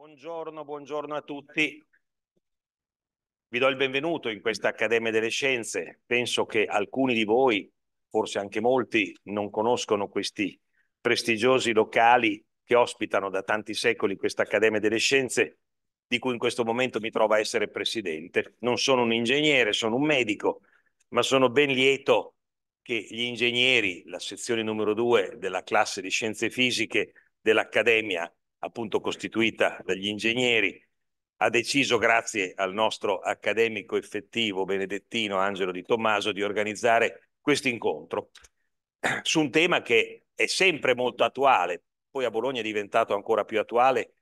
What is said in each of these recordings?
Buongiorno, buongiorno a tutti. Vi do il benvenuto in questa Accademia delle Scienze. Penso che alcuni di voi, forse anche molti, non conoscono questi prestigiosi locali che ospitano da tanti secoli questa Accademia delle Scienze, di cui in questo momento mi trovo a essere presidente. Non sono un ingegnere, sono un medico, ma sono ben lieto che gli ingegneri, la sezione numero due della classe di scienze fisiche dell'Accademia, appunto costituita dagli ingegneri, ha deciso, grazie al nostro accademico effettivo benedettino Angelo Di Tommaso, di organizzare questo incontro su un tema che è sempre molto attuale, poi a Bologna è diventato ancora più attuale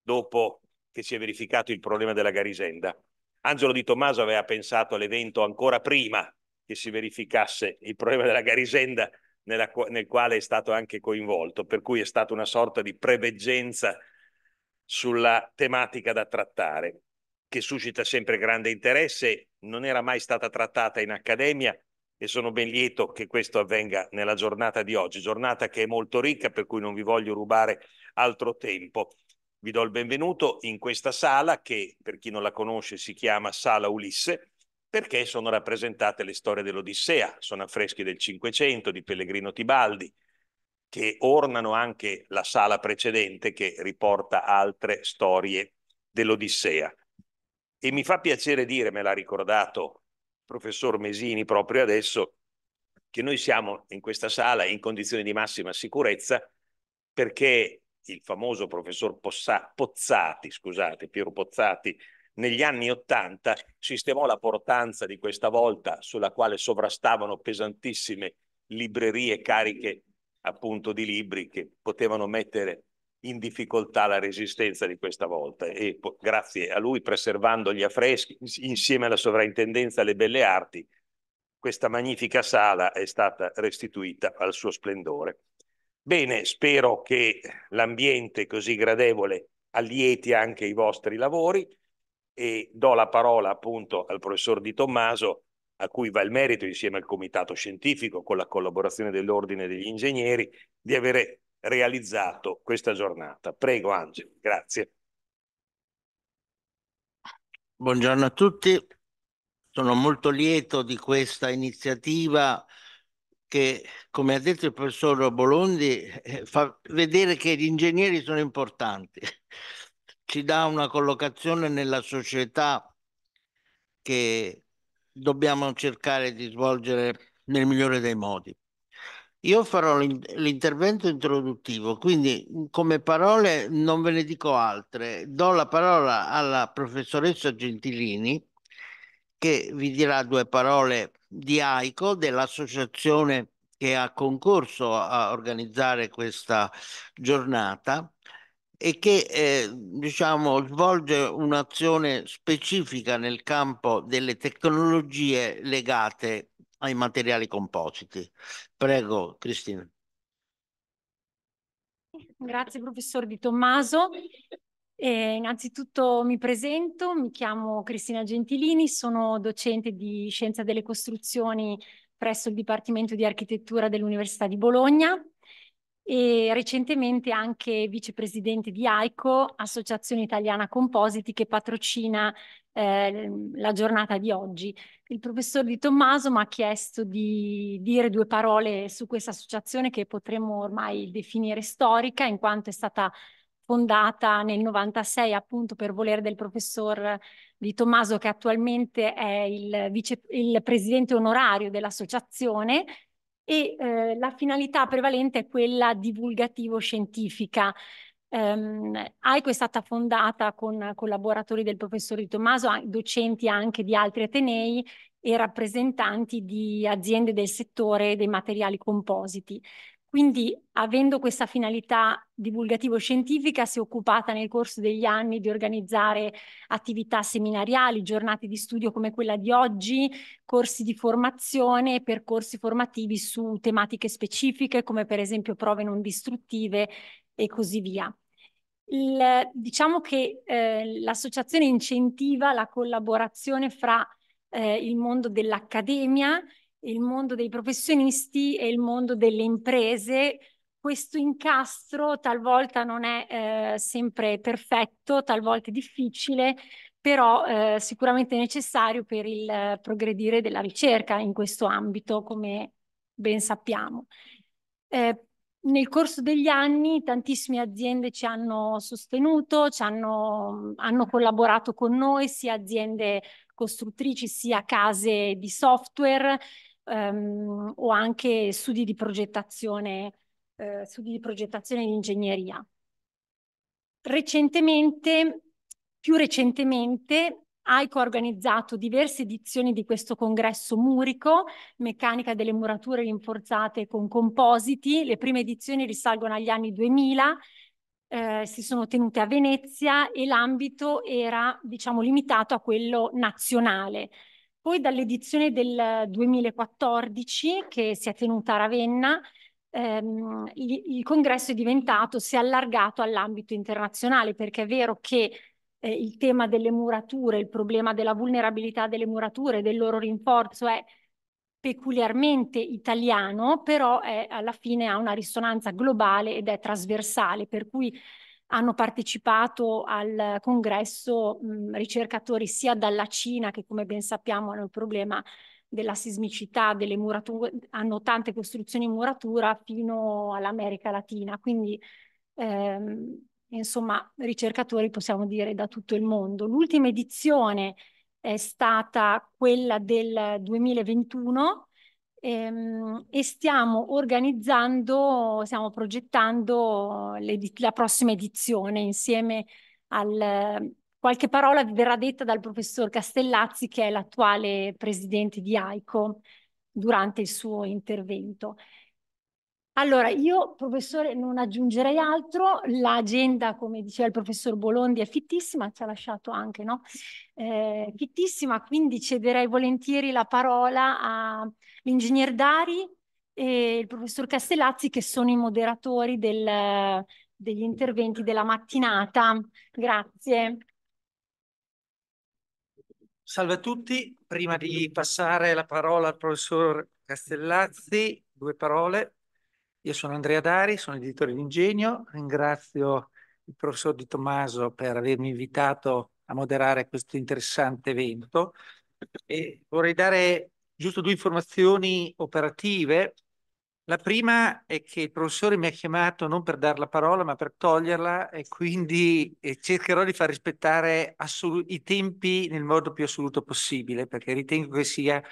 dopo che si è verificato il problema della Garisenda. Angelo Di Tommaso aveva pensato all'evento ancora prima che si verificasse il problema della Garisenda nella, nel quale è stato anche coinvolto, per cui è stata una sorta di preveggenza sulla tematica da trattare, che suscita sempre grande interesse, non era mai stata trattata in accademia e sono ben lieto che questo avvenga nella giornata di oggi, giornata che è molto ricca, per cui non vi voglio rubare altro tempo. Vi do il benvenuto in questa sala che, per chi non la conosce, si chiama Sala Ulisse perché sono rappresentate le storie dell'Odissea, sono affreschi del Cinquecento di Pellegrino Tibaldi, che ornano anche la sala precedente che riporta altre storie dell'Odissea. E mi fa piacere dire, me l'ha ricordato il professor Mesini proprio adesso, che noi siamo in questa sala in condizioni di massima sicurezza perché il famoso professor Possa, Pozzati, scusate, Piero Pozzati, negli anni Ottanta sistemò la portanza di questa volta sulla quale sovrastavano pesantissime librerie cariche appunto di libri che potevano mettere in difficoltà la resistenza di questa volta e grazie a lui preservando gli affreschi insieme alla sovrintendenza alle belle arti questa magnifica sala è stata restituita al suo splendore. Bene, spero che l'ambiente così gradevole allieti anche i vostri lavori e do la parola appunto al professor Di Tommaso, a cui va il merito insieme al comitato scientifico, con la collaborazione dell'Ordine degli Ingegneri, di avere realizzato questa giornata. Prego Angelo, grazie. Buongiorno a tutti, sono molto lieto di questa iniziativa che, come ha detto il professor Bolondi, eh, fa vedere che gli ingegneri sono importanti ci dà una collocazione nella società che dobbiamo cercare di svolgere nel migliore dei modi. Io farò l'intervento introduttivo, quindi come parole non ve ne dico altre. Do la parola alla professoressa Gentilini che vi dirà due parole di AICO, dell'associazione che ha concorso a organizzare questa giornata e che eh, diciamo, svolge un'azione specifica nel campo delle tecnologie legate ai materiali compositi. Prego, Cristina. Grazie professor Di Tommaso. Eh, innanzitutto mi presento, mi chiamo Cristina Gentilini, sono docente di Scienza delle Costruzioni presso il Dipartimento di Architettura dell'Università di Bologna e recentemente anche vicepresidente di AICO, Associazione Italiana Compositi, che patrocina eh, la giornata di oggi. Il professor Di Tommaso mi ha chiesto di dire due parole su questa associazione che potremmo ormai definire storica, in quanto è stata fondata nel 96 appunto per volere del professor Di Tommaso che attualmente è il, vice, il presidente onorario dell'associazione e eh, la finalità prevalente è quella divulgativo-scientifica. Um, ehm, AICO è stata fondata con collaboratori del professor Di Tommaso, docenti anche di altri atenei e rappresentanti di aziende del settore dei materiali compositi. Quindi, avendo questa finalità divulgativo-scientifica, si è occupata nel corso degli anni di organizzare attività seminariali, giornate di studio come quella di oggi, corsi di formazione, percorsi formativi su tematiche specifiche, come per esempio prove non distruttive e così via. Il, diciamo che eh, l'associazione incentiva la collaborazione fra eh, il mondo dell'accademia il mondo dei professionisti e il mondo delle imprese. Questo incastro talvolta non è eh, sempre perfetto, talvolta è difficile, però eh, sicuramente necessario per il eh, progredire della ricerca in questo ambito, come ben sappiamo. Eh, nel corso degli anni tantissime aziende ci hanno sostenuto, ci hanno, hanno collaborato con noi, sia aziende costruttrici, sia case di software ehm, o anche studi di progettazione, eh, studi di progettazione e di ingegneria. Recentemente, più recentemente, AICO ha organizzato diverse edizioni di questo congresso Murico, meccanica delle murature rinforzate con compositi. Le prime edizioni risalgono agli anni 2000 eh, si sono tenute a Venezia e l'ambito era diciamo, limitato a quello nazionale. Poi dall'edizione del 2014 che si è tenuta a Ravenna, ehm, il, il congresso è diventato, si è allargato all'ambito internazionale perché è vero che eh, il tema delle murature, il problema della vulnerabilità delle murature, del loro rinforzo è peculiarmente italiano, però è, alla fine ha una risonanza globale ed è trasversale, per cui hanno partecipato al congresso mh, ricercatori sia dalla Cina, che come ben sappiamo hanno il problema della sismicità, delle murature, hanno tante costruzioni in muratura, fino all'America Latina. Quindi, ehm, insomma, ricercatori possiamo dire da tutto il mondo. L'ultima edizione è stata quella del 2021 ehm, e stiamo organizzando, stiamo progettando la prossima edizione insieme al... Qualche parola verrà detta dal professor Castellazzi, che è l'attuale presidente di AICO, durante il suo intervento. Allora, io, professore, non aggiungerei altro. L'agenda, come diceva il professor Bolondi, è fittissima, ci ha lasciato anche, no? Eh, fittissima, quindi cederei volentieri la parola all'ingegner Dari e il professor Castellazzi, che sono i moderatori del, degli interventi della mattinata. Grazie. Salve a tutti. Prima di passare la parola al professor Castellazzi, due parole io sono Andrea Dari, sono editore di Ingegno, ringrazio il professor Di Tommaso per avermi invitato a moderare questo interessante evento e vorrei dare giusto due informazioni operative. La prima è che il professore mi ha chiamato non per dare la parola ma per toglierla e quindi cercherò di far rispettare i tempi nel modo più assoluto possibile perché ritengo che sia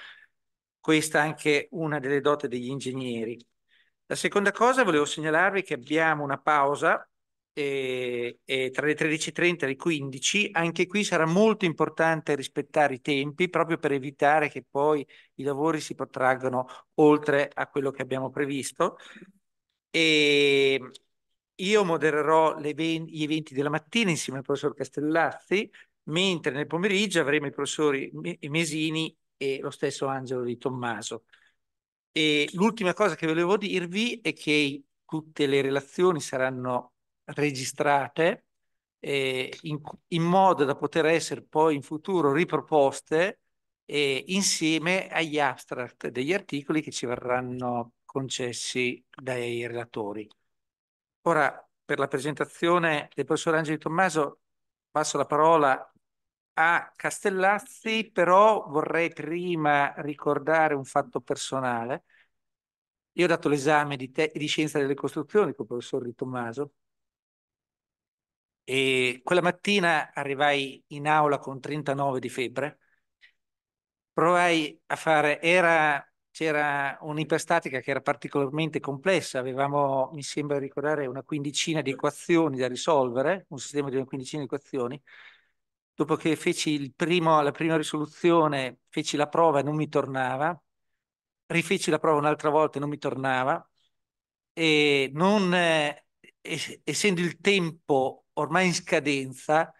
questa anche una delle dote degli ingegneri. La seconda cosa, volevo segnalarvi che abbiamo una pausa e, e tra le 13.30 e le 15. Anche qui sarà molto importante rispettare i tempi proprio per evitare che poi i lavori si protraggano oltre a quello che abbiamo previsto. E ehm, io modererò gli eventi della mattina insieme al professor Castellazzi, mentre nel pomeriggio avremo i professori Mesini e lo stesso Angelo Di Tommaso. E l'ultima cosa che volevo dirvi è che tutte le relazioni saranno registrate eh, in, in, modo da poter essere poi in futuro riproposte eh, insieme agli abstract degli articoli che ci verranno concessi dai relatori. Ora, per la presentazione del professor Angelo Tommaso, passo la parola a Castellazzi, però vorrei prima ricordare un fatto personale. Io ho dato l'esame di, di scienza delle costruzioni con il professor Di Tommaso e quella mattina arrivai in aula con 39 di febbre. Provai a fare, era c'era un'iperstatica che era particolarmente complessa, avevamo, mi sembra ricordare, una quindicina di equazioni da risolvere, un sistema di una quindicina di equazioni, dopo che feci primo, la prima risoluzione, feci la prova e non mi tornava, rifeci la prova un'altra volta e non mi tornava, e non, eh, essendo il tempo ormai in scadenza,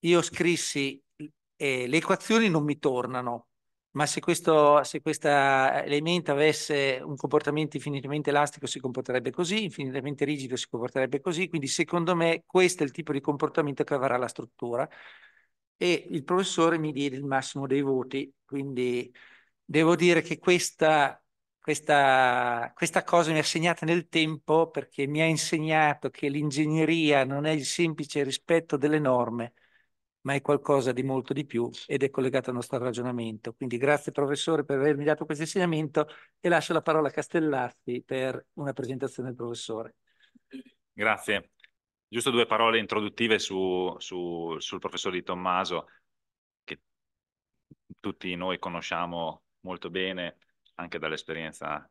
io scrissi eh, le equazioni non mi tornano, ma se questo se elemento avesse un comportamento infinitamente elastico si comporterebbe così, infinitamente rigido si comporterebbe così, quindi secondo me questo è il tipo di comportamento che avrà la struttura e il professore mi diede il massimo dei voti, quindi devo dire che questa, questa, questa cosa mi ha segnato nel tempo perché mi ha insegnato che l'ingegneria non è il semplice rispetto delle norme, ma è qualcosa di molto di più ed è collegato al nostro ragionamento. Quindi grazie professore per avermi dato questo insegnamento e lascio la parola a Castellazzi per una presentazione del professore. Grazie. Giusto due parole introduttive su, su, sul professor Di Tommaso, che tutti noi conosciamo molto bene, anche dall'esperienza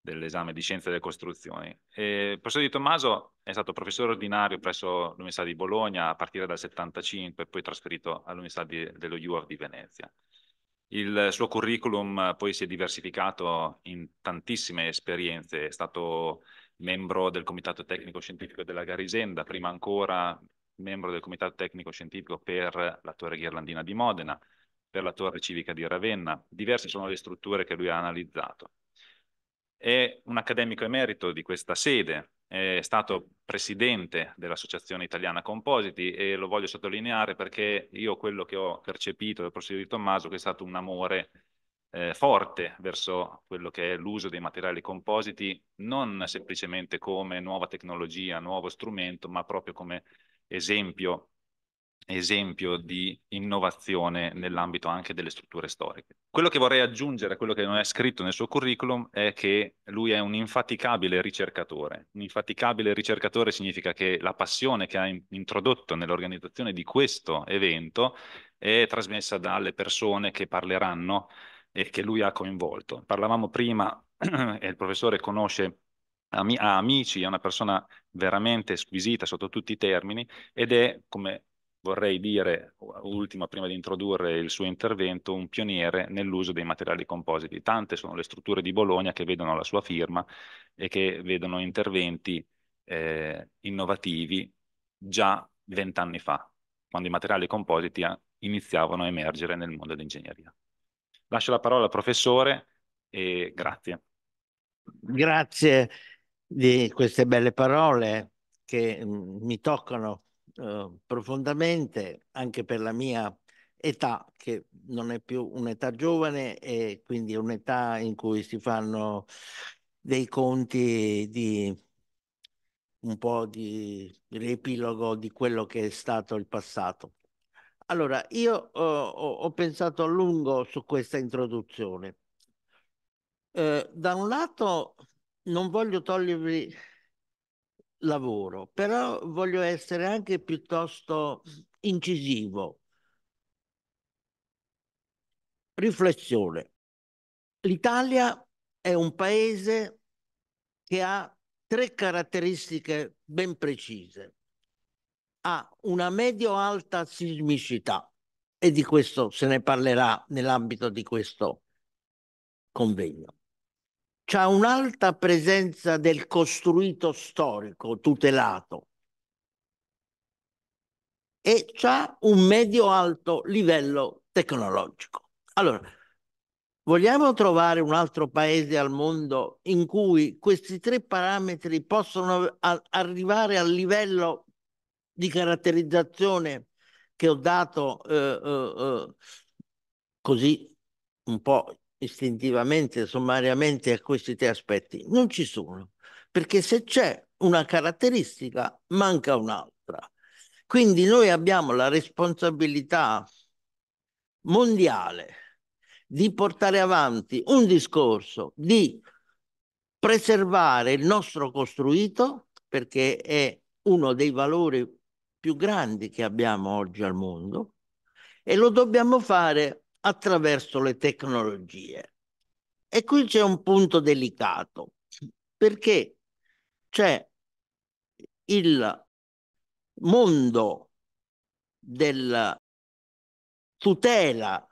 dell'esame di scienze delle costruzioni. E il professor Di Tommaso è stato professore ordinario presso l'Università di Bologna a partire dal 1975 poi trasferito all'Università dello UR di Venezia. Il suo curriculum poi si è diversificato in tantissime esperienze, è stato membro del Comitato Tecnico Scientifico della Garisenda, prima ancora membro del Comitato Tecnico Scientifico per la Torre Ghirlandina di Modena, per la Torre Civica di Ravenna. Diverse sono le strutture che lui ha analizzato. È un accademico emerito di questa sede, è stato presidente dell'Associazione Italiana Compositi e lo voglio sottolineare perché io quello che ho percepito dal professor Di Tommaso che è stato un amore eh, forte verso quello che è l'uso dei materiali compositi, non semplicemente come nuova tecnologia, nuovo strumento, ma proprio come esempio, esempio di innovazione nell'ambito anche delle strutture storiche. Quello che vorrei aggiungere a quello che non è scritto nel suo curriculum è che lui è un infaticabile ricercatore. Un infaticabile ricercatore significa che la passione che ha in introdotto nell'organizzazione di questo evento è trasmessa dalle persone che parleranno e che lui ha coinvolto. Parlavamo prima, e il professore conosce ha amici, è una persona veramente squisita sotto tutti i termini ed è, come vorrei dire, ultima prima di introdurre il suo intervento, un pioniere nell'uso dei materiali compositi. Tante sono le strutture di Bologna che vedono la sua firma e che vedono interventi eh, innovativi già vent'anni fa, quando i materiali compositi ah, iniziavano a emergere nel mondo dell'ingegneria. Lascio la parola al professore e grazie. Grazie di queste belle parole che mm, mi toccano eh, profondamente anche per la mia età che non è più un'età giovane e quindi un'età in cui si fanno dei conti di un po' di riepilogo di quello che è stato il passato. Allora, io ho, ho, pensato a lungo su questa introduzione. Eh, da un lato non voglio togliervi lavoro, però voglio essere anche piuttosto incisivo. Riflessione. L'Italia è un paese che ha tre caratteristiche ben precise ha una medio-alta sismicità e di questo se ne parlerà nell'ambito di questo convegno. C'è un'alta presenza del costruito storico tutelato e c'è un medio-alto livello tecnologico. Allora, vogliamo trovare un altro paese al mondo in cui questi tre parametri possono arrivare al livello di caratterizzazione che ho dato eh, eh, eh, così un po' istintivamente, sommariamente a questi tre aspetti, non ci sono, perché se c'è una caratteristica manca un'altra. Quindi noi abbiamo la responsabilità mondiale di portare avanti un discorso di preservare il nostro costruito perché è uno dei valori più grandi che abbiamo oggi al mondo e lo dobbiamo fare attraverso le tecnologie. E qui c'è un punto delicato, perché c'è il mondo della tutela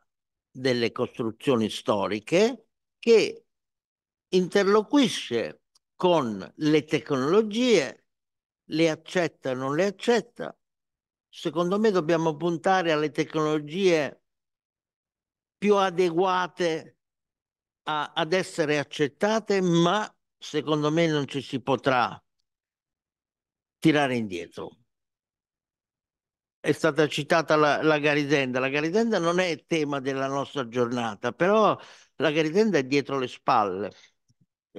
delle costruzioni storiche che interloquisce con le tecnologie, le accetta o non le accetta, secondo me dobbiamo puntare alle tecnologie più adeguate a, ad essere accettate, ma secondo me non ci si potrà tirare indietro. È stata citata la, la Garidenda. La Garisenda non è tema della nostra giornata, però la Garisenda è dietro le spalle.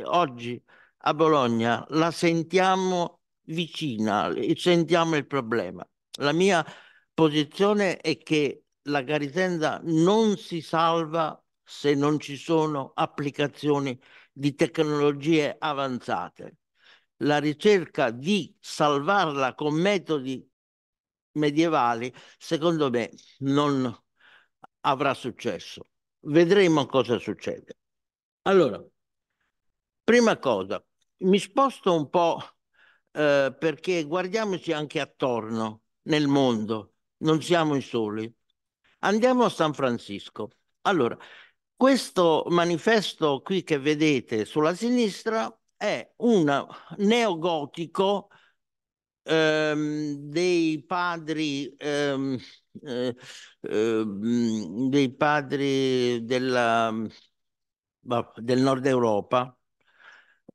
Oggi a Bologna la sentiamo vicina, sentiamo il problema. La mia posizione è che la Garisenda non si salva se non ci sono applicazioni di tecnologie avanzate. La ricerca di salvarla con metodi medievali, secondo me, non avrà successo. Vedremo cosa succede. Allora, prima cosa, mi sposto un po' eh, perché guardiamoci anche attorno nel mondo, non siamo i soli. Andiamo a San Francisco. Allora, questo manifesto qui che vedete sulla sinistra è un neogotico ehm, dei padri, ehm, eh, eh, dei padri della, boh, del nord Europa,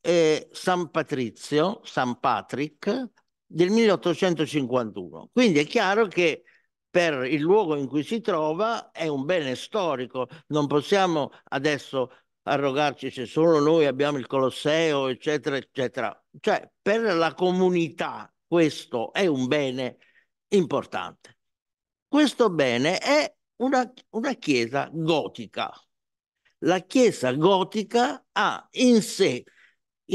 eh, San Patrizio, San Patrick, del 1851. Quindi è chiaro che per il luogo in cui si trova è un bene storico, non possiamo adesso arrogarci se solo noi abbiamo il Colosseo, eccetera, eccetera. Cioè, per la comunità questo è un bene importante. Questo bene è una, una chiesa gotica. La chiesa gotica ha in sé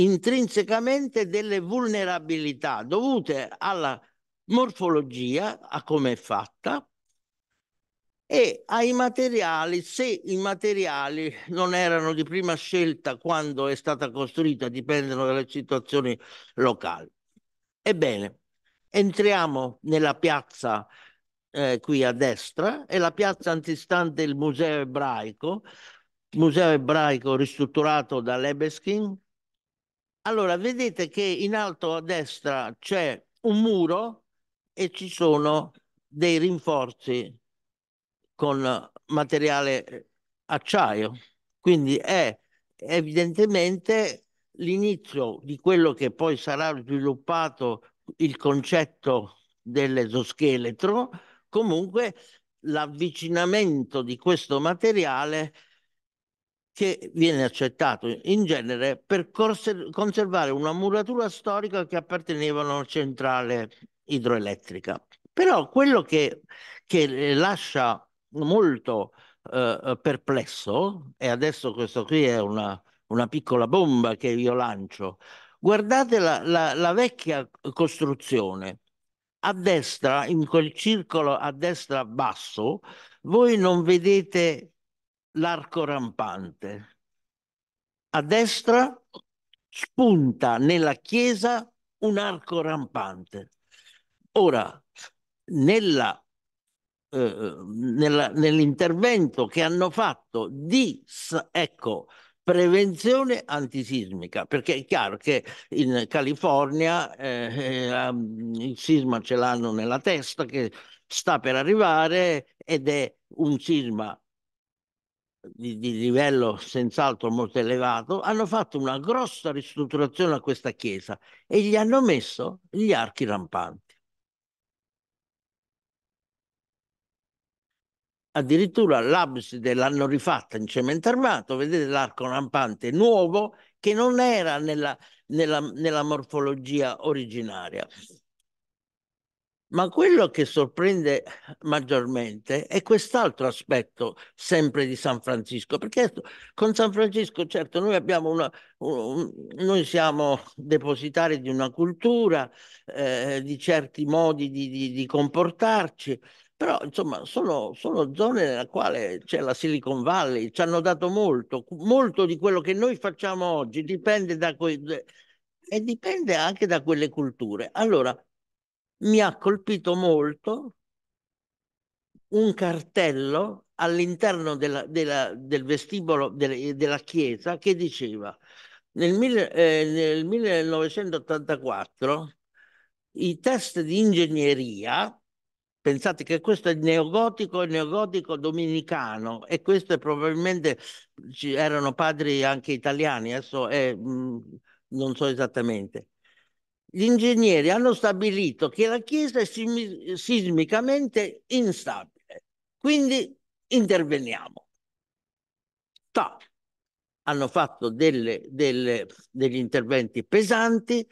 intrinsecamente delle vulnerabilità dovute alla morfologia, a come è fatta, e ai materiali, se i materiali non erano di prima scelta quando è stata costruita, dipendono dalle situazioni locali. Ebbene, entriamo nella piazza eh, qui a destra, è la piazza antistante il museo ebraico, museo ebraico ristrutturato da Lebeskin, allora, vedete che in alto a destra c'è un muro e ci sono dei rinforzi con materiale eh, acciaio. Quindi è evidentemente l'inizio di quello che poi sarà sviluppato il concetto dell'esoscheletro, comunque l'avvicinamento di questo materiale che viene accettato in genere per conservare una muratura storica che apparteneva a una centrale idroelettrica. Però quello che, che lascia molto eh, perplesso, e adesso questo qui è una, una piccola bomba che io lancio, guardate la, la, la vecchia costruzione. A destra, in quel circolo a destra basso, voi non vedete l'arco rampante. A destra spunta nella chiesa un arco rampante. Ora, nella, eh, nella, nell'intervento che hanno fatto di, ecco, prevenzione antisismica, perché è chiaro che in California eh, eh il sisma ce l'hanno nella testa che sta per arrivare ed è un sisma di, di livello senz'altro molto elevato, hanno fatto una grossa ristrutturazione a questa chiesa e gli hanno messo gli archi rampanti. Addirittura l'abside l'hanno rifatta in cemento armato, vedete l'arco rampante nuovo che non era nella, nella, nella morfologia originaria. Ma quello che sorprende eh, maggiormente è quest'altro aspetto sempre di San Francisco, perché con San Francisco certo noi, una, un, noi siamo depositari di una cultura, eh, di certi modi di, di, di comportarci, però insomma sono, sono, zone nella quale c'è la Silicon Valley, ci hanno dato molto, molto di quello che noi facciamo oggi dipende da... Que- e dipende anche da quelle culture. Allora, mi ha colpito molto un cartello all'interno della, della, del vestibolo della, della chiesa che diceva nel, mille, eh, nel 1984 i test di ingegneria pensate che questo è neogotico e neogotico dominicano e questo è probabilmente erano padri anche italiani adesso è, mh, mm, non so esattamente gli ingegneri hanno stabilito che la Chiesa è sismicamente instabile, quindi interveniamo. Ta. Hanno fatto delle, delle, degli interventi pesanti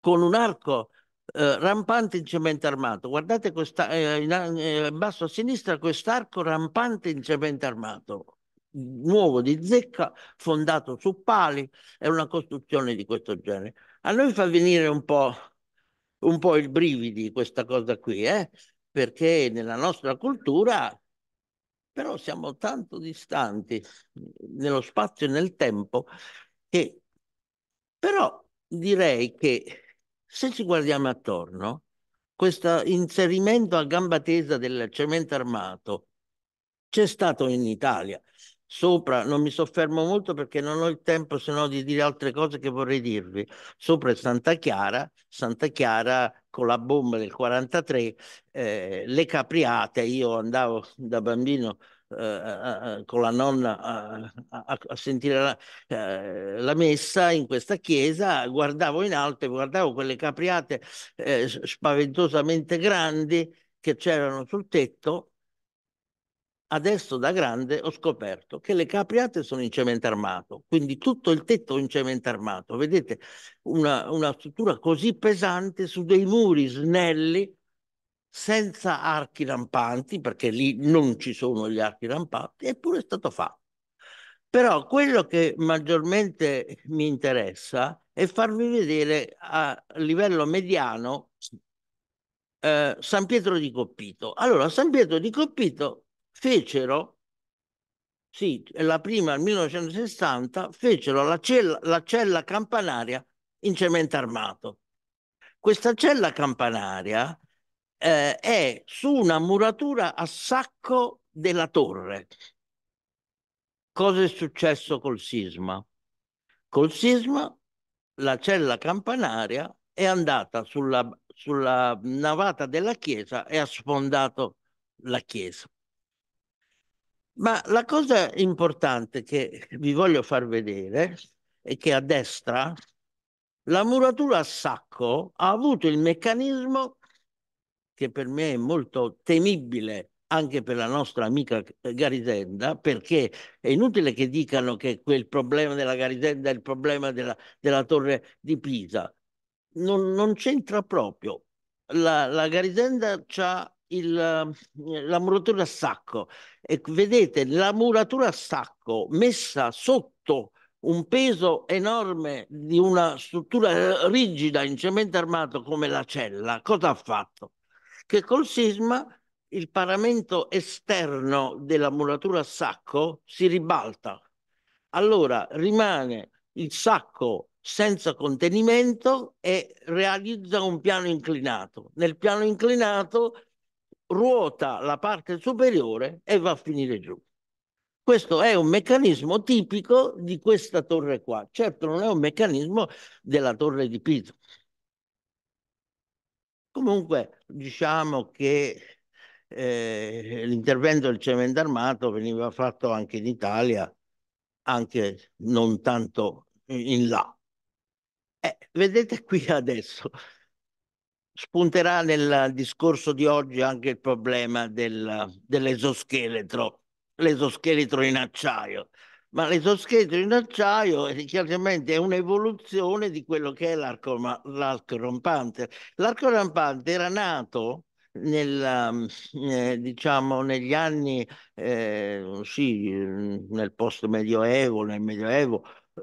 con un arco eh, rampante in cemento armato. Guardate questa, eh, in, eh, basso a sinistra quest'arco rampante in cemento armato, nuovo di zecca, fondato su pali, è una costruzione di questo genere a noi fa venire un po', un po il brividi questa cosa qui, eh? perché nella nostra cultura però siamo tanto distanti nello spazio e nel tempo che però direi che se ci guardiamo attorno, questo inserimento a gamba tesa del cemento armato c'è stato in Italia, Sopra non mi soffermo molto perché non ho il tempo se no di dire altre cose che vorrei dirvi. Sopra è Santa Chiara, Santa Chiara con la bomba del 43, eh, le capriate, io andavo da bambino eh, eh, eh con la nonna a, eh, a, a sentire la, eh, la, messa in questa chiesa, guardavo in alto e guardavo quelle capriate spaventosamente grandi che c'erano sul tetto Adesso da grande ho scoperto che le capriate sono in cemento armato, quindi tutto il tetto è in cemento armato. Vedete una, una struttura così pesante su dei muri snelli, senza archi rampanti, perché lì non ci sono gli archi rampanti, eppure è stato fatto. Però quello che maggiormente mi interessa è farvi vedere a livello mediano eh, San Pietro di Coppito. Allora, San Pietro di Coppito fecero, sì, la prima nel 1960, fecero la cella, la cella campanaria in cemento armato. Questa cella campanaria eh, è su una muratura a sacco della torre. Cosa è successo col sisma? Col sisma la cella campanaria è andata sulla, sulla navata della chiesa e ha sfondato la chiesa. Ma la cosa importante che vi voglio far vedere è che a destra la muratura a sacco ha avuto il meccanismo che per me è molto temibile anche per la nostra amica Garisenda, perché è inutile che dicano che quel problema della Garisenda è il problema della, della torre di Pisa. Non, non c'entra proprio. La, la Garisenda ha il, eh, la muratura a sacco e vedete la muratura a sacco messa sotto un peso enorme di una struttura eh, rigida in cemento armato come la cella, cosa ha fatto? Che col sisma il paramento esterno della muratura a sacco si ribalta. Allora rimane il sacco senza contenimento e realizza un piano inclinato. Nel piano inclinato ruota la parte superiore e va a finire giù. Questo è un meccanismo tipico di questa torre qua. Certo non è un meccanismo della torre di Pisa. Comunque diciamo che eh, l'intervento del cemento armato veniva fatto anche in Italia, anche non tanto in là. Eh, vedete qui adesso spunterà nel discorso di oggi anche il problema del, dell'esoscheletro, l'esoscheletro in acciaio. Ma l'esoscheletro in acciaio è, chiaramente è un'evoluzione di quello che è l'arco, l'arco rampante. L'arco rampante era nato nel, eh, diciamo, negli anni, eh, sì, nel post-medioevo, nel medioevo,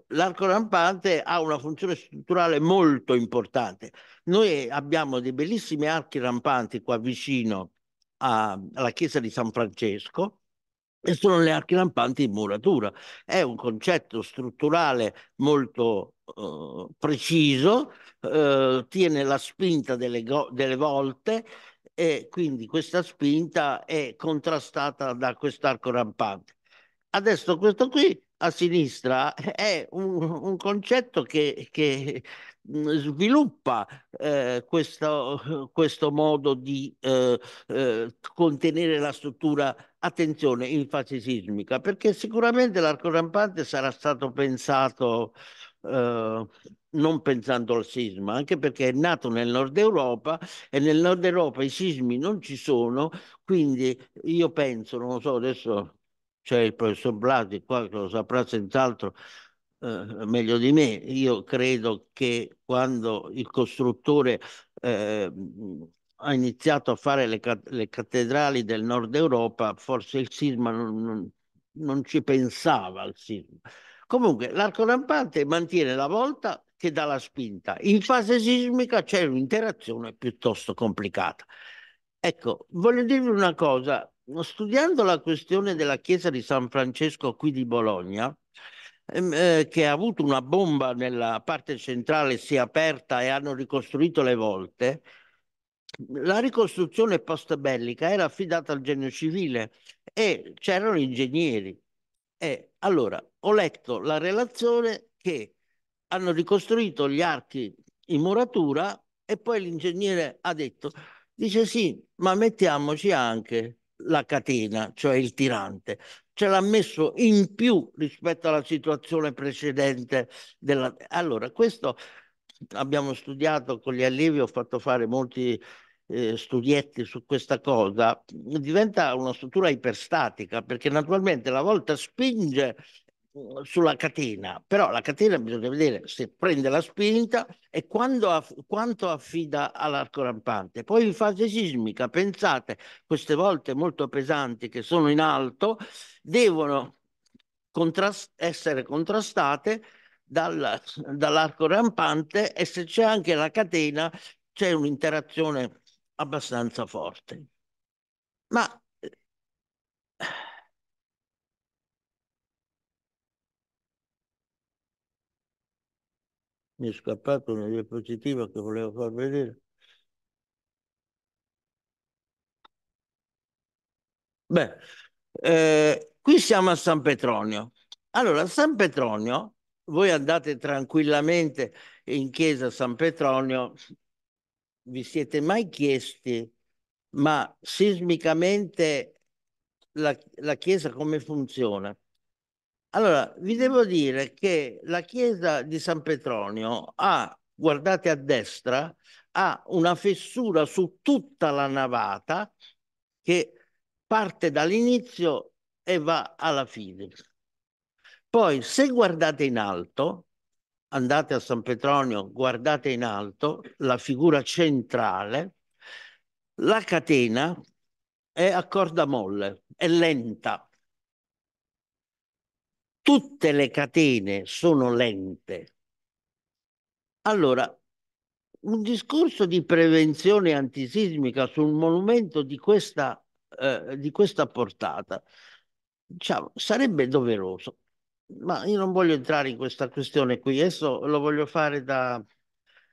l'arco rampante ha una funzione strutturale molto importante. Noi abbiamo dei bellissimi archi rampanti qua vicino a, alla chiesa di San Francesco e sono le archi rampanti in muratura. È un concetto strutturale molto eh, preciso, eh, tiene la spinta delle, delle volte e quindi questa spinta è contrastata da quest'arco rampante. Adesso questo qui a sinistra è un, un concetto che, che mm, sviluppa eh, questo, questo, modo di eh, eh, contenere la struttura, attenzione, in fase sismica, perché sicuramente l'arco rampante sarà stato pensato eh, non pensando al sisma, anche perché è nato nel nord Europa e nel nord Europa i sismi non ci sono, quindi io penso, non lo so adesso c'è il professor Blasi qua che lo saprà senz'altro eh, meglio di me, io credo che quando il costruttore eh, ha iniziato a fare le, le, cattedrali del nord Europa, forse il sisma non, non, non ci pensava al sisma. Comunque l'arco rampante mantiene la volta che dà la spinta. In fase sismica c'è un'interazione piuttosto complicata. Ecco, voglio dirvi una cosa, studiando la questione della chiesa di San Francesco qui di Bologna, ehm, eh, che ha avuto una bomba nella parte centrale, si è aperta e hanno ricostruito le volte, la ricostruzione post bellica era affidata al genio civile e c'erano ingegneri. E allora ho letto la relazione che hanno ricostruito gli archi in muratura e poi l'ingegnere ha detto, dice sì, ma mettiamoci anche la catena, cioè il tirante. Ce l'ha messo in più rispetto alla situazione precedente. Della... Allora, questo abbiamo studiato con gli allievi, ho fatto fare molti eh, studietti su questa cosa, diventa una struttura iperstatica perché naturalmente la volta spinge sulla catena, però la catena bisogna vedere se prende la spinta e aff quanto affida all'arco rampante. Poi in fase sismica, pensate, queste volte molto pesanti che sono in alto, devono contrast essere contrastate dal, dall'arco rampante e se c'è anche la catena c'è un'interazione abbastanza forte. Ma eh, mi è scappato una diapositiva che volevo far vedere. Beh, eh, qui siamo a San Petronio. Allora, a San Petronio, voi andate tranquillamente in chiesa San Petronio, vi siete mai chiesti, ma sismicamente la, la chiesa come funziona? Allora, vi devo dire che la chiesa di San Petronio ha, guardate a destra, ha una fessura su tutta la navata che parte dall'inizio e va alla fine. Poi, se guardate in alto, andate a San Petronio, guardate in alto la figura centrale, la catena è a corda molle, è lenta tutte le catene sono lente. Allora, un discorso di prevenzione antisismica su un monumento di questa, eh, di questa portata diciamo, sarebbe doveroso. Ma io non voglio entrare in questa questione qui, adesso lo voglio fare da,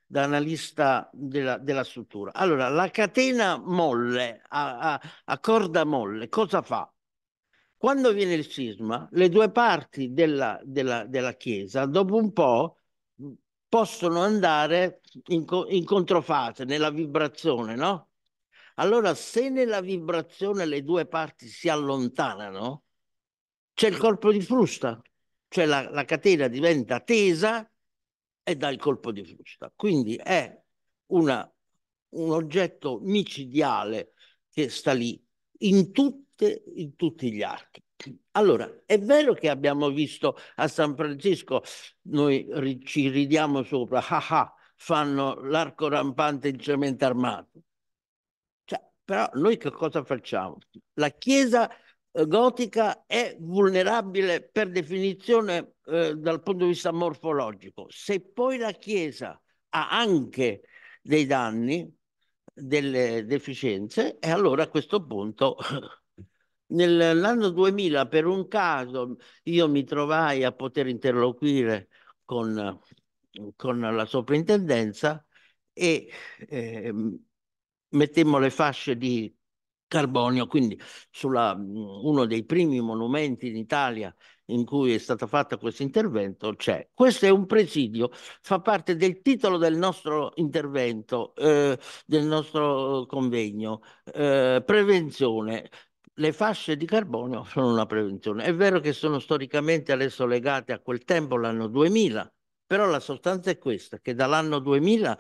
da analista della, della, struttura. Allora, la catena molle a, a, a corda molle cosa fa? Quando viene il sisma, le due parti della, della, della Chiesa, dopo un po', possono andare in, in controfase, nella vibrazione, no? Allora, se nella vibrazione le due parti si allontanano, c'è il colpo di frusta, cioè la, la, catena diventa tesa e dà il colpo di frusta. Quindi è una, un oggetto micidiale che sta lì in tutto tutte, in tutti gli archi. Allora, è vero che abbiamo visto a San Francisco, noi ri, ci ridiamo sopra, ah ah, fanno l'arco rampante in cemento armato. Cioè, però noi che cosa facciamo? La Chiesa eh, gotica è vulnerabile per definizione eh, dal punto di vista morfologico. Se poi la Chiesa ha anche dei danni, delle deficienze, e allora a questo punto nell'anno 2000 per un caso io mi trovai a poter interloquire con, con la soprintendenza e eh, mettemmo le fasce di carbonio, quindi sulla, uno dei primi monumenti in Italia in cui è stato fatto questo intervento c'è. Questo è un presidio, fa parte del titolo del nostro intervento, eh, del nostro convegno, eh, prevenzione le fasce di carbonio sono una prevenzione. È vero che sono storicamente adesso legate a quel tempo, l'anno 2000, però la sostanza è questa, che dall'anno 2000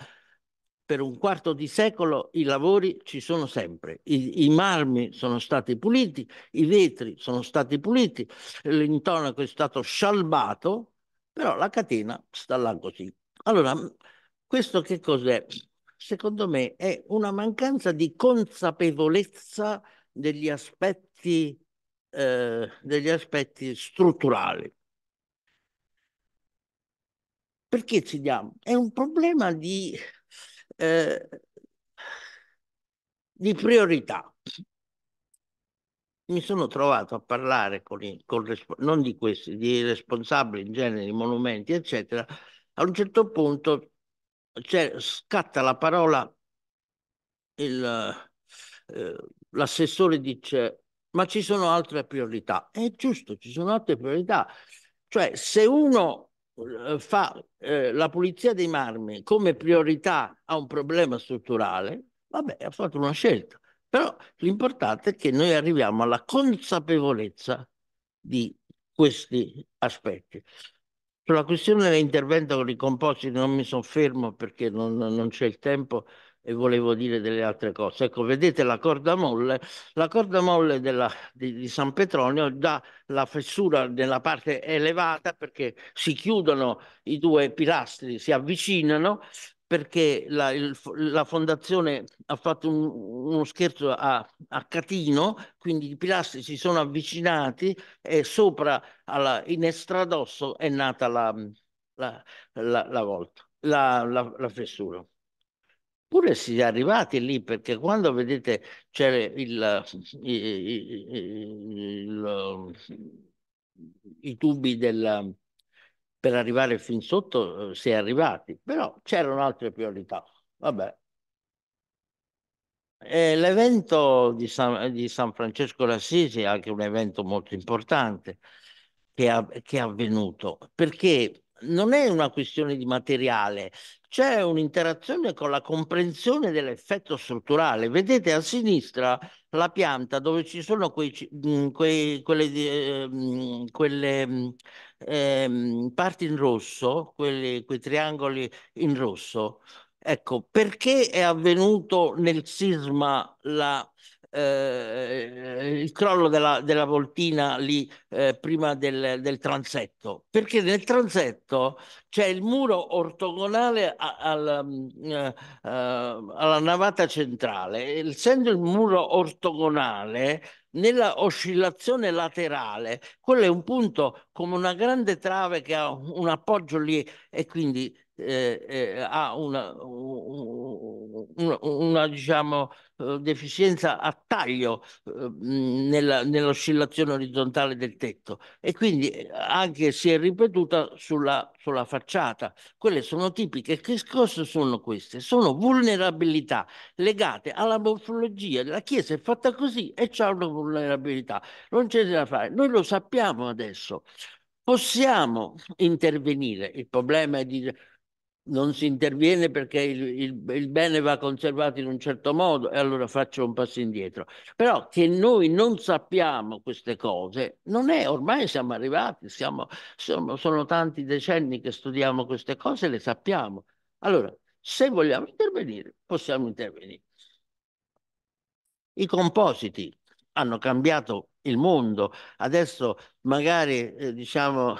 per un quarto di secolo i lavori ci sono sempre, I, i marmi sono stati puliti, i vetri sono stati puliti, l'intonaco è stato scialbato, però la catena sta là così. Allora, questo che cos'è? Secondo me è una mancanza di consapevolezza degli aspetti, eh, degli aspetti strutturali. Perché ci diamo? È un problema di, eh, di priorità. Mi sono trovato a parlare con, i, con non di questi, di responsabili in genere di monumenti, eccetera. A un certo punto cioè, scatta la parola il, eh, l'assessore dice ma ci sono altre priorità. È giusto, ci sono altre priorità. Cioè se uno eh, fa eh, la pulizia dei marmi come priorità a un problema strutturale, vabbè, ha fatto una scelta. Però l'importante è che noi arriviamo alla consapevolezza di questi aspetti. Sulla questione dell'intervento con i composti non mi soffermo perché non, non c'è il tempo, e volevo dire delle altre cose. Ecco, vedete la corda molle, la corda molle della, di, di, San Petronio dà la fessura nella parte elevata perché si chiudono i due pilastri, si avvicinano perché la, il, la fondazione ha fatto un, uno scherzo a, a, catino, quindi i pilastri si sono avvicinati e sopra alla, in estradosso è nata la, la, la volta, la, la fessura. Pure si è arrivati lì perché quando vedete c'era il, il, il, i tubi del, per arrivare fin sotto eh, si è arrivati, però c'erano altre priorità. Vabbè. E l'evento di San, di San Francesco d'Assisi è anche un evento molto importante che, è avvenuto perché non è una questione di materiale, c'è un'interazione con la comprensione dell'effetto strutturale. Vedete a sinistra la pianta dove ci sono quei, quei, quelle, ehm, quelle eh, parti in rosso, quelli, quei triangoli in rosso. Ecco, perché è avvenuto nel sisma la eh, il crollo della, della voltina lì eh, prima del, del, transetto, perché nel transetto c'è il muro ortogonale al, mm, eh, alla navata centrale, essendo il muro ortogonale nella oscillazione laterale, quello è un punto come una grande trave che ha un appoggio lì e quindi eh, eh, ha una, una, una diciamo, eh, deficienza a taglio eh, nella, nell'oscillazione orizzontale del tetto e quindi anche si è ripetuta sulla, sulla facciata. Quelle sono tipiche. Che cosa sono queste? Sono vulnerabilità legate alla morfologia. La Chiesa è fatta così e c'è una vulnerabilità. Non c'è da fare. Noi lo sappiamo adesso possiamo intervenire. Il problema è di non si interviene perché il, il, il, bene va conservato in un certo modo e allora faccio un passo indietro. Però che noi non sappiamo queste cose non è, ormai siamo arrivati, siamo, sono, sono tanti decenni che studiamo queste cose e le sappiamo. Allora, se vogliamo intervenire, possiamo intervenire. I compositi hanno cambiato il mondo, adesso magari eh, diciamo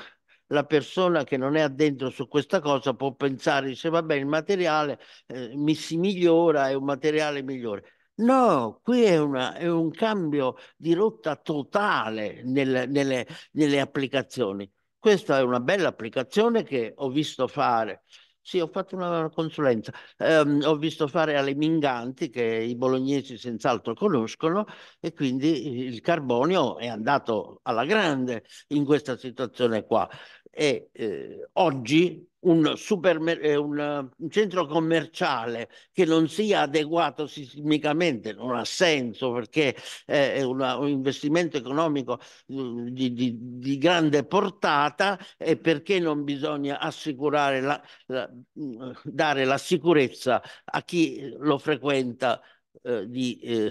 la persona che non è addentro su questa cosa può pensare, dice, vabbè, il materiale eh, mi si migliora, è un materiale migliore. No, qui è, una, è un cambio di rotta totale nel, nelle, nelle applicazioni. Questa è una bella applicazione che ho visto fare. Sì, ho fatto una consulenza. Um, ho visto fare alle Minganti, che i bolognesi senz'altro conoscono, e quindi il carbonio è andato alla grande in questa situazione qua è eh, oggi un, supermer- eh, un, un, centro commerciale che non sia adeguato sismicamente non ha senso perché è una, un investimento economico eh, di, di, di, grande portata e perché non bisogna assicurare la, la, mm, dare la sicurezza a chi lo frequenta eh, di, eh,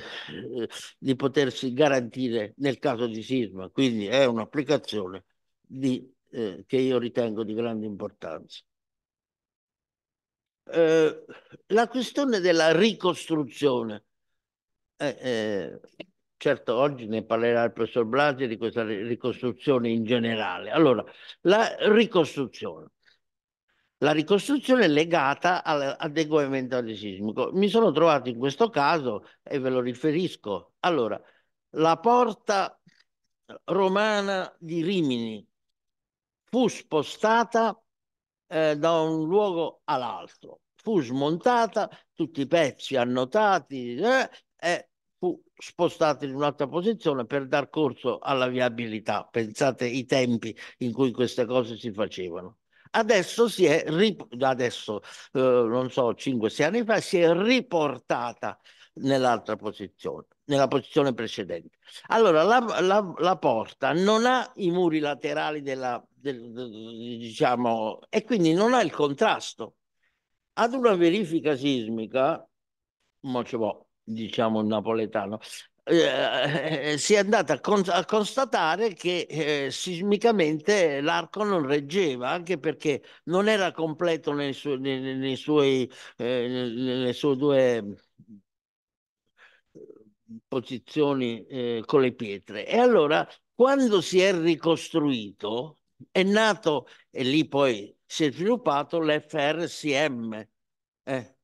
di potersi garantire nel caso di sisma. Quindi è un'applicazione di eh, che io ritengo di grande importanza. Eh, la questione della ricostruzione, eh, eh certo oggi ne parlerà il professor Blasi di questa ricostruzione in generale. Allora, la ricostruzione. La ricostruzione è legata all'adeguamento antisismico. Mi sono trovato in questo caso e ve lo riferisco. Allora, la porta romana di Rimini fu spostata eh, da un luogo all'altro, fu smontata, tutti i pezzi annotati eh, e fu spostata in un'altra posizione per dar corso alla viabilità. Pensate i tempi in cui queste cose si facevano. Adesso si è, adesso, eh, non so, 5-6 anni fa, si è riportata nell'altra posizione nella posizione precedente. Allora, la, la, la porta non ha i muri laterali della, del, diciamo, e quindi non ha il contrasto. Ad una verifica sismica, diciamo il napoletano, eh, si è andata a, con a constatare che eh, sismicamente l'arco non reggeva anche perché non era completo nei, su nei, nei suoi, eh, nelle sue due posizioni eh, con le pietre. E allora quando si è ricostruito è nato e lì poi si è sviluppato l'FRCM. Eh,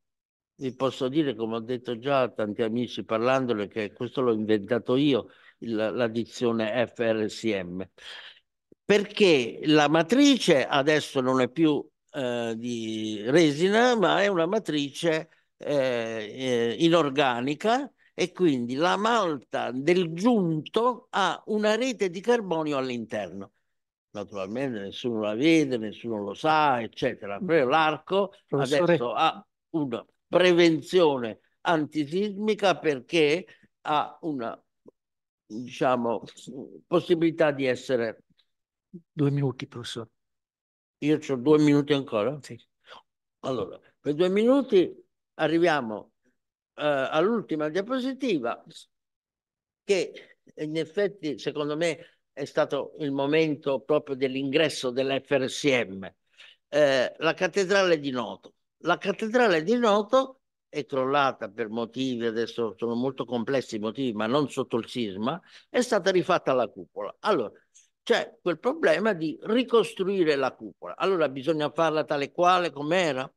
vi posso dire, come ho detto già a tanti amici parlandone, che questo l'ho inventato io, la, la dizione FRCM, perché la matrice adesso non è più eh, di resina, ma è una matrice eh, eh inorganica e quindi la malta del giunto ha una rete di carbonio all'interno. Naturalmente nessuno la vede, nessuno lo sa, eccetera. Mm. Però l'arco Professore... adesso ha una prevenzione antisismica perché ha una diciamo, possibilità di essere... Due minuti, professore. Io ho due minuti ancora? Sì. Allora, per due minuti arriviamo eh, all'ultima diapositiva, che in effetti secondo me è stato il momento proprio dell'ingresso dell'FRSM, eh, la cattedrale di Noto. La cattedrale di Noto è crollata per motivi, adesso sono molto complessi i motivi, ma non sotto il sisma, è stata rifatta la cupola. Allora, c'è quel problema di ricostruire la cupola. Allora bisogna farla tale quale com'era.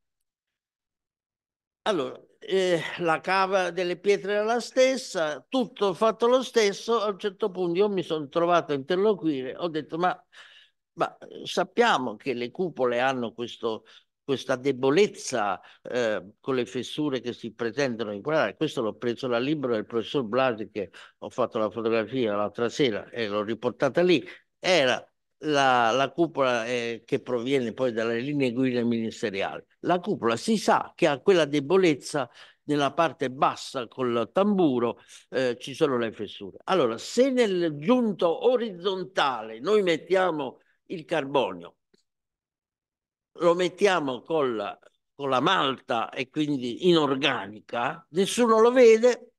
Allora, eh, la cava delle pietre era la stessa, tutto fatto lo stesso, a un certo punto io mi sono trovato a interloquire, ho detto ma, ma eh, sappiamo che le cupole hanno questo, questa debolezza eh, con le fessure che si presentano in quella, Questo l'ho preso dal libro del professor Blasi che ho fatto la fotografia l'altra sera e l'ho riportata lì. Era la, la cupola eh, che proviene poi dalle linee guida ministeriali, la cupola si sa che ha quella debolezza nella parte bassa col tamburo eh, ci sono le fessure. Allora, se nel giunto orizzontale noi mettiamo il carbonio, lo mettiamo con la, con la malta e quindi inorganica, nessuno lo vede,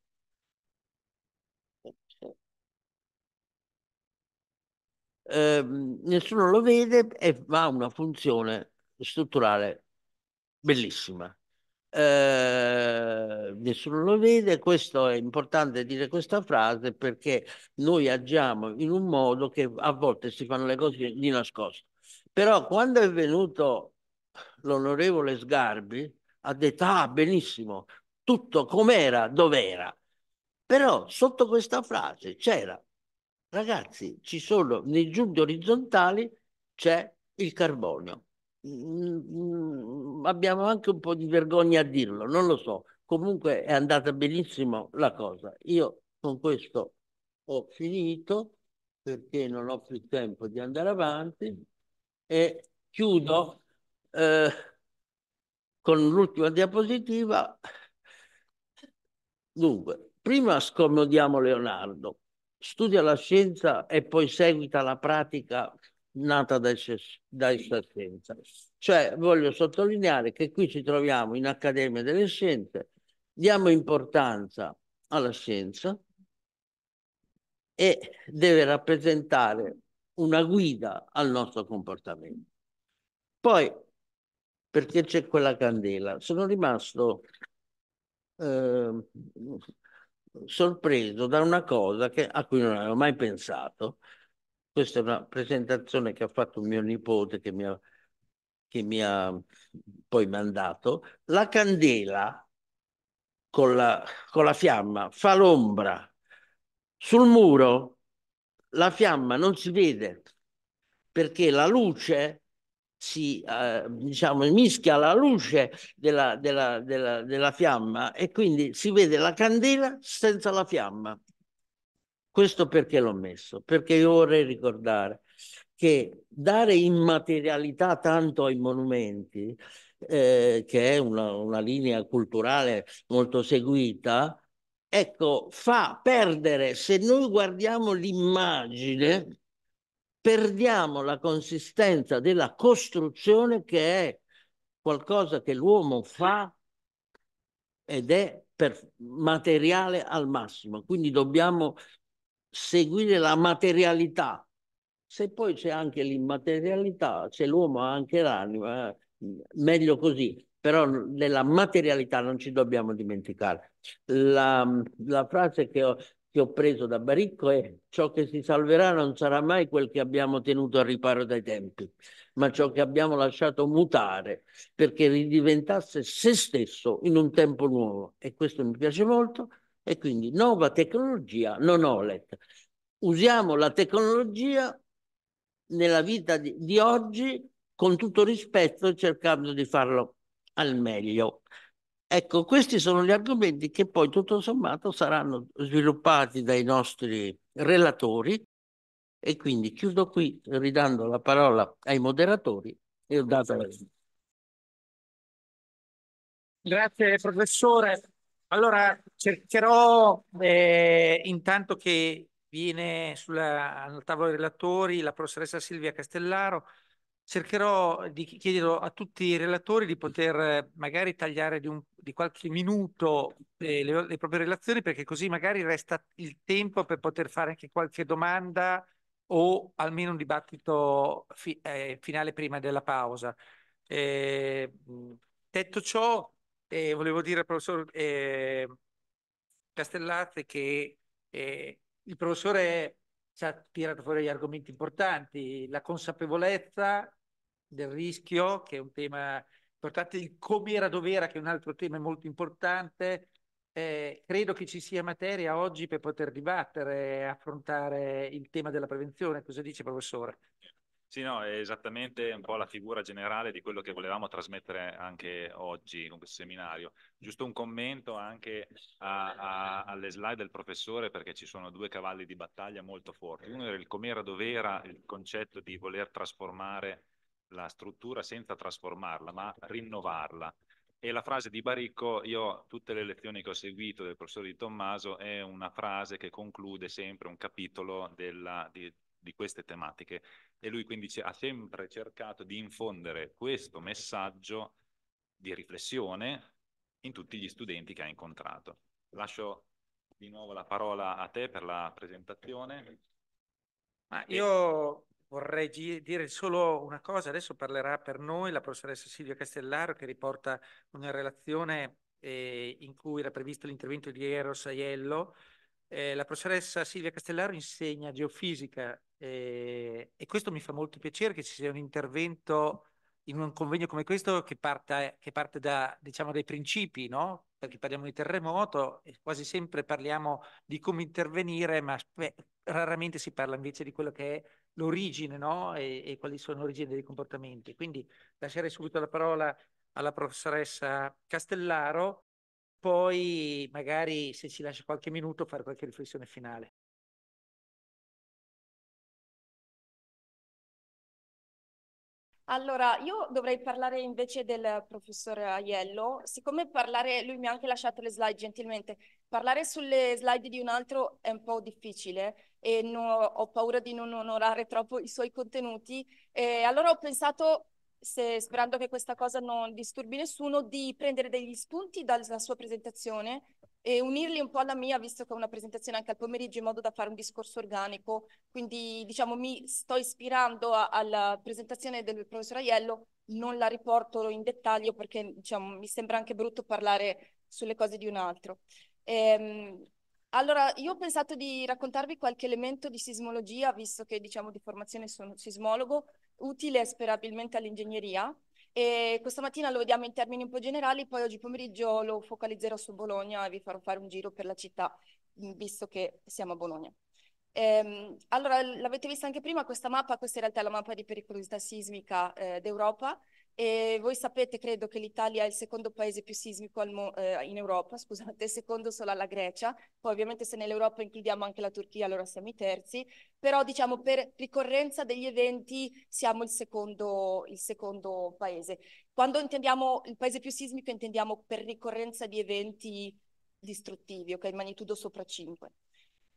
Ehm, nessuno lo vede e fa una funzione strutturale bellissima. Eh, nessuno lo vede, questo è importante dire questa frase perché noi agiamo in un modo che a volte si fanno le cose di nascosto. Però quando è venuto l'onorevole Sgarbi ha detto ah benissimo, tutto com'era, dov'era. Però sotto questa frase c'era Ragazzi, ci sono nei giunti orizzontali c'è il carbonio. Mm, mm, abbiamo anche un po' di vergogna a dirlo, non lo so. Comunque è andata benissimo la cosa. Io con questo ho finito perché non ho più tempo di andare avanti e chiudo eh, con l'ultima diapositiva. Dunque, prima scomodiamo Leonardo, studia la scienza e poi seguita la pratica nata da dai scienza. Cioè, voglio sottolineare che qui ci troviamo in Accademia delle Scienze, diamo importanza alla scienza e deve rappresentare una guida al nostro comportamento. Poi, perché c'è quella candela? Sono rimasto eh, sorpreso da una cosa che, a cui non avevo mai pensato. Questa è una presentazione che ha fatto mio nipote che mi ha, che mi ha poi mandato. La candela con la, con la fiamma fa l'ombra. Sul muro la fiamma non si vede perché la luce si eh, diciamo, mischia la luce della, della, della, della fiamma e quindi si vede la candela senza la fiamma. Questo perché l'ho messo? Perché io vorrei ricordare che dare immaterialità tanto ai monumenti, eh, che è una, una linea culturale molto seguita, ecco, fa perdere, se noi guardiamo l'immagine, perdiamo la consistenza della costruzione che è qualcosa che l'uomo fa ed è materiale al massimo. Quindi dobbiamo seguire la materialità. Se poi c'è anche l'immaterialità, se l'uomo ha anche l'anima, eh, meglio così. Però nella materialità non ci dobbiamo dimenticare. La, la frase che ho, che ho preso da Baricco è ciò che si salverà non sarà mai quel che abbiamo tenuto a riparo dai tempi, ma ciò che abbiamo lasciato mutare perché ridiventasse se stesso in un tempo nuovo. E questo mi piace molto. E quindi nuova tecnologia, non OLED. Usiamo la tecnologia nella vita di, di oggi con tutto rispetto cercando di farlo al meglio. Ecco, questi sono gli argomenti che poi tutto sommato saranno sviluppati dai nostri relatori e quindi chiudo qui ridando la parola ai moderatori e ho dato la Grazie professore. Allora cercherò eh, intanto che viene sulla, al tavolo dei relatori la professoressa Silvia Castellaro cercherò di chiedere a tutti i relatori di poter magari tagliare di, un, di qualche minuto eh, le, le, proprie relazioni perché così magari resta il tempo per poter fare anche qualche domanda o almeno un dibattito fi, eh, finale prima della pausa. Eh, detto ciò, eh, volevo dire al professor eh, Castellate che eh, il professore ci ha tirato fuori gli argomenti importanti, la consapevolezza del rischio, che è un tema importante, il com'era dov'era, che è un altro tema molto importante. Eh, credo che ci sia materia oggi per poter dibattere e affrontare il tema della prevenzione. Cosa dice professore? Sì, no, è esattamente un po' la figura generale di quello che volevamo trasmettere anche oggi con questo seminario. Giusto un commento anche a, a, alle slide del professore perché ci sono due cavalli di battaglia molto forti. Uno era il com'era dov'era, il concetto di voler trasformare la struttura senza trasformarla, ma certo. rinnovarla. E la frase di Baricco, io tutte le lezioni che ho seguito del professor Di Tommaso, è una frase che conclude sempre un capitolo della, di, di queste tematiche. E lui quindi ha sempre cercato di infondere questo messaggio di riflessione in tutti gli studenti che ha incontrato. Lascio di nuovo la parola a te per la presentazione. Ma io vorrei dire solo una cosa, adesso parlerà per noi la professoressa Silvia Castellaro che riporta una relazione eh, in cui era previsto l'intervento di Eros Aiello. Eh, la professoressa Silvia Castellaro insegna geofisica eh, e questo mi fa molto piacere che ci sia un intervento in un convegno come questo che, parta, che parte da, diciamo, dai principi, no? perché parliamo di terremoto e quasi sempre parliamo di come intervenire, ma raramente si parla invece di quello che è l'origine no? e, e, quali sono l'origine dei comportamenti. Quindi lascerei subito la parola alla professoressa Castellaro, poi magari se ci lascia qualche minuto fare qualche riflessione finale. Allora, io dovrei parlare invece del professore Aiello, siccome parlare, lui mi ha anche lasciato le slide gentilmente, parlare sulle slide di un altro è un po' difficile, e non, ho paura di non onorare troppo i suoi contenuti. E allora ho pensato, se, sperando che questa cosa non disturbi nessuno, di prendere degli spunti dalla sua presentazione e unirli un po' alla mia, visto che ho una presentazione anche al pomeriggio, in modo da fare un discorso organico. Quindi, diciamo, mi sto ispirando a, alla presentazione del professor Aiello, non la riporto in dettaglio perché diciamo, mi sembra anche brutto parlare sulle cose di un altro. Ehm, allora, io ho pensato di raccontarvi qualche elemento di sismologia, visto che diciamo di formazione sono sismologo, utile sperabilmente all'ingegneria. E questa mattina lo vediamo in termini un po' generali, poi oggi pomeriggio lo focalizzerò su Bologna e vi farò fare un giro per la città, visto che siamo a Bologna. Ehm, allora, l'avete vista anche prima questa mappa, questa in realtà è la mappa di pericolosità sismica eh, d'Europa e voi sapete, credo, che l'Italia è il secondo paese più sismico mo- eh, in Europa, scusate, secondo solo alla Grecia. Poi ovviamente se nell'Europa includiamo anche la Turchia, allora siamo i terzi. Però diciamo per ricorrenza degli eventi siamo il secondo, il secondo paese. Quando intendiamo il paese più sismico intendiamo per ricorrenza di eventi distruttivi, ok? Magnitudo sopra 5.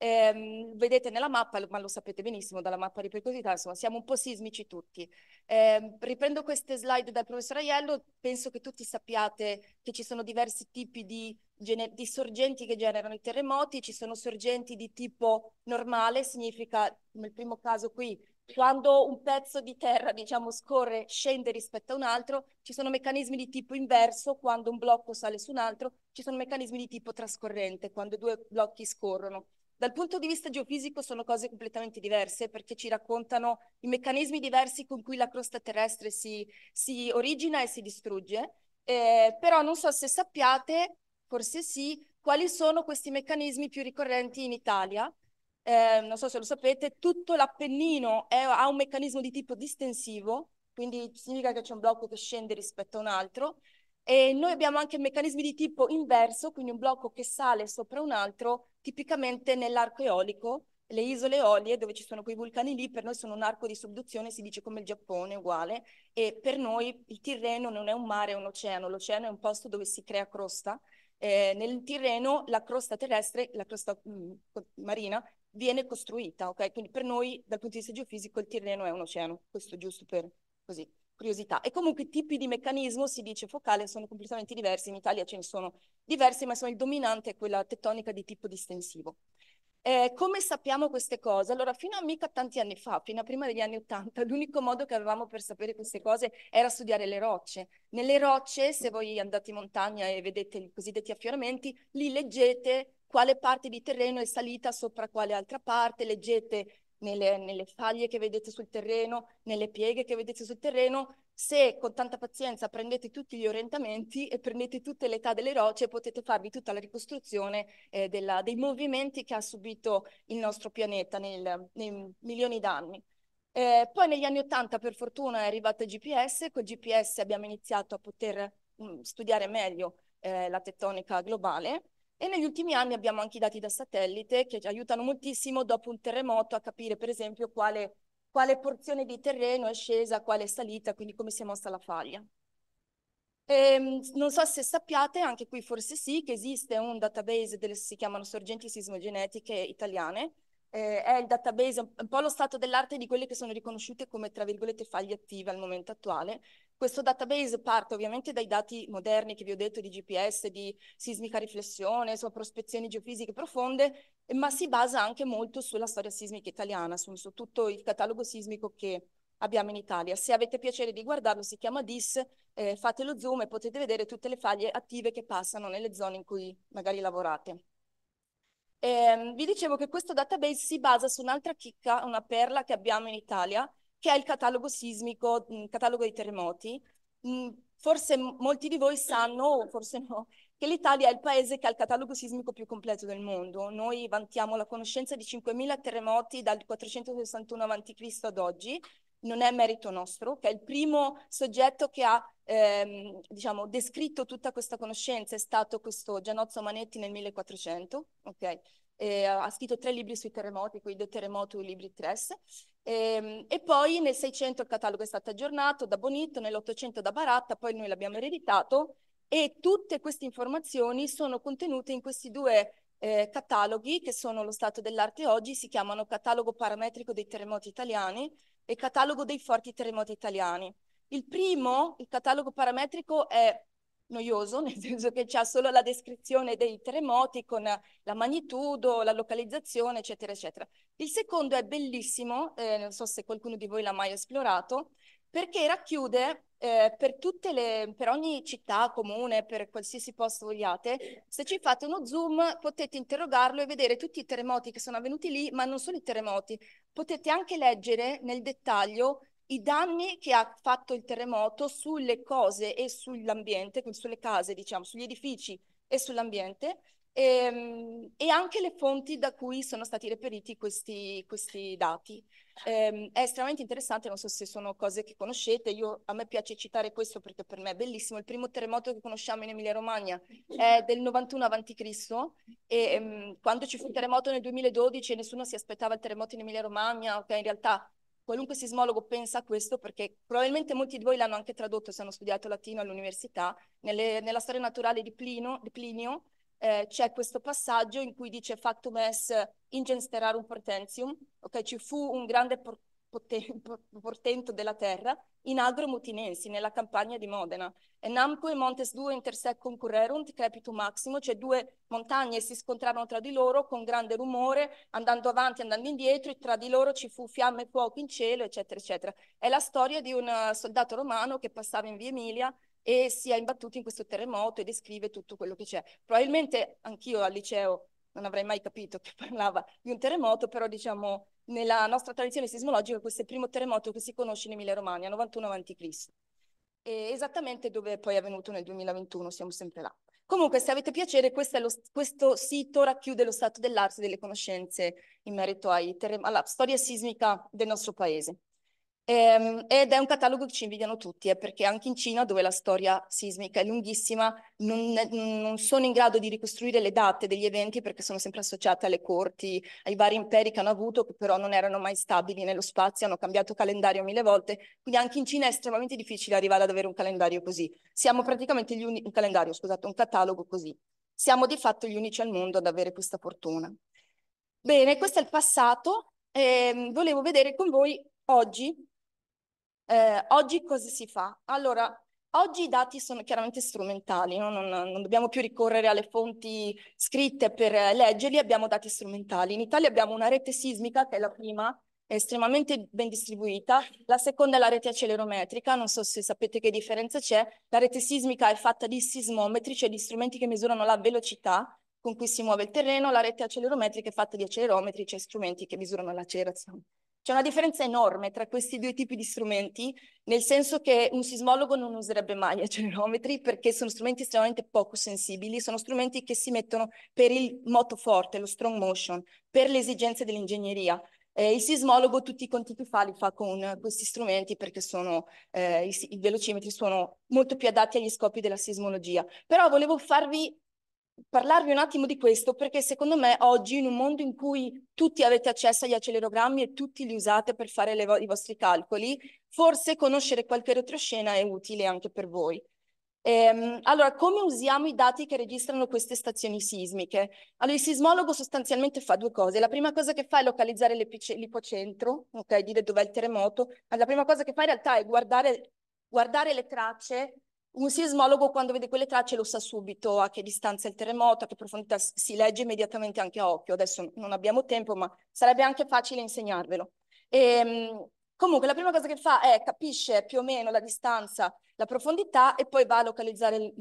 Eh, vedete nella mappa, ma lo sapete benissimo dalla mappa ripercutita, insomma, siamo un po' sismici tutti. Eh, riprendo queste slide dal professor Aiello, penso che tutti sappiate che ci sono diversi tipi di, di sorgenti che generano i terremoti, ci sono sorgenti di tipo normale, significa, nel primo caso qui, quando un pezzo di terra, diciamo, scorre, scende rispetto a un altro, ci sono meccanismi di tipo inverso, quando un blocco sale su un altro, ci sono meccanismi di tipo trascorrente, quando due blocchi scorrono. Dal punto di vista geofisico sono cose completamente diverse perché ci raccontano i meccanismi diversi con cui la crosta terrestre si, si origina e si distrugge, eh, però non so se sappiate, forse sì, quali sono questi meccanismi più ricorrenti in Italia. Eh, non so se lo sapete, tutto l'Appennino ha un meccanismo di tipo distensivo, quindi significa che c'è un blocco che scende rispetto a un altro, e noi abbiamo anche meccanismi di tipo inverso, quindi un blocco che sale sopra un altro, tipicamente nell'arco eolico, le isole Eolie, dove ci sono quei vulcani lì, per noi sono un arco di subduzione, si dice come il Giappone, uguale, e per noi il Tirreno non è un mare, è un oceano, l'oceano è un posto dove si crea crosta. Eh, nel Tirreno la crosta terrestre, la crosta mh, mm, marina, viene costruita, ok? Quindi per noi, dal punto di vista geofisico, il Tirreno è un oceano, questo giusto per così curiosità. E comunque i tipi di meccanismo, si dice focale, sono completamente diversi, in Italia ce ne sono diversi, ma insomma il dominante è quella tettonica di tipo distensivo. Eh, come sappiamo queste cose? Allora, fino a mica tanti anni fa, fino a prima degli anni Ottanta, l'unico modo che avevamo per sapere queste cose era studiare le rocce. Nelle rocce, se voi andate in montagna e vedete i cosiddetti affioramenti, lì leggete quale parte di terreno è salita sopra quale altra parte, leggete nelle, nelle faglie che vedete sul terreno, nelle pieghe che vedete sul terreno, se con tanta pazienza prendete tutti gli orientamenti e prendete tutte le età delle rocce, potete farvi tutta la ricostruzione eh, della, dei movimenti che ha subito il nostro pianeta nel, nei milioni d'anni. Eh, poi negli anni Ottanta, per fortuna, è arrivato il GPS. Col GPS abbiamo iniziato a poter mh, mm, studiare meglio eh, la tettonica globale e negli ultimi anni abbiamo anche i dati da satellite che ci aiutano moltissimo dopo un terremoto a capire per esempio quale, quale porzione di terreno è scesa, quale è salita, quindi come si è mossa la faglia. E, ehm, non so se sappiate, anche qui forse sì, che esiste un database delle si chiamano sorgenti sismogenetiche italiane. Eh, è il database, un po' lo stato dell'arte di quelle che sono riconosciute come, tra virgolette, faglie attive al momento attuale. Questo database parte ovviamente dai dati moderni che vi ho detto di GPS, di sismica riflessione, su prospezioni geofisiche profonde, ma si basa anche molto sulla storia sismica italiana, su, su tutto il catalogo sismico che abbiamo in Italia. Se avete piacere di guardarlo, si chiama DIS, eh, fate lo zoom e potete vedere tutte le faglie attive che passano nelle zone in cui magari lavorate. Eh, vi dicevo che questo database si basa su un'altra chicca, una perla che abbiamo in Italia, che è il catalogo sismico, il mm, catalogo dei terremoti. Mm, forse molti di voi sanno, forse no, che l'Italia è il paese che ha il catalogo sismico più completo del mondo. Noi vantiamo la conoscenza di 5.000 terremoti dal 461 a.C. ad oggi, non è merito nostro, che è il primo soggetto che ha ehm, diciamo, descritto tutta questa conoscenza, è stato questo Gianozzo Manetti nel 1400. Okay? eh, ha scritto tre libri sui terremoti, quindi Terremoto Libri 3, e, ehm, e, poi nel 600 il catalogo è stato aggiornato da Bonito, nell'800 da Baratta, poi noi l'abbiamo ereditato e tutte queste informazioni sono contenute in questi due eh, cataloghi che sono lo stato dell'arte oggi, si chiamano Catalogo parametrico dei terremoti italiani e Catalogo dei forti terremoti italiani. Il primo, il catalogo parametrico, è noioso, nel senso che c'è solo la descrizione dei terremoti con la magnitudo, la localizzazione, eccetera, eccetera. Il secondo è bellissimo, eh, non so se qualcuno di voi l'ha mai esplorato, perché racchiude eh, per, le, per, ogni città, comune, per qualsiasi posto vogliate, se ci fate uno zoom potete interrogarlo e vedere tutti i terremoti che sono avvenuti lì, ma non solo i terremoti, potete anche leggere nel dettaglio i danni che ha fatto il terremoto sulle cose e sull'ambiente, sulle case, diciamo, sugli edifici e sull'ambiente, e, ehm, e, anche le fonti da cui sono stati reperiti questi, questi dati. E, ehm, è estremamente interessante, non so se sono cose che conoscete, Io, a me piace citare questo perché per me è bellissimo, il primo terremoto che conosciamo in Emilia Romagna è del 91 a.C. e um, quando ci fu il terremoto nel 2012 e nessuno si aspettava il terremoto in Emilia Romagna, ok, in realtà qualunque sismologo pensa a questo perché probabilmente molti di voi l'hanno anche tradotto se hanno studiato latino all'università, nella storia naturale di, Plino, di Plinio eh, c'è questo passaggio in cui dice factum es ingens terrarum portentium, okay? ci fu un grande portento della terra, in agro mutinensi, nella campagna di Modena. E namque montes due intersec concurrerunt, crepitu maximo, cioè due montagne si scontrarono tra di loro con grande rumore, andando avanti, andando indietro, e tra di loro ci fu fiamme e fuoco in cielo, eccetera, eccetera. È la storia di un eh, soldato romano che passava in via Emilia e si è imbattuto in questo terremoto e descrive tutto quello che c'è. Probabilmente anch'io al liceo non avrei mai capito che parlava di un terremoto, però diciamo nella nostra tradizione sismologica questo è il primo terremoto che si conosce in Emilia-Romagna, 91 a.C. esattamente dove poi è avvenuto nel 2021, siamo sempre là. Comunque, se avete piacere, questo, lo, questo sito racchiude lo stato dell'arte e delle conoscenze in merito alla storia sismica del nostro paese. Ehm, ed è un catalogo che ci invidiano tutti, eh, perché anche in Cina, dove la storia sismica è lunghissima, non, non, sono in grado di ricostruire le date degli eventi perché sono sempre associate alle corti, ai vari imperi che hanno avuto, che però non erano mai stabili nello spazio, hanno cambiato calendario mille volte. Quindi anche in Cina è estremamente difficile arrivare ad avere un calendario così. Siamo praticamente gli unici, un calendario, scusate, un catalogo così. Siamo di fatto gli unici al mondo ad avere questa fortuna. Bene, questo è il passato. Eh, volevo vedere con voi oggi eh, oggi cosa si fa? Allora, oggi i dati sono chiaramente strumentali, no? non, non, dobbiamo più ricorrere alle fonti scritte per leggerli, abbiamo dati strumentali. In Italia abbiamo una rete sismica, che è la prima, è estremamente ben distribuita, la seconda è la rete accelerometrica, non so se sapete che differenza c'è, la rete sismica è fatta di sismometri, cioè di strumenti che misurano la velocità con cui si muove il terreno, la rete accelerometrica è fatta di accelerometri, cioè strumenti che misurano l'accelerazione. C'è una differenza enorme tra questi due tipi di strumenti, nel senso che un sismologo non userebbe mai accelerometri perché sono strumenti estremamente poco sensibili, sono strumenti che si mettono per il moto forte, lo strong motion, per le esigenze dell'ingegneria. Eh, il sismologo tutti i conti che fa li fa con questi strumenti perché sono, eh, i, i velocimetri sono molto più adatti agli scopi della sismologia. Però volevo farvi parlarvi un attimo di questo perché secondo me oggi in un mondo in cui tutti avete accesso agli accelerogrammi e tutti li usate per fare vo i vostri calcoli, forse conoscere qualche retroscena è utile anche per voi. Ehm, allora, come usiamo i dati che registrano queste stazioni sismiche? Allora, il sismologo sostanzialmente fa due cose. La prima cosa che fa è localizzare l'ipocentro, ok, dire dov'è il terremoto, ma la prima cosa che fa in realtà è guardare, guardare le tracce un sismologo quando vede quelle tracce lo sa subito a che distanza è il terremoto, a che profondità si legge immediatamente anche a occhio. Adesso non abbiamo tempo, ma sarebbe anche facile insegnarvelo. E, ehm, comunque la prima cosa che fa è capisce più o meno la distanza, la profondità e poi va a localizzare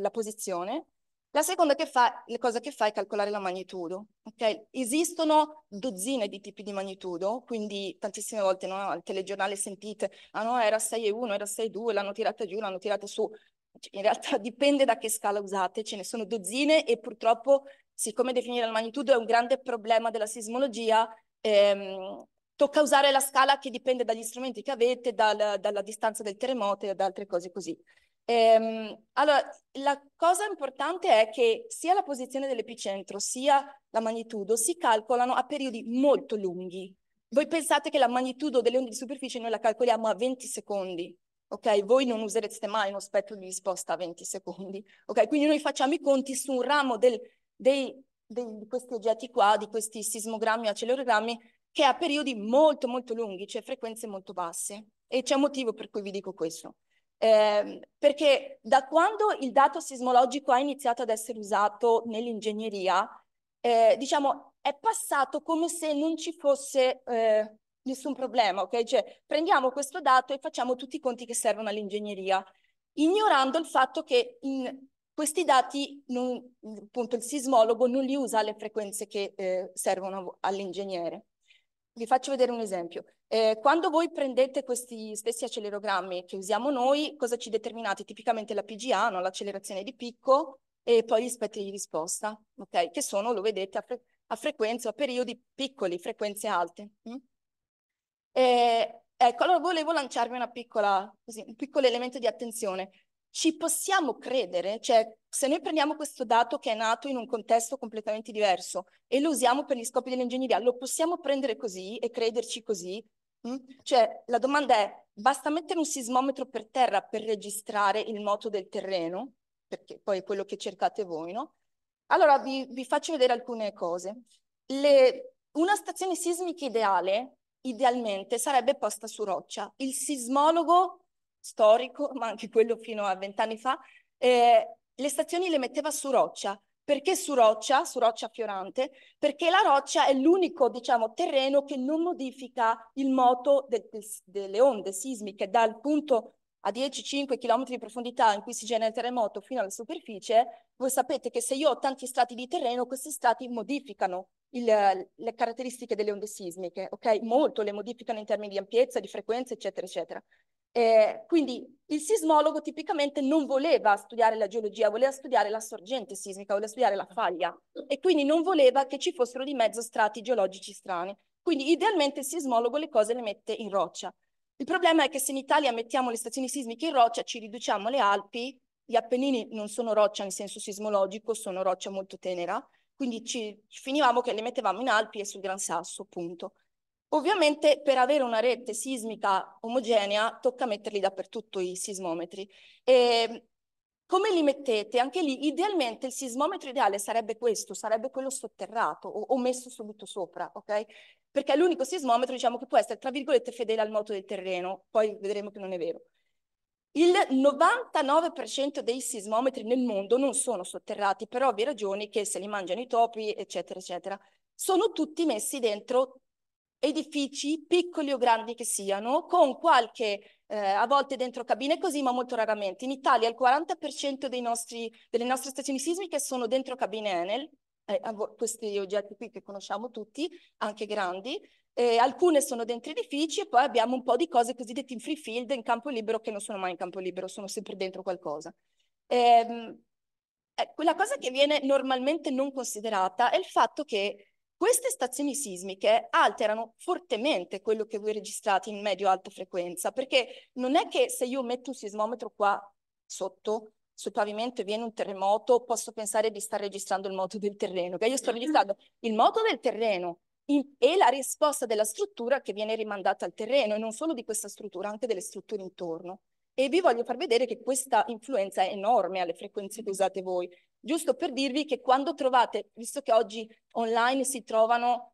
la posizione la seconda che fa, cosa che fa è calcolare la magnitudo. Okay? Esistono dozzine di tipi di magnitudo, quindi tantissime volte no, al telegiornale sentite ah no, era 6,1, era 6,2, l'hanno tirata giù, l'hanno tirata su. Cioè, in realtà dipende da che scala usate, ce ne sono dozzine e purtroppo, siccome definire la magnitudo è un grande problema della sismologia, ehm, tocca usare la scala che dipende dagli strumenti che avete, dal, dalla distanza del terremoto e da altre cose così. Ehm, allora, la cosa importante è che sia la posizione dell'epicentro sia la magnitudo si calcolano a periodi molto lunghi. Voi pensate che la magnitudo delle onde di superficie noi la calcoliamo a 20 secondi, ok? Voi non userete mai uno spettro di risposta a 20 secondi, ok? Quindi noi facciamo i conti su un ramo del, dei, dei, di questi oggetti qua, di questi sismogrammi o accelerogrammi, che ha periodi molto molto lunghi, cioè frequenze molto basse. E c'è un motivo per cui vi dico questo eh, perché da quando il dato sismologico ha iniziato ad essere usato nell'ingegneria, eh, diciamo, è passato come se non ci fosse eh, nessun problema, ok? Cioè, prendiamo questo dato e facciamo tutti i conti che servono all'ingegneria, ignorando il fatto che in questi dati, non, appunto, il sismologo non li usa alle frequenze che eh, servono all'ingegnere. Vi faccio vedere un esempio. Eh, quando voi prendete questi stessi accelerogrammi che usiamo noi, cosa ci determinate? Tipicamente la PGA, no? l'accelerazione di picco, e poi gli spettri di risposta, okay? che sono, lo vedete, a, fre a frequenze a periodi piccoli, frequenze alte. Mm? E, eh, ecco, allora volevo lanciarvi una piccola, così, un piccolo elemento di attenzione. Ci possiamo credere? Cioè, se noi prendiamo questo dato che è nato in un contesto completamente diverso e lo usiamo per gli scopi dell'ingegneria, lo possiamo prendere così e crederci così Mm? Cioè, la domanda è, basta mettere un sismometro per terra per registrare il moto del terreno, perché poi è quello che cercate voi, no? Allora, vi, vi faccio vedere alcune cose. Le, una stazione sismica ideale, idealmente, sarebbe posta su roccia. Il sismologo storico, ma anche quello fino a vent'anni fa, eh, le stazioni le metteva su roccia, perché su roccia, su roccia fiorante? Perché la roccia è l'unico, diciamo, terreno che non modifica il moto de, de, delle onde sismiche dal punto a 10-5 km di profondità in cui si genera il terremoto fino alla superficie, voi sapete che se io ho tanti strati di terreno, questi strati modificano il, le caratteristiche delle onde sismiche, ok? Molto le modificano in termini di ampiezza, di frequenza, eccetera, eccetera. Eh, quindi il sismologo tipicamente non voleva studiare la geologia, voleva studiare la sorgente sismica, voleva studiare la faglia e quindi non voleva che ci fossero di mezzo strati geologici strani. Quindi idealmente il sismologo le cose le mette in roccia. Il problema è che se in Italia mettiamo le stazioni sismiche in roccia, ci riduciamo le Alpi, gli Appennini non sono roccia in senso sismologico, sono roccia molto tenera, quindi ci, finivamo che le mettevamo in Alpi e sul Gran Sasso, punto. Ovviamente per avere una rete sismica omogenea tocca metterli dappertutto i sismometri. E ehm, come li mettete? Anche lì idealmente il sismometro ideale sarebbe questo, sarebbe quello sotterrato o, o messo subito sopra, ok? Perché è l'unico sismometro diciamo, che può essere tra virgolette fedele al moto del terreno, poi vedremo che non è vero. Il 99% dei sismometri nel mondo non sono sotterrati per ovvie ragioni che se li mangiano i topi, eccetera, eccetera. Sono tutti messi dentro edifici, piccoli o grandi che siano, con qualche eh, a volte dentro cabine così, ma molto raramente. In Italia il 40% nostri, delle nostre stazioni sismiche sono dentro cabine Enel, eh, questi oggetti qui che conosciamo tutti, anche grandi. Eh, alcune sono dentro edifici e poi abbiamo un po' di cose cosiddette in free field, in campo libero, che non sono mai in campo libero, sono sempre dentro qualcosa. Ehm, eh, quella cosa che viene normalmente non considerata è il fatto che queste stazioni sismiche alterano fortemente quello che voi registrate in medio-alta frequenza, perché non è che se io metto un sismometro qua sotto sul pavimento e viene un terremoto, posso pensare di star registrando il moto del terreno. Io sto mm-hmm. registrando il moto del terreno e la risposta della struttura che viene rimandata al terreno, e non solo di questa struttura, anche delle strutture intorno. E vi voglio far vedere che questa influenza è enorme alle frequenze che usate voi. Giusto per dirvi che quando trovate, visto che oggi online si trovano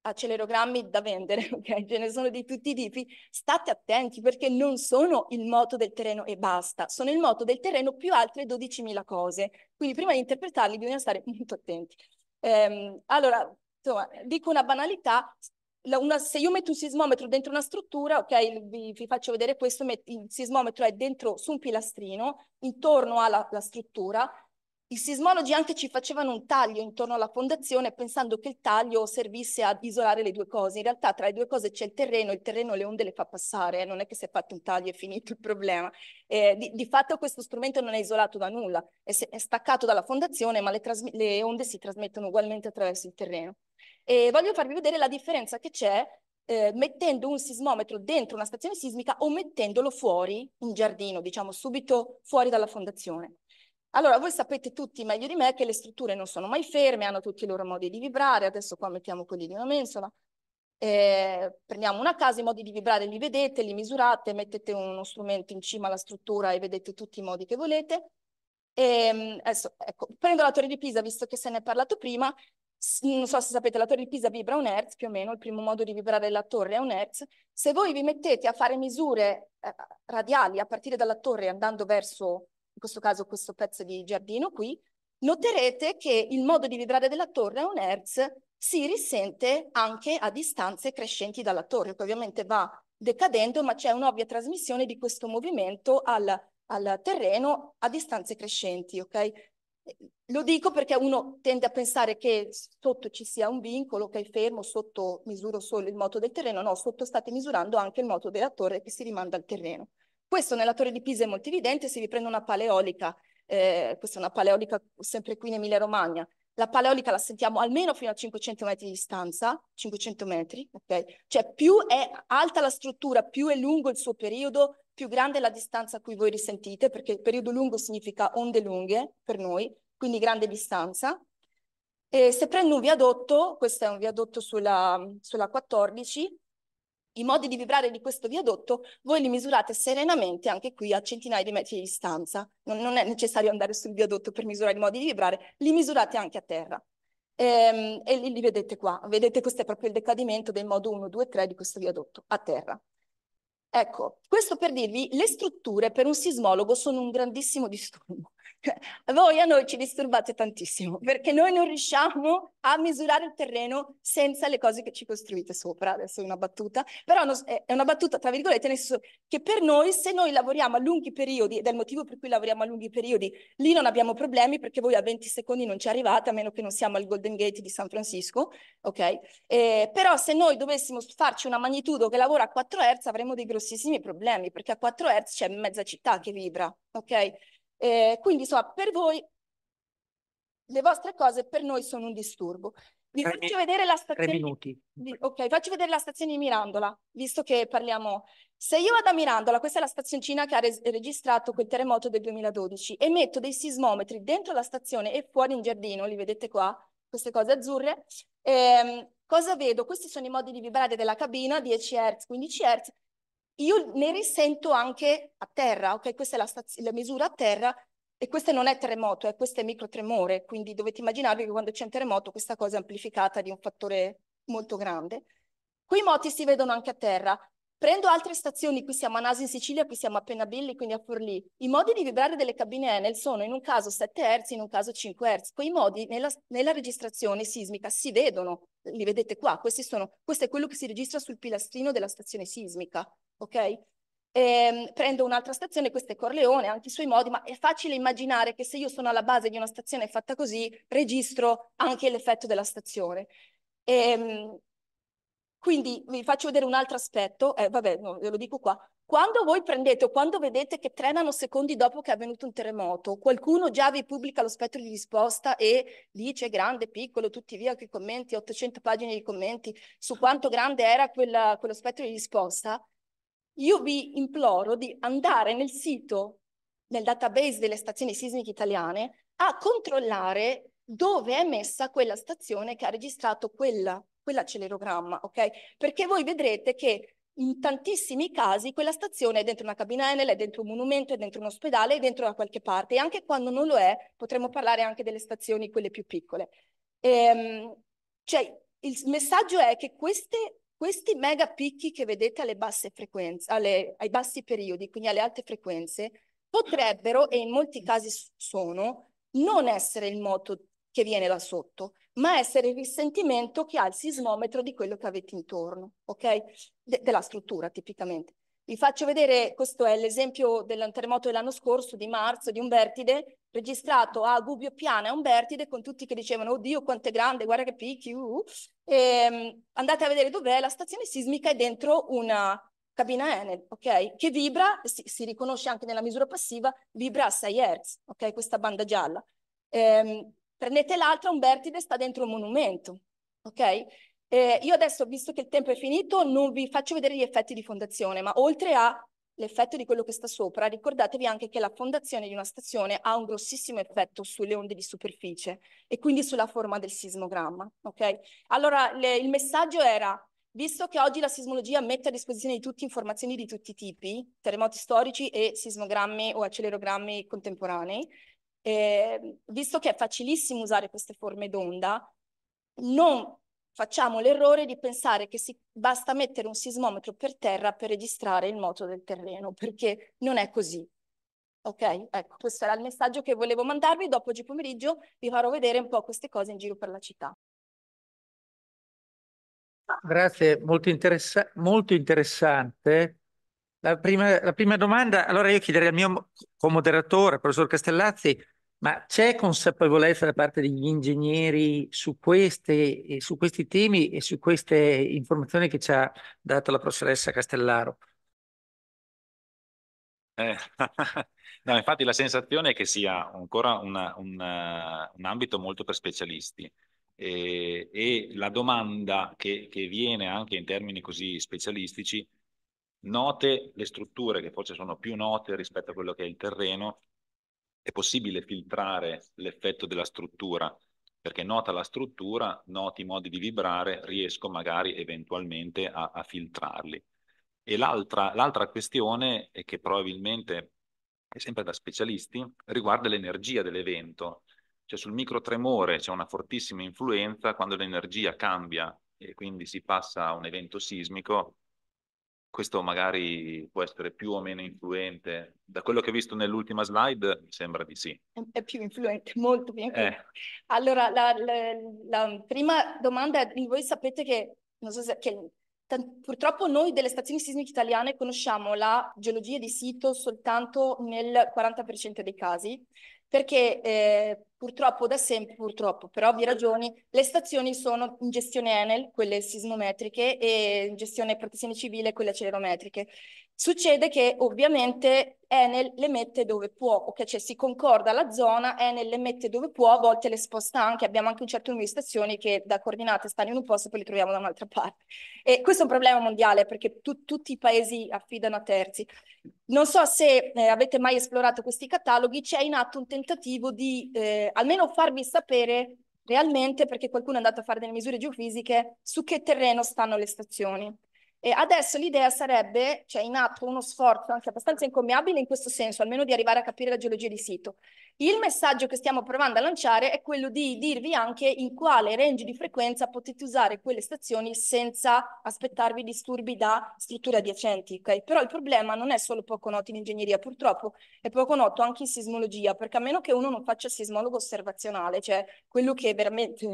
accelerogrammi da vendere, ok? Ce ne sono di tutti i tipi, state attenti perché non sono il moto del terreno e basta, sono il moto del terreno più altre 12.000 cose. Quindi prima di interpretarli bisogna stare molto attenti. Ehm, allora, insomma, dico una banalità, una, se io metto un sismometro dentro una struttura, ok, vi, vi faccio vedere questo, met, il sismometro è dentro su un pilastrino, intorno alla struttura, i sismologi anche ci facevano un taglio intorno alla fondazione pensando che il taglio servisse ad isolare le due cose. In realtà tra le due cose c'è il terreno, il terreno le onde le fa passare, eh? non è che se fatto un taglio è finito il problema. Eh, di, di, fatto questo strumento non è isolato da nulla, è, è staccato dalla fondazione ma le, le, onde si trasmettono ugualmente attraverso il terreno. E voglio farvi vedere la differenza che c'è eh, mettendo un sismometro dentro una stazione sismica o mettendolo fuori in giardino, diciamo subito fuori dalla fondazione. Allora, voi sapete tutti meglio di me che le strutture non sono mai ferme, hanno tutti i loro modi di vibrare, adesso qua mettiamo quelli di una mensola, eh, prendiamo una casa, i modi di vibrare li vedete, li misurate, mettete uno strumento in cima alla struttura e vedete tutti i modi che volete. E, ehm, adesso, ecco, prendo la torre di Pisa, visto che se ne è parlato prima, non so se sapete, la torre di Pisa vibra un Hertz più o meno, il primo modo di vibrare la torre è un Hertz. Se voi vi mettete a fare misure eh, radiali a partire dalla torre andando verso in questo caso questo pezzo di giardino qui, noterete che il modo di vibrare della torre a un Hertz si risente anche a distanze crescenti dalla torre, che ovviamente va decadendo, ma c'è un'ovvia trasmissione di questo movimento al, al terreno a distanze crescenti, okay? Lo dico perché uno tende a pensare che sotto ci sia un vincolo, che è fermo, sotto misuro solo il moto del terreno, no, sotto state misurando anche il moto della torre che si rimanda al terreno. Questo nella torre di Pisa è molto evidente se vi prendo una paleolica, eh, questa è una paleolica sempre qui in Emilia Romagna, la paleolica la sentiamo almeno fino a 500 metri di distanza, 500 metri, ok? Cioè più è alta la struttura, più è lungo il suo periodo, più grande è la distanza a cui voi risentite, perché il periodo lungo significa onde lunghe per noi, quindi grande distanza. E se prendo un viadotto, questo è un viadotto sulla, sulla 14, i modi di vibrare di questo viadotto, voi li misurate serenamente anche qui a centinaia di metri di distanza. Non, non è necessario andare sul viadotto per misurare i modi di vibrare, li misurate anche a terra. E, ehm, e li, li vedete qua, vedete questo è proprio il decadimento del modo 1, 2, 3 di questo viadotto a terra. Ecco, questo per dirvi, le strutture per un sismologo sono un grandissimo disturbo. Voi a noi ci disturbate tantissimo perché noi non riusciamo a misurare il terreno senza le cose che ci costruite sopra. Adesso è una battuta, però è una battuta tra virgolette nel senso che per noi se noi lavoriamo a lunghi periodi, ed è il motivo per cui lavoriamo a lunghi periodi, lì non abbiamo problemi perché voi a 20 secondi non ci arrivate a meno che non siamo al Golden Gate di San Francisco, ok? Eh, però se noi dovessimo farci una magnitudo che lavora a 4 Hz avremmo dei grossissimi problemi problemi perché a 4 Hz c'è mezza città che vibra, ok? Eh, quindi insomma, per voi le vostre cose per noi sono un disturbo. Vi tre, faccio vedere la stazione. Tre minuti. ok, faccio vedere la stazione di Mirandola, visto che parliamo. Se io vado a Mirandola, questa è la stazioncina che ha res- registrato quel terremoto del 2012, e metto dei sismometri dentro la stazione e fuori in giardino, li vedete qua, queste cose azzurre. Ehm, cosa vedo? Questi sono i modi di vibrare della cabina, 10 Hz, 15 Hz, io ne risento anche a terra, ok? Questa è la, la misura a terra e questo non è terremoto, eh, questo è microtremore, quindi dovete immaginarvi che quando c'è un terremoto questa cosa è amplificata di un fattore molto grande. Quei moti si vedono anche a terra. Prendo altre stazioni, qui siamo a Nasi in Sicilia, qui siamo a Penabilli, quindi a Forlì. I modi di vibrare delle cabine Enel sono in un caso 7 Hz, in un caso 5 Hz. Quei modi nella, nella registrazione sismica si vedono, li vedete qua, questi sono, questo è quello che si registra sul pilastrino della stazione sismica, ok? E, ehm, prendo un'altra stazione, questo è Corleone, anche i suoi modi, ma è facile immaginare che se io sono alla base di una stazione fatta così, registro anche l'effetto della stazione. Ehm, quindi vi faccio vedere un altro aspetto, eh, vabbè, no, ve lo dico qua. Quando voi prendete o quando vedete che trenano secondi dopo che è avvenuto un terremoto, qualcuno già vi pubblica lo spettro di risposta e dice grande, piccolo, tutti via che commenti, 800 pagine di commenti su quanto grande era quella, quello spettro di risposta, io vi imploro di andare nel sito, nel database delle stazioni sismiche italiane, a controllare dove è messa quella stazione che ha registrato quella quell'accelerogamma, ok? Perché voi vedrete che in tantissimi casi quella stazione è dentro una cabina Enel, è dentro un monumento, è dentro un ospedale, è dentro da qualche parte e anche quando non lo è potremmo parlare anche delle stazioni quelle più piccole. Ehm, cioè il messaggio è che queste, questi mega picchi che vedete alle basse frequenze, alle, ai bassi periodi, quindi alle alte frequenze, potrebbero, e in molti casi sono, non essere il moto che viene là sotto, ma essere il risentimento che ha il sismometro di quello che avete intorno, ok? De della struttura tipicamente. Vi faccio vedere, questo è l'esempio del terremoto dell'anno scorso, di marzo, di un vertide, registrato a Gubbio Piana, un vertide, con tutti che dicevano, oddio quanto è grande, guarda che picchi, uh. uh. e, ehm, andate a vedere dov'è, la stazione sismica è dentro una cabina Enel, ok? Che vibra, si, si riconosce anche nella misura passiva, vibra a 6 Hz, ok? Questa banda gialla. Ehm, Prendete l'altra, un vertice sta dentro un monumento, ok? Eh, io adesso, visto che il tempo è finito, non vi faccio vedere gli effetti di fondazione, ma oltre all'effetto di quello che sta sopra, ricordatevi anche che la fondazione di una stazione ha un grossissimo effetto sulle onde di superficie e quindi sulla forma del sismogramma. ok? Allora, le, il messaggio era, visto che oggi la sismologia mette a disposizione di tutti informazioni di tutti i tipi, terremoti storici e sismogrammi o accelerogrammi contemporanei, eh, visto che è facilissimo usare queste forme d'onda, non facciamo l'errore di pensare che si, basta mettere un sismometro per terra per registrare il moto del terreno, perché non è così. Ok, ecco, questo era il messaggio che volevo mandarvi. Dopo oggi pomeriggio vi farò vedere un po' queste cose in giro per la città. Grazie, molto, interessa molto interessante. La prima, la prima, domanda, allora io chiederei al mio co-moderatore, professor Castellazzi, ma c'è consapevolezza da parte degli ingegneri su, queste, su questi temi e su queste informazioni che ci ha dato la professoressa Castellaro? Eh, no, infatti la sensazione è che sia ancora una, una, un ambito molto per specialisti. E, e la domanda che, che viene anche in termini così specialistici note le strutture che forse sono più note rispetto a quello che è il terreno, è possibile filtrare l'effetto della struttura, perché nota la struttura, noti i modi di vibrare, riesco magari eventualmente a, a filtrarli. E l'altra questione, è che probabilmente è sempre da specialisti, riguarda l'energia dell'evento. Cioè sul microtremore c'è una fortissima influenza quando l'energia cambia e quindi si passa a un evento sismico, questo magari può essere più o meno influente. Da quello che ho visto nell'ultima slide, mi sembra di sì. È più influente, molto più influente. Eh. Allora, la, la, la, prima domanda è, voi sapete che, so se, che purtroppo noi delle stazioni sismiche italiane conosciamo la geologia di sito soltanto nel 40% dei casi, perché eh, purtroppo da sempre, purtroppo per ovvie ragioni, le stazioni sono in gestione Enel, quelle sismometriche, e in gestione protezione civile, quelle acelerometriche. Succede che ovviamente Enel le mette dove può, ok? Cioè si concorda la zona, Enel le mette dove può, a volte le sposta anche, abbiamo anche un certo numero di stazioni che da coordinate stanno in un posto e poi le troviamo da un'altra parte. E questo è un problema mondiale perché tu, tutti i paesi affidano a terzi. Non so se eh, avete mai esplorato questi cataloghi, c'è in atto un tentativo di eh, almeno farvi sapere realmente, perché qualcuno è andato a fare delle misure geofisiche, su che terreno stanno le stazioni. E adesso l'idea sarebbe, cioè in atto uno sforzo anche abbastanza incommiabile in questo senso, almeno di arrivare a capire la geologia di sito. Il messaggio che stiamo provando a lanciare è quello di dirvi anche in quale range di frequenza potete usare quelle stazioni senza aspettarvi disturbi da strutture adiacenti. Okay? Però il problema non è solo poco noto in ingegneria, purtroppo è poco noto anche in sismologia, perché a meno che uno non faccia sismologo osservazionale, cioè quello che veramente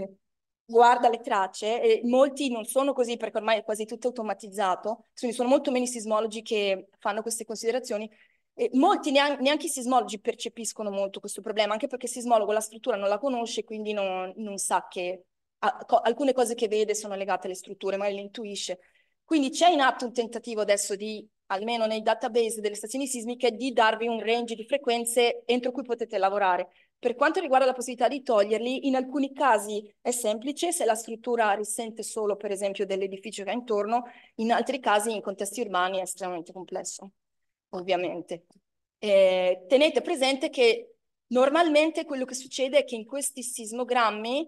guarda le tracce, e molti non sono così perché ormai è quasi tutto automatizzato, quindi sono molto meno i sismologi che fanno queste considerazioni. E molti neanche, neanche, i sismologi percepiscono molto questo problema, anche perché il sismologo la struttura non la conosce, quindi non, non sa che alcune cose che vede sono legate alle strutture, magari le intuisce. Quindi c'è in atto un tentativo adesso di, almeno nei database delle stazioni sismiche, di darvi un range di frequenze entro cui potete lavorare. Per quanto riguarda la possibilità di toglierli, in alcuni casi è semplice se la struttura risente solo, per esempio, dell'edificio che ha intorno, in altri casi, in contesti urbani, è estremamente complesso, ovviamente. Eh, tenete presente che normalmente quello che succede è che in questi sismogrammi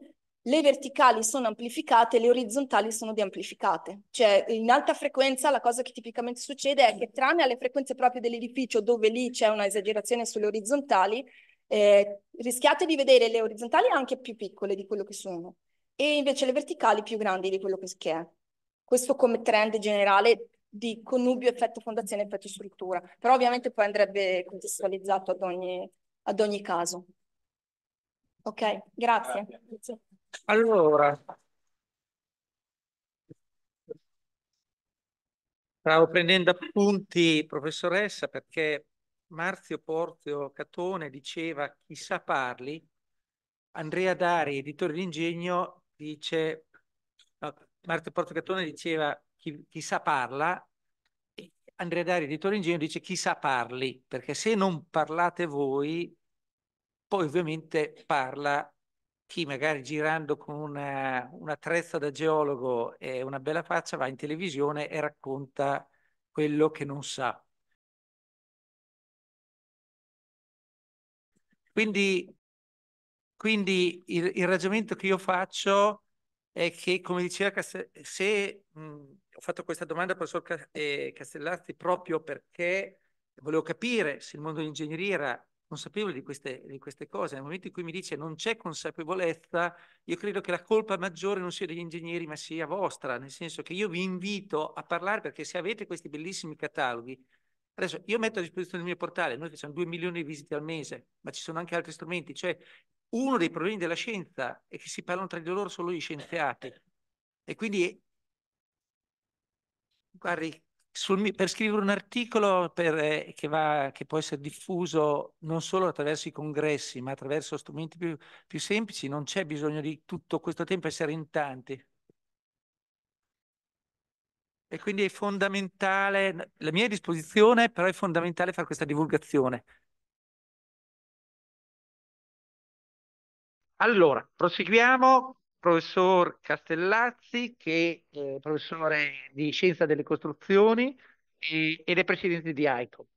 le verticali sono amplificate, le orizzontali sono deamplificate. Cioè in alta frequenza la cosa che tipicamente succede è che tranne alle frequenze proprie dell'edificio dove lì c'è una esagerazione sulle orizzontali, eh, rischiate di vedere le orizzontali anche più piccole di quello che sono e invece le verticali più grandi di quello che è. Questo come trend generale di connubio effetto fondazione effetto struttura, però ovviamente poi andrebbe contestualizzato ad ogni, ad ogni caso. Ok, grazie. grazie. Allora, stavo prendendo appunti, professoressa, perché Marzio Porzio Catone diceva chissà parli, Andrea Dari, editore d'ingegno, dice, no, Marzio Porzio Catone diceva chi, chissà parla, e Andrea Dari, editore d'ingegno, dice chissà parli, perché se non parlate voi, poi ovviamente parla chi magari girando con una, una trezza da geologo e una bella faccia va in televisione e racconta quello che non sa. Quindi, quindi il, il, ragionamento che io faccio è che, come diceva Castellazzi, se mh, mhmm, ho fatto questa domanda al professor eh, Castellazzi proprio perché volevo capire se il mondo dell'ingegneria era consapevole di queste, di queste, cose. Nel momento in cui mi dice non c'è consapevolezza, io credo che la colpa maggiore non sia degli ingegneri, ma sia vostra, nel senso che io vi invito a parlare perché se avete questi bellissimi cataloghi, Adesso io metto a disposizione il mio portale, noi che siamo 2 milioni di visite al mese, ma ci sono anche altri strumenti, cioè uno dei problemi della scienza è che si parlano tra di loro solo gli scienziati e quindi guardi, sul, per scrivere un articolo per, eh, che, va, che, può essere diffuso non solo attraverso i congressi, ma attraverso strumenti più, più semplici, non c'è bisogno di tutto questo tempo, essere in tanti. E quindi è fondamentale, la mia disposizione, però è fondamentale fare questa divulgazione. Allora, proseguiamo. Professor Castellazzi, che è eh, professore di Scienza delle Costruzioni ed è presidente di AICO.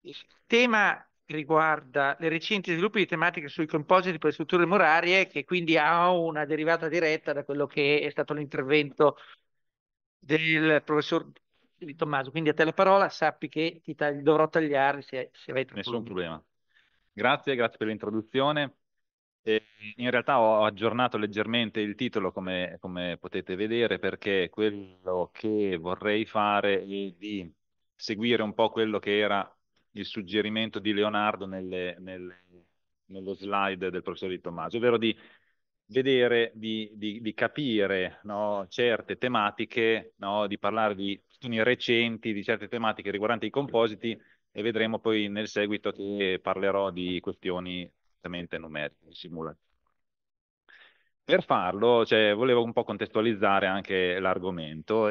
Il tema riguarda le recenti sviluppi di tematiche sui compositi per le strutture murarie, che quindi ha una derivata diretta da quello che è stato l'intervento del professor di Tommaso. Quindi a te la parola, sappi che ti tag- dovrò tagliare se, se avete Nessun problema. Grazie, grazie per l'introduzione. E in realtà ho aggiornato leggermente il titolo, come, come potete vedere, perché quello che vorrei fare è di seguire un po' quello che era il suggerimento di Leonardo nelle, nelle, nello slide del professor Di Tommaso, ovvero di vedere di, di, di capire no, certe tematiche, no, di parlare di studi recenti, di certe tematiche riguardanti i compositi e vedremo poi nel seguito che parlerò di questioni numeriche, simulate. Per farlo cioè, volevo un po' contestualizzare anche l'argomento.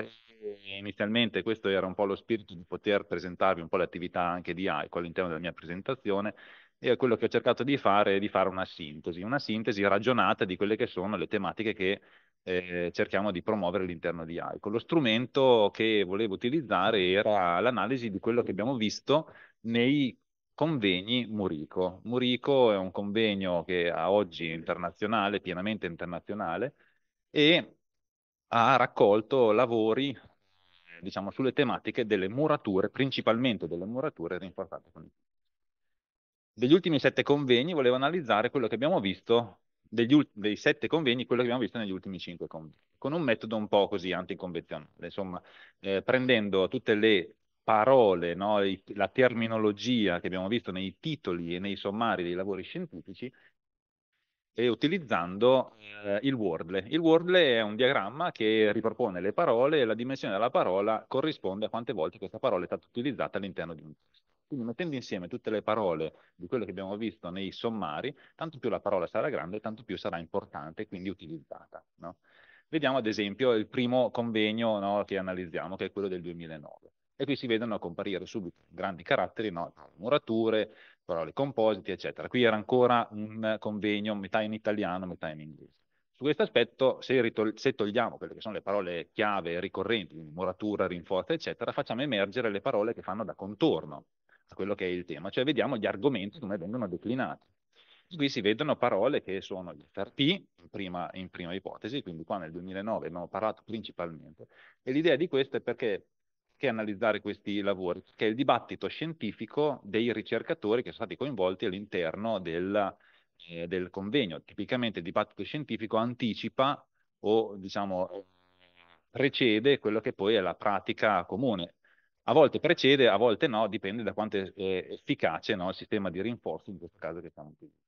Inizialmente questo era un po' lo spirito di poter presentarvi un po' l'attività anche di AICO all'interno della mia presentazione, e quello che ho cercato di fare è di fare una sintesi, una sintesi ragionata di quelle che sono le tematiche che eh, cerchiamo di promuovere all'interno di AICO. Lo strumento che volevo utilizzare era l'analisi di quello che abbiamo visto nei convegni Murico. Murico è un convegno che a oggi è internazionale, pienamente internazionale, e ha raccolto lavori diciamo, sulle tematiche delle murature, principalmente delle murature rinforzate con il degli ultimi sette convegni volevo analizzare quello che abbiamo visto, ult- dei sette convegni, quello che abbiamo visto negli ultimi cinque convegni, con un metodo un po' così anticonvenzionale, insomma, eh, prendendo tutte le parole, no, i- la terminologia che abbiamo visto nei titoli e nei sommari dei lavori scientifici e utilizzando eh, il Wordle. Il Wordle è un diagramma che ripropone le parole e la dimensione della parola corrisponde a quante volte questa parola è stata utilizzata all'interno di un testo. Quindi mettendo insieme tutte le parole di quello che abbiamo visto nei sommari, tanto più la parola sarà grande, tanto più sarà importante e quindi utilizzata. No? Vediamo ad esempio il primo convegno no, che analizziamo, che è quello del 2009. E qui si vedono comparire subito grandi caratteri, no? murature, parole compositi, eccetera. Qui era ancora un convegno metà in italiano, metà in inglese. Su questo aspetto, se, se, togliamo quelle che sono le parole chiave ricorrenti, muratura, rinforza, eccetera, facciamo emergere le parole che fanno da contorno a quello che è il tema, cioè vediamo gli argomenti come vengono declinati. Qui si vedono parole che sono gli FRP, in prima, in prima ipotesi, quindi qua nel 2009 abbiamo parlato principalmente, e l'idea di questo è perché che analizzare questi lavori, che è il dibattito scientifico dei ricercatori che sono stati coinvolti all'interno del, eh, del convegno. Tipicamente il dibattito scientifico anticipa o diciamo precede quello che poi è la pratica comune a volte precede, a volte no, dipende da quanto è efficace no, il sistema di rinforzo in questo caso che stiamo utilizzando.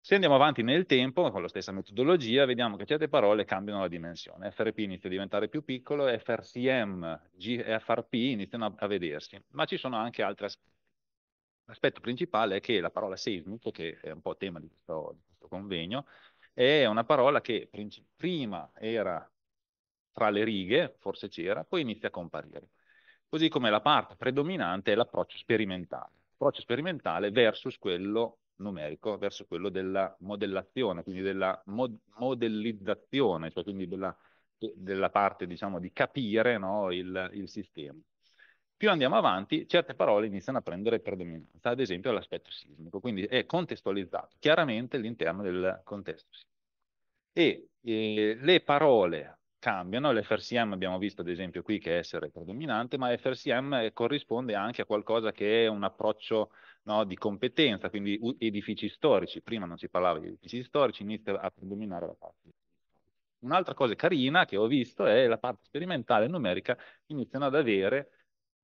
Se andiamo avanti nel tempo, con la stessa metodologia, vediamo che certe parole cambiano la dimensione. FRP inizia a diventare più piccolo, FRCM, GFRP iniziano a, vedersi, ma ci sono anche altri aspetti. L'aspetto principale è che la parola seismic, che è un po' tema di questo, di questo convegno, è una parola che prima era tra le righe, forse c'era, poi inizia a comparire così come la parte predominante è l'approccio sperimentale, approccio sperimentale versus quello numerico, verso quello della modellazione, quindi della mod- modellizzazione, cioè quindi della, della parte diciamo, di capire no, il, il sistema più andiamo avanti, certe parole iniziano a prendere predominanza, ad esempio l'aspetto sismico, quindi è contestualizzato chiaramente all'interno del contesto sismico. E eh, le parole cambiano, l'FRCM abbiamo visto ad esempio qui che è essere predominante, ma l'FRCM eh, corrisponde anche a qualcosa che è un approccio no, di competenza, quindi edifici storici, prima non si parlava di edifici storici, inizia a predominare la parte. Un'altra cosa carina che ho visto è la parte sperimentale e numerica iniziano ad avere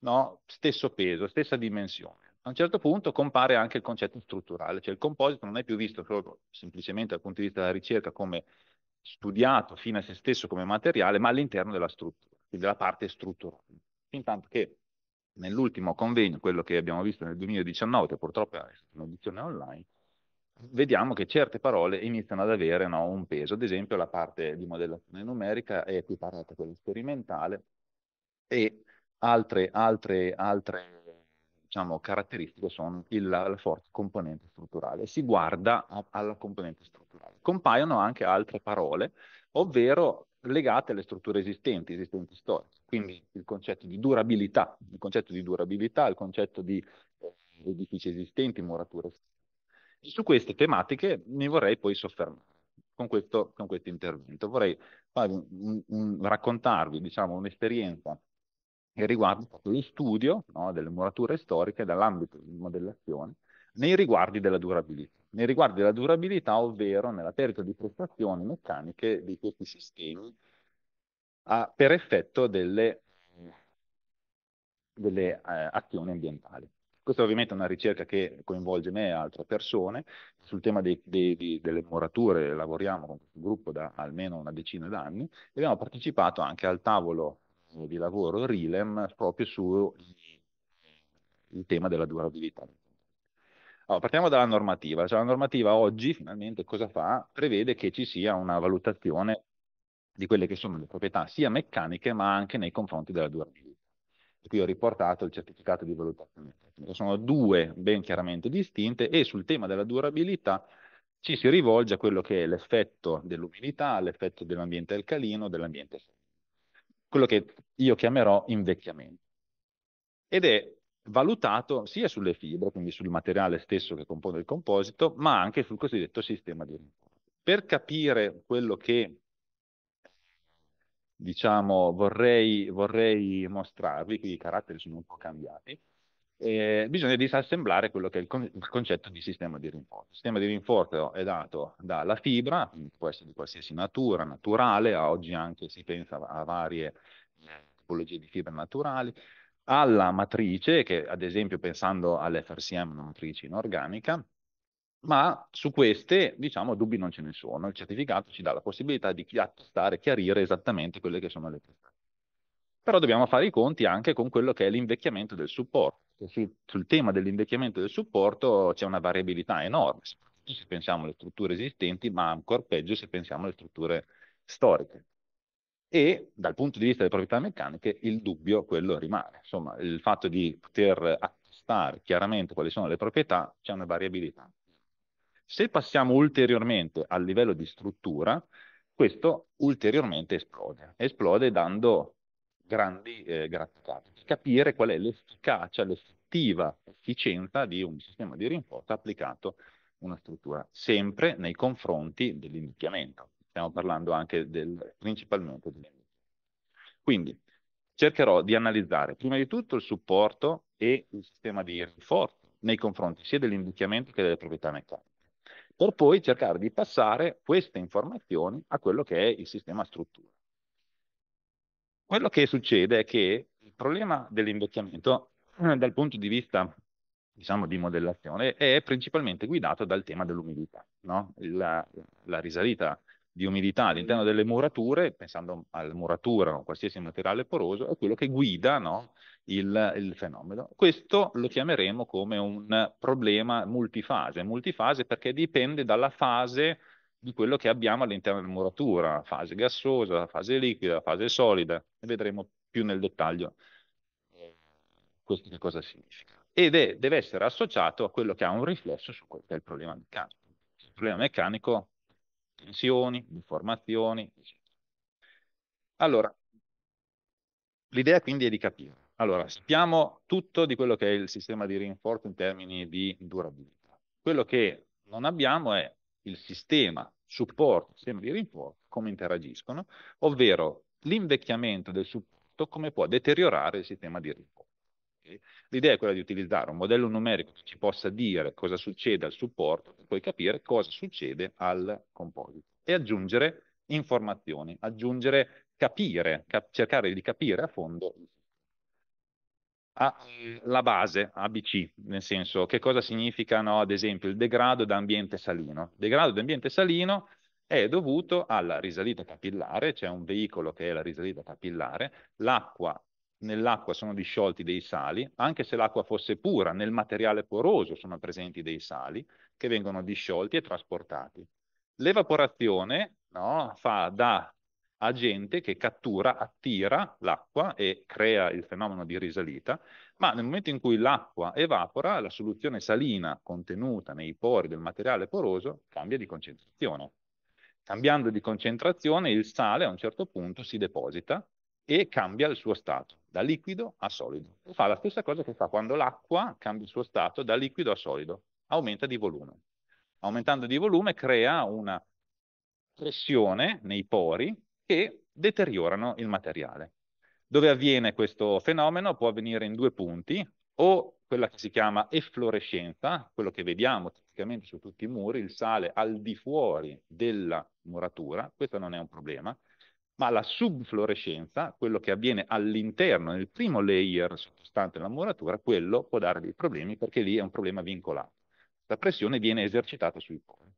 no, stesso peso, stessa dimensione a un certo punto compare anche il concetto strutturale, cioè il composito non è più visto solo semplicemente dal punto di vista della ricerca come studiato fino a se stesso come materiale, ma all'interno della struttura, quindi della parte strutturale. Intanto che nell'ultimo convegno, quello che abbiamo visto nel 2019, che purtroppo è un'edizione online, vediamo che certe parole iniziano ad avere no, un peso, ad esempio la parte di modellazione numerica è equiparata a quella sperimentale e altre, altre, altre diciamo, caratteristico sono il, la forte componente strutturale. Si guarda a, alla componente strutturale. Compaiono anche altre parole, ovvero legate alle strutture esistenti, esistenti storiche. Quindi il concetto di durabilità, il concetto di durabilità, il concetto di eh, edifici esistenti, murature esistenti. Su queste tematiche mi vorrei poi soffermare con questo, con questo intervento. Vorrei un, un, raccontarvi diciamo, un'esperienza che riguarda lo studio no, delle murature storiche dall'ambito di modellazione nei riguardi della durabilità. Nei riguardi della durabilità, ovvero nella perdita di prestazioni meccaniche di questi sistemi a, per effetto delle, delle eh, azioni ambientali. Questa ovviamente è una ricerca che coinvolge me e altre persone. Sul tema dei, dei, dei, delle murature lavoriamo con questo gruppo da almeno una decina d'anni e abbiamo partecipato anche al tavolo di lavoro Rilem proprio sul mm, tema della durabilità. Allora, partiamo dalla normativa. Cioè, la normativa oggi finalmente cosa fa? Prevede che ci sia una valutazione di quelle che sono le proprietà sia meccaniche ma anche nei confronti della durabilità. qui ho riportato il certificato di valutazione Sono due ben chiaramente distinte e sul tema della durabilità ci si rivolge a quello che è l'effetto dell'umidità, l'effetto dell'ambiente alcalino, dell'ambiente solido quello che io chiamerò invecchiamento. Ed è valutato sia sulle fibre, quindi sul materiale stesso che compone il composito, ma anche sul cosiddetto sistema di rinforzo. Per capire quello che diciamo, vorrei, vorrei mostrarvi, qui i caratteri sono un po' cambiati, eh, bisogna disassemblare quello che è il, con- il, concetto di sistema di rinforzo. Il sistema di rinforzo è dato dalla fibra, può essere di qualsiasi natura, naturale, oggi anche si pensa a varie eh, tipologie di fibre naturali, alla matrice, che ad esempio pensando all'FRCM una matrice inorganica, ma su queste, diciamo, dubbi non ce ne sono. Il certificato ci dà la possibilità di attestare, chiarire esattamente quelle che sono le prestazioni. Però dobbiamo fare i conti anche con quello che è l'invecchiamento del supporto sul tema dell'invecchiamento del supporto c'è una variabilità enorme, se pensiamo alle strutture esistenti, ma ancora peggio se pensiamo alle strutture storiche. E dal punto di vista delle proprietà meccaniche il dubbio quello rimane, insomma il fatto di poter attestare chiaramente quali sono le proprietà c'è una variabilità. Se passiamo ulteriormente al livello di struttura, questo ulteriormente esplode, esplode dando grandi eh, graficati, capire qual è l'efficacia, l'effettiva efficienza di un sistema di rinforzo applicato a una struttura, sempre nei confronti dell'invecchiamento. Stiamo parlando anche del, principalmente dell'invecchiamento. Quindi cercherò di analizzare prima di tutto il supporto e il sistema di rinforzo nei confronti sia dell'invecchiamento che delle proprietà meccaniche per poi cercare di passare queste informazioni a quello che è il sistema struttura. Quello che succede è che il problema dell'invecchiamento eh, dal punto di vista diciamo, di modellazione è principalmente guidato dal tema dell'umidità. No? La, la, risalita di umidità all'interno delle murature, pensando alla muratura o qualsiasi materiale poroso, è quello che guida no? il, il, fenomeno. Questo lo chiameremo come un problema multifase, multifase perché dipende dalla fase di quello che abbiamo all'interno della muratura, fase gassosa, fase liquida, fase solida, e vedremo più nel dettaglio eh, questo che cosa significa. Ed è, deve essere associato a quello che ha un riflesso su quel che è il problema meccanico. Il problema meccanico, tensioni, deformazioni, Allora, l'idea quindi è di capire. Allora, sappiamo tutto di quello che è il sistema di rinforzo in termini di durabilità. Quello che non abbiamo è il sistema supporto, sistema di rinforzo, come interagiscono, ovvero l'invecchiamento del supporto come può deteriorare il sistema di rinforzo. L'idea è quella di utilizzare un modello numerico che ci possa dire cosa succede al supporto, e poi capire cosa succede al composito e aggiungere informazioni, aggiungere, capire, cap cercare di capire a fondo il sistema a, mhmm, la base ABC, nel senso che cosa significa no, ad esempio il degrado da ambiente salino. Il degrado da ambiente salino è dovuto alla risalita capillare, c'è cioè un veicolo che è la risalita capillare, l'acqua, nell'acqua sono disciolti dei sali, anche se l'acqua fosse pura, nel materiale poroso sono presenti dei sali che vengono disciolti e trasportati. L'evaporazione no, fa da agente che cattura, attira l'acqua e crea il fenomeno di risalita, ma nel momento in cui l'acqua evapora, la soluzione salina contenuta nei pori del materiale poroso cambia di concentrazione. Cambiando di concentrazione, il sale a un certo punto si deposita e cambia il suo stato da liquido a solido. Fa la stessa cosa che fa quando l'acqua cambia il suo stato da liquido a solido, aumenta di volume. Aumentando di volume crea una pressione nei pori che deteriorano il materiale. Dove avviene questo fenomeno può avvenire in due punti, o quella che si chiama efflorescenza, quello che vediamo tipicamente su tutti i muri, il sale al di fuori della muratura, questo non è un problema, ma la subflorescenza, quello che avviene all'interno, nel primo layer sottostante la muratura, quello può dare dei problemi perché lì è un problema vincolato. La pressione viene esercitata sui pori.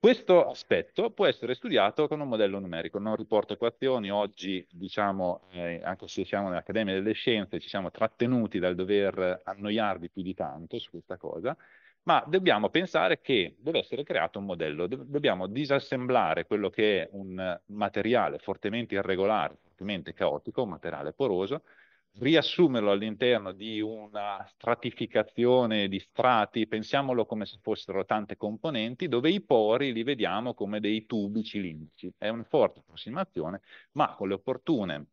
Questo aspetto può essere studiato con un modello numerico, non riporto equazioni, oggi diciamo, eh, anche se siamo nell'Accademia delle Scienze, ci siamo trattenuti dal dover annoiarvi più di tanto su questa cosa, ma dobbiamo pensare che deve essere creato un modello, Do- dobbiamo disassemblare quello che è un materiale fortemente irregolare, fortemente caotico, un materiale poroso, riassumerlo all'interno di una stratificazione di strati, pensiamolo come se fossero tante componenti, dove i pori li vediamo come dei tubi cilindrici. È una forte approssimazione, ma con le opportune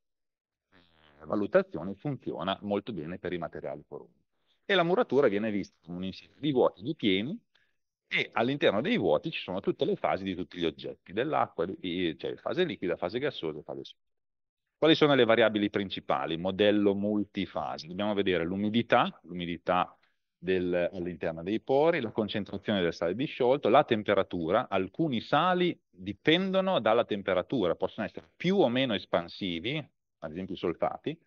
eh, valutazioni funziona molto bene per i materiali porosi. E la muratura viene vista come un insieme di vuoti, di pieni, e all'interno dei vuoti ci sono tutte le fasi di tutti gli oggetti, dell'acqua, cioè fase liquida, fase gassosa e fase solida. Quali sono le variabili principali? Modello multifase. Dobbiamo vedere l'umidità, l'umidità del, all'interno dei pori, la concentrazione del sale disciolto, la temperatura. Alcuni sali dipendono dalla temperatura, possono essere più o meno espansivi, ad esempio i solfati,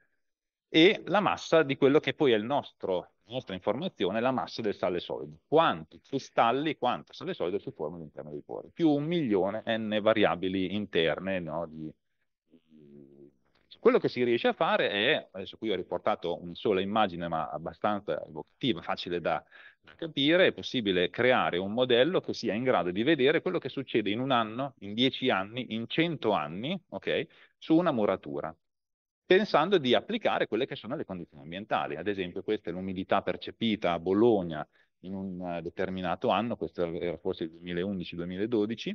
e la massa di quello che poi è nostro, la nostra informazione, la massa del sale solido. Quanti cristalli, quanto sale solido si forma all'interno dei pori, più un milione n variabili interne no, di, quello che si riesce a fare è, adesso qui ho riportato una sola immagine ma abbastanza evocativa, facile da capire, è possibile creare un modello che sia in grado di vedere quello che succede in un anno, in dieci anni, in cento anni, okay, su una muratura pensando di applicare quelle che sono le condizioni ambientali. Ad esempio, questa è l'umidità percepita a Bologna in un eh, determinato anno, questo era forse il 2011-2012,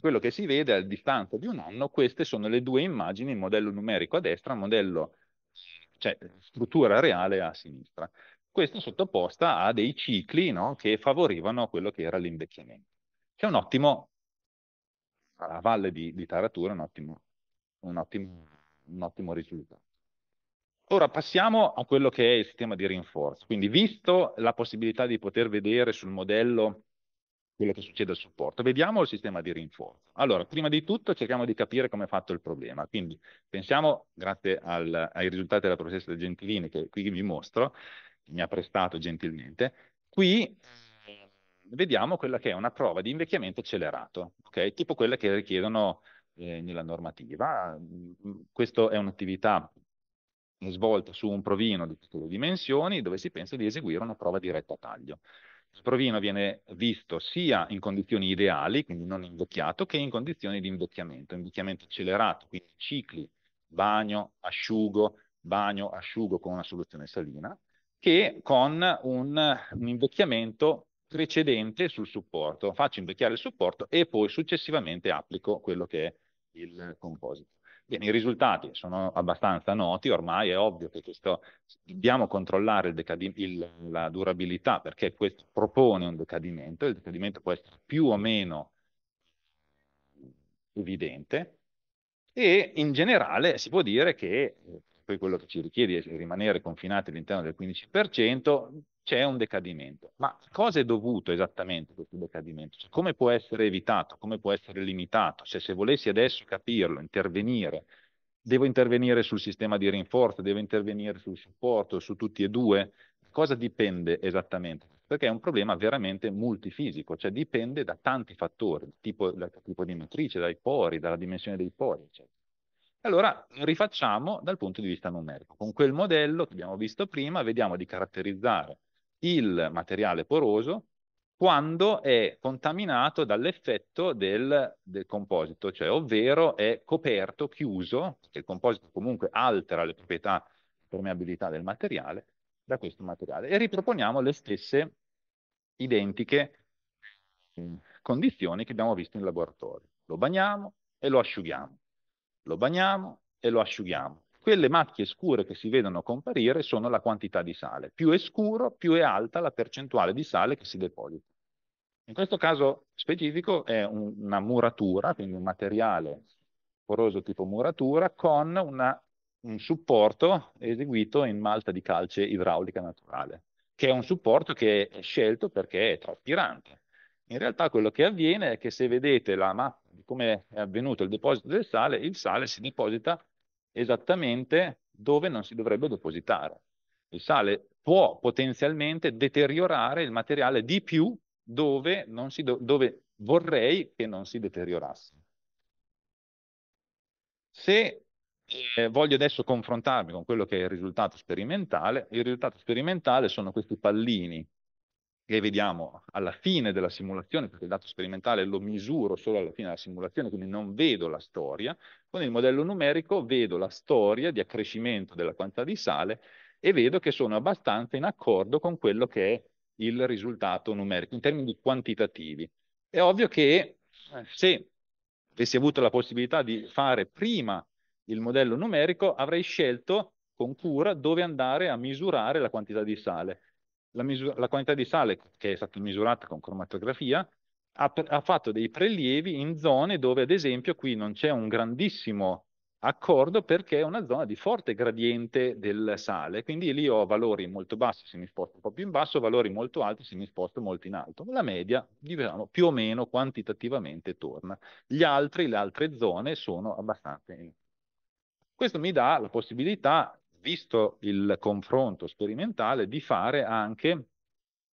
quello che si vede a distanza di un anno, queste sono le due immagini, il modello numerico a destra, il modello, cioè struttura reale a sinistra. Questa sottoposta a dei cicli no, che favorivano quello che era l'invecchiamento. Che è un ottimo, a valle di, di Taratura, un ottimo, un, ottimo, un ottimo risultato. Ora passiamo a quello che è il sistema di rinforzo. Quindi, visto la possibilità di poter vedere sul modello quello che succede al supporto. Vediamo il sistema di rinforzo. Allora, prima di tutto cerchiamo di capire come è fatto il problema. Quindi pensiamo, grazie al, ai risultati della professoressa Gentilini, che qui vi mostro, che mi ha prestato gentilmente, qui mm, vediamo quella che è una prova di invecchiamento accelerato, okay? tipo quella che richiedono eh, nella normativa. Mm, Questa è un'attività svolta su un provino di tutte le dimensioni dove si pensa di eseguire una prova diretta a taglio. Sprovino viene visto sia in condizioni ideali, quindi non invecchiato, che in condizioni di invecchiamento, invecchiamento accelerato, quindi cicli bagno, asciugo, bagno, asciugo con una soluzione salina, che con un, un invecchiamento precedente sul supporto. Faccio invecchiare il supporto e poi successivamente applico quello che è il composito. Bene, i risultati sono abbastanza noti, ormai è ovvio che questo, dobbiamo controllare il il, la durabilità perché questo propone un decadimento, il decadimento può essere più o meno evidente e in generale si può dire che eh, poi quello che ci richiede è rimanere confinati all'interno del 15%, c'è un decadimento. Ma cosa è dovuto esattamente questo decadimento? Cioè, come può essere evitato? Come può essere limitato? Cioè, se volessi adesso capirlo, intervenire, devo intervenire sul sistema di rinforzo, devo intervenire sul supporto, su tutti e due? Cosa dipende esattamente? Perché è un problema veramente multifisico, cioè dipende da tanti fattori, tipo, dal tipo di matrice, dai pori, dalla dimensione dei pori, eccetera. Allora rifacciamo dal punto di vista numerico. Con quel modello che abbiamo visto prima, vediamo di caratterizzare il materiale poroso quando è contaminato dall'effetto del, del, composito, cioè ovvero è coperto, chiuso, che il composito comunque altera le proprietà permeabilità del materiale, da questo materiale. E riproponiamo le stesse identiche mm, condizioni che abbiamo visto in laboratorio. Lo bagniamo e lo asciughiamo. Lo bagniamo e lo asciughiamo. Quelle macchie scure che si vedono comparire sono la quantità di sale. Più è scuro, più è alta la percentuale di sale che si deposita. In questo caso specifico è una muratura, quindi un materiale poroso tipo muratura, con una, un supporto eseguito in malta di calce idraulica naturale, che è un supporto che è scelto perché è troppo tirante. In realtà quello che avviene è che se vedete la mappa di come è avvenuto il deposito del sale, il sale si deposita esattamente dove non si dovrebbe depositare. Il sale può potenzialmente deteriorare il materiale di più dove, do dove vorrei che non si deteriorasse. Se eh, voglio adesso confrontarmi con quello che è il risultato sperimentale, il risultato sperimentale sono questi pallini che vediamo alla fine della simulazione, perché il dato sperimentale lo misuro solo alla fine della simulazione, quindi non vedo la storia, con il modello numerico vedo la storia di accrescimento della quantità di sale e vedo che sono abbastanza in accordo con quello che è il risultato numerico in termini quantitativi. È ovvio che eh, se avessi avuto la possibilità di fare prima il modello numerico, avrei scelto con cura dove andare a misurare la quantità di sale la, misura, la, quantità di sale che è stata misurata con cromatografia ha, ha, fatto dei prelievi in zone dove, ad esempio, qui non c'è un grandissimo accordo perché è una zona di forte gradiente del sale, quindi lì ho valori molto bassi se mi sposto un po' più in basso, valori molto alti se mi sposto molto in alto. La media, diciamo, più o meno quantitativamente torna. Gli altri, le altre zone sono abbastanza... Questo mi dà la possibilità visto il confronto sperimentale, di fare anche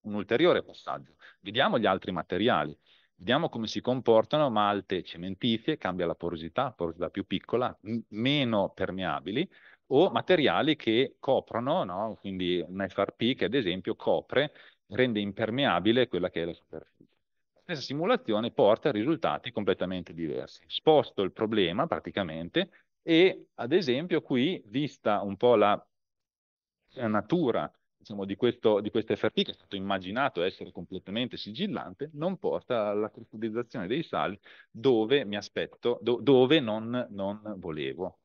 un ulteriore passaggio. Vediamo gli altri materiali, vediamo come si comportano malte cementifie, cambia la porosità, porosità più piccola, meno permeabili, o materiali che coprono, no? quindi un FRP che ad esempio copre, rende impermeabile quella che è la superficie. La stessa simulazione porta a risultati completamente diversi. Sposto il problema praticamente e ad esempio qui, vista un po' la eh, natura diciamo, di, questo, di questo FRP, che è stato immaginato essere completamente sigillante, non porta alla cristallizzazione dei sali dove mi aspetto, do, dove non, non volevo.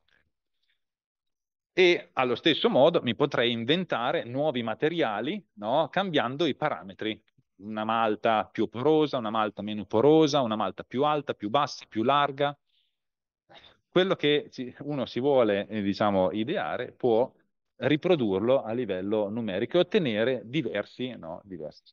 E allo stesso modo mi potrei inventare nuovi materiali no? cambiando i parametri. Una malta più porosa, una malta meno porosa, una malta più alta, più bassa, più larga, quello che uno si vuole, eh, diciamo, ideare può riprodurlo a livello numerico e ottenere diversi, no, diversi.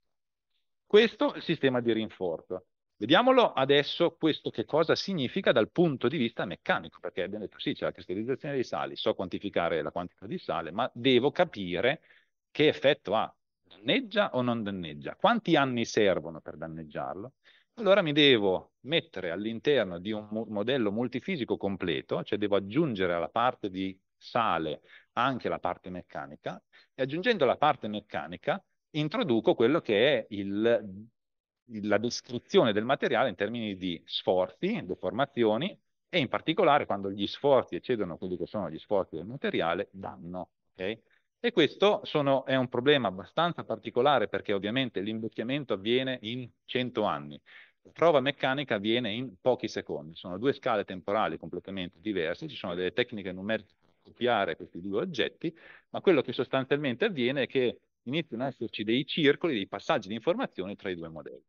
Questo è il sistema di rinforzo. Vediamolo adesso questo che cosa significa dal punto di vista meccanico, perché abbiamo detto sì, c'è la cristallizzazione dei sali, so quantificare la quantità di sale, ma devo capire che effetto ha, danneggia o non danneggia, quanti anni servono per danneggiarlo, allora mi devo mettere all'interno di un modello multifisico completo, cioè devo aggiungere alla parte di sale anche la parte meccanica e aggiungendo la parte meccanica introduco quello che è il, la descrizione del materiale in termini di sforzi, deformazioni e in particolare quando gli sforzi eccedono quelli che sono gli sforzi del materiale, danno. Okay? E questo sono, è un problema abbastanza particolare perché ovviamente l'invecchiamento avviene in 100 anni. La prova meccanica avviene in pochi secondi, sono due scale temporali completamente diverse, ci sono delle tecniche numeriche per copiare questi due oggetti, ma quello che sostanzialmente avviene è che iniziano ad esserci dei circoli, dei passaggi di informazioni tra i due modelli.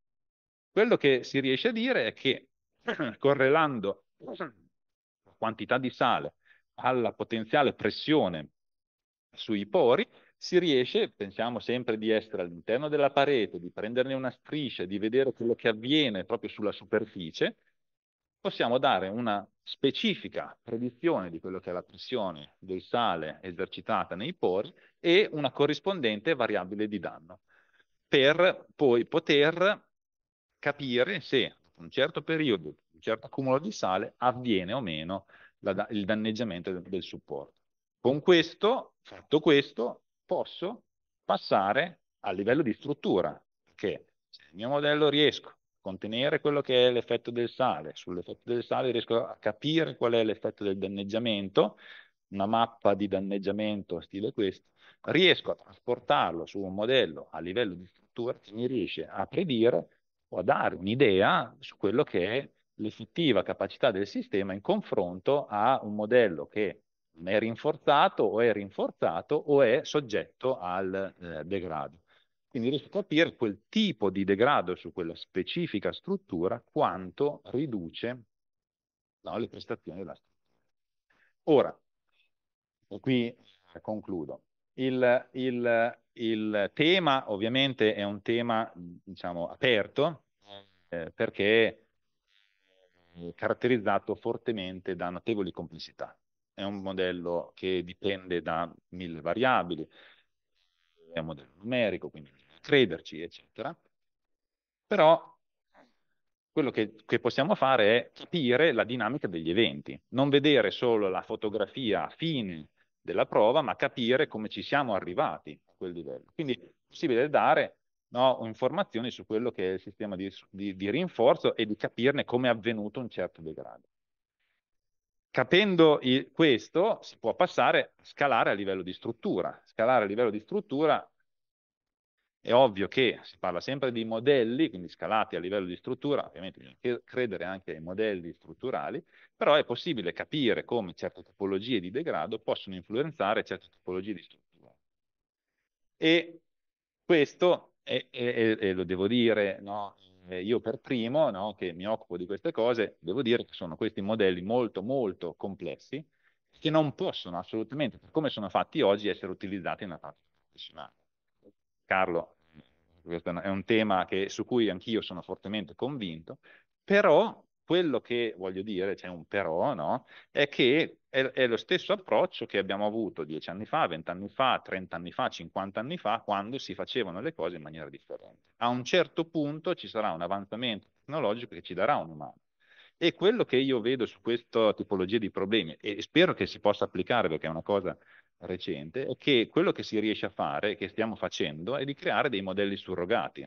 Quello che si riesce a dire è che correlando la quantità di sale alla potenziale pressione sui pori, si riesce, pensiamo sempre di essere all'interno della parete, di prenderne una striscia, di vedere quello che avviene proprio sulla superficie, possiamo dare una specifica predizione di quello che è la pressione del sale esercitata nei pori e una corrispondente variabile di danno, per poi poter capire se dopo un certo periodo, un certo accumulo di sale, avviene o meno la, il danneggiamento del, del supporto. Con questo, fatto questo, posso passare al livello di struttura, perché se nel mio modello riesco a contenere quello che è l'effetto del sale, sull'effetto del sale riesco a capire qual è l'effetto del danneggiamento, una mappa di danneggiamento stile questo, riesco a trasportarlo su un modello a livello di struttura che mi riesce a predire o a dare un'idea su quello che è l'effettiva capacità del sistema in confronto a un modello che è rinforzato o è rinforzato o è soggetto al eh, degrado. Quindi riesco a capire quel tipo di degrado su quella specifica struttura quanto riduce no, le prestazioni della struttura. Ora, qui eh, concludo. Il, il, il, tema ovviamente è un tema diciamo, aperto eh, perché è caratterizzato fortemente da notevoli complessità è un modello che dipende da mille variabili, è un modello numerico, quindi crederci, eccetera. Però quello che, che, possiamo fare è capire la dinamica degli eventi, non vedere solo la fotografia fine della prova, ma capire come ci siamo arrivati a quel livello. Quindi è possibile dare no, informazioni su quello che è il sistema di, di, di rinforzo e di capirne come è avvenuto un certo degrado. Capendo il, questo, si può passare a scalare a livello di struttura. Scalare a livello di struttura è ovvio che si parla sempre di modelli, quindi scalati a livello di struttura, ovviamente bisogna credere anche ai modelli strutturali, però è possibile capire come certe tipologie di degrado possono influenzare certe tipologie di struttura. E questo, è, lo devo dire, no? eh, io per primo, no, che mi occupo di queste cose, devo dire che sono questi modelli molto molto complessi che non possono assolutamente, come sono fatti oggi, essere utilizzati in una parte professionale. Carlo, questo è un tema che, su cui anch'io sono fortemente convinto, però quello che voglio dire, c'è un però, no? è che è, è, lo stesso approccio che abbiamo avuto dieci anni fa, vent'anni fa, trent'anni fa, cinquant'anni fa, quando si facevano le cose in maniera differente. A un certo punto ci sarà un avanzamento tecnologico che ci darà un umano. E quello che io vedo su questa tipologia di problemi, e spero che si possa applicare perché è una cosa recente, è che quello che si riesce a fare, che stiamo facendo, è di creare dei modelli surrogati.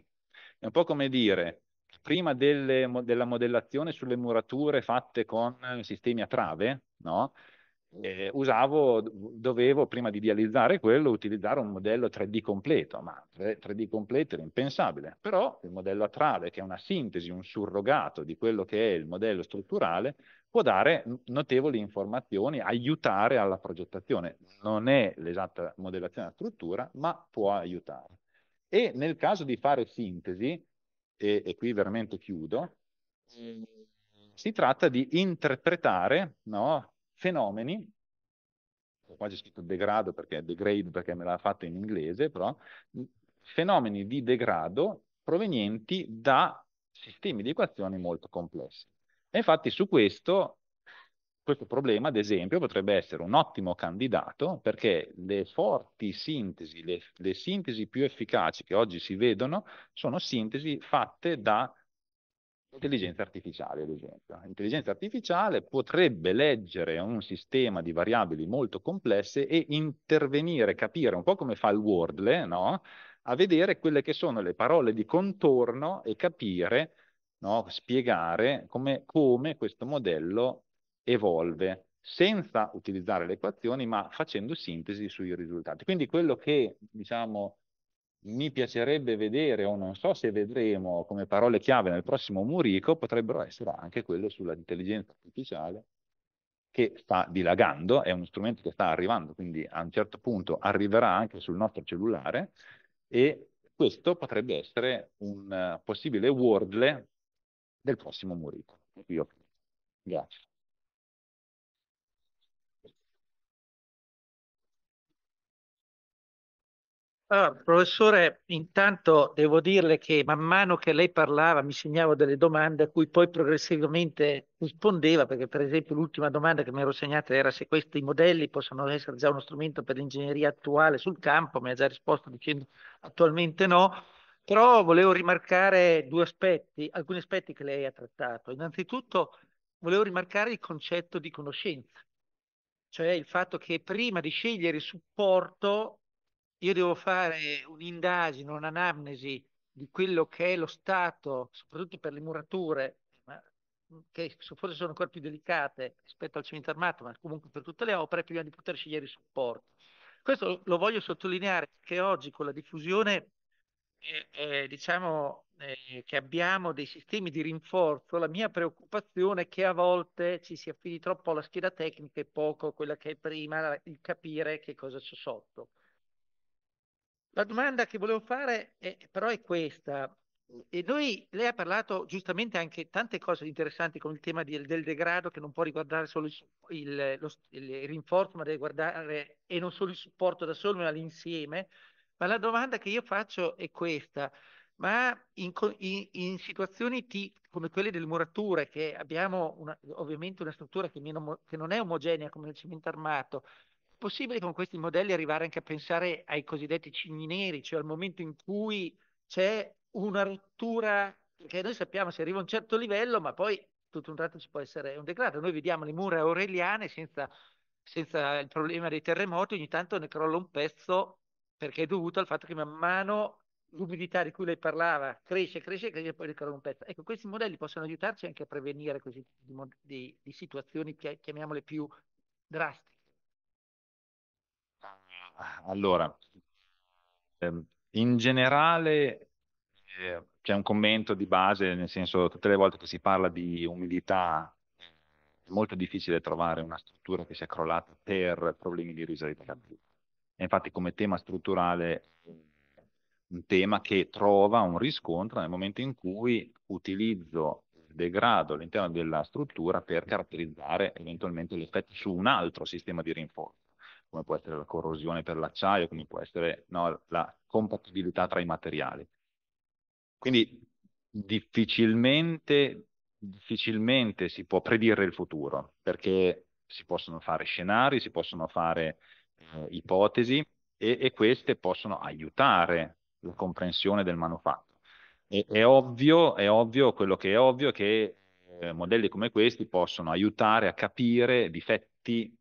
È un po' come dire, prima delle, della modellazione sulle murature fatte con eh, sistemi a trave, no? eh, usavo, dovevo prima di idealizzare quello utilizzare un modello 3D completo, ma 3D completo era impensabile, però il modello a trave che è una sintesi, un surrogato di quello che è il modello strutturale, può dare notevoli informazioni, aiutare alla progettazione. Non è l'esatta modellazione della struttura, ma può aiutare. E nel caso di fare sintesi, e, e qui veramente chiudo, mm. si tratta di interpretare no, fenomeni, qua c'è scritto degrado perché degrade perché me l'ha fatto in inglese, però mm, fenomeni di degrado provenienti da sistemi di equazioni molto complessi. E infatti su questo questo problema, ad esempio, potrebbe essere un ottimo candidato perché le forti sintesi, le, le sintesi più efficaci che oggi si vedono, sono sintesi fatte da intelligenza artificiale, ad esempio. L'intelligenza artificiale potrebbe leggere un sistema di variabili molto complesse e intervenire, capire un po' come fa il Wordle, no? a vedere quelle che sono le parole di contorno e capire, no? spiegare come, come questo modello evolve senza utilizzare le equazioni, ma facendo sintesi sui risultati. Quindi quello che, diciamo, mi piacerebbe vedere, o non so se vedremo come parole chiave nel prossimo Murico, potrebbero essere anche quello sull'intelligenza artificiale, che sta dilagando, è uno strumento che sta arrivando, quindi a un certo punto arriverà anche sul nostro cellulare, e questo potrebbe essere un eh, possibile wordle del prossimo Murico. Io. Grazie. Allora, ah, professore, intanto devo dirle che man mano che lei parlava mi segnavo delle domande a cui poi progressivamente rispondeva, perché per esempio l'ultima domanda che mi ero segnata era se questi modelli possono essere già uno strumento per l'ingegneria attuale sul campo, mi ha già risposto dicendo attualmente no, però volevo rimarcare due aspetti, alcuni aspetti che lei ha trattato. Innanzitutto volevo rimarcare il concetto di conoscenza, cioè il fatto che prima di scegliere il supporto io devo fare un'indagine, un'anamnesi di quello che è lo stato, soprattutto per le murature, mm, che forse sono ancora più delicate rispetto al cemento armato, ma comunque per tutte le opere, prima di poter scegliere i supporti. Questo lo voglio sottolineare perché oggi con la diffusione eh, eh, diciamo, eh, che abbiamo dei sistemi di rinforzo, la mia preoccupazione è che a volte ci si affidi troppo alla scheda tecnica e poco a quella che è prima, il capire che cosa c'è sotto. La domanda che volevo fare è, però è questa. E noi, lei ha parlato giustamente anche tante cose interessanti con il tema di, del degrado che non può riguardare solo il, lo, il, rinforzo, ma deve guardare e non solo il supporto da solo, ma l'insieme. Ma la domanda che io faccio è questa. Ma in, in, in situazioni t, come quelle del murature, che abbiamo una, ovviamente una struttura che, meno, che non è omogenea come il cemento armato, possibile con questi modelli arrivare anche a pensare ai cosiddetti cigni neri, cioè al momento in cui c'è una rottura, che noi sappiamo si arriva a un certo livello, ma poi tutto un tratto ci può essere un degrado. Noi vediamo le mura aureliane senza, senza il problema dei terremoti, ogni tanto ne crolla un pezzo perché è dovuto al fatto che man mano l'umidità di cui lei parlava cresce, cresce, cresce e poi crolla un pezzo. Ecco, questi modelli possono aiutarci anche a prevenire questi, di, di, situazioni, chiamiamole più drastiche. Ah, allora, ehm, in generale eh, c'è un commento di base, nel senso tutte le volte che si parla di umidità è molto difficile trovare una struttura che sia crollata per problemi di risalita. risalibilità. Infatti come tema strutturale un tema che trova un riscontro nel momento in cui utilizzo degrado all'interno della struttura per caratterizzare eventualmente l'effetto su un altro sistema di rinforzo come può essere la corrosione per l'acciaio, come può essere no, la compatibilità tra i materiali. Quindi difficilmente, difficilmente si può predire il futuro, perché si possono fare scenari, si possono fare eh, ipotesi e, e, queste possono aiutare la comprensione del manufatto. E, è, ovvio, è ovvio, quello che è ovvio, che eh, modelli come questi possono aiutare a capire difetti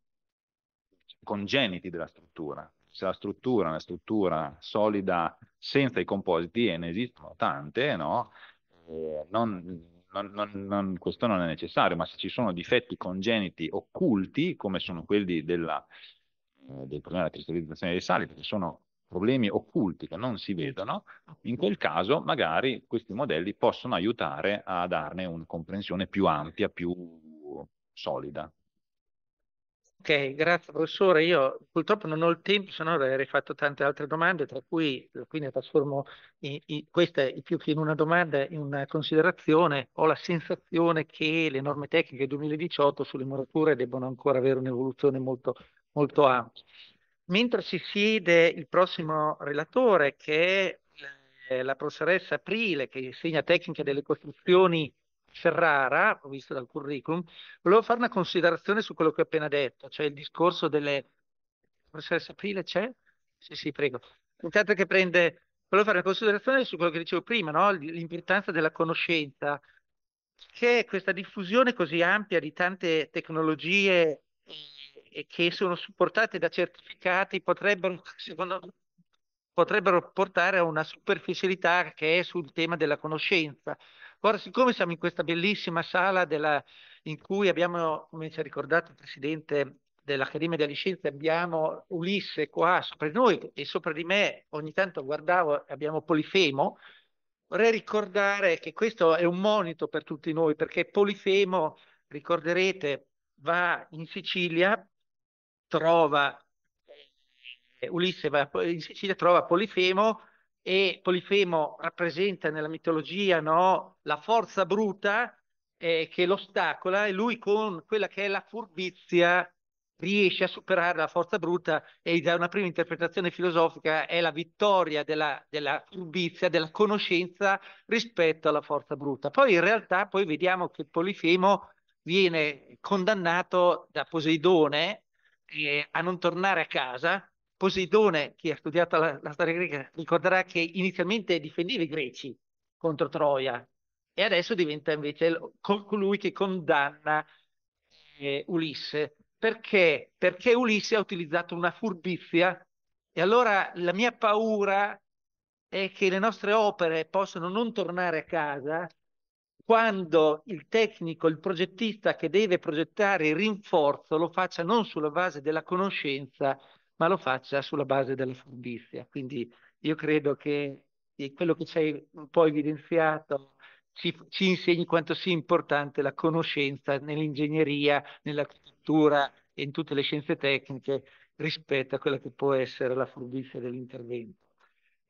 congeniti della struttura. Se la struttura è una struttura solida senza i compositi, e ne esistono tante, no? non, non, non, questo non è necessario, ma se ci sono difetti congeniti occulti, come sono quelli della, eh, del problema della cristallizzazione dei sali, perché sono problemi occulti che non si vedono, in quel caso magari questi modelli possono aiutare a darne una comprensione più ampia, più solida. Ok, grazie professore. Io purtroppo non ho il tempo, se no avrei fatto tante altre domande, tra cui quindi trasformo in, in, questa più che in una domanda, in una considerazione. Ho la sensazione che le norme tecniche 2018 sulle murature debbano ancora avere un'evoluzione molto, molto ampia. Mentre si siede il prossimo relatore, che è eh, la professoressa Aprile, che insegna tecniche delle costruzioni Ferrara, ho visto dal curriculum, volevo fare una considerazione su quello che ho appena detto, cioè il discorso delle... Professoressa Aprile c'è? Sì, sì, prego. Intanto che prende... Volevo fare una considerazione su quello che dicevo prima, no? l'importanza della conoscenza, che è questa diffusione così ampia di tante tecnologie che sono supportate da certificati potrebbero, secondo me, potrebbero portare a una superficialità che è sul tema della conoscenza. Ora, siccome siamo in questa bellissima sala della, in cui abbiamo, come ci ha ricordato il Presidente dell'Accademia delle Scienze, abbiamo Ulisse qua sopra di noi e sopra di me, ogni tanto guardavo, abbiamo Polifemo, vorrei ricordare che questo è un monito per tutti noi, perché Polifemo, ricorderete, va in Sicilia, trova eh, Ulisse va in Sicilia, trova Polifemo, e Polifemo rappresenta nella mitologia no, la forza bruta eh, che l'ostacola e lui con quella che è la furbizia riesce a superare la forza bruta e da una prima interpretazione filosofica è la vittoria della, della furbizia, della conoscenza rispetto alla forza bruta. Poi in realtà poi vediamo che Polifemo viene condannato da Poseidone eh, a non tornare a casa Poseidone, chi ha studiato la, la storia greca, ricorderà che inizialmente difendeva i greci contro Troia e adesso diventa invece colui che condanna eh, Ulisse. Perché? Perché Ulisse ha utilizzato una furbizia e allora la mia paura è che le nostre opere possano non tornare a casa quando il tecnico, il progettista che deve progettare il rinforzo lo faccia non sulla base della conoscenza, ma lo faccia sulla base della furbizia. Quindi io credo che quello che ci hai un po' evidenziato ci, ci insegni quanto sia importante la conoscenza nell'ingegneria, nella cultura e in tutte le scienze tecniche rispetto a quella che può essere la furbizia dell'intervento.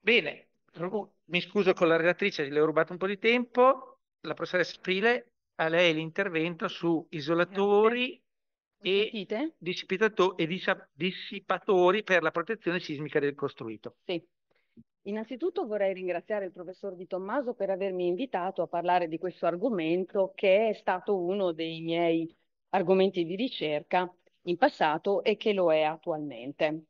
Bene, mi scuso con la relatrice, le ho rubato un po' di tempo. La professoressa Sprile, a lei l'intervento su isolatori e, e dissipatori per la protezione sismica del costruito. Sì. Innanzitutto vorrei ringraziare il professor Di Tommaso per avermi invitato a parlare di questo argomento che è stato uno dei miei argomenti di ricerca in passato e che lo è attualmente.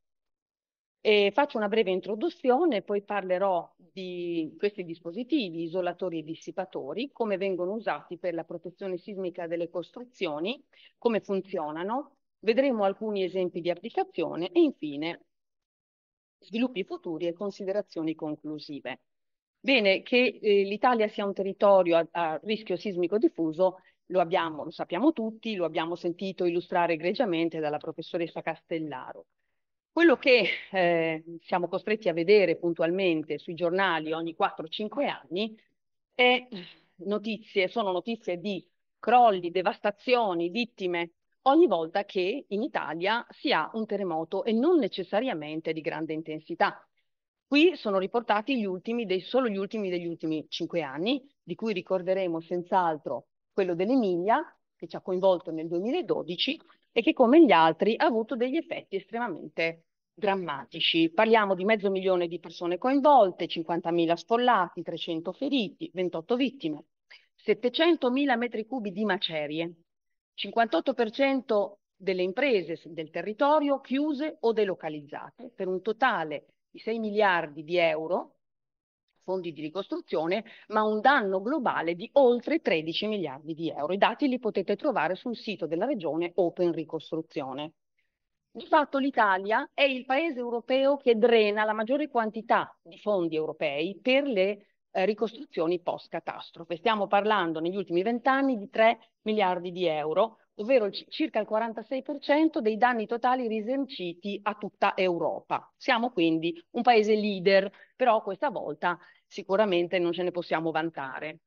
E faccio una breve introduzione, poi parlerò di questi dispositivi, isolatori e dissipatori, come vengono usati per la protezione sismica delle costruzioni, come funzionano, vedremo alcuni esempi di applicazione e infine sviluppi futuri e considerazioni conclusive. Bene, che eh, l'Italia sia un territorio a, a rischio sismico diffuso lo, abbiamo, lo sappiamo tutti, lo abbiamo sentito illustrare egregiamente dalla professoressa Castellaro. Quello che eh, siamo costretti a vedere puntualmente sui giornali ogni 4-5 anni è notizie, sono notizie di crolli, devastazioni, vittime, ogni volta che in Italia si ha un terremoto e non necessariamente di grande intensità. Qui sono riportati gli ultimi dei, solo gli ultimi degli ultimi 5 anni, di cui ricorderemo senz'altro quello dell'Emilia, che ci ha coinvolto nel 2012, e che come gli altri ha avuto degli effetti estremamente drammatici. Parliamo di mezzo milione di persone coinvolte, 50.000 sfollati, 300 feriti, 28 vittime, 700.000 metri cubi di macerie, 58% delle imprese del territorio chiuse o delocalizzate, per un totale di 6 miliardi di euro fondi di ricostruzione, ma un danno globale di oltre 13 miliardi di euro. I dati li potete trovare sul sito della regione Open Ricostruzione. Di fatto l'Italia è il paese europeo che drena la maggiore quantità di fondi europei per le eh, ricostruzioni post-catastrofe. Stiamo parlando negli ultimi vent'anni di 3 miliardi di euro, ovvero circa il 46% dei danni totali risarciti a tutta Europa. Siamo quindi un paese leader, però questa volta sicuramente non ce ne possiamo vantare.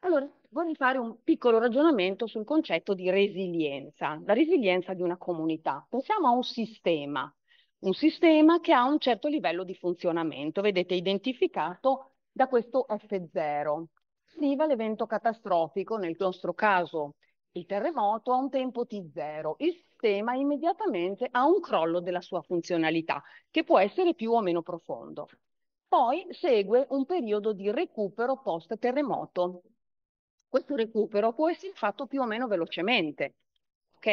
Allora, vorrei fare un piccolo ragionamento sul concetto di resilienza, la resilienza di una comunità. Pensiamo a un sistema, un sistema che ha un certo livello di funzionamento, vedete identificato da questo F0. Arriva l'evento catastrofico, nel nostro caso il terremoto a un tempo T0, il sistema immediatamente ha un crollo della sua funzionalità, che può essere più o meno profondo. Poi segue un periodo di recupero post-terremoto. Questo recupero può essere fatto più o meno velocemente. Ok?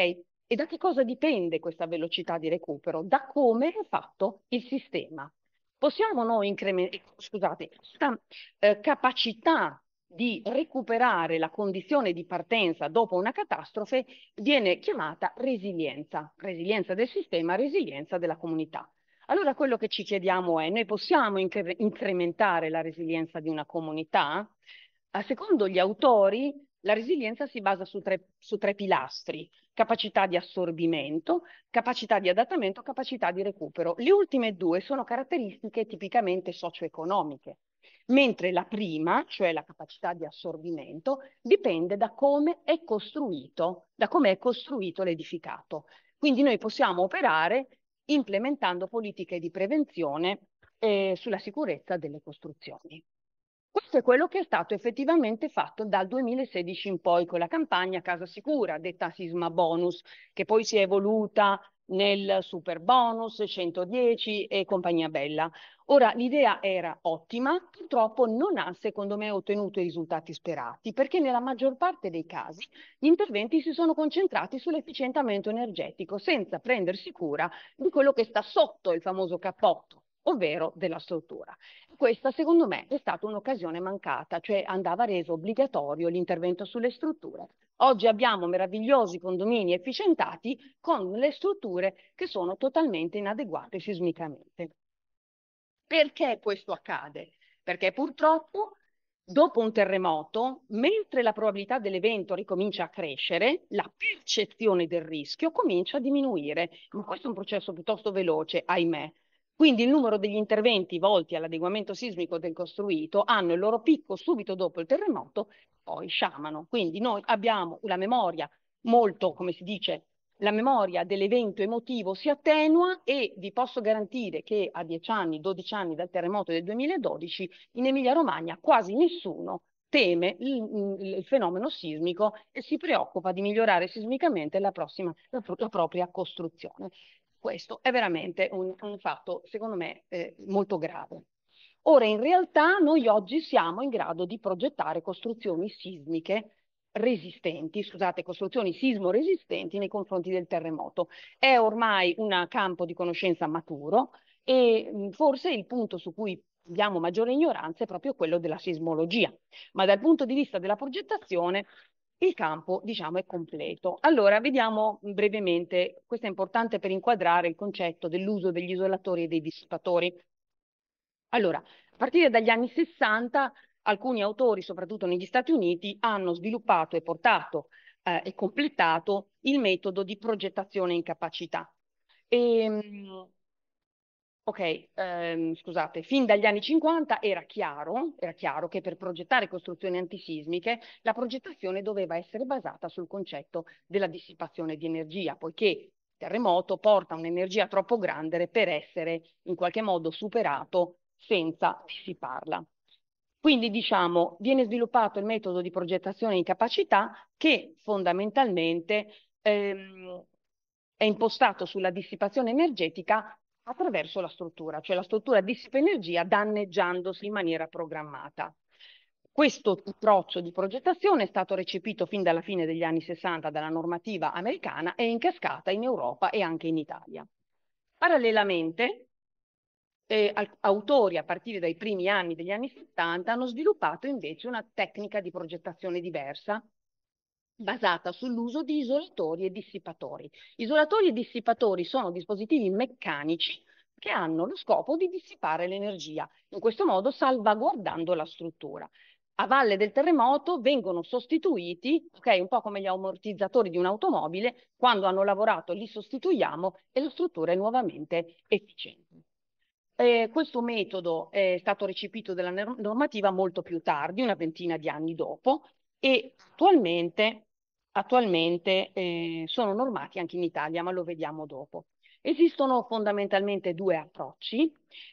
E da che cosa dipende questa velocità di recupero? Da come è fatto il sistema. Possiamo noi incrementare, scusate, questa eh, capacità di recuperare la condizione di partenza dopo una catastrofe viene chiamata resilienza, resilienza del sistema, resilienza della comunità. Allora quello che ci chiediamo è, noi possiamo incre- incrementare la resilienza di una comunità? A ah, secondo gli autori, la resilienza si basa su tre, su tre pilastri, capacità di assorbimento, capacità di adattamento, capacità di recupero. Le ultime due sono caratteristiche tipicamente socio-economiche mentre la prima, cioè la capacità di assorbimento, dipende da come è costruito, da come è costruito l'edificato. Quindi noi possiamo operare implementando politiche di prevenzione eh, sulla sicurezza delle costruzioni. Questo è quello che è stato effettivamente fatto dal 2016 in poi con la campagna Casa Sicura, detta Sisma Bonus, che poi si è evoluta nel super bonus 110 e compagnia bella. Ora, l'idea era ottima, purtroppo non ha, secondo me, ottenuto i risultati sperati, perché nella maggior parte dei casi gli interventi si sono concentrati sull'efficientamento energetico, senza prendersi cura di quello che sta sotto il famoso cappotto ovvero della struttura. Questa secondo me è stata un'occasione mancata, cioè andava reso obbligatorio l'intervento sulle strutture Oggi abbiamo meravigliosi condomini efficientati con le strutture che sono totalmente inadeguate sismicamente. Perché questo accade? Perché purtroppo dopo un terremoto, mentre la probabilità dell'evento ricomincia a crescere, la percezione del rischio comincia a diminuire. Ma questo è un processo piuttosto veloce, ahimè, quindi il numero degli interventi volti all'adeguamento sismico del costruito hanno il loro picco subito dopo il terremoto, poi sciamano. Quindi noi abbiamo la memoria molto, come si dice, la memoria dell'evento emotivo si attenua e vi posso garantire che a 10 anni, 12 anni dal terremoto del 2012 in Emilia Romagna quasi nessuno teme il, il, fenomeno sismico e si preoccupa di migliorare sismicamente la, prossima, la, la propria costruzione. Questo è veramente un, un fatto, secondo me, eh, molto grave. Ora, in realtà, noi oggi siamo in grado di progettare costruzioni sismiche resistenti, scusate, costruzioni sismo resistenti nei confronti del terremoto. È ormai un campo di conoscenza maturo e mm, forse il punto su cui abbiamo maggiore ignoranza è proprio quello della sismologia, ma dal punto di vista della progettazione il campo diciamo, è completo. Allora, vediamo brevemente, questo è importante per inquadrare il concetto dell'uso degli isolatori e dei dissipatori. Allora, a partire dagli anni 60, alcuni autori, soprattutto negli Stati Uniti, hanno sviluppato e portato eh, e completato il metodo di progettazione in capacità. E, ehm, Ok, ehm, scusate, fin dagli anni 50 era chiaro, era chiaro, che per progettare costruzioni antisismiche la progettazione doveva essere basata sul concetto della dissipazione di energia, poiché il terremoto porta un'energia troppo grande per essere in qualche modo superato senza dissiparla. Quindi diciamo, viene sviluppato il metodo di progettazione in capacità che fondamentalmente ehm, è impostato sulla dissipazione energetica attraverso la struttura, cioè la struttura dissipa energia danneggiandosi in maniera programmata. Questo approccio di progettazione è stato recepito fin dalla fine degli anni 60 dalla normativa americana e in cascata in Europa e anche in Italia. Parallelamente, eh, autori a partire dai primi anni degli anni 70 hanno sviluppato invece una tecnica di progettazione diversa basata sull'uso di isolatori e dissipatori. Isolatori e dissipatori sono dispositivi meccanici che hanno lo scopo di dissipare l'energia, in questo modo salvaguardando la struttura. A valle del terremoto vengono sostituiti, okay, un po' come gli ammortizzatori di un'automobile, quando hanno lavorato li sostituiamo e la struttura è nuovamente efficiente. Eh, questo metodo è stato recepito dalla normativa molto più tardi, una ventina di anni dopo, e attualmente, attualmente eh, sono normati anche in Italia, ma lo vediamo dopo. Esistono fondamentalmente due approcci.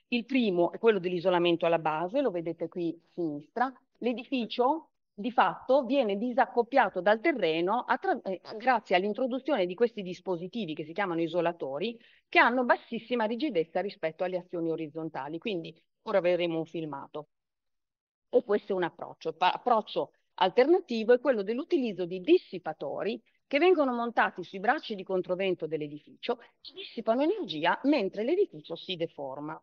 Il primo è quello dell'isolamento alla base, lo vedete qui a sinistra. L'edificio di fatto viene disaccoppiato dal terreno eh, grazie all'introduzione di questi dispositivi che si chiamano isolatori, che hanno bassissima rigidezza rispetto alle azioni orizzontali. Quindi ora vedremo un filmato. E questo è un approccio, approccio alternativo è quello dell'utilizzo di dissipatori che vengono montati sui bracci di controvento dell'edificio e dissipano energia mentre l'edificio si deforma.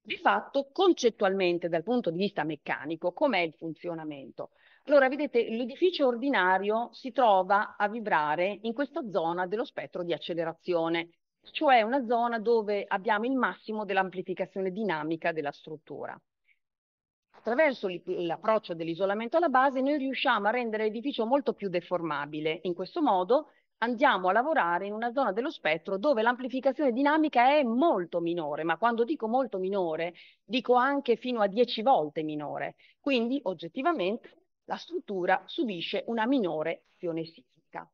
Di fatto, concettualmente, dal punto di vista meccanico, com'è il funzionamento? Allora, vedete, l'edificio ordinario si trova a vibrare in questa zona dello spettro di accelerazione, cioè una zona dove abbiamo il massimo dell'amplificazione dinamica della struttura attraverso l'approccio dell'isolamento alla base noi riusciamo a rendere l'edificio molto più deformabile. In questo modo andiamo a lavorare in una zona dello spettro dove l'amplificazione dinamica è molto minore, ma quando dico molto minore, dico anche fino a 10 volte minore. Quindi oggettivamente la struttura subisce una minore azione sismica.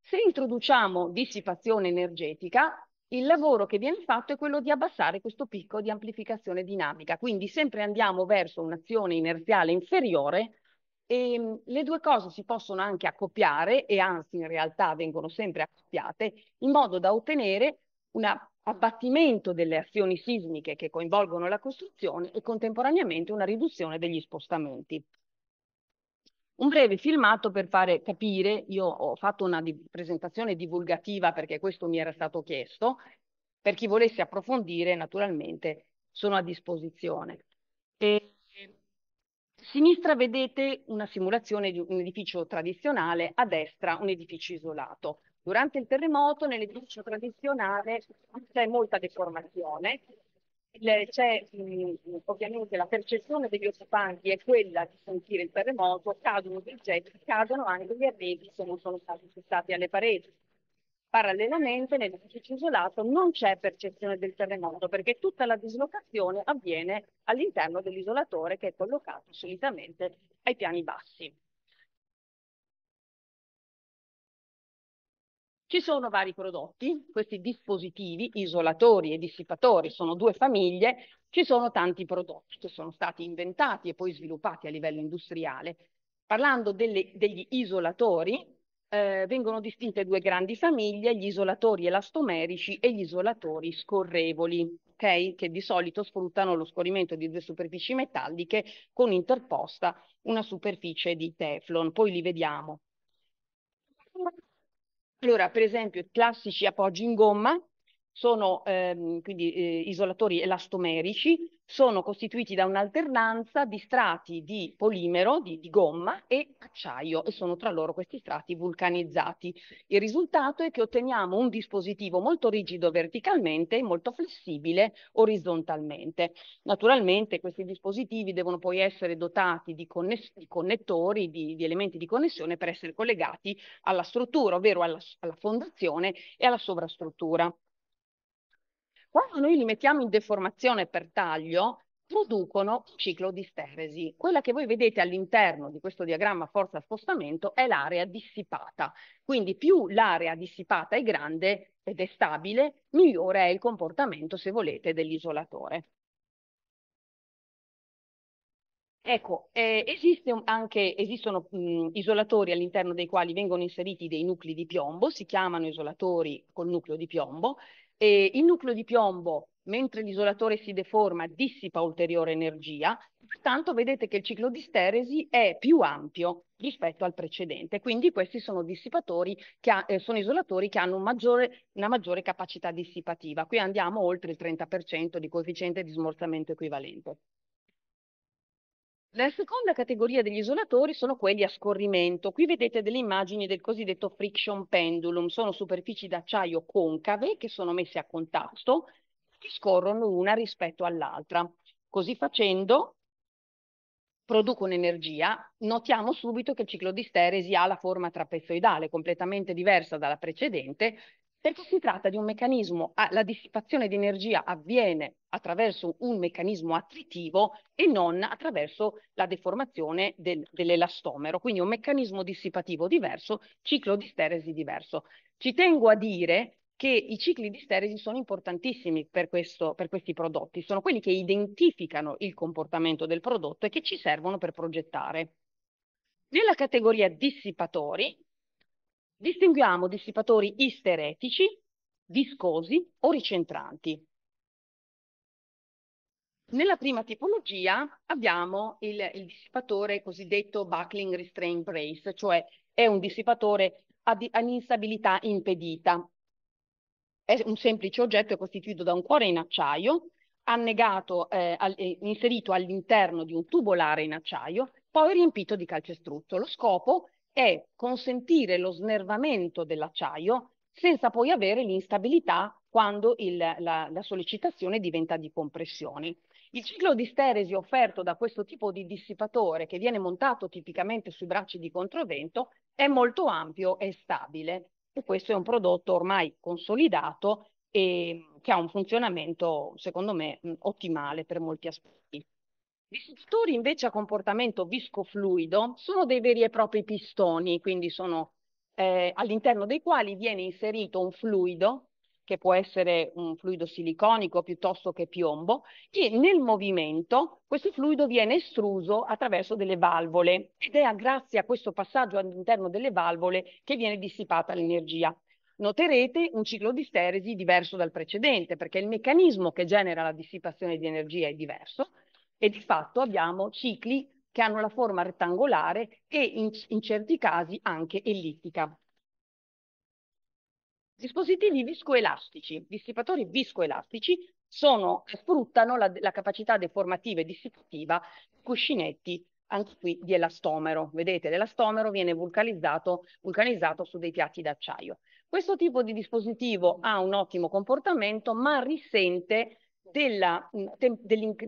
Se introduciamo dissipazione energetica, il lavoro che viene fatto è quello di abbassare questo picco di amplificazione dinamica, quindi sempre andiamo verso un'azione inerziale inferiore e mm, le due cose si possono anche accoppiare e anzi in realtà vengono sempre accoppiate in modo da ottenere un abbattimento delle azioni sismiche che coinvolgono la costruzione e contemporaneamente una riduzione degli spostamenti un breve filmato per fare capire, io ho fatto una di presentazione divulgativa perché questo mi era stato chiesto, per chi volesse approfondire naturalmente sono a disposizione. E, a sinistra vedete una simulazione di un edificio tradizionale, a destra un edificio isolato. Durante il terremoto nell'edificio tradizionale c'è molta deformazione, c'è ovviamente la percezione degli occupanti è quella di sentire il terremoto, cadono gli oggetti, cadono anche gli arredi se non sono stati fissati alle pareti. Parallelamente nell'edificio isolato non c'è percezione del terremoto perché tutta la dislocazione avviene all'interno dell'isolatore che è collocato solitamente ai piani bassi. Ci sono vari prodotti, questi dispositivi, isolatori e dissipatori, sono due famiglie, ci sono tanti prodotti che sono stati inventati e poi sviluppati a livello industriale. Parlando delle, degli isolatori, eh, vengono distinte due grandi famiglie, gli isolatori elastomerici e gli isolatori scorrevoli, okay? che di solito sfruttano lo scorrimento di due superfici metalliche con interposta una superficie di teflon, poi li vediamo. Allora, per esempio, classici appoggi in gomma, sono ehm, quindi eh, isolatori elastomerici, sono costituiti da un'alternanza di strati di polimero, di, di, gomma e acciaio e sono tra loro questi strati vulcanizzati. Il risultato è che otteniamo un dispositivo molto rigido verticalmente e molto flessibile orizzontalmente. Naturalmente questi dispositivi devono poi essere dotati di, di connettori, di, di, elementi di connessione per essere collegati alla struttura, ovvero alla, alla fondazione e alla sovrastruttura. Quando noi li mettiamo in deformazione per taglio, producono un ciclo di steresi. Quella che voi vedete all'interno di questo diagramma forza spostamento è l'area dissipata. Quindi più l'area dissipata è grande ed è stabile, migliore è il comportamento, se volete, dell'isolatore. Ecco, eh, esiste anche, esistono mh, isolatori all'interno dei quali vengono inseriti dei nuclei di piombo, si chiamano isolatori col nucleo di piombo, e il nucleo di piombo, mentre l'isolatore si deforma, dissipa ulteriore energia, pertanto vedete che il ciclo di steresi è più ampio rispetto al precedente, quindi questi sono dissipatori che ha, eh, sono isolatori che hanno un maggiore, una maggiore capacità dissipativa. Qui andiamo oltre il 30% di coefficiente di smorzamento equivalente. La seconda categoria degli isolatori sono quelli a scorrimento. Qui vedete delle immagini del cosiddetto friction pendulum, sono superfici d'acciaio concave che sono messe a contatto, e scorrono una rispetto all'altra. Così facendo producono energia, notiamo subito che il ciclo di steresi ha la forma trapezoidale, completamente diversa dalla precedente, perché si tratta di un meccanismo, ah, la dissipazione di energia avviene attraverso un meccanismo attritivo e non attraverso la deformazione del, dell'elastomero, quindi un meccanismo dissipativo diverso, ciclo di steresi diverso. Ci tengo a dire che i cicli di steresi sono importantissimi per, questo, per questi prodotti, sono quelli che identificano il comportamento del prodotto e che ci servono per progettare. Nella categoria dissipatori Distinguiamo dissipatori isteretici, viscosi o ricentranti. Nella prima tipologia abbiamo il, il dissipatore cosiddetto buckling restraint brace, cioè è un dissipatore ad, ad instabilità impedita. È un semplice oggetto costituito da un cuore in acciaio, annegato, eh, al, eh, inserito all'interno di un tubolare in acciaio, poi riempito di calcestruzzo. Lo scopo è è consentire lo snervamento dell'acciaio senza poi avere l'instabilità quando il, la, la, sollecitazione diventa di compressioni. Il ciclo di steresi offerto da questo tipo di dissipatore, che viene montato tipicamente sui bracci di controvento, è molto ampio e stabile. E questo è un prodotto ormai consolidato e che ha un funzionamento, secondo me, ottimale per molti aspetti. Disturbi invece a comportamento viscofluido sono dei veri e propri pistoni, quindi sono eh, all'interno dei quali viene inserito un fluido, che può essere un fluido siliconico piuttosto che piombo, che nel movimento questo fluido viene estruso attraverso delle valvole ed è grazie a questo passaggio all'interno delle valvole che viene dissipata l'energia. Noterete un ciclo di steresi diverso dal precedente, perché il meccanismo che genera la dissipazione di energia è diverso e di fatto abbiamo cicli che hanno la forma rettangolare e in, in certi casi anche ellittica. Dispositivi viscoelastici, dissipatori viscoelastici, sono, sfruttano la, la capacità deformativa e dissipativa di cuscinetti anche qui di elastomero. Vedete, l'elastomero viene vulcanizzato, vulcanizzato, su dei piatti d'acciaio. Questo tipo di dispositivo ha un ottimo comportamento, ma risente della, mm, tem,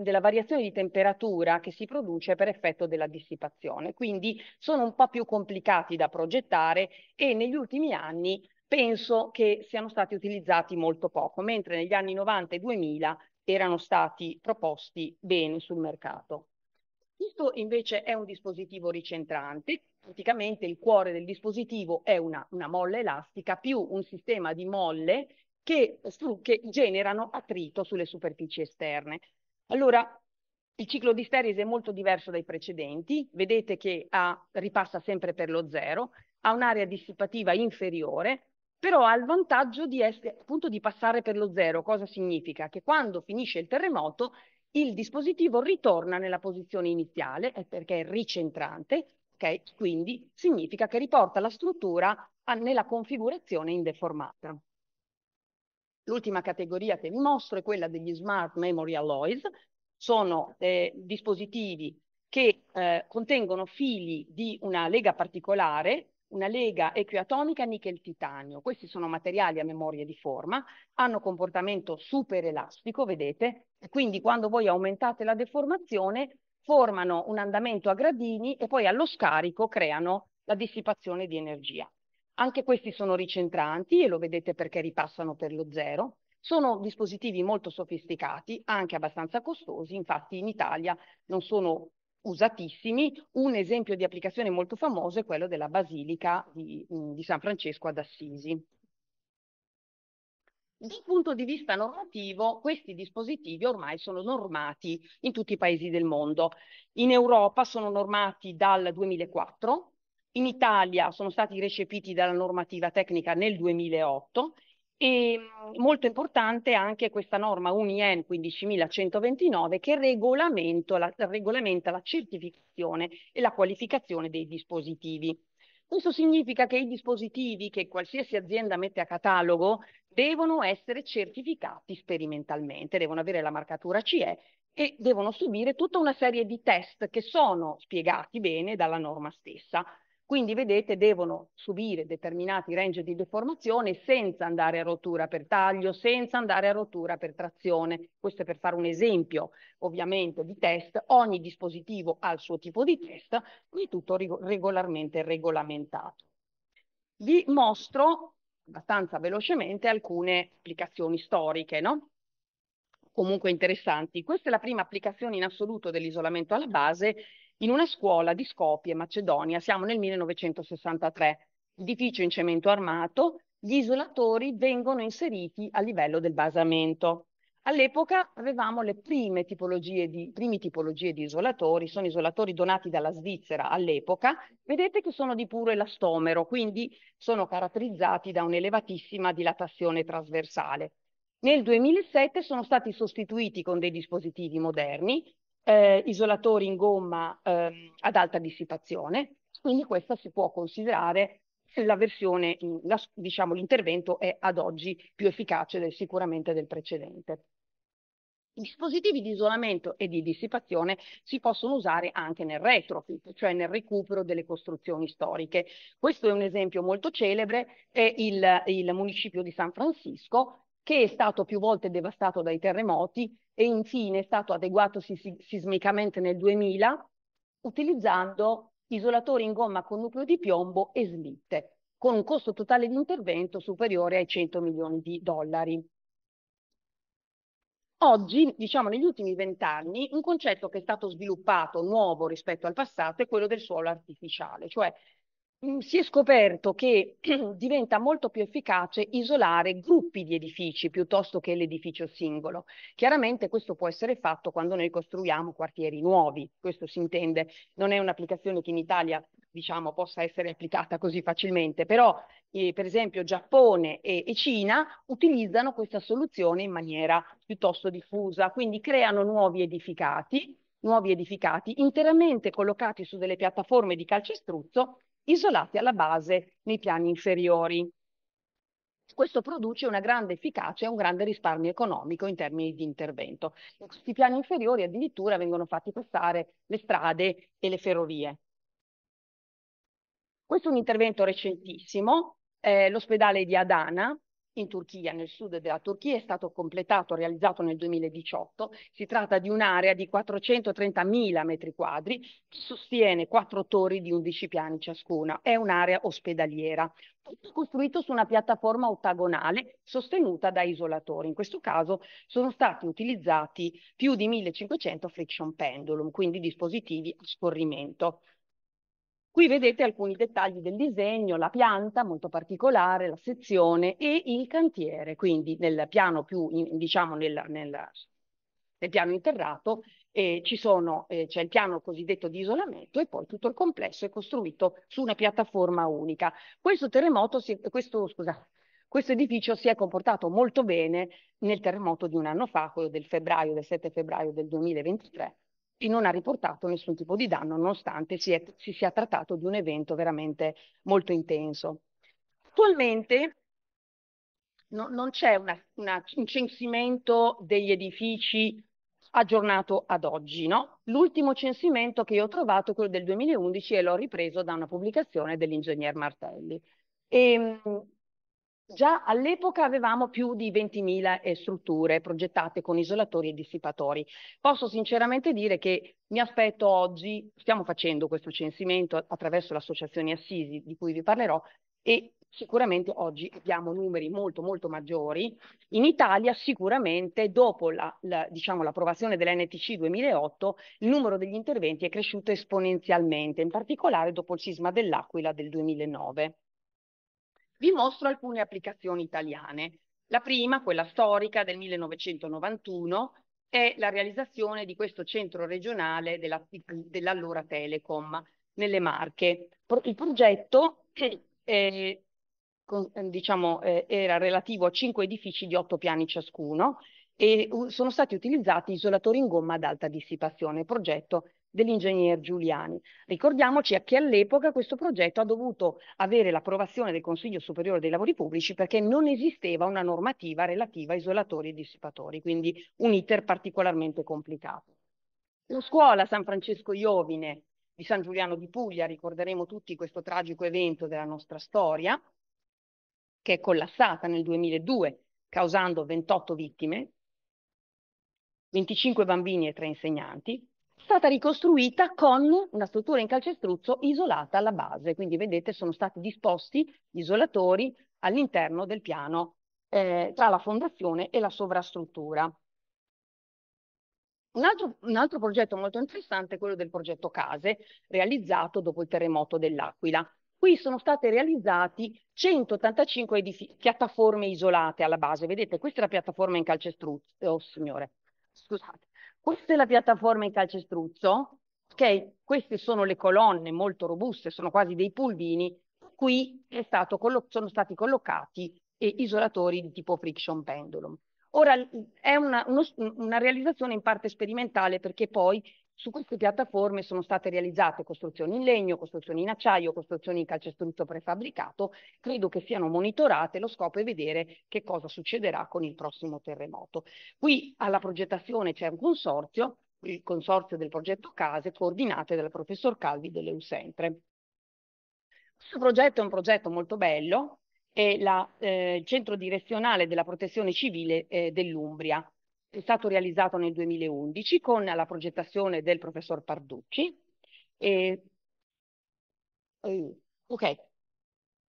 della, variazione di temperatura che si produce per effetto della dissipazione. Quindi sono un po' più complicati da progettare e negli ultimi anni penso che siano stati utilizzati molto poco, mentre negli anni 90 e 2000 erano stati proposti bene sul mercato. Questo invece è un dispositivo ricentrante, praticamente il cuore del dispositivo è una, una molla elastica più un sistema di molle che, che generano attrito sulle superfici esterne. Allora, il ciclo di Steris è molto diverso dai precedenti, vedete che ha, ripassa sempre per lo zero, ha un'area dissipativa inferiore, però ha il vantaggio di, essere, appunto, di passare per lo zero. Cosa significa? Che quando finisce il terremoto il dispositivo ritorna nella posizione iniziale perché è ricentrante, okay? quindi significa che riporta la struttura nella configurazione indeformata. L'ultima categoria che vi mostro è quella degli smart memory alloys, sono eh, dispositivi che eh, contengono fili di una lega particolare, una lega equiatomica nickel-titanio. Questi sono materiali a memoria di forma, hanno comportamento super elastico, vedete, e quindi quando voi aumentate la deformazione formano un andamento a gradini e poi allo scarico creano la dissipazione di energia. Anche questi sono ricentranti e lo vedete perché ripassano per lo zero. Sono dispositivi molto sofisticati, anche abbastanza costosi, infatti in Italia non sono usatissimi. Un esempio di applicazione molto famoso è quello della Basilica di, mm, di San Francesco ad Assisi. Dal punto di vista normativo, questi dispositivi ormai sono normati in tutti i paesi del mondo. In Europa sono normati dal 2004, in Italia sono stati recepiti dalla normativa tecnica nel 2008 e mm, molto importante anche questa norma UNIEN 15129 che la, regolamenta la certificazione e la qualificazione dei dispositivi. Questo significa che i dispositivi che qualsiasi azienda mette a catalogo devono essere certificati sperimentalmente, devono avere la marcatura CE e devono subire tutta una serie di test che sono spiegati bene dalla norma stessa. Quindi vedete devono subire determinati range di deformazione senza andare a rottura per taglio, senza andare a rottura per trazione. Questo è per fare un esempio ovviamente di test. Ogni dispositivo ha il suo tipo di test, quindi tutto regolarmente regolamentato. Vi mostro abbastanza velocemente alcune applicazioni storiche, no? comunque interessanti. Questa è la prima applicazione in assoluto dell'isolamento alla base in una scuola di Skopje, Macedonia, siamo nel 1963, edificio in cemento armato, gli isolatori vengono inseriti a livello del basamento. All'epoca avevamo le prime tipologie di, tipologie di isolatori, sono isolatori donati dalla Svizzera all'epoca, vedete che sono di puro elastomero, quindi sono caratterizzati da un'elevatissima dilatazione trasversale. Nel 2007 sono stati sostituiti con dei dispositivi moderni eh, isolatori in gomma eh, ad alta dissipazione, quindi questa si può considerare la versione, la, diciamo l'intervento è ad oggi più efficace del, sicuramente del precedente. I dispositivi di isolamento e di dissipazione si possono usare anche nel retrofit, cioè nel recupero delle costruzioni storiche. Questo è un esempio molto celebre, è il, il municipio di San Francisco che è stato più volte devastato dai terremoti e infine è stato adeguato sismicamente nel 2000 utilizzando isolatori in gomma con nucleo di piombo e slitte, con un costo totale di intervento superiore ai 100 milioni di dollari. Oggi, diciamo negli ultimi vent'anni, un concetto che è stato sviluppato nuovo rispetto al passato è quello del suolo artificiale, cioè Mm, si è scoperto che diventa molto più efficace isolare gruppi di edifici piuttosto che l'edificio singolo. Chiaramente questo può essere fatto quando noi costruiamo quartieri nuovi, questo si intende, non è un'applicazione che in Italia diciamo, possa essere applicata così facilmente, però eh, per esempio Giappone e, e Cina utilizzano questa soluzione in maniera piuttosto diffusa, quindi creano nuovi edificati, nuovi edificati interamente collocati su delle piattaforme di calcestruzzo isolati alla base nei piani inferiori. Questo produce una grande efficacia e un grande risparmio economico in termini di intervento. In questi piani inferiori addirittura vengono fatti passare le strade e le ferrovie. Questo è un intervento recentissimo, eh, l'ospedale di Adana in Turchia, nel sud della Turchia, è stato completato, realizzato nel 2018. Si tratta di un'area di 430.000 metri quadri che sostiene quattro torri di 11 piani ciascuna. È un'area ospedaliera, costruito su una piattaforma ottagonale sostenuta da isolatori. In questo caso sono stati utilizzati più di 1500 friction pendulum, quindi dispositivi a scorrimento. Qui vedete alcuni dettagli del disegno, la pianta molto particolare, la sezione e il cantiere, quindi nel piano più, in, diciamo nel, nel, nel, piano interrato eh, eh c'è eh, il piano cosiddetto di isolamento e poi tutto il complesso è costruito su una piattaforma unica. Questo, si, questo, scusa, questo edificio si è comportato molto bene nel terremoto di un anno fa, quello del, febbraio, del 7 febbraio del 2023 e non ha riportato nessun tipo di danno, nonostante si, è, si sia trattato di un evento veramente molto intenso. Attualmente no, non c'è una, una, un censimento degli edifici aggiornato ad oggi. No? L'ultimo censimento che io ho trovato è quello del 2011 e l'ho ripreso da una pubblicazione dell'ingegner Martelli. E, ehm, Già all'epoca avevamo più di 20.000 eh, strutture progettate con isolatori e dissipatori. Posso sinceramente dire che mi aspetto oggi, stiamo facendo questo censimento attraverso l'associazione Assisi di cui vi parlerò e sicuramente oggi abbiamo numeri molto molto maggiori. In Italia sicuramente dopo l'approvazione la, diciamo, dell'NTC 2008 il numero degli interventi è cresciuto esponenzialmente, in particolare dopo il sisma dell'Aquila del 2009 vi mostro alcune applicazioni italiane. La prima, quella storica del 1991, è la realizzazione di questo centro regionale della, dell'allora Telecom nelle Marche. Il progetto eh, con, diciamo, eh, era relativo a cinque edifici di otto piani ciascuno e sono stati utilizzati isolatori in gomma ad alta dissipazione. Il progetto dell'ingegner Giuliani. Ricordiamoci che all'epoca questo progetto ha dovuto avere l'approvazione del Consiglio Superiore dei Lavori Pubblici perché non esisteva una normativa relativa a isolatori e dissipatori, quindi un iter particolarmente complicato. La scuola San Francesco Iovine di San Giuliano di Puglia, ricorderemo tutti questo tragico evento della nostra storia, che è collassata nel 2002 causando 28 vittime, 25 bambini e 3 insegnanti, stata ricostruita con una struttura in calcestruzzo isolata alla base. Quindi vedete sono stati disposti gli isolatori all'interno del piano eh, tra la fondazione e la sovrastruttura. Un altro, un altro, progetto molto interessante è quello del progetto Case, realizzato dopo il terremoto dell'Aquila. Qui sono state realizzate 185 piattaforme isolate alla base. Vedete, questa è la piattaforma in calcestruzzo. Oh, signore, scusate. Questa è la piattaforma in calcestruzzo, ok? Queste sono le colonne molto robuste, sono quasi dei pulvini. Qui sono stati collocati isolatori di tipo friction pendulum. Ora è una, uno, una, realizzazione in parte sperimentale perché poi su queste piattaforme sono state realizzate costruzioni in legno, costruzioni in acciaio, costruzioni in calcestruzzo prefabbricato. Credo che siano monitorate, lo scopo è vedere che cosa succederà con il prossimo terremoto. Qui alla progettazione c'è un consorzio, il consorzio del progetto Case, coordinate dal professor Calvi dell'EU Questo progetto è un progetto molto bello, è la, eh, il centro direzionale della protezione civile eh, dell'Umbria è stato realizzato nel 2011 con la progettazione del professor Parducci. E, eh, okay.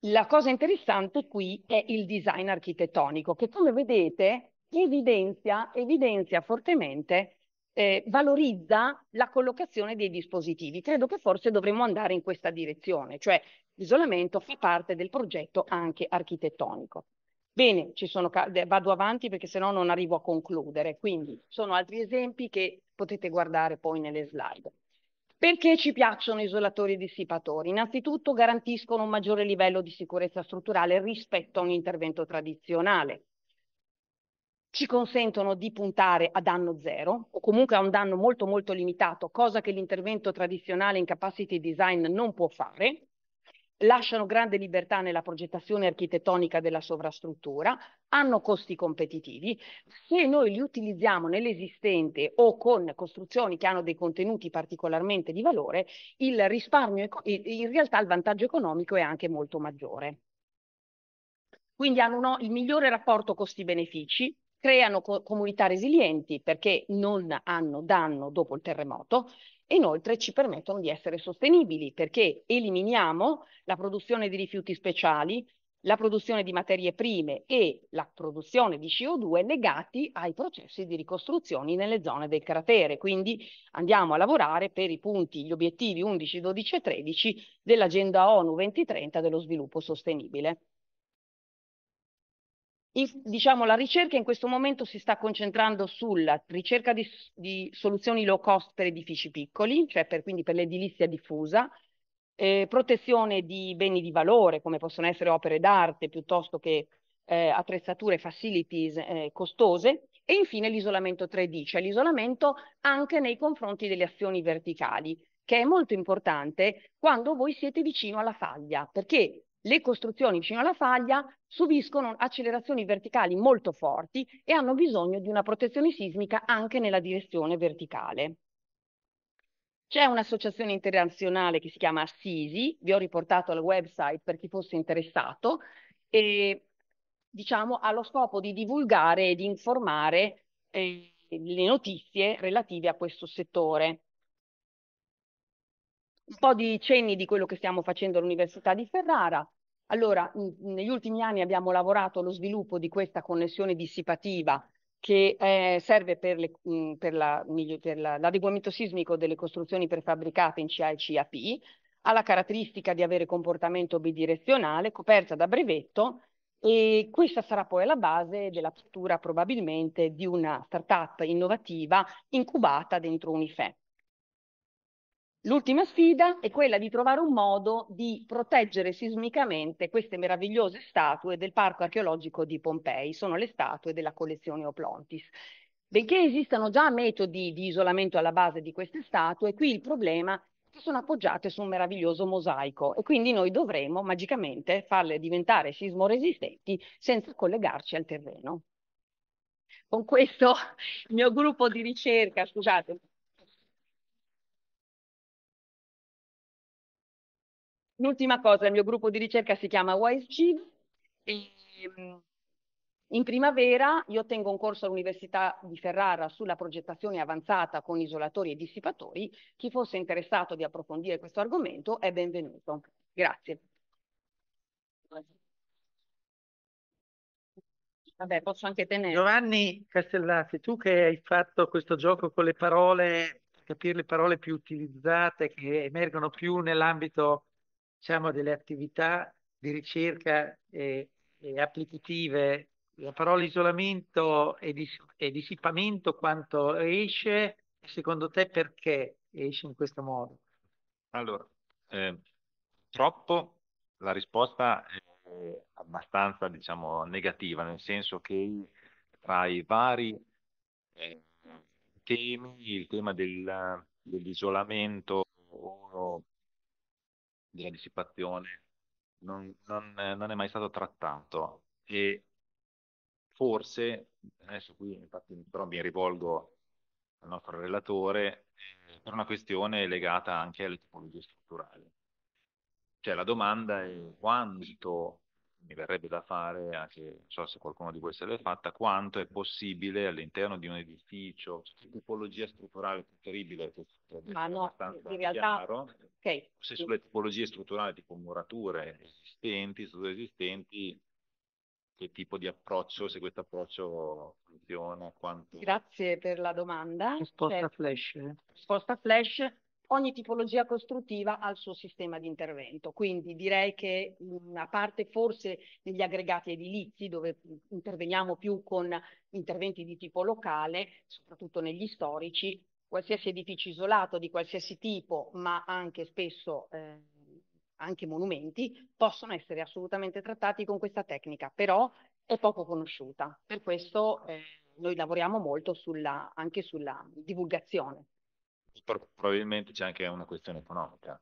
La cosa interessante qui è il design architettonico, che come vedete evidenzia, evidenzia fortemente, eh, valorizza la collocazione dei dispositivi. Credo che forse dovremmo andare in questa direzione, cioè l'isolamento fa parte del progetto anche architettonico. Bene, sono, vado avanti perché sennò non arrivo a concludere, quindi sono altri esempi che potete guardare poi nelle slide. Perché ci piacciono isolatori e dissipatori? Innanzitutto garantiscono un maggiore livello di sicurezza strutturale rispetto a un intervento tradizionale. Ci consentono di puntare a danno zero o comunque a un danno molto molto limitato, cosa che l'intervento tradizionale in capacity design non può fare lasciano grande libertà nella progettazione architettonica della sovrastruttura, hanno costi competitivi. Se noi li utilizziamo nell'esistente o con costruzioni che hanno dei contenuti particolarmente di valore, il risparmio, in realtà il vantaggio economico è anche molto maggiore. Quindi hanno uno, il migliore rapporto costi-benefici, creano co- comunità resilienti perché non hanno danno dopo il terremoto e inoltre ci permettono di essere sostenibili perché eliminiamo la produzione di rifiuti speciali, la produzione di materie prime e la produzione di CO2 legati ai processi di ricostruzione nelle zone del cratere. Quindi andiamo a lavorare per i punti, gli obiettivi 11, 12 e 13 dell'Agenda ONU 2030 dello sviluppo sostenibile in, diciamo, la ricerca in questo momento si sta concentrando sulla ricerca di, di soluzioni low cost per edifici piccoli, cioè per, quindi per l'edilizia diffusa, eh, protezione di beni di valore come possono essere opere d'arte piuttosto che eh, attrezzature, facilities eh, costose e infine l'isolamento 3D, cioè l'isolamento anche nei confronti delle azioni verticali che è molto importante quando voi siete vicino alla faglia, perché le costruzioni vicino alla faglia subiscono accelerazioni verticali molto forti e hanno bisogno di una protezione sismica anche nella direzione verticale. C'è un'associazione internazionale che si chiama SISI, vi ho riportato al website per chi fosse interessato, e diciamo ha lo scopo di divulgare e di informare eh, le notizie relative a questo settore un po' di cenni di quello che stiamo facendo all'Università di Ferrara. Allora, negli ultimi anni abbiamo lavorato allo sviluppo di questa connessione dissipativa che eh, serve per, le, mh, per, la, per la, l'adeguamento sismico delle costruzioni prefabbricate in CA e CAP, ha la caratteristica di avere comportamento bidirezionale, coperta da brevetto, e questa sarà poi la base dell'apertura probabilmente di una startup innovativa incubata dentro Unife. L'ultima sfida è quella di trovare un modo di proteggere sismicamente queste meravigliose statue del Parco archeologico di Pompei, sono le statue della collezione Oplontis. Benché esistano già metodi di isolamento alla base di queste statue, qui il problema è che sono appoggiate su un meraviglioso mosaico e quindi noi dovremo magicamente farle diventare sismoresistenti senza collegarci al terreno. Con questo il mio gruppo di ricerca, scusate, L'ultima cosa, il mio gruppo di ricerca si chiama YSG e mm, in primavera io tengo un corso all'Università di Ferrara sulla progettazione avanzata con isolatori e dissipatori. Chi fosse interessato di approfondire questo argomento è benvenuto. Grazie. Vabbè, posso anche tenere. Giovanni Castellazzi, tu che hai fatto questo gioco con le parole, capire le parole più utilizzate che emergono più nell'ambito diciamo, delle attività di ricerca e, eh, applicative. La parola isolamento e, dis e dissipamento quanto esce, secondo te perché esce in questo modo? Allora, eh, troppo la risposta è abbastanza, diciamo, negativa, nel senso che tra i vari ehm, temi, il tema del, dell'isolamento o della dissipazione non, non, non è mai stato trattato e forse, adesso qui infatti però mi rivolgo al nostro relatore, eh, per una questione legata anche alle tipologie strutturali. Cioè la domanda è quanto mi verrebbe da fare, anche non so se qualcuno di voi se l'è fatta, quanto è possibile all'interno di un edificio, tipologia strutturale preferibile, che Ma no, in realtà, chiaro, okay. se sulle tipologie strutturali tipo murature esistenti, strutture esistenti, che tipo di approccio, se questo approccio funziona, quanto... Grazie per la domanda. Risposta cioè, flash. Risposta eh. flash ogni tipologia costruttiva ha il suo sistema di intervento. Quindi direi che mh, a parte forse negli aggregati edilizi dove interveniamo più con interventi di tipo locale, soprattutto negli storici, qualsiasi edificio isolato di qualsiasi tipo, ma anche spesso eh, anche monumenti, possono essere assolutamente trattati con questa tecnica, però è poco conosciuta. Per questo eh, noi lavoriamo molto sulla, anche sulla divulgazione probabilmente c'è anche una questione economica.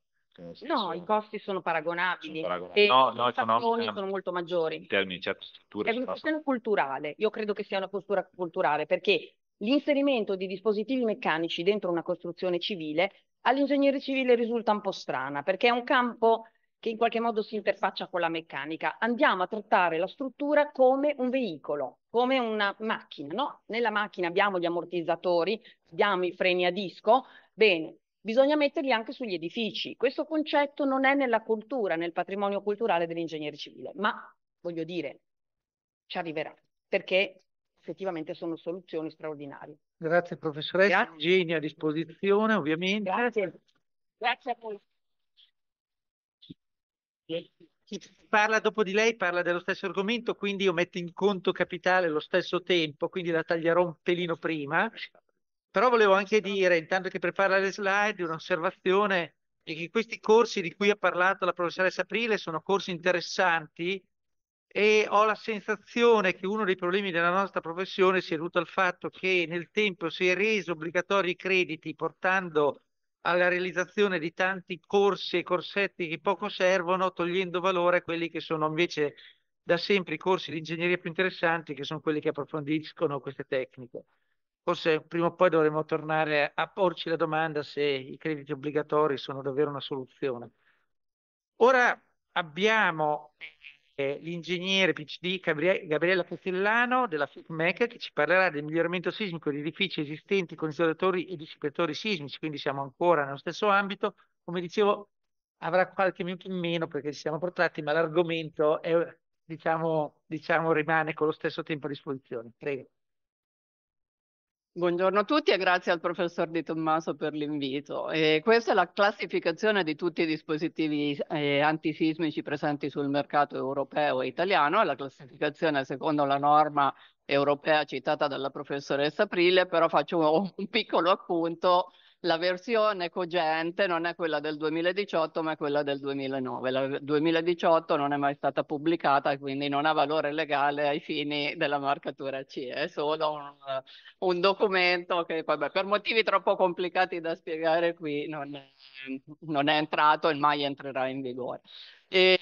no, i costi sono paragonabili, sono paragonabili. no, no, i sono molto maggiori. In termini di certe strutture. È una questione culturale, io credo che sia una postura culturale, perché l'inserimento di dispositivi meccanici dentro una costruzione civile all'ingegnere civile risulta un po' strana, perché è un campo che in qualche modo si interfaccia con la meccanica. Andiamo a trattare la struttura come un veicolo, come una macchina. No? Nella macchina abbiamo gli ammortizzatori, abbiamo i freni a disco. Bene, bisogna metterli anche sugli edifici. Questo concetto non è nella cultura, nel patrimonio culturale dell'ingegnere civile, ma voglio dire, ci arriverà, perché effettivamente sono soluzioni straordinarie. Grazie professoressa, Grazie. Eugenia a disposizione ovviamente. Grazie, Grazie a voi chi parla dopo di lei parla dello stesso argomento, quindi io metto in conto capitale lo stesso tempo, quindi la taglierò un pelino prima. Però volevo anche dire, intanto che prepara le slide, un'osservazione è che questi corsi di cui ha parlato la professoressa Aprile sono corsi interessanti e ho la sensazione che uno dei problemi della nostra professione sia dovuto al fatto che nel tempo si è reso obbligatori i crediti portando alla realizzazione di tanti corsi e corsetti che poco servono, togliendo valore a quelli che sono invece da sempre i corsi di ingegneria più interessanti, che sono quelli che approfondiscono queste tecniche. Forse prima o poi dovremmo tornare a porci la domanda se i crediti obbligatori sono davvero una soluzione. Ora abbiamo eh, l'ingegnere PCD Gabriella Castellano della FICMEC che ci parlerà del miglioramento sismico di edifici esistenti con isolatori e dissipatori sismici, quindi siamo ancora nello stesso ambito. Come dicevo, avrà qualche minuto in meno perché ci siamo protratti, ma l'argomento è, diciamo, diciamo, rimane con lo stesso tempo a disposizione. Prego. Buongiorno a tutti e grazie al professor Di Tommaso per l'invito. Eh, questa è la classificazione di tutti i dispositivi eh, antisismici presenti sul mercato europeo e italiano, è la classificazione secondo la norma europea citata dalla professoressa Aprile, però faccio un, un piccolo appunto la versione cogente non è quella del 2018 ma è quella del 2009. La 2018 non è mai stata pubblicata quindi non ha valore legale ai fini della marcatura C, è solo un, un documento che vabbè, per motivi troppo complicati da spiegare qui non non è entrato e mai entrerà in vigore. E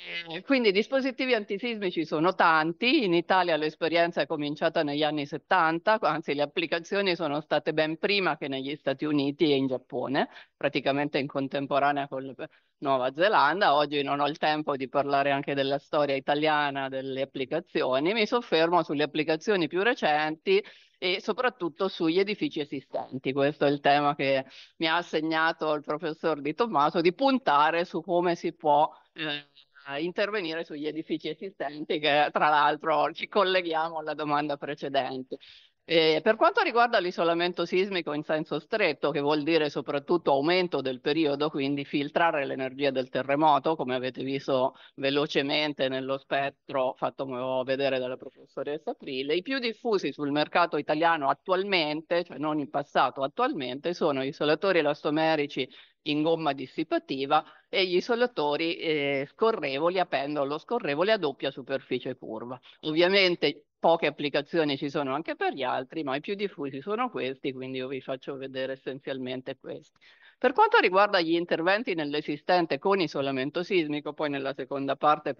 quindi dispositivi antisismici sono tanti, in Italia l'esperienza è cominciata negli anni 70, anzi le applicazioni sono state ben prima che negli Stati Uniti e in Giappone, praticamente in contemporanea con Nuova Zelanda. Oggi non ho il tempo di parlare anche della storia italiana delle applicazioni, mi soffermo sulle applicazioni più recenti e soprattutto sugli edifici esistenti. Questo è il tema che mi ha assegnato il professor Di Tommaso, di puntare su come si può eh, intervenire sugli edifici esistenti, che tra l'altro ci colleghiamo alla domanda precedente. Eh, per quanto riguarda l'isolamento sismico in senso stretto, che vuol dire soprattutto aumento del periodo, quindi filtrare l'energia del terremoto, come avete visto velocemente nello spettro fatto vedere dalla professoressa Aprile, i più diffusi sul mercato italiano attualmente, cioè non in passato, attualmente sono isolatori elastomerici in gomma dissipativa e gli isolatori eh, scorrevoli a pendolo scorrevole a doppia superficie curva. Ovviamente poche applicazioni ci sono anche per gli altri, ma i più diffusi sono questi, quindi io vi faccio vedere essenzialmente questi. Per quanto riguarda gli interventi nell'esistente con isolamento sismico, poi nella seconda parte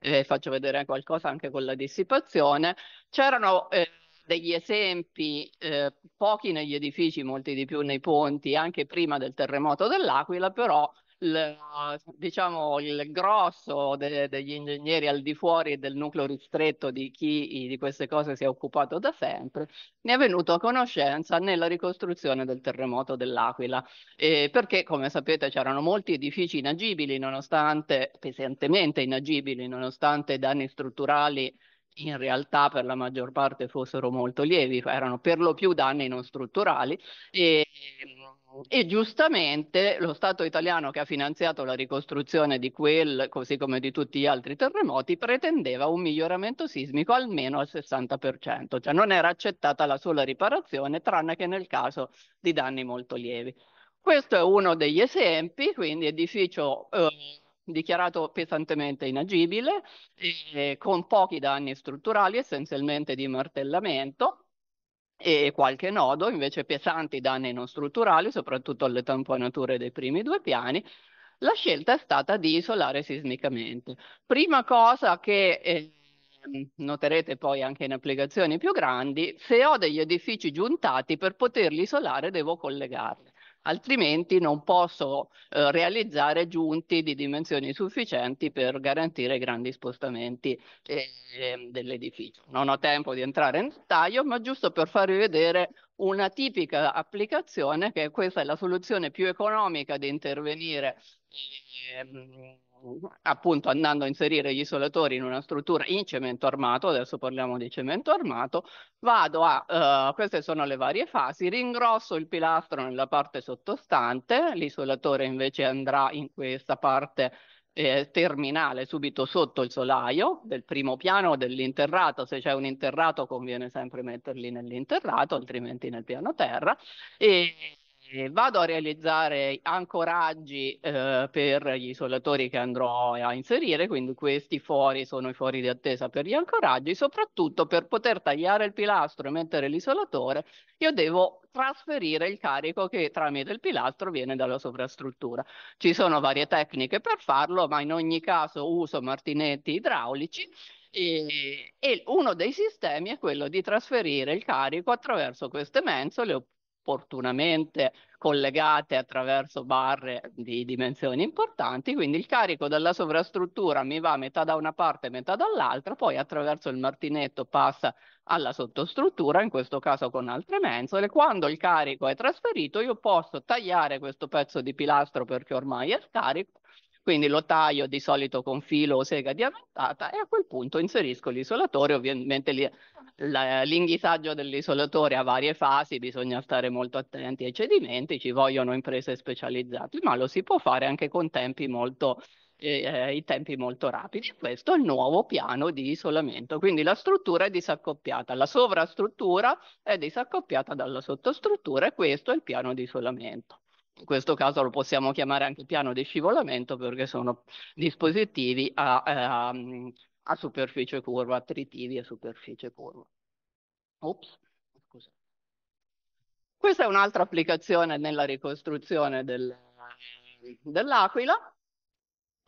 eh, faccio vedere qualcosa anche con la dissipazione, c'erano eh, degli esempi, eh, pochi negli edifici, molti di più nei ponti, anche prima del terremoto dell'Aquila, però il, diciamo, il grosso de- degli ingegneri al di fuori del nucleo ristretto di chi di queste cose si è occupato da sempre, ne è venuto a conoscenza nella ricostruzione del terremoto dell'Aquila, eh, perché come sapete c'erano molti edifici inagibili, nonostante, pesantemente inagibili, nonostante danni strutturali in realtà per la maggior parte fossero molto lievi, erano per lo più danni non strutturali e, e giustamente lo Stato italiano che ha finanziato la ricostruzione di quel, così come di tutti gli altri terremoti, pretendeva un miglioramento sismico almeno al 60%, cioè non era accettata la sola riparazione tranne che nel caso di danni molto lievi. Questo è uno degli esempi, quindi edificio... Eh, dichiarato pesantemente inagibile, eh, con pochi danni strutturali, essenzialmente di martellamento, e qualche nodo, invece pesanti danni non strutturali, soprattutto alle tamponature dei primi due piani, la scelta è stata di isolare sismicamente. Prima cosa che eh, noterete poi anche in applicazioni più grandi, se ho degli edifici giuntati per poterli isolare devo collegarli altrimenti non posso eh, realizzare giunti di dimensioni sufficienti per garantire grandi spostamenti eh, eh, dell'edificio. Non ho tempo di entrare in dettaglio, ma giusto per farvi vedere una tipica applicazione che questa è la soluzione più economica di intervenire ehm, appunto andando a inserire gli isolatori in una struttura in cemento armato, adesso parliamo di cemento armato, vado a, uh, queste sono le varie fasi, ringrosso il pilastro nella parte sottostante, l'isolatore invece andrà in questa parte eh, terminale subito sotto il solaio del primo piano dell'interrato. Se c'è un interrato conviene sempre metterli nell'interrato, altrimenti nel piano terra. E vado a realizzare ancoraggi eh, per gli isolatori che andrò a inserire, quindi questi fori sono i fori di attesa per gli ancoraggi, soprattutto per poter tagliare il pilastro e mettere l'isolatore, io devo trasferire il carico che tramite il pilastro viene dalla sovrastruttura. Ci sono varie tecniche per farlo, ma in ogni caso uso martinetti idraulici e, e, uno dei sistemi è quello di trasferire il carico attraverso queste mensole opportunamente collegate attraverso barre di dimensioni importanti, quindi il carico dalla sovrastruttura mi va metà da una parte e metà dall'altra, poi attraverso il martinetto passa alla sottostruttura, in questo caso con altre mensole. Quando il carico è trasferito io posso tagliare questo pezzo di pilastro perché ormai è scarico quindi lo taglio di solito con filo o sega diamantata e a quel punto inserisco l'isolatore. Ovviamente lì, la, l'inghitaggio dell'isolatore ha varie fasi, bisogna stare molto attenti ai cedimenti, ci vogliono imprese specializzate, ma lo si può fare anche con tempi molto, eh, eh, i tempi molto rapidi. Questo è il nuovo piano di isolamento. Quindi la struttura è disaccoppiata, la sovrastruttura è disaccoppiata dalla sottostruttura e questo è il piano di isolamento in questo caso lo possiamo chiamare anche piano di scivolamento perché sono dispositivi a, a, ehm, a superficie curva, attritivi a superficie curva. Ops, scusa. Questa è un'altra applicazione nella ricostruzione del, dell'Aquila,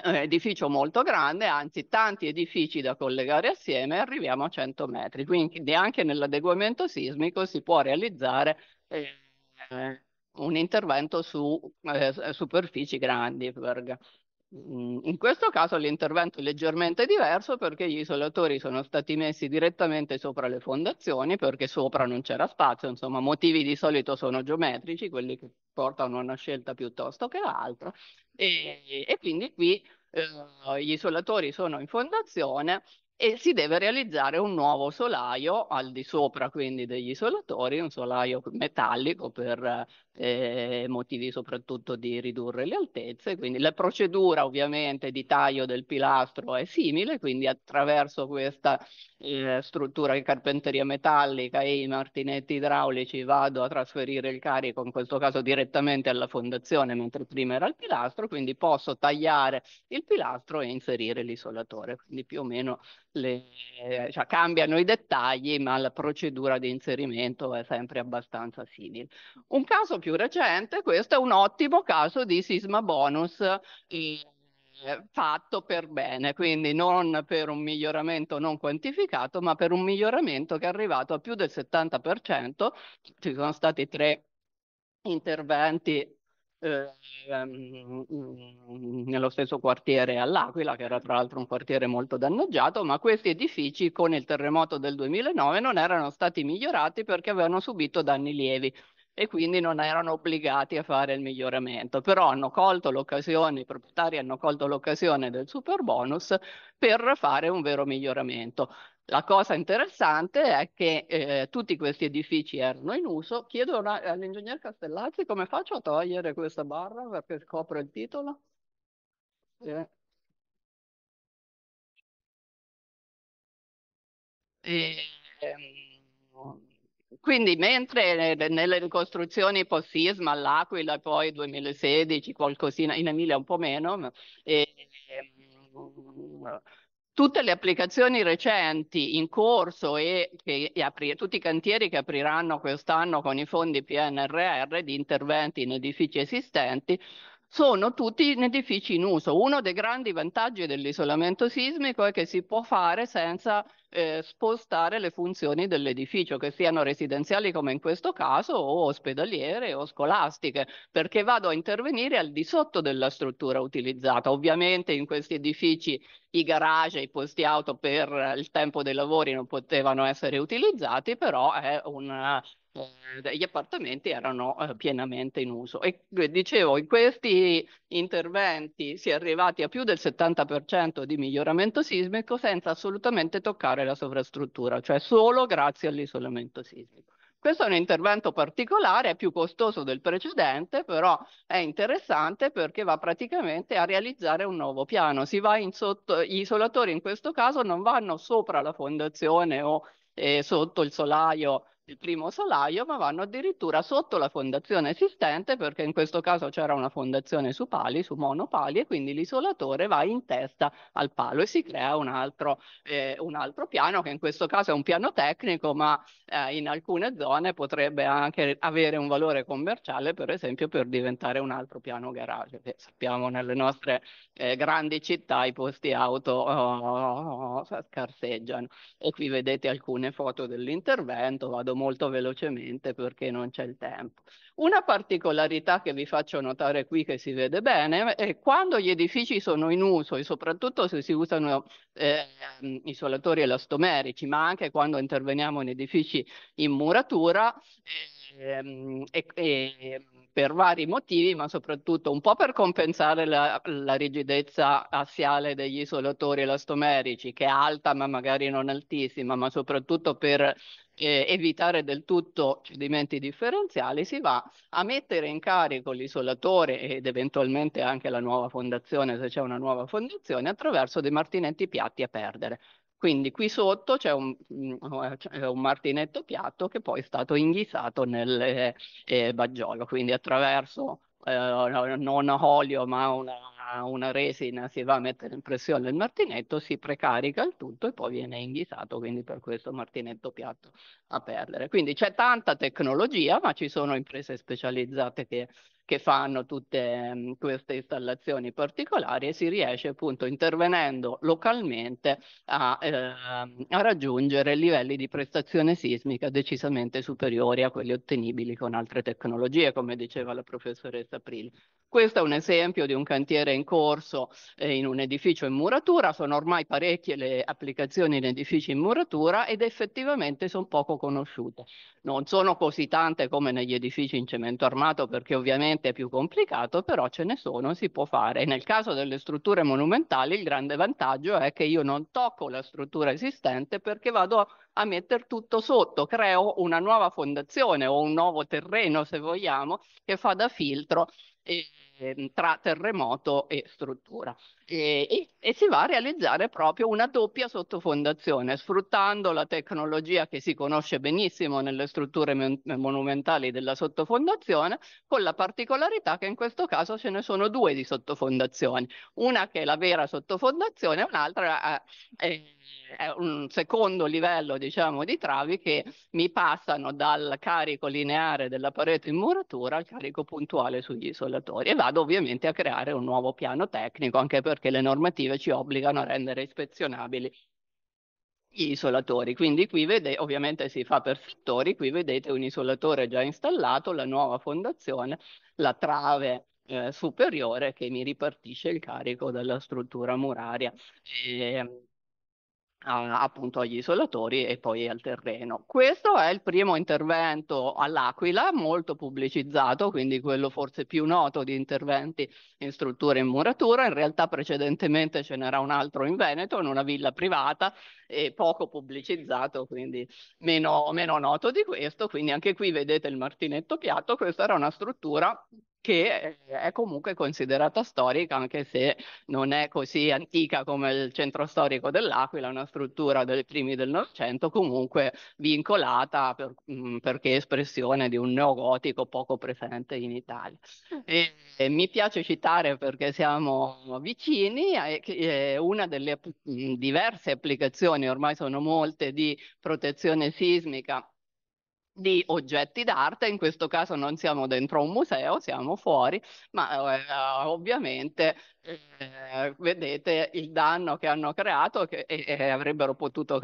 un edificio molto grande, anzi tanti edifici da collegare assieme, arriviamo a 100 metri, quindi anche nell'adeguamento sismico si può realizzare eh, un intervento su eh, superfici grandi. Perché, mm, in questo caso l'intervento è leggermente diverso perché gli isolatori sono stati messi direttamente sopra le fondazioni perché sopra non c'era spazio, insomma motivi di solito sono geometrici, quelli che portano a una scelta piuttosto che l'altra e, e quindi qui eh, gli isolatori sono in fondazione e si deve realizzare un nuovo solaio al di sopra quindi degli isolatori, un solaio metallico per eh, motivi soprattutto di ridurre le altezze, quindi la procedura ovviamente di taglio del pilastro è simile, quindi attraverso questa eh, struttura di carpenteria metallica e i martinetti idraulici vado a trasferire il carico in questo caso direttamente alla fondazione mentre prima era il pilastro, quindi posso tagliare il pilastro e inserire l'isolatore, quindi più o meno le, cioè, cambiano i dettagli, ma la procedura di inserimento è sempre abbastanza simile. Un caso più recente, questo è un ottimo caso di sisma bonus. E, eh, fatto per bene, quindi non per un miglioramento non quantificato, ma per un miglioramento che è arrivato a più del 70%. Ci sono stati tre interventi Ehm, mm, nello stesso quartiere all'Aquila, che era tra l'altro un quartiere molto danneggiato, ma questi edifici con il terremoto del 2009 non erano stati migliorati perché avevano subito danni lievi e quindi non erano obbligati a fare il miglioramento, però hanno colto l'occasione, i proprietari hanno colto l'occasione del super bonus per fare un vero miglioramento. La cosa interessante è che eh, tutti questi edifici erano in uso. Chiedo all'ingegner Castellazzi come faccio a togliere questa barra perché scopre il titolo. Eh. E, ehm, quindi mentre nelle ricostruzioni post-sisma all'Aquila e poi 2016 qualcosina in Emilia un po' meno, e, ehm, tutte le applicazioni recenti in corso e, e, e apri, tutti i cantieri che apriranno quest'anno con i fondi PNRR di interventi in edifici esistenti sono tutti in edifici in uso. Uno dei grandi vantaggi dell'isolamento sismico è che si può fare senza eh, spostare le funzioni dell'edificio, che siano residenziali come in questo caso, o ospedaliere o scolastiche, perché vado a intervenire al di sotto della struttura utilizzata. Ovviamente in questi edifici i garage, i posti auto per il tempo dei lavori non potevano essere utilizzati, però è una eh, gli appartamenti erano eh, pienamente in uso. E eh, dicevo, in questi interventi si è arrivati a più del 70% di miglioramento sismico senza assolutamente toccare la sovrastruttura, cioè solo grazie all'isolamento sismico. Questo è un intervento particolare, è più costoso del precedente, però è interessante perché va praticamente a realizzare un nuovo piano. In sotto, gli isolatori in questo caso non vanno sopra la fondazione o eh, sotto il solaio il primo solaio, ma vanno addirittura sotto la fondazione esistente, perché in questo caso c'era una fondazione su pali, su monopali, e quindi l'isolatore va in testa al palo e si crea un altro, eh, un altro piano, che in questo caso è un piano tecnico, ma eh, in alcune zone potrebbe anche avere un valore commerciale, per esempio per diventare un altro piano garage, che sappiamo nelle nostre eh, grandi città i posti auto oh, oh, oh, oh scarseggiano. E qui vedete alcune foto dell'intervento, vado molto velocemente perché non c'è il tempo. Una particolarità che vi faccio notare qui che si vede bene è quando gli edifici sono in uso e soprattutto se si usano eh, isolatori elastomerici, ma anche quando interveniamo in edifici in muratura, ehm, e, per vari motivi, ma soprattutto un po' per compensare la, la, rigidezza assiale degli isolatori elastomerici, che è alta ma magari non altissima, ma soprattutto per eh, evitare del tutto cedimenti differenziali, si va a mettere in carico l'isolatore ed eventualmente anche la nuova fondazione, se c'è una nuova fondazione, attraverso dei martinetti piatti a perdere. Quindi qui sotto c'è un, mm, eh, un, martinetto piatto che poi è stato inghisato nel eh, eh baggiolo, quindi attraverso eh, non olio ma una, una, resina si va a mettere in pressione il martinetto, si precarica il tutto e poi viene inghisato, quindi per questo martinetto piatto a perdere. Quindi c'è tanta tecnologia, ma ci sono imprese specializzate che che fanno tutte mm, queste installazioni particolari e si riesce appunto intervenendo localmente a, eh, a raggiungere livelli di prestazione sismica decisamente superiori a quelli ottenibili con altre tecnologie, come diceva la professoressa Aprile. Questo è un esempio di un cantiere in corso eh, in un edificio in muratura, sono ormai parecchie le applicazioni in edifici in muratura ed effettivamente sono poco conosciute. Non sono così tante come negli edifici in cemento armato perché ovviamente sicuramente è più complicato, però ce ne sono, si può fare. Nel caso delle strutture monumentali il grande vantaggio è che io non tocco la struttura esistente perché vado a mettere tutto sotto, creo una nuova fondazione o un nuovo terreno, se vogliamo, che fa da filtro. E Ehm, tra terremoto e struttura. E, e, e, si va a realizzare proprio una doppia sottofondazione, sfruttando la tecnologia che si conosce benissimo nelle strutture men- monumentali della sottofondazione, con la particolarità che in questo caso ce ne sono due di sottofondazioni, una che è la vera sottofondazione e un'altra eh, è, è un secondo livello diciamo, di travi che mi passano dal carico lineare della parete in muratura al carico puntuale sugli isolatori e va vado ovviamente a creare un nuovo piano tecnico, anche perché le normative ci obbligano a rendere ispezionabili gli isolatori. Quindi qui vedete, ovviamente si fa per settori, qui vedete un isolatore già installato, la nuova fondazione, la trave eh, superiore che mi ripartisce il carico della struttura muraria. E, ehm, a, appunto agli isolatori e poi al terreno. Questo è il primo intervento all'Aquila, molto pubblicizzato, quindi quello forse più noto di interventi in strutture in muratura. In realtà precedentemente ce n'era un altro in Veneto, in una villa privata e poco pubblicizzato, quindi meno, meno noto di questo. Quindi anche qui vedete il martinetto piatto, questa era una struttura che eh, è comunque considerata storica, anche se non è così antica come il centro storico dell'Aquila, una struttura dei primi del Novecento, comunque vincolata per, mh, mm, perché espressione di un neogotico poco presente in Italia. Mm. E, e mi piace citare perché siamo vicini, e, e una delle mh, mm, diverse applicazioni, ormai sono molte, di protezione sismica di oggetti d'arte, in questo caso non siamo dentro un museo, siamo fuori, ma eh, ovviamente eh, vedete il danno che hanno creato che, e, e, avrebbero potuto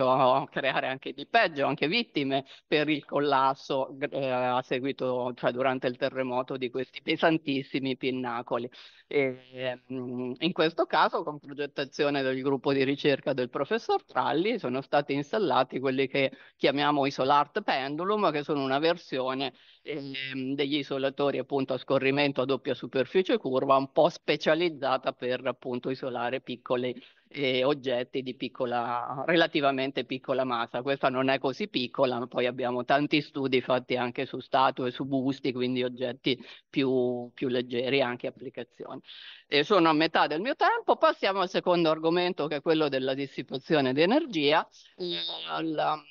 creare anche di peggio, anche vittime per il collasso eh, a seguito, cioè durante il terremoto di questi pesantissimi pinnacoli. E, mm, in questo caso, con progettazione del gruppo di ricerca del professor Tralli, sono stati installati quelli che chiamiamo i Solar Pendulum, che sono una versione ehm, degli isolatori appunto a scorrimento a doppia superficie curva, un po' specializzata per appunto isolare piccoli eh, oggetti di piccola, relativamente piccola massa. Questa non è così piccola, ma poi abbiamo tanti studi fatti anche su statue, su busti, quindi oggetti più, più leggeri, anche applicazioni. E sono a metà del mio tempo, passiamo al secondo argomento che è quello della dissipazione di energia. La, la,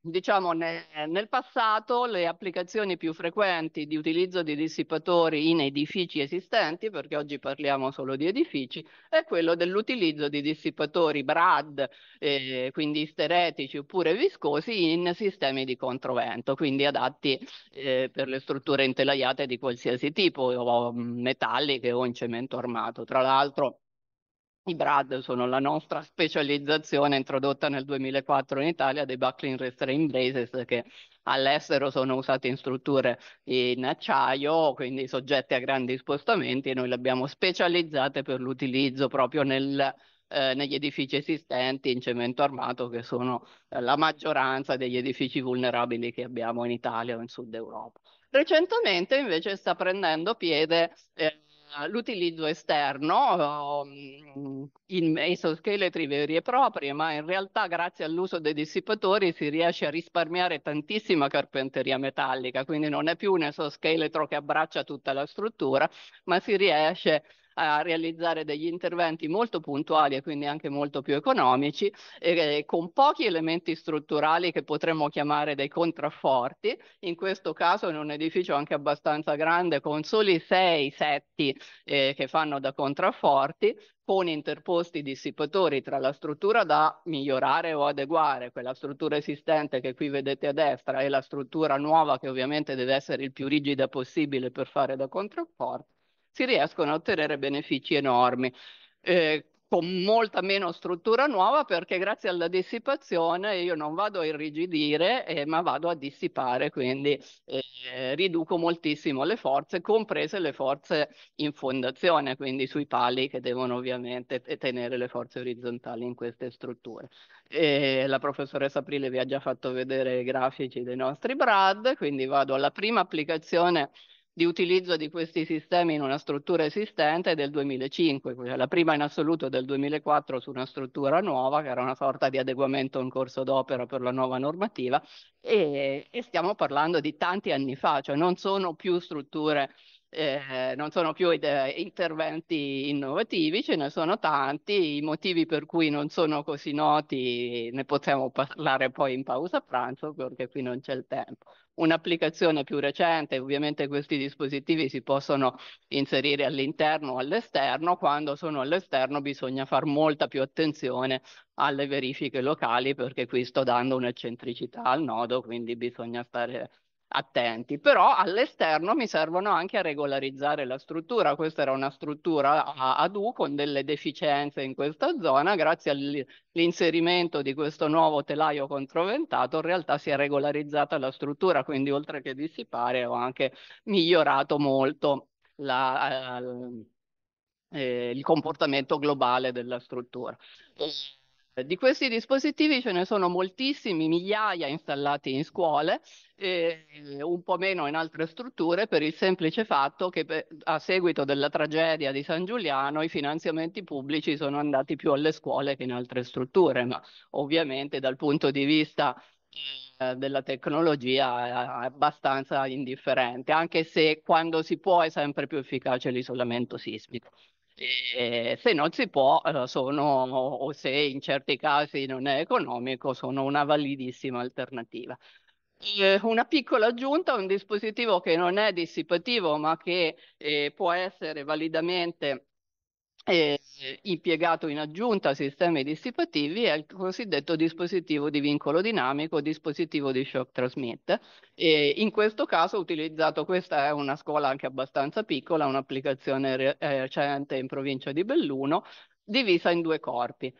diciamo nel, nel passato le applicazioni più frequenti di utilizzo di dissipatori in edifici esistenti, perché oggi parliamo solo di edifici, è quello dell'utilizzo di dissipatori BRAD, eh, quindi isteretici oppure viscosi, in sistemi di controvento, quindi adatti eh, per le strutture intelaiate di qualsiasi tipo, o mm, metalliche o in cemento armato. Tra l'altro i BRAD sono la nostra specializzazione introdotta nel 2004 in Italia dei Buckling Restraint Braces che all'estero sono usati in strutture in acciaio, quindi soggette a grandi spostamenti e noi le abbiamo specializzate per l'utilizzo proprio nel, eh, negli edifici esistenti in cemento armato che sono eh, la maggioranza degli edifici vulnerabili che abbiamo in Italia o in Sud Europa. Recentemente invece sta prendendo piede eh, l'utilizzo esterno mm, in esoscheletri veri e propri, ma in realtà grazie all'uso dei dissipatori si riesce a risparmiare tantissima carpenteria metallica, quindi non è più un esoscheletro che abbraccia tutta la struttura, ma si riesce a realizzare degli interventi molto puntuali e quindi anche molto più economici, eh, con pochi elementi strutturali che potremmo chiamare dei contrafforti, in questo caso in un edificio anche abbastanza grande con soli sei setti eh, che fanno da contrafforti, con interposti dissipatori tra la struttura da migliorare o adeguare, quella struttura esistente che qui vedete a destra e la struttura nuova che ovviamente deve essere il più rigida possibile per fare da contrafforte, si riescono a ottenere benefici enormi. Eh, con molta meno struttura nuova perché grazie alla dissipazione io non vado a irrigidire eh, ma vado a dissipare, quindi eh, riduco moltissimo le forze, comprese le forze in fondazione, quindi sui pali che devono ovviamente tenere le forze orizzontali in queste strutture. E eh, la professoressa Aprile vi ha già fatto vedere i grafici dei nostri BRAD, quindi vado alla prima applicazione di utilizzo di questi sistemi in una struttura esistente del 2005, cioè la prima in assoluto del 2004 su una struttura nuova, che era una sorta di adeguamento in corso d'opera per la nuova normativa, e, e stiamo parlando di tanti anni fa, cioè non sono più strutture eh, non sono più ide- eh, interventi innovativi, ce ne sono tanti, i motivi per cui non sono così noti ne possiamo parlare poi in pausa pranzo perché qui non c'è il tempo. Un'applicazione più recente, ovviamente questi dispositivi si possono inserire all'interno o all'esterno, quando sono all'esterno bisogna fare molta più attenzione alle verifiche locali perché qui sto dando un'eccentricità al nodo, quindi bisogna stare attenti, però all'esterno mi servono anche a regolarizzare la struttura. Questa era una struttura a, ad U con delle deficienze in questa zona, grazie all'inserimento di questo nuovo telaio controventato in realtà si è regolarizzata la struttura, quindi oltre che dissipare ho anche migliorato molto la, eh, il comportamento globale della struttura. Di questi dispositivi ce ne sono moltissimi, migliaia installati in scuole, eh, un po' meno in altre strutture per il semplice fatto che a seguito della tragedia di San Giuliano i finanziamenti pubblici sono andati più alle scuole che in altre strutture, ma ovviamente dal punto di vista eh, della tecnologia è abbastanza indifferente, anche se quando si può è sempre più efficace l'isolamento sismico. E se non si può, eh, sono, o se in certi casi non è economico, sono una validissima alternativa. E eh, una piccola aggiunta, un dispositivo che non è dissipativo ma che eh, può essere validamente eh, impiegato in aggiunta a sistemi dissipativi è il cosiddetto dispositivo di vincolo dinamico, dispositivo di shock transmit. E in questo caso ho utilizzato, questa è una scuola anche abbastanza piccola, un'applicazione eh, recente in provincia di Belluno, divisa in due corpi.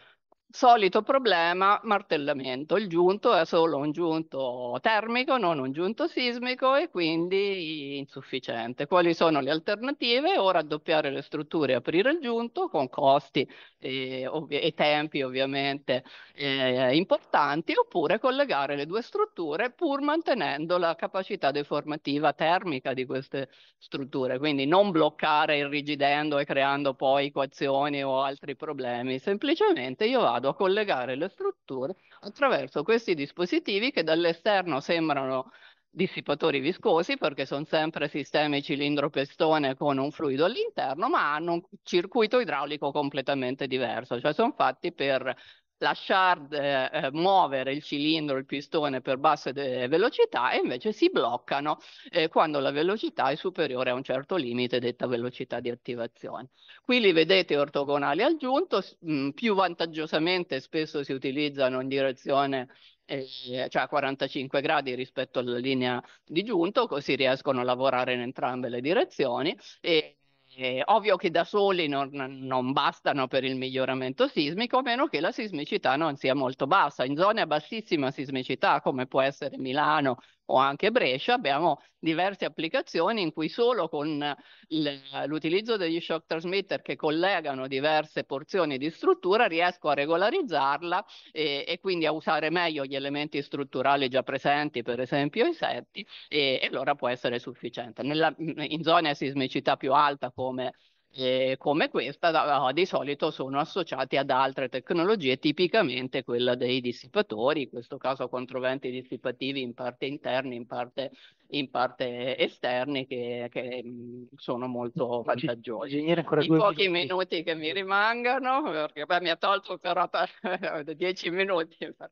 Solito problema, martellamento. Il giunto è solo un giunto termico, non un giunto sismico e quindi insufficiente. Quali sono le alternative? O raddoppiare le strutture e aprire il giunto con costi eh, e, e tempi ovviamente eh, importanti, oppure collegare le due strutture pur mantenendo la capacità deformativa termica di queste strutture, quindi non bloccare irrigidendo e creando poi equazioni o altri problemi, semplicemente io vado vado a collegare le strutture attraverso questi dispositivi che dall'esterno sembrano dissipatori viscosi perché sono sempre sistemi cilindro-pestone con un fluido all'interno, ma hanno un circuito idraulico completamente diverso, cioè sono fatti per lasciar eh, eh, muovere il cilindro, il pistone per basse eh, velocità e invece si bloccano eh, quando la velocità è superiore a un certo limite, detta velocità di attivazione. Qui li vedete ortogonali aggiunto, mh, mm, più vantaggiosamente spesso si utilizzano in direzione eh, cioè a 45 gradi rispetto alla linea di giunto, così riescono a lavorare in entrambe le direzioni e eh, ovvio che da soli non, non, bastano per il miglioramento sismico, a meno che la sismicità non sia molto bassa. In zone a bassissima sismicità, come può essere Milano o anche Brescia, abbiamo diverse applicazioni in cui solo con l'utilizzo degli shock transmitter che collegano diverse porzioni di struttura riesco a regolarizzarla e, e quindi a usare meglio gli elementi strutturali già presenti, per esempio i setti, e, e allora può essere sufficiente. Nella, in zone a sismicità più alta come eh, come questa da, ah, di solito sono associati ad altre tecnologie, tipicamente quella dei dissipatori, in questo caso controventi dissipativi in parte interni, in parte, in parte esterni, che, che sono molto vantaggiosi. I pochi minuti. minuti che mi rimangono, perché beh, mi ha tolto però per dieci minuti. Per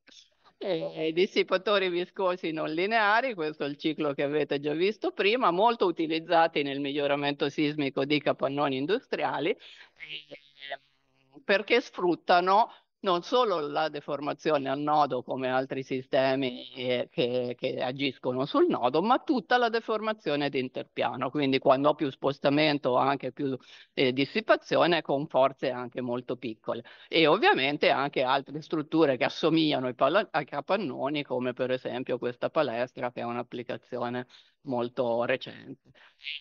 e, dissipatori viscosi non lineari, questo è il ciclo che avete già visto prima, molto utilizzati nel miglioramento sismico di capannoni industriali ehm, perché sfruttano non solo la deformazione al nodo come altri sistemi eh, che, che, agiscono sul nodo, ma tutta la deformazione di interpiano, quindi quando ho più spostamento ho anche più eh, dissipazione con forze anche molto piccole e ovviamente anche altre strutture che assomigliano ai, pala- ai capannoni come per esempio questa palestra che è un'applicazione molto recente.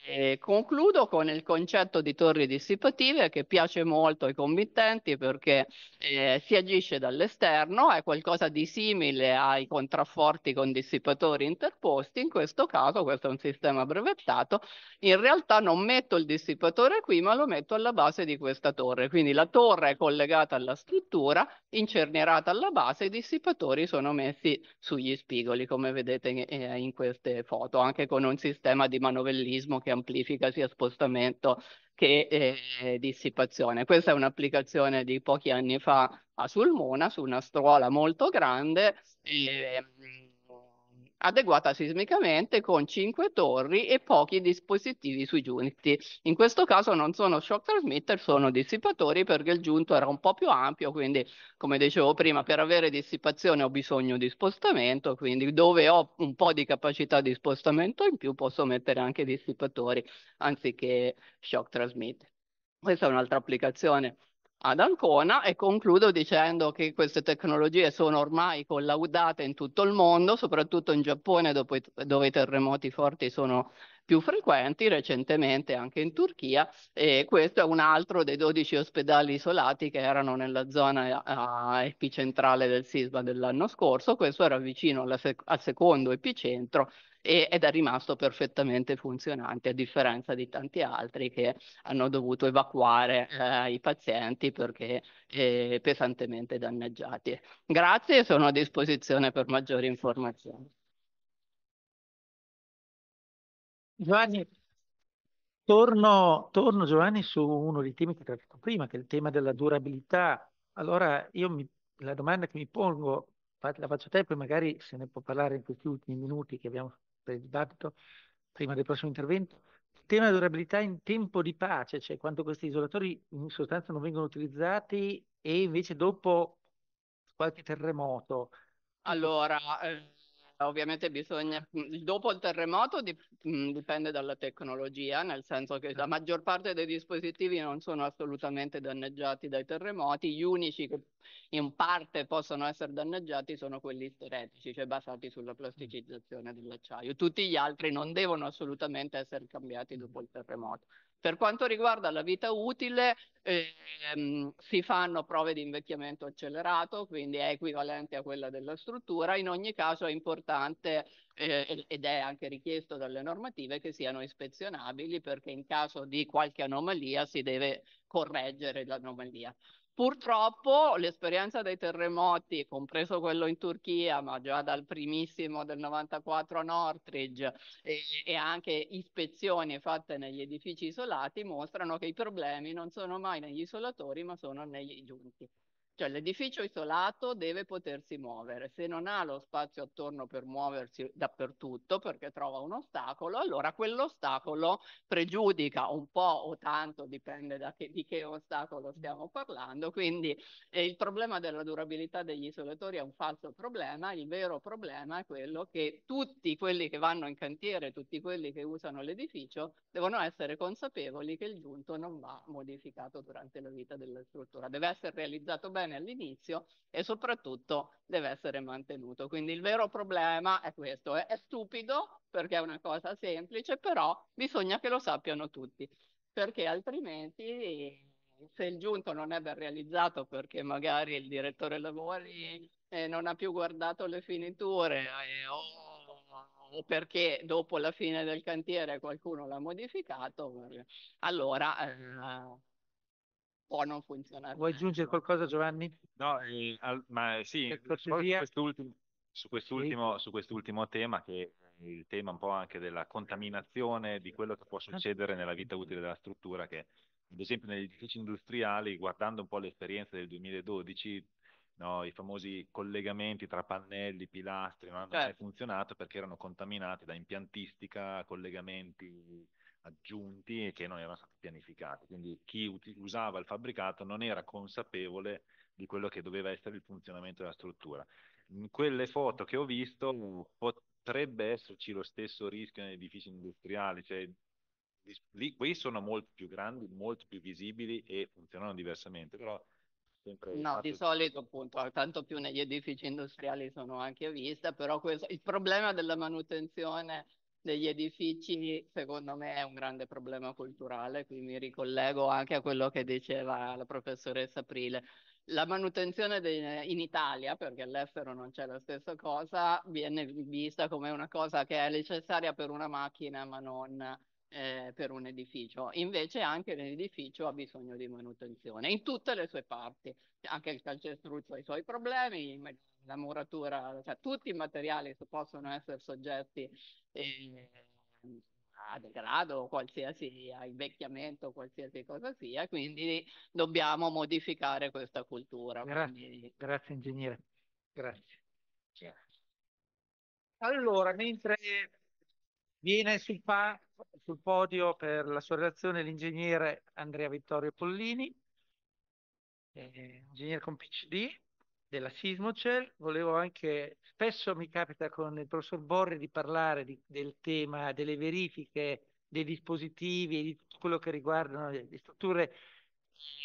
E concludo con il concetto di torri dissipative che piace molto ai committenti perché eh, si agisce dall'esterno, è qualcosa di simile ai contrafforti con dissipatori interposti, in questo caso questo è un sistema brevettato, in realtà non metto il dissipatore qui ma lo metto alla base di questa torre, quindi la torre è collegata alla struttura, incernierata alla base, i dissipatori sono messi sugli spigoli come vedete in, eh, in queste foto, anche con un sistema di manovellismo che amplifica sia spostamento che eh, eh, dissipazione. Questa è un'applicazione di pochi anni fa a Sulmona, su una strola molto grande. E, ehm, adeguata sismicamente con cinque torri e pochi dispositivi sui giunti. In questo caso non sono shock transmitter, sono dissipatori perché il giunto era un po' più ampio, quindi come dicevo prima per avere dissipazione ho bisogno di spostamento, quindi dove ho un po' di capacità di spostamento in più posso mettere anche dissipatori anziché shock transmitter. Questa è un'altra applicazione ad Ancona e concludo dicendo che queste tecnologie sono ormai collaudate in tutto il mondo, soprattutto in Giappone dopo, dove i terremoti forti sono più frequenti, recentemente anche in Turchia e questo è un altro dei 12 ospedali isolati che erano nella zona uh, epicentrale del sisma dell'anno scorso, questo era vicino sec- al secondo epicentro e, ed è rimasto perfettamente funzionante a differenza di tanti altri che hanno dovuto evacuare eh, i pazienti perché eh, pesantemente danneggiati. Grazie e sono a disposizione per maggiori informazioni. Giovanni, torno, torno Giovanni su uno dei temi che trattato prima, che è il tema della durabilità. Allora, io mi, la domanda che mi pongo la faccio a te, poi magari se ne può parlare in questi ultimi minuti che abbiamo per il dibattito prima del prossimo intervento, il tema durabilità in tempo di pace, cioè quando questi isolatori in sostanza non vengono utilizzati e invece dopo qualche terremoto. Allora, eh, ovviamente bisogna, dopo il terremoto mm, dipende dalla tecnologia, nel senso che la maggior parte dei dispositivi non sono assolutamente danneggiati dai terremoti, gli unici che in parte possono essere danneggiati sono quelli isteretici, cioè basati sulla plasticizzazione dell'acciaio. Tutti gli altri non devono assolutamente essere cambiati dopo il terremoto. Per quanto riguarda la vita utile, ehm, si fanno prove di invecchiamento accelerato, quindi è equivalente a quella della struttura. In ogni caso è importante eh, ed è anche richiesto dalle normative che siano ispezionabili perché in caso di qualche anomalia si deve correggere l'anomalia. Purtroppo l'esperienza dei terremoti, compreso quello in Turchia, ma già dal primissimo del 94 a Northridge e, e, anche ispezioni fatte negli edifici isolati, mostrano che i problemi non sono mai negli isolatori, ma sono negli giunti. Cioè l'edificio isolato deve potersi muovere, se non ha lo spazio attorno per muoversi dappertutto perché trova un ostacolo, allora quell'ostacolo pregiudica un po' o tanto, dipende da che, di che ostacolo stiamo parlando, quindi eh, il problema della durabilità degli isolatori è un falso problema, il vero problema è quello che tutti quelli che vanno in cantiere, tutti quelli che usano l'edificio devono essere consapevoli che il giunto non va modificato durante la vita della struttura, deve essere realizzato bene bene all'inizio e soprattutto deve essere mantenuto. Quindi il vero problema è questo, è, è stupido perché è una cosa semplice, però bisogna che lo sappiano tutti, perché altrimenti se il giunto non è ben realizzato perché magari il direttore lavori eh, non ha più guardato le finiture eh, o, o, perché dopo la fine del cantiere qualcuno l'ha modificato, allora eh, può non funzionare. Vuoi aggiungere qualcosa, Giovanni? No, eh, al, ma sì, su quest'ultimo, su quest'ultimo tema, che è il tema un po' anche della contaminazione, di quello che può ah. succedere nella vita utile della struttura, che ad esempio negli edifici industriali, guardando un po' l'esperienza del 2012, no, i famosi collegamenti tra pannelli, pilastri non hanno certo. mai funzionato perché erano contaminati da impiantistica, collegamenti aggiunti che non erano stati pianificati. Quindi chi ut- usava il fabbricato non era consapevole di quello che doveva essere il funzionamento della struttura. In quelle foto che ho visto potrebbe esserci lo stesso rischio negli edifici industriali, cioè lì, qui sono molto più grandi, molto più visibili e funzionano diversamente, però No, di solito appunto, tanto più negli edifici industriali sono anche a vista, però questo, il problema della manutenzione degli edifici, secondo me, è un grande problema culturale. Qui mi ricollego anche a quello che diceva la professoressa Aprile. La manutenzione de- in Italia, perché all'estero non c'è la stessa cosa, viene vista come una cosa che è necessaria per una macchina, ma non eh, per un edificio. Invece anche l'edificio ha bisogno di manutenzione in tutte le sue parti. Anche il calcestruzzo ha i suoi problemi, i la muratura, cioè tutti i materiali possono essere soggetti eh, a degrado, qualsiasi a invecchiamento, qualsiasi cosa sia, quindi dobbiamo modificare questa cultura. Grazie, quindi... grazie ingegnere. Grazie. Allora, mentre viene sul, sul podio per la sua relazione l'ingegnere Andrea Vittorio Pollini, eh, ingegnere con PCD, della Sismocel, cioè, volevo anche, spesso mi capita con il professor Borri di parlare di, del tema delle verifiche dei dispositivi e di tutto quello che riguardano le, le strutture,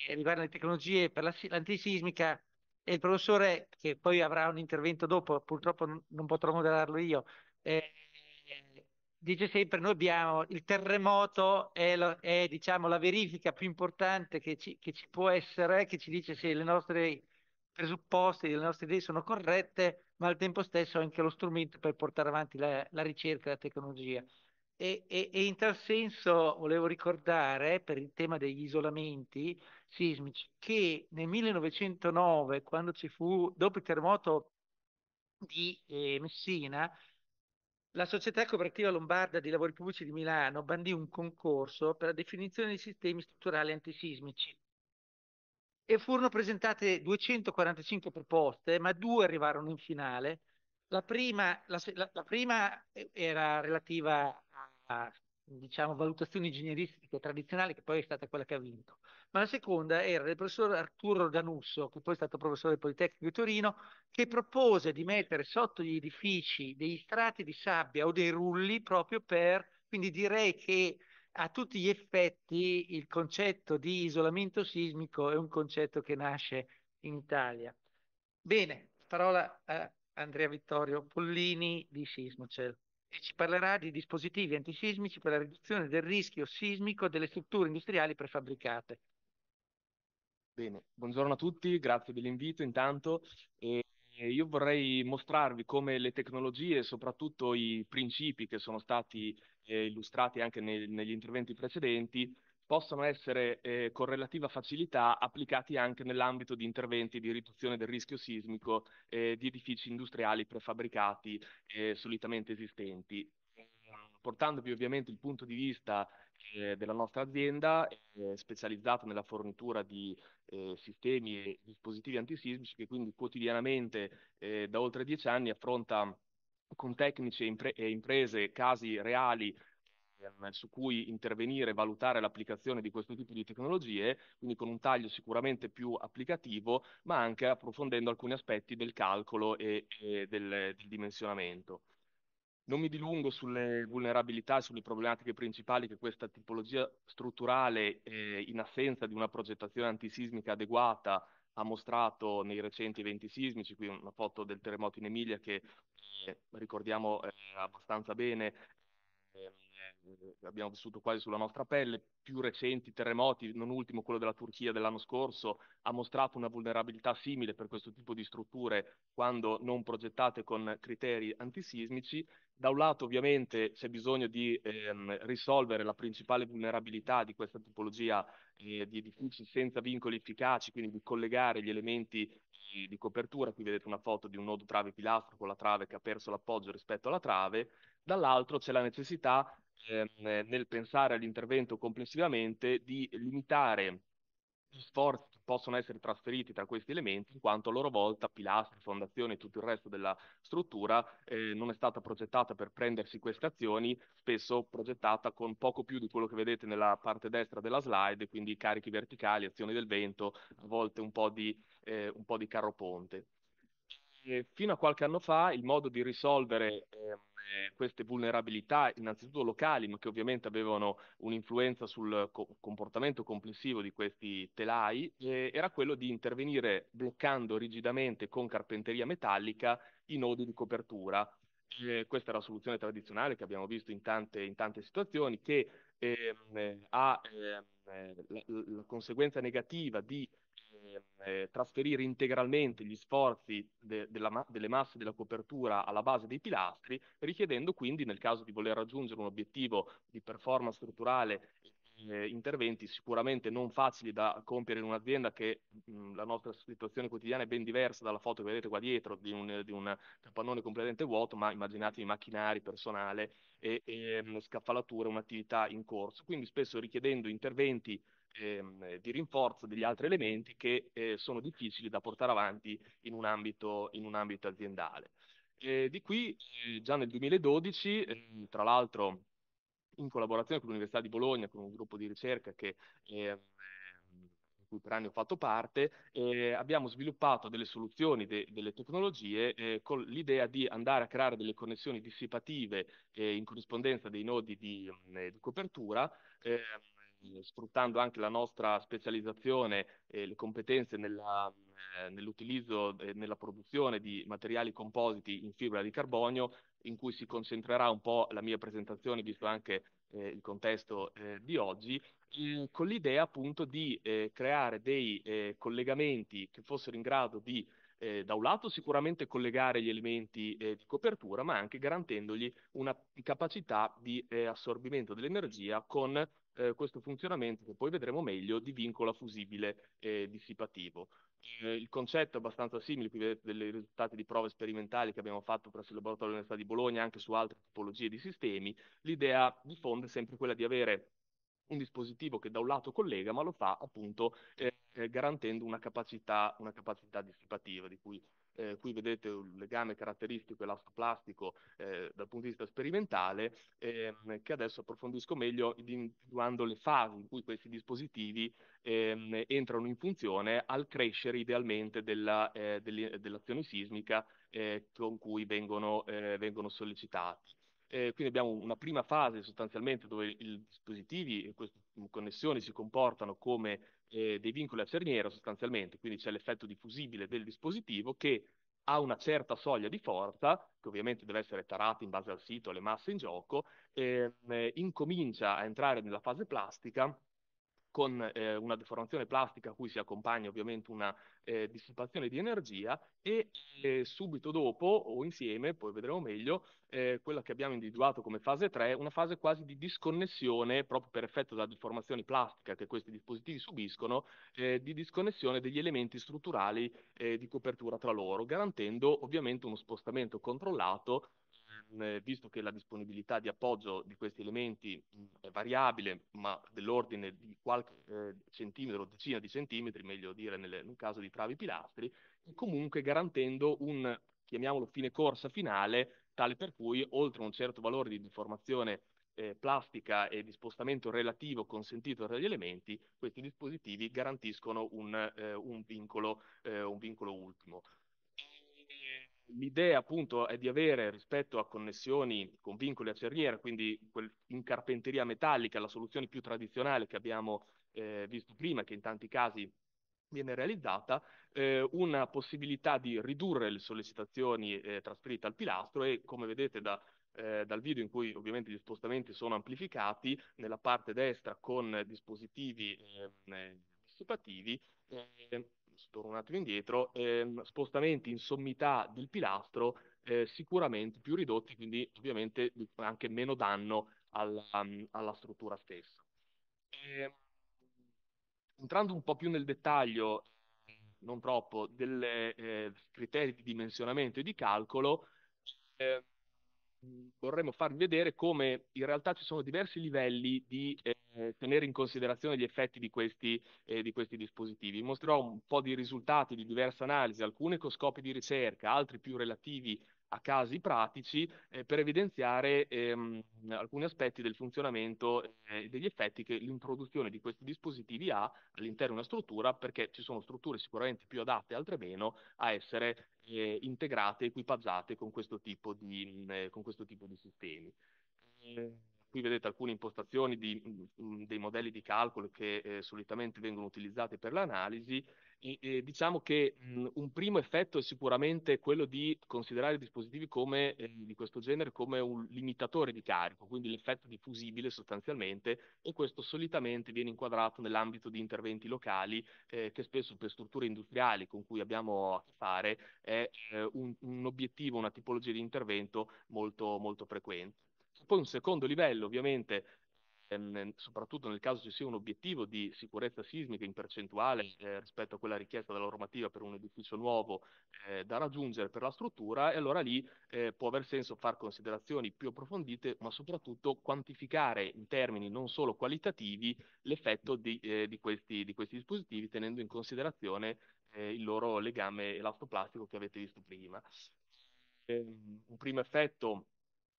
eh, riguardano le tecnologie per la, l'antisismica e il professore, che poi avrà un intervento dopo, purtroppo non, non potrò moderarlo io, eh, dice sempre noi abbiamo il terremoto è, lo, è diciamo, la verifica più importante che ci, che ci, può essere che ci dice se le nostre presupposti delle nostre idee sono corrette, ma al tempo stesso anche lo strumento per portare avanti la, la ricerca e la tecnologia. E, e, e, in tal senso volevo ricordare, per il tema degli isolamenti sismici, che nel 1909, quando ci fu, dopo il terremoto di eh, Messina, la Società Cooperativa Lombarda di Lavori Pubblici di Milano bandì un concorso per la definizione di sistemi strutturali antisismici e furono presentate 245 proposte, ma due arrivarono in finale. La prima, la, la prima eh, era relativa a diciamo, valutazioni ingegneristiche tradizionali, che poi è stata quella che ha vinto, ma la seconda era del professor Arturo Danusso, che poi è stato professore del Politecnico di Torino, che propose di mettere sotto gli edifici degli strati di sabbia o dei rulli proprio per, quindi direi che a tutti gli effetti il concetto di isolamento sismico è un concetto che nasce in Italia. Bene, parola a Andrea Vittorio Pollini di Sismocel e ci parlerà di dispositivi antisismici per la riduzione del rischio sismico delle strutture industriali prefabbricate. Bene, buongiorno a tutti, grazie dell'invito intanto e io vorrei mostrarvi come le tecnologie, soprattutto i principi che sono stati eh, illustrati anche nei, negli interventi precedenti, possono essere eh, con relativa facilità applicati anche nell'ambito di interventi di riduzione del rischio sismico eh, di edifici industriali prefabbricati eh, solitamente esistenti portandovi ovviamente il punto di vista eh, della nostra azienda eh, specializzata nella fornitura di eh, sistemi e dispositivi antisismici che quindi quotidianamente eh, da oltre dieci anni affronta con tecnici e, impre- e imprese casi reali ehm, su cui intervenire e valutare l'applicazione di questo tipo di tecnologie, quindi con un taglio sicuramente più applicativo, ma anche approfondendo alcuni aspetti del calcolo e, e del, del dimensionamento. Non mi dilungo sulle vulnerabilità sulle problematiche principali che questa tipologia strutturale, eh, in assenza di una progettazione antisismica adeguata, ha mostrato nei recenti eventi sismici, qui una foto del terremoto in Emilia che eh, ricordiamo eh, abbastanza bene, Ehm, abbiamo vissuto quasi sulla nostra pelle, più recenti terremoti, non ultimo quello della Turchia dell'anno scorso, ha mostrato una vulnerabilità simile per questo tipo di strutture quando non progettate con criteri antisismici. Da un lato ovviamente c'è bisogno di ehm, risolvere la principale vulnerabilità di questa tipologia eh, di edifici senza vincoli efficaci, quindi di collegare gli elementi eh, di copertura, qui vedete una foto di un nodo trave pilastro con la trave che ha perso l'appoggio rispetto alla trave, dall'altro c'è la necessità eh, nel pensare all'intervento complessivamente di limitare gli sforzi che possono essere trasferiti tra questi elementi, in quanto a loro volta pilastri, fondazioni e tutto il resto della struttura eh, non è stata progettata per prendersi queste azioni, spesso progettata con poco più di quello che vedete nella parte destra della slide, quindi carichi verticali, azioni del vento, a volte un po' di, eh, un po di carro ponte fino a qualche anno fa il modo di risolvere ehm, eh, queste vulnerabilità, innanzitutto locali, ma che ovviamente avevano un'influenza sul co- comportamento complessivo di questi telai, eh, era quello di intervenire bloccando rigidamente con carpenteria metallica i nodi di copertura. Eh, questa è la soluzione tradizionale che abbiamo visto in tante, in tante situazioni, che ehm, ha ehm, eh, la, la conseguenza negativa di eh, trasferire integralmente gli sforzi de- della, delle masse della copertura alla base dei pilastri, richiedendo quindi, nel caso di voler raggiungere un obiettivo di performance strutturale eh, interventi sicuramente non facili da compiere in un'azienda che mh, mm, la nostra situazione quotidiana è ben diversa dalla foto che vedete qua dietro di un, di un capannone completamente vuoto, ma immaginatevi macchinari, personale e, e mh, mm, scaffalature, un'attività in corso. Quindi spesso richiedendo interventi ehm, eh, di rinforzo degli altri elementi che eh, sono difficili da portare avanti in un ambito, in un ambito aziendale. Eh, di qui eh, già nel 2012, ehm, tra l'altro in collaborazione con l'Università di Bologna, con un gruppo di ricerca che ehm, cui per anni ho fatto parte, eh, abbiamo sviluppato delle soluzioni, de- delle tecnologie eh, con l'idea di andare a creare delle connessioni dissipative eh, in corrispondenza dei nodi di, ehm, di copertura Ehm, sfruttando anche la nostra specializzazione e le competenze nella, eh, nell'utilizzo e nella produzione di materiali compositi in fibra di carbonio, in cui si concentrerà un po' la mia presentazione, visto anche eh, il contesto eh, di oggi, ehm, con l'idea appunto di eh, creare dei eh, collegamenti che fossero in grado di eh, da un lato sicuramente collegare gli elementi eh, di copertura, ma anche garantendogli una capacità di eh, assorbimento dell'energia con eh, questo funzionamento, che poi vedremo meglio, di vincolo fusibile e dissipativo. Eh, il concetto è abbastanza simile, qui vedete dei risultati di prove sperimentali che abbiamo fatto presso il laboratorio dell'Università di Bologna, anche su altre tipologie di sistemi. L'idea di fondo è sempre quella di avere un dispositivo che da un lato collega, ma lo fa appunto eh, eh garantendo una capacità, una capacità dissipativa, di cui eh, qui vedete un legame caratteristico elastoplastico eh, dal punto di vista sperimentale, ehm, che adesso approfondisco meglio individuando le fasi in cui questi dispositivi ehm, entrano in funzione al crescere idealmente della, eh, dell'azione sismica eh, con cui vengono, eh, vengono sollecitati. Eh, quindi abbiamo una prima fase sostanzialmente dove i dispositivi e queste connessioni si comportano come eh, dei vincoli a cerniera sostanzialmente, quindi c'è l'effetto diffusibile del dispositivo che ha una certa soglia di forza, che ovviamente deve essere tarata in base al sito, alle masse in gioco, eh, eh, incomincia a entrare nella fase plastica con eh, una deformazione plastica a cui si accompagna ovviamente una eh, dissipazione di energia e eh, subito dopo o insieme, poi vedremo meglio, eh, quella che abbiamo individuato come fase 3, una fase quasi di disconnessione, proprio per effetto della deformazione plastica che questi dispositivi subiscono, eh, di disconnessione degli elementi strutturali eh, di copertura tra loro, garantendo ovviamente uno spostamento controllato Mm, eh, visto che la disponibilità di appoggio di questi elementi mm, è variabile, ma dell'ordine di qualche eh, centimetro, decina di centimetri, meglio dire nel, nel caso di travi pilastri, e comunque garantendo un, chiamiamolo fine corsa finale, tale per cui oltre a un certo valore di deformazione eh, plastica e di spostamento relativo consentito tra gli elementi, questi dispositivi garantiscono un, eh, un, vincolo, eh, un vincolo ultimo l'idea appunto è di avere rispetto a connessioni con vincoli a cerniera, quindi in carpenteria metallica, la soluzione più tradizionale che abbiamo eh, visto prima, che in tanti casi viene realizzata, eh, una possibilità di ridurre le sollecitazioni eh, trasferite al pilastro e come vedete da, eh, dal video in cui ovviamente gli spostamenti sono amplificati, nella parte destra con dispositivi ehm, eh, dissipativi, eh, torno un attimo indietro, ehm, spostamenti in sommità del pilastro eh, sicuramente più ridotti, quindi ovviamente anche meno danno alla, mm, alla struttura stessa. E, ehm, entrando un po' più nel dettaglio, non troppo, dei eh, criteri di dimensionamento e di calcolo, eh, vorremmo farvi vedere come in realtà ci sono diversi livelli di eh, tenere in considerazione gli effetti di questi, eh, di questi dispositivi. Vi mostrerò un po' di risultati di diverse analisi, alcune con scopi di ricerca, altri più relativi a casi pratici eh, per evidenziare ehm, alcuni aspetti del funzionamento eh, e eh, degli effetti che l'introduzione di questi dispositivi ha all'interno di una struttura, perché ci sono strutture sicuramente più adatte, altre meno, a essere eh, integrate, equipaggiate con questo tipo di, eh, con questo tipo di sistemi. Ehm, Qui vedete alcune impostazioni di, mm, mm, dei modelli di calcolo che eh, solitamente vengono utilizzati per l'analisi. E, e eh, diciamo che mh, mm, un primo effetto è sicuramente quello di considerare i dispositivi come, eh, di questo genere come un limitatore di carico, quindi l'effetto diffusibile sostanzialmente, e questo solitamente viene inquadrato nell'ambito di interventi locali eh, che spesso per strutture industriali con cui abbiamo a che fare è eh, un, un, obiettivo, una tipologia di intervento molto, molto frequente. Poi un secondo livello, ovviamente, ehm, ehm, soprattutto nel caso ci sia un obiettivo di sicurezza sismica in percentuale eh, rispetto a quella richiesta dalla normativa per un edificio nuovo eh, da raggiungere per la struttura, e allora lì eh, può aver senso fare considerazioni più approfondite, ma soprattutto quantificare in termini non solo qualitativi l'effetto di, eh, di, questi, di questi dispositivi, tenendo in considerazione eh, il loro legame elastoplastico che avete visto prima. Ehm, un primo effetto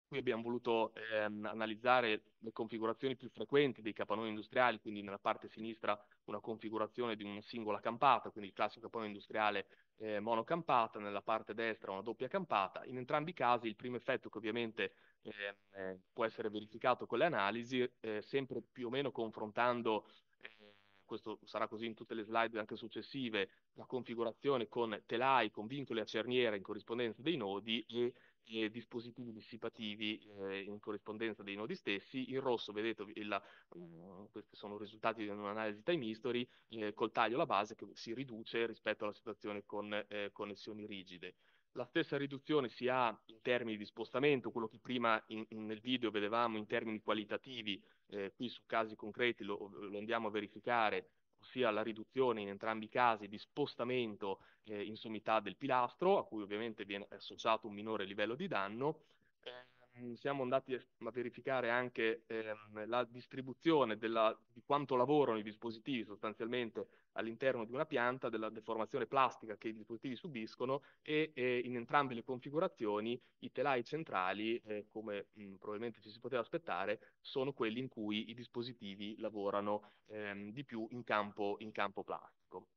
Qui abbiamo voluto ehm, analizzare le configurazioni più frequenti dei capannoni industriali, quindi nella parte sinistra una configurazione di una singola campata, quindi il classico capannone industriale eh, monocampata, nella parte destra una doppia campata. In entrambi i casi il primo effetto che ovviamente ehm, eh, può essere verificato con le analisi, eh, sempre più o meno confrontando eh, questo sarà così in tutte le slide anche successive, la configurazione con telai, con vincoli a cerniera in corrispondenza dei nodi e e dispositivi dissipativi eh, in corrispondenza dei nodi stessi. In rosso vedete, la, mm, questi sono risultati di un'analisi time history, eh, col taglio alla base che si riduce rispetto alla situazione con eh, connessioni rigide. La stessa riduzione si ha in termini di spostamento, quello che prima in, in, nel video vedevamo in termini qualitativi, eh, qui su casi concreti lo, lo andiamo a verificare ossia la riduzione in entrambi i casi di spostamento eh, in sommità del pilastro, a cui ovviamente viene associato un minore livello di danno, eh, Mm, siamo andati a verificare anche ehm, la distribuzione della, di quanto lavorano i dispositivi sostanzialmente all'interno di una pianta, della deformazione plastica che i dispositivi subiscono e, e in entrambe le configurazioni i telai centrali, eh, come mh, mm, probabilmente ci si poteva aspettare, sono quelli in cui i dispositivi lavorano ehm, di più in campo, in campo plastico.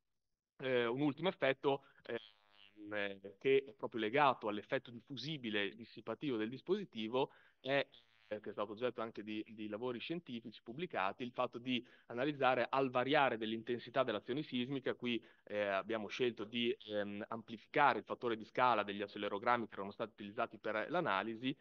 Eh, un ultimo effetto... Eh, Ehm, che è proprio legato all'effetto diffusibile dissipativo del dispositivo è eh, che è stato oggetto anche di, di, lavori scientifici pubblicati, il fatto di analizzare al variare dell'intensità dell'azione sismica, qui eh, abbiamo scelto di ehm, amplificare il fattore di scala degli accelerogrammi che erano stati utilizzati per l'analisi,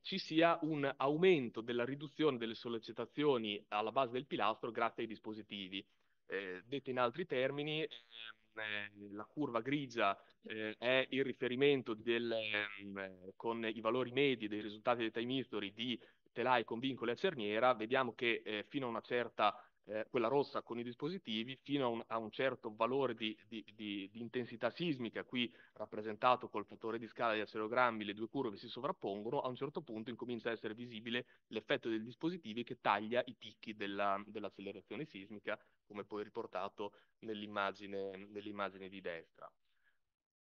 ci sia un aumento della riduzione delle sollecitazioni alla base del pilastro grazie ai dispositivi. Eh, detto in altri termini, ehm, eh, la curva grigia eh, è il riferimento del, ehm, eh, con i valori medi dei risultati dei time history di telai con vincoli a cerniera, vediamo che eh, fino a una certa eh, quella rossa con i dispositivi fino a un, a un certo valore di, di, di, di, intensità sismica, qui rappresentato col fattore di scala di accelerogrammi, le due curve si sovrappongono, a un certo punto incomincia a essere visibile l'effetto dei dispositivi che taglia i picchi della, dell'accelerazione sismica, come poi riportato nell'immagine, nell'immagine di destra.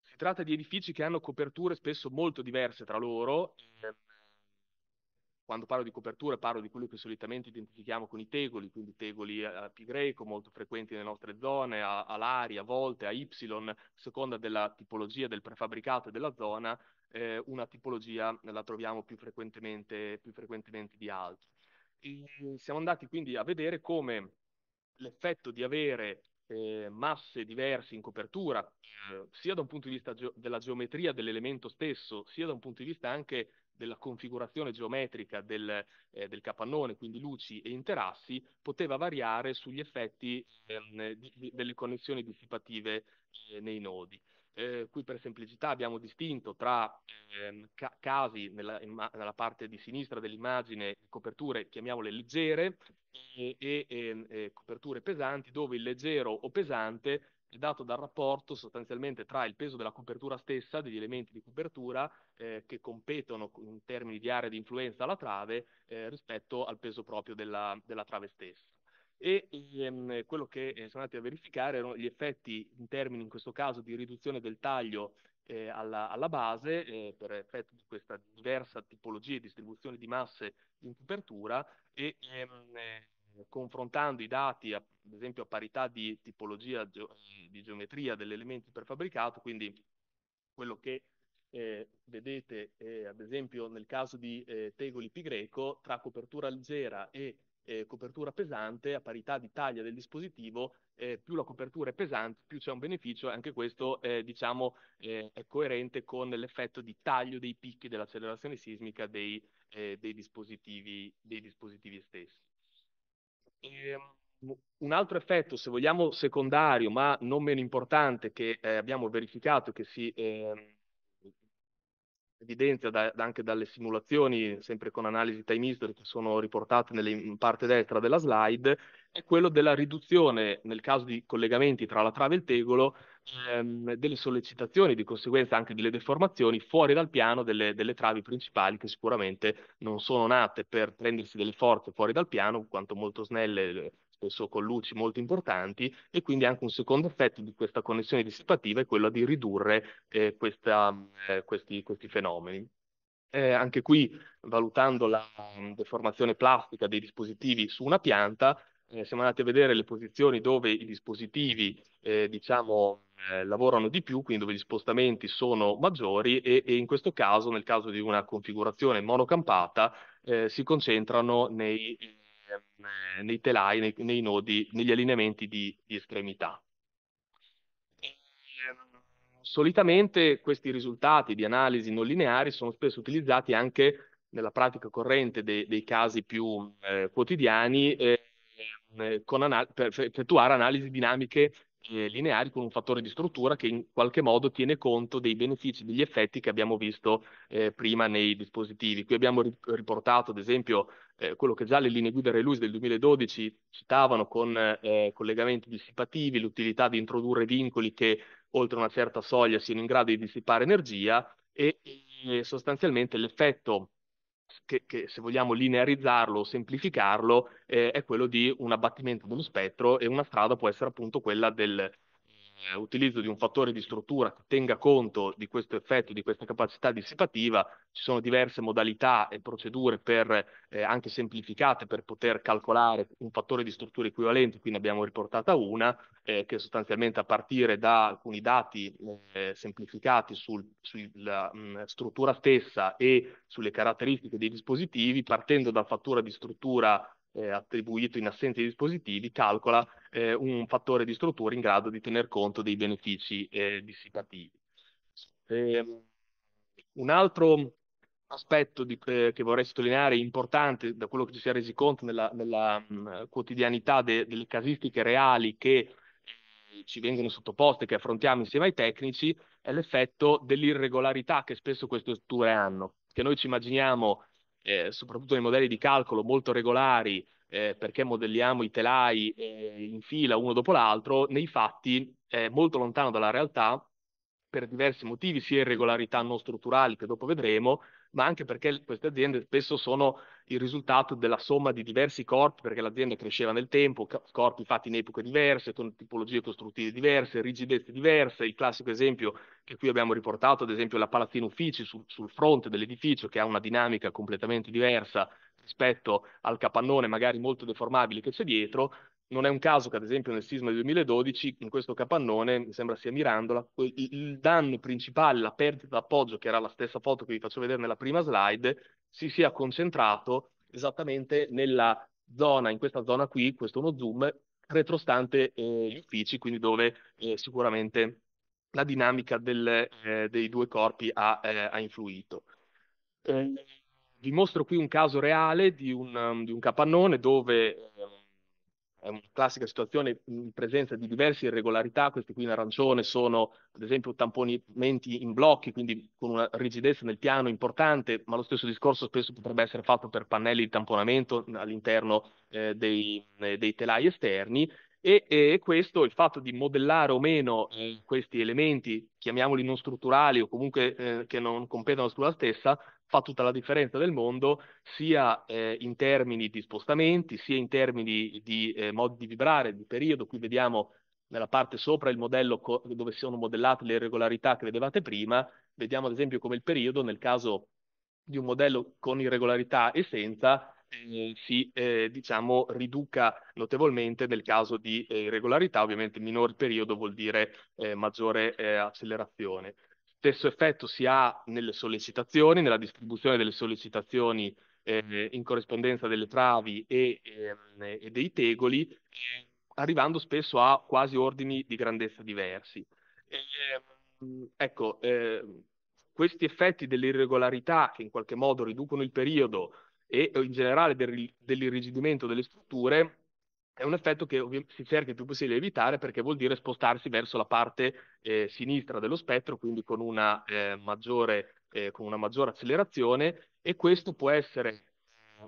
Si tratta di edifici che hanno coperture spesso molto diverse tra loro, eh, quando parlo di coperture parlo di quello che solitamente identifichiamo con i tegoli, quindi tegoli eh, a pi greco molto frequenti nelle nostre zone, a, lari, a volte a y, a seconda della tipologia del prefabbricato e della zona, eh, una tipologia la troviamo più frequentemente, più frequentemente di altri. siamo andati quindi a vedere come l'effetto di avere eh, masse diverse in copertura, eh, sia da un punto di vista ge- della geometria dell'elemento stesso, sia da un punto di vista anche della configurazione geometrica del, eh, del, capannone, quindi luci e interassi, poteva variare sugli effetti ehm, di, di, delle connessioni dissipative eh, nei nodi. Eh, qui per semplicità abbiamo distinto tra ehm, ca- casi nella, imma- nella, parte di sinistra dell'immagine coperture, chiamiamole leggere, e, e, ehm, e coperture pesanti, dove il leggero o pesante è dato dal rapporto sostanzialmente tra il peso della copertura stessa, degli elementi di copertura eh, che competono in termini di area di influenza alla trave eh, rispetto al peso proprio della, della trave stessa. E ehm, quello che eh, sono andati a verificare erano gli effetti in termini, in questo caso, di riduzione del taglio eh, alla, alla, base eh, per effetto di questa diversa tipologia e distribuzione di masse in copertura e ehm, eh, confrontando i dati, ad esempio a parità di tipologia di geometria degli elementi prefabbricati, quindi quello che eh, vedete eh, ad esempio nel caso di eh, Tegoli Pi greco, tra copertura leggera e eh, copertura pesante, a parità di taglia del dispositivo, eh, più la copertura è pesante, più c'è un beneficio, e anche questo diciamo, è coerente con l'effetto di taglio dei picchi dell'accelerazione sismica dei, eh, dei, dispositivi, dei dispositivi stessi. Ehm, un altro effetto, se vogliamo, secondario, ma non meno importante, che eh, abbiamo verificato che si eh, evidenzia da, anche dalle simulazioni, sempre con analisi time history che sono riportate in parte destra della slide, è quello della riduzione, nel caso di collegamenti tra la trave e il tegolo, ehm, delle sollecitazioni, di conseguenza anche delle deformazioni fuori dal piano delle, delle travi principali che sicuramente non sono nate per prendersi delle forze fuori dal piano, quanto molto snelle spesso con luci molto importanti e quindi anche un secondo effetto di questa connessione dissipativa è quello di ridurre eh, questa, eh, questi, questi fenomeni. Eh, anche qui, valutando la um, deformazione plastica dei dispositivi su una pianta, eh, siamo andati a vedere le posizioni dove i dispositivi, eh, diciamo, eh, lavorano di più, quindi dove gli spostamenti sono maggiori e, e, in questo caso, nel caso di una configurazione monocampata, eh, si concentrano nei eh, Ehm, nei telai, nei, nei, nodi, negli allineamenti di, di estremità. Ehm, solitamente questi risultati di analisi non lineari sono spesso utilizzati anche nella pratica corrente dei, dei casi più eh, quotidiani eh, per effettuare analisi dinamiche eh, lineari con un fattore di struttura che in qualche modo tiene conto dei benefici, degli effetti che abbiamo visto eh, prima nei dispositivi. Qui abbiamo riportato, ad esempio, eh, quello che già le linee guida Relus del 2012 citavano con eh, collegamenti dissipativi, l'utilità di introdurre vincoli che oltre una certa soglia siano in grado di dissipare energia e sostanzialmente l'effetto che, che, se vogliamo linearizzarlo o semplificarlo, eh, è quello di un abbattimento di uno spettro e una strada può essere appunto quella del, eh, utilizzo di un fattore di struttura che tenga conto di questo effetto, di questa capacità dissipativa, ci sono diverse modalità e procedure per, eh, anche semplificate per poter calcolare un fattore di struttura equivalente, qui ne abbiamo riportata una, eh, che sostanzialmente a partire da alcuni dati eh, semplificati sul, sulla mh, mm, struttura stessa e sulle caratteristiche dei dispositivi, partendo dal fattore di struttura eh, attribuito in assenza di dispositivi calcola eh, un fattore di struttura in grado di tener conto dei benefici eh, dissipativi. Ehm, un altro aspetto di, eh, che vorrei sottolineare importante da quello che ci si è resi conto nella, nella mh, mm, quotidianità de, delle casistiche reali che eh, ci vengono sottoposte, che affrontiamo insieme ai tecnici, è l'effetto dell'irregolarità che spesso queste strutture hanno. Che noi ci immaginiamo eh, soprattutto nei modelli di calcolo molto regolari, eh, perché modelliamo i telai eh, in fila uno dopo l'altro, nei fatti è molto lontano dalla realtà per diversi motivi, sia irregolarità non strutturali che dopo vedremo, ma anche perché queste aziende spesso sono il risultato della somma di diversi corpi, perché l'azienda cresceva nel tempo, corpi fatti in epoche diverse, con tipologie costruttive diverse, rigidezze diverse. Il classico esempio che qui abbiamo riportato, ad esempio, la Palazzina Uffici sul, sul fronte dell'edificio, che ha una dinamica completamente diversa rispetto al capannone magari molto deformabile che c'è dietro, non è un caso che, ad esempio, nel sisma del 2012, in questo capannone, mi sembra sia Mirandola, il danno principale, la perdita d'appoggio, che era la stessa foto che vi faccio vedere nella prima slide, si sia concentrato esattamente nella zona, in questa zona qui, questo è uno zoom, retrostante eh, gli uffici, quindi dove eh, sicuramente la dinamica del, eh, dei due corpi ha, eh, ha influito. Eh, vi mostro qui un caso reale di un, um, di un capannone dove eh, è una classica situazione in presenza di diverse irregolarità, questi qui in arancione sono ad esempio tamponamenti in blocchi, quindi con una rigidezza nel piano importante, ma lo stesso discorso spesso potrebbe essere fatto per pannelli di tamponamento all'interno eh, dei, eh, dei, telai esterni. E, e, questo, il fatto di modellare o meno eh, questi elementi, chiamiamoli non strutturali o comunque eh, che non competono sulla stessa, fa tutta la differenza del mondo, sia eh, in termini di spostamenti, sia in termini di eh, modi di vibrare, di periodo. Qui vediamo nella parte sopra il modello co- dove sono modellate le irregolarità che vedevate prima. Vediamo ad esempio come il periodo, nel caso di un modello con irregolarità e senza, eh, si eh, diciamo, riduca notevolmente nel caso di eh, irregolarità. Ovviamente minor periodo vuol dire eh, maggiore accelerazione stesso effetto si ha nelle sollecitazioni, nella distribuzione delle sollecitazioni eh, in corrispondenza delle travi e, eh, e dei tegoli, eh, arrivando spesso a quasi ordini di grandezza diversi. E, ehm, ecco, ehm, questi effetti dell'irregolarità che in qualche modo riducono il periodo e in generale del, dell'irrigidimento delle strutture è un effetto che si cerca il più possibile di evitare perché vuol dire spostarsi verso la parte eh, sinistra dello spettro, quindi con una, eh, maggiore, eh, con una, maggiore, accelerazione e questo può essere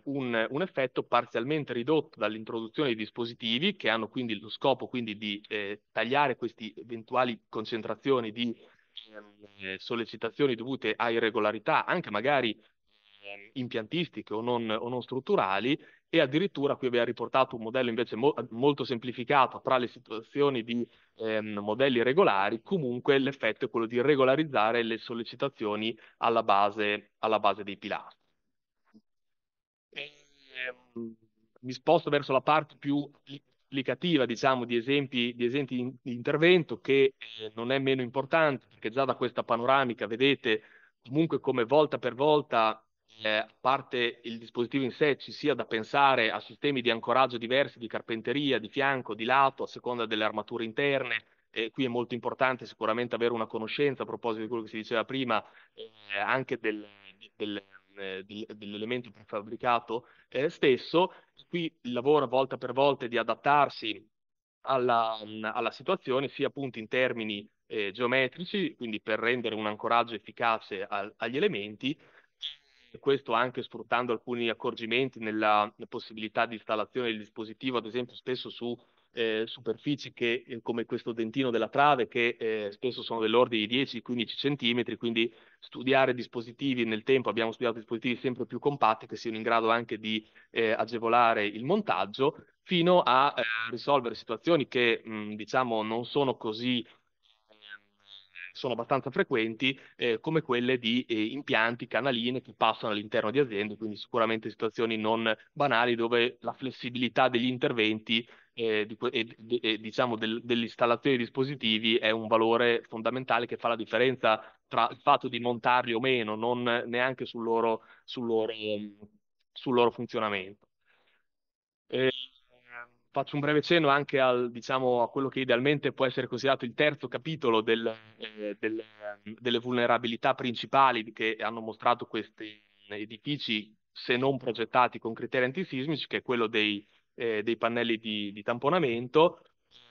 un, un, effetto parzialmente ridotto dall'introduzione di dispositivi che hanno quindi lo scopo quindi, di eh, tagliare queste eventuali concentrazioni di ehm, eh, sollecitazioni dovute a irregolarità, anche magari ehm, impiantistiche o non, o non strutturali, e addirittura qui abbiamo riportato un modello invece mo- molto semplificato tra le situazioni di ehm, modelli regolari, comunque l'effetto è quello di regolarizzare le sollecitazioni alla base, alla base dei pilastri. E, ehm, mi sposto verso la parte più applicativa, diciamo, di esempi, di esempi in, di intervento che eh, non è meno importante perché già da questa panoramica vedete comunque come volta per volta eh, a parte il dispositivo in sé, ci sia da pensare a sistemi di ancoraggio diversi, di carpenteria, di fianco, di lato, a seconda delle armature interne. Eh, qui è molto importante sicuramente avere una conoscenza a proposito di quello che si diceva prima, eh, anche del, del, eh, del, dell'elemento prefabbricato eh, stesso. Qui il lavoro volta per volta di adattarsi alla, alla situazione, sia appunto in termini eh, geometrici, quindi per rendere un ancoraggio efficace al, agli elementi, e questo anche sfruttando alcuni accorgimenti nella possibilità di installazione del dispositivo, ad esempio spesso su eh, superfici che, eh, come questo dentino della trave che eh, spesso sono dell'ordine di 10-15 cm, quindi studiare dispositivi nel tempo, abbiamo studiato dispositivi sempre più compatti che siano in grado anche di eh, agevolare il montaggio, fino a eh, risolvere situazioni che mh, diciamo non sono così sono abbastanza frequenti, eh, come quelle di eh, impianti, canaline che passano all'interno di aziende, quindi sicuramente situazioni non banali dove la flessibilità degli interventi eh, di, e, diciamo del, dell'installazione dei dispositivi è un valore fondamentale che fa la differenza tra il fatto di montarli o meno, non neanche sul loro, sul loro, sul loro funzionamento. Eh, faccio un breve cenno anche al, diciamo, a quello che idealmente può essere considerato il terzo capitolo del, eh, del, delle vulnerabilità principali che hanno mostrato questi edifici, se non progettati con criteri antisismici, che è quello dei, eh, dei pannelli di, di tamponamento.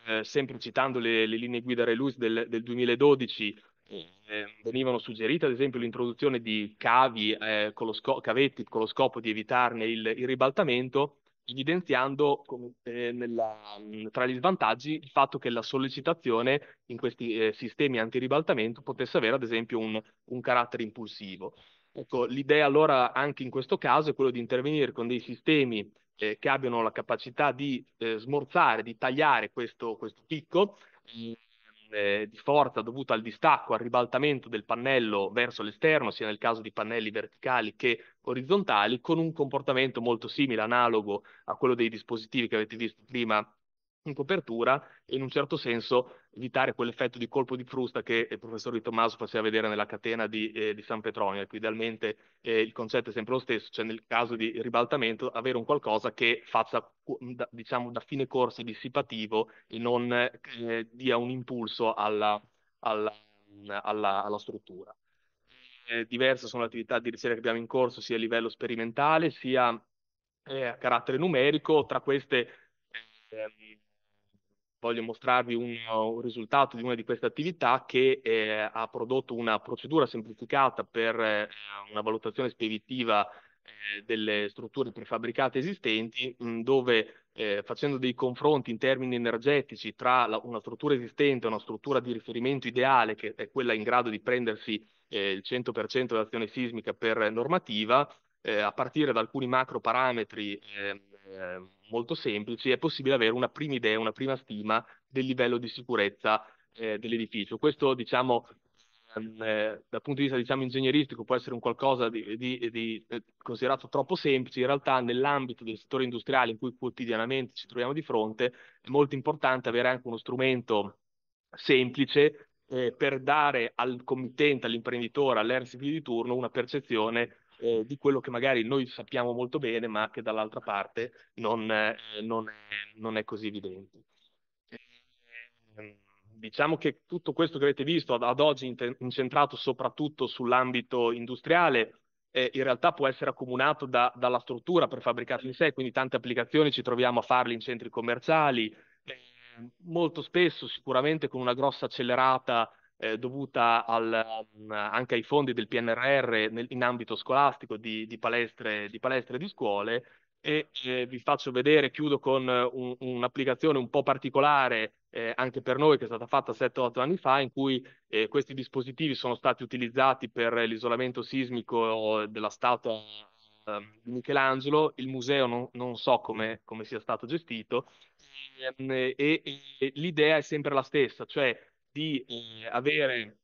Eh, sempre citando le, le linee guida Relus del, del 2012, eh, eh, venivano suggerite ad esempio l'introduzione di cavi, eh, con sco- cavetti con lo scopo di evitarne il, il ribaltamento evidenziando come, eh, nella, mm, tra gli svantaggi il fatto che la sollecitazione in questi eh, sistemi antiribaltamento potesse avere ad esempio un, un carattere impulsivo. Ecco, l'idea allora anche in questo caso è quella di intervenire con dei sistemi eh, che abbiano la capacità di eh, smorzare, di tagliare questo, questo picco mm, eh, di forza dovuta al distacco, al ribaltamento del pannello verso l'esterno, sia nel caso di pannelli verticali che orizzontali, con un comportamento molto simile, analogo a quello dei dispositivi che avete visto prima in copertura e in un certo senso evitare quell'effetto di colpo di frusta che il professor Di Tommaso faceva vedere nella catena di, eh, di San Petronio. Ecco, idealmente eh, il concetto è sempre lo stesso, cioè nel caso di ribaltamento avere un qualcosa che faccia diciamo, da fine corsa dissipativo e non eh, dia un impulso alla, alla, alla, alla struttura. Eh, diverse sono le attività di ricerca che abbiamo in corso sia a livello sperimentale sia eh, a carattere numerico, tra queste ehm, voglio mostrarvi un, un, risultato di una di queste attività che eh, ha prodotto una procedura semplificata per eh, una valutazione speditiva eh, delle strutture prefabbricate esistenti, mh, dove eh, facendo dei confronti in termini energetici tra la, una struttura esistente e una struttura di riferimento ideale, che è quella in grado di prendersi eh, il 100% dell'azione sismica per normativa, eh, a partire da alcuni macro parametri ehm, ehm, molto semplici, è possibile avere una prima idea, una prima stima del livello di sicurezza eh, dell'edificio. Questo, diciamo, ehm, eh, dal punto di vista diciamo, ingegneristico può essere un qualcosa di, di, di eh, considerato troppo semplice, in realtà nell'ambito del settore industriale in cui quotidianamente ci troviamo di fronte è molto importante avere anche uno strumento semplice eh, per dare al committente, all'imprenditore, all'ERCP di turno una percezione eh, di quello che magari noi sappiamo molto bene, ma che dall'altra parte non, eh, non, è, non è, così evidente. Ehm, diciamo che tutto questo che avete visto ad, ad oggi in- incentrato soprattutto sull'ambito industriale, eh, in realtà può essere accomunato da, dalla struttura per fabbricato in sé, quindi tante applicazioni ci troviamo a farle in centri commerciali, ehm, molto spesso sicuramente con una grossa accelerata eh, dovuta al, mm, anche ai fondi del PNRR nel, in ambito scolastico di, di, palestre, di palestre di scuole e eh, vi faccio vedere, chiudo con un, un'applicazione un po' particolare eh, anche per noi che è stata fatta 7-8 anni fa in cui eh, questi dispositivi sono stati utilizzati per l'isolamento sismico della statua ehm, di Michelangelo, il museo non, non so come, come, sia stato gestito ehm, e, e, e l'idea è sempre la stessa, cioè di eh, avere,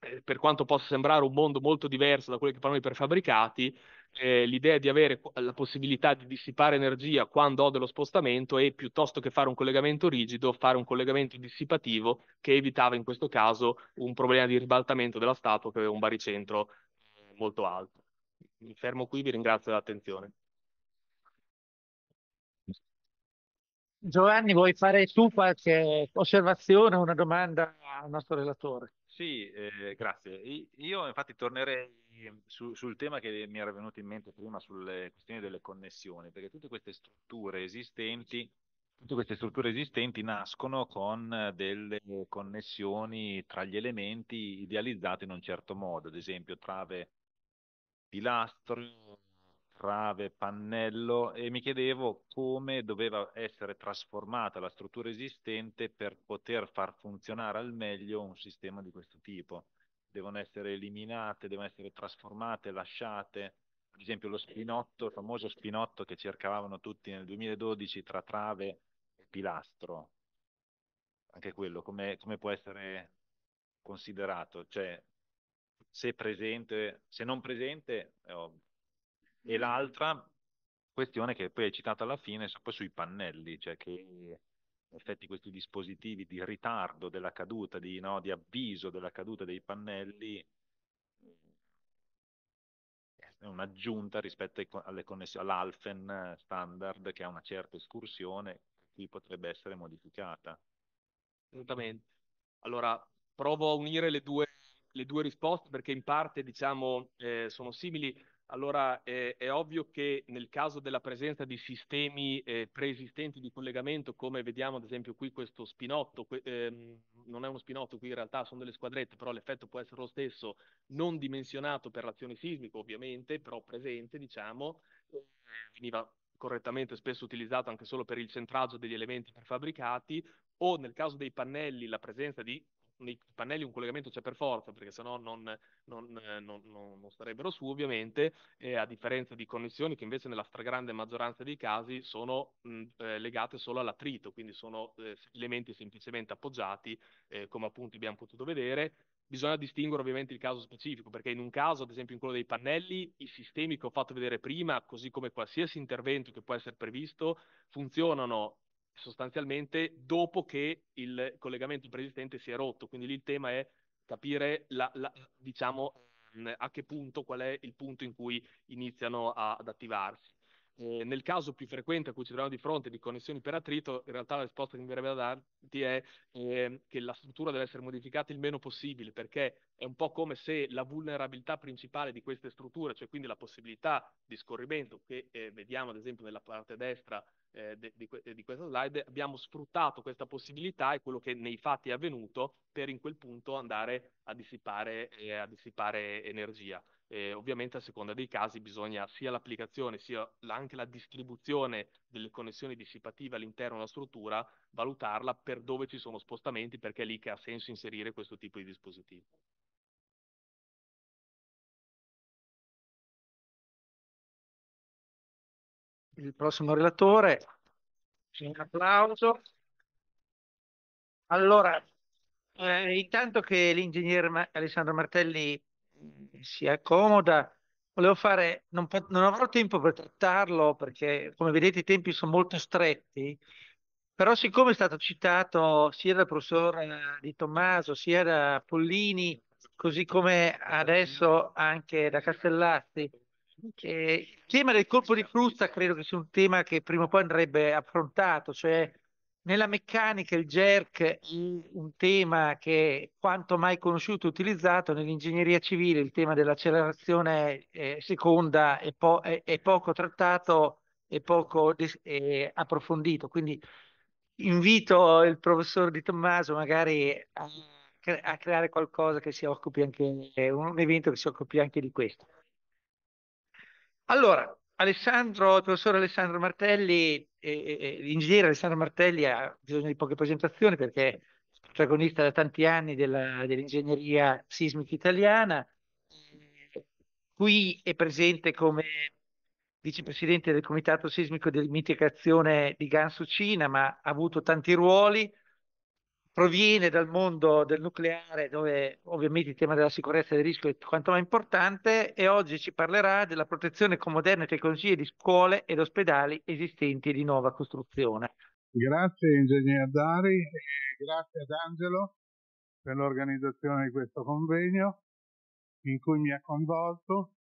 eh, per quanto possa sembrare un mondo molto diverso da quello che fanno i prefabbricati, eh, l'idea di avere la possibilità di dissipare energia quando ho dello spostamento e piuttosto che fare un collegamento rigido, fare un collegamento dissipativo che evitava in questo caso un problema di ribaltamento della statua che aveva un baricentro eh, molto alto. Mi fermo qui, vi ringrazio dell'attenzione. Giovanni, vuoi fare tu qualche osservazione o una domanda al nostro relatore? Sì, eh, grazie. Io infatti tornerei su, sul tema che mi era venuto in mente prima sulle questioni delle connessioni, perché tutte queste strutture esistenti, tutte queste strutture esistenti nascono con eh, delle connessioni tra gli elementi idealizzate in un certo modo, ad esempio trave pilastro, trave, pannello e mi chiedevo come doveva essere trasformata la struttura esistente per poter far funzionare al meglio un sistema di questo tipo. Devono essere eliminate, devono essere trasformate, lasciate. Ad esempio lo spinotto, il famoso spinotto che cercavano tutti nel 2012 tra trave e pilastro. Anche quello, come, come può essere considerato? Cioè, se presente, se non presente, è ovvio e l'altra questione che poi hai citato alla fine, poi sui pannelli, cioè che in effetti questi dispositivi di ritardo della caduta, di, no, di avviso della caduta dei pannelli, eh, è un'aggiunta rispetto conness- all'Alfen standard che ha una certa escursione che potrebbe essere modificata. Assolutamente. Allora, provo a unire le due, le due risposte perché in parte diciamo eh, sono simili. Allora eh, è ovvio che nel caso della presenza di sistemi eh, preesistenti di collegamento, come vediamo ad esempio qui questo spinotto, que- ehm, non è uno spinotto, qui in realtà sono delle squadrette, però l'effetto può essere lo stesso, non dimensionato per l'azione sismica ovviamente, però presente, diciamo, eh, veniva correttamente spesso utilizzato anche solo per il centraggio degli elementi prefabbricati, o nel caso dei pannelli la presenza di nei pannelli un collegamento c'è per forza, perché sennò non, non, non, non starebbero su ovviamente, eh, a differenza di connessioni che invece nella stragrande maggioranza dei casi sono mh, eh, legate solo all'attrito, quindi sono eh, elementi semplicemente appoggiati, eh, come appunto abbiamo potuto vedere. Bisogna distinguere ovviamente il caso specifico, perché in un caso, ad esempio in quello dei pannelli, i sistemi che ho fatto vedere prima, così come qualsiasi intervento che può essere previsto, funzionano sostanzialmente dopo che il collegamento preesistente si è rotto. Quindi lì il tema è capire la, la, diciamo, mm, a che punto, qual è il punto in cui iniziano a, ad attivarsi. Eh, nel caso più frequente a cui ci troviamo di fronte di connessioni per attrito, in realtà la risposta che mi verrebbe da darti è eh, che la struttura deve essere modificata il meno possibile, perché è un po' come se la vulnerabilità principale di queste strutture, cioè quindi la possibilità di scorrimento, che eh, vediamo ad esempio nella parte destra eh, di, di, questa slide, abbiamo sfruttato questa possibilità e quello che nei fatti è avvenuto per in quel punto andare a dissipare, eh, a dissipare energia. Eh, ovviamente a seconda dei casi bisogna sia l'applicazione sia anche la distribuzione delle connessioni dissipative all'interno della struttura valutarla per dove ci sono spostamenti perché è lì che ha senso inserire questo tipo di dispositivo. il prossimo relatore. Un applauso. Allora, eh, intanto che l'ingegnere Ma Alessandro Martelli mm, si accomoda, volevo fare, non, non, avrò tempo per trattarlo perché come vedete i tempi sono molto stretti, però siccome è stato citato sia dal professor eh, Di Tommaso sia da Pollini, così come adesso anche da Castellazzi, eh, il tema del colpo di frusta credo che sia un tema che prima o poi andrebbe affrontato, cioè nella meccanica il jerk è un tema che è quanto mai conosciuto e utilizzato nell'ingegneria civile, il tema dell'accelerazione eh, seconda è, po- è, è, poco trattato e poco des- approfondito. Quindi invito il professor Di Tommaso magari a, cre- a creare qualcosa che si occupi anche, un evento che si occupi anche di questo. Allora, Alessandro, il professor Alessandro Martelli, eh, eh, l'ingegnere Alessandro Martelli ha bisogno di poche presentazioni perché è protagonista da tanti anni dell'ingegneria sismica italiana. Qui è presente come vicepresidente del Comitato Sismico di Mitigazione di Gansucina, ma ha avuto tanti ruoli, proviene dal mondo del nucleare dove ovviamente il tema della sicurezza e del rischio è quanto mai importante e oggi ci parlerà della protezione con moderne tecnologie di scuole ed ospedali esistenti di nuova costruzione. Grazie ingegner Dari e grazie ad Angelo per l'organizzazione di questo convegno in cui mi ha coinvolto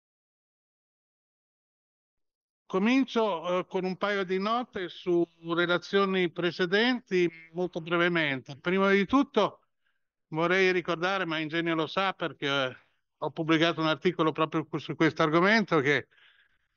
Comincio eh, con un paio di note su relazioni precedenti molto brevemente. Prima di tutto vorrei ricordare, ma Ingenio lo sa perché eh, ho pubblicato un articolo proprio su questo argomento, che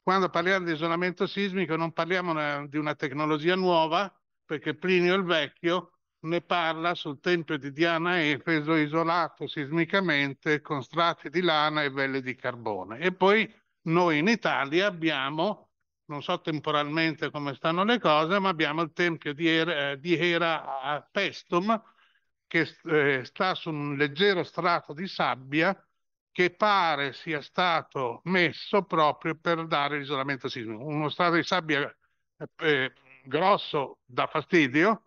quando parliamo di isolamento sismico non parliamo una, di una tecnologia nuova, perché Plinio il Vecchio ne parla sul tempio di Diana Efeso isolato sismicamente con strati di lana e velle di carbone. E poi noi in Italia abbiamo non so temporalmente come stanno le cose, ma abbiamo il tempio di Hera, eh, di Hera a Pestum che eh, sta su un leggero strato di sabbia che pare sia stato messo proprio per dare l'isolamento sismico. Uno strato di sabbia eh, grosso da fastidio,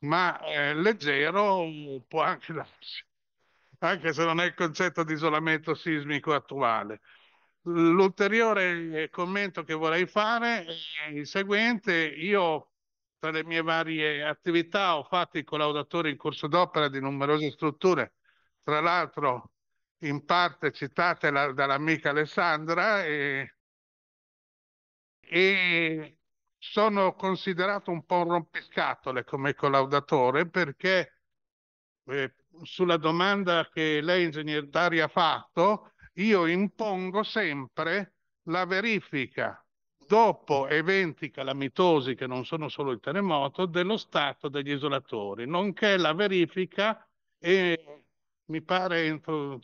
ma eh, leggero può anche darsi, anche se non è il concetto di isolamento sismico attuale. L'ulteriore eh, commento che vorrei fare è il seguente. Io tra le mie varie attività ho fatto i collaudatori in corso d'opera di numerose strutture, tra l'altro in parte citate la, dall'amica Alessandra e, e, sono considerato un po' un rompiscatole come collaudatore perché eh, sulla domanda che lei ingegner Dari ha fatto io impongo sempre la verifica dopo eventi calamitosi che non sono solo il terremoto dello stato degli isolatori, nonché la verifica e mi pare entro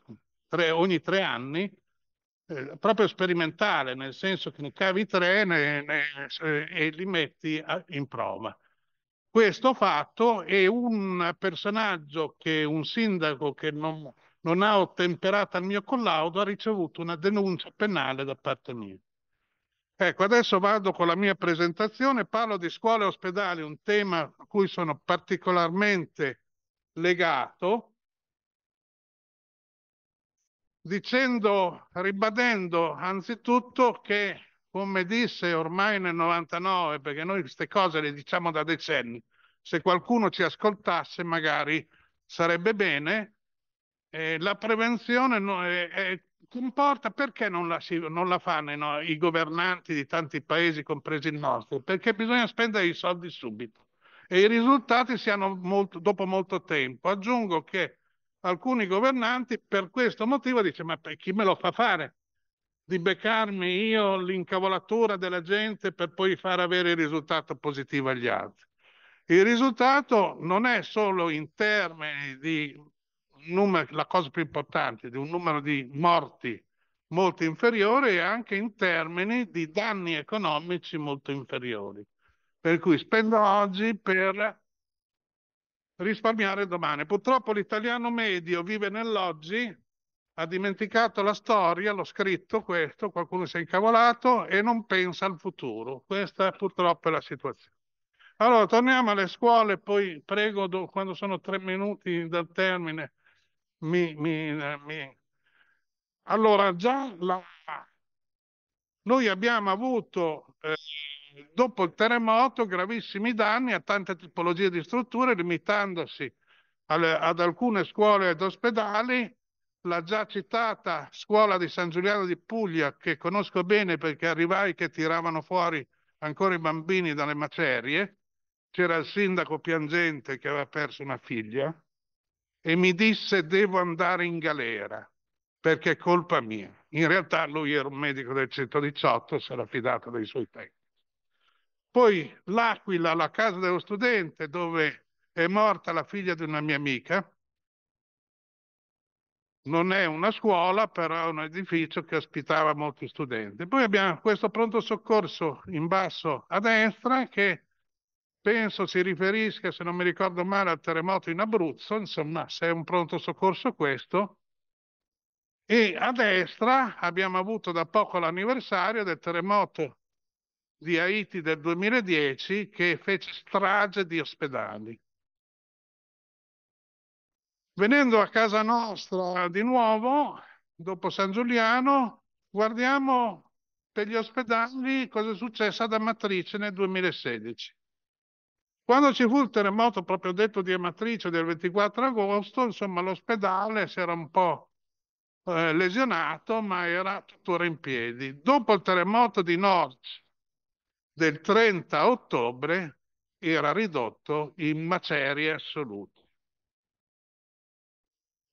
tre, ogni tre anni eh, proprio sperimentale, nel senso che ne cavi tre ne, ne, e li metti a, in prova. Questo fatto è un personaggio che un sindaco che non non ha ottemperato al mio collaudo, ha ricevuto una denuncia penale da parte mia. Ecco, adesso vado con la mia presentazione, parlo di scuole e ospedali, un tema a cui sono particolarmente legato, dicendo, ribadendo anzitutto che, come disse ormai nel 99, perché noi queste cose le diciamo da decenni, se qualcuno ci ascoltasse magari sarebbe bene, eh, la prevenzione no, eh, eh, comporta perché non la, si, non la fanno no, i governanti di tanti paesi, compresi il nostro? Perché bisogna spendere i soldi subito e i risultati si hanno molto, dopo molto tempo. Aggiungo che alcuni governanti per questo motivo dicono: ma chi me lo fa fare di beccarmi io l'incavolatura della gente per poi far avere il risultato positivo agli altri. Il risultato non è solo in termini di numero, la cosa più importante, di un numero di morti molto inferiore e anche in termini di danni economici molto inferiori. Per cui spendo oggi per risparmiare domani. Purtroppo l'italiano medio vive nell'oggi, ha dimenticato la storia, l'ho scritto questo, qualcuno si è incavolato e non pensa al futuro. Questa purtroppo è la situazione. Allora, torniamo alle scuole, poi prego quando sono tre minuti dal termine mi, mi, mi... Allora, già la... noi abbiamo avuto, eh, dopo il terremoto, gravissimi danni a tante tipologie di strutture, limitandosi alle, ad alcune scuole ed ospedali. La già citata scuola di San Giuliano di Puglia, che conosco bene perché arrivai che tiravano fuori ancora i bambini dalle macerie, c'era il sindaco piangente che aveva perso una figlia, e mi disse devo andare in galera perché è colpa mia. In realtà lui era un medico del 118, si era fidato dei suoi tempi. Poi l'Aquila, la casa dello studente, dove è morta la figlia di una mia amica, non è una scuola, però è un edificio che ospitava molti studenti. Poi abbiamo questo pronto soccorso in basso a destra che penso si riferisca, se non mi ricordo male, al terremoto in Abruzzo, insomma, se è un pronto soccorso questo. E a destra abbiamo avuto da poco l'anniversario del terremoto di Haiti del 2010 che fece strage di ospedali. Venendo a casa nostra di nuovo, dopo San Giuliano, guardiamo per gli ospedali cosa è successo ad Amatrice nel 2016. Quando ci fu il terremoto proprio detto di Amatrice del 24 agosto, insomma l'ospedale si era un po' eh, lesionato, ma era tuttora in piedi. Dopo il terremoto di Norcia del 30 ottobre era ridotto in macerie assolute.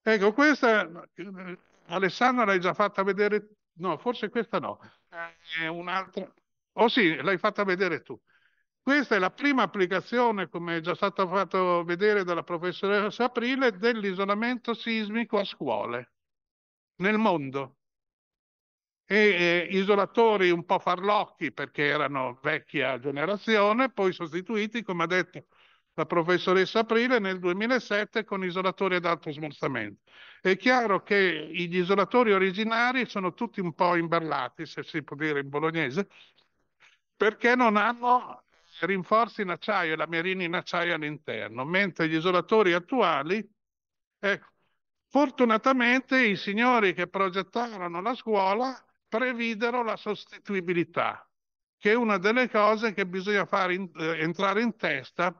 Ecco, questa eh, Alessandra l'hai già fatta vedere, no, forse questa no, eh, è un'altra, oh sì, l'hai fatta vedere tu. Questa è la prima applicazione, come è già stato fatto vedere dalla professoressa Aprile, dell'isolamento sismico a scuole nel mondo. E eh, isolatori un po' farlocchi perché erano vecchia generazione, poi sostituiti, come ha detto la professoressa Aprile, nel 2007 con isolatori ad alto smorzamento. È chiaro che gli isolatori originari sono tutti un po' imberlati, se si può dire in bolognese, perché non hanno rinforzi in acciaio e lamierini in acciaio all'interno, mentre gli isolatori attuali, ecco, fortunatamente i signori che progettarono la scuola previdero la sostituibilità, che è una delle cose che bisogna fare in, eh, entrare in testa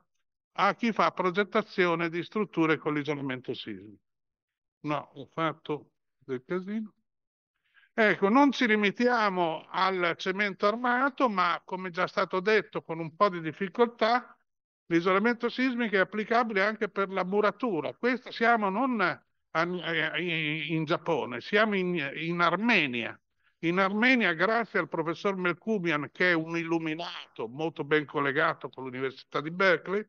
a chi fa progettazione di strutture con l'isolamento sismico. No, ho fatto del casino. Ecco, non ci limitiamo al cemento armato, ma come già stato detto, con un po' di difficoltà, l'isolamento sismico è applicabile anche per la muratura. Questo siamo non eh, in Giappone, siamo in, in Armenia. In Armenia, grazie al professor Melkumian, che è un illuminato molto ben collegato con l'Università di Berkeley,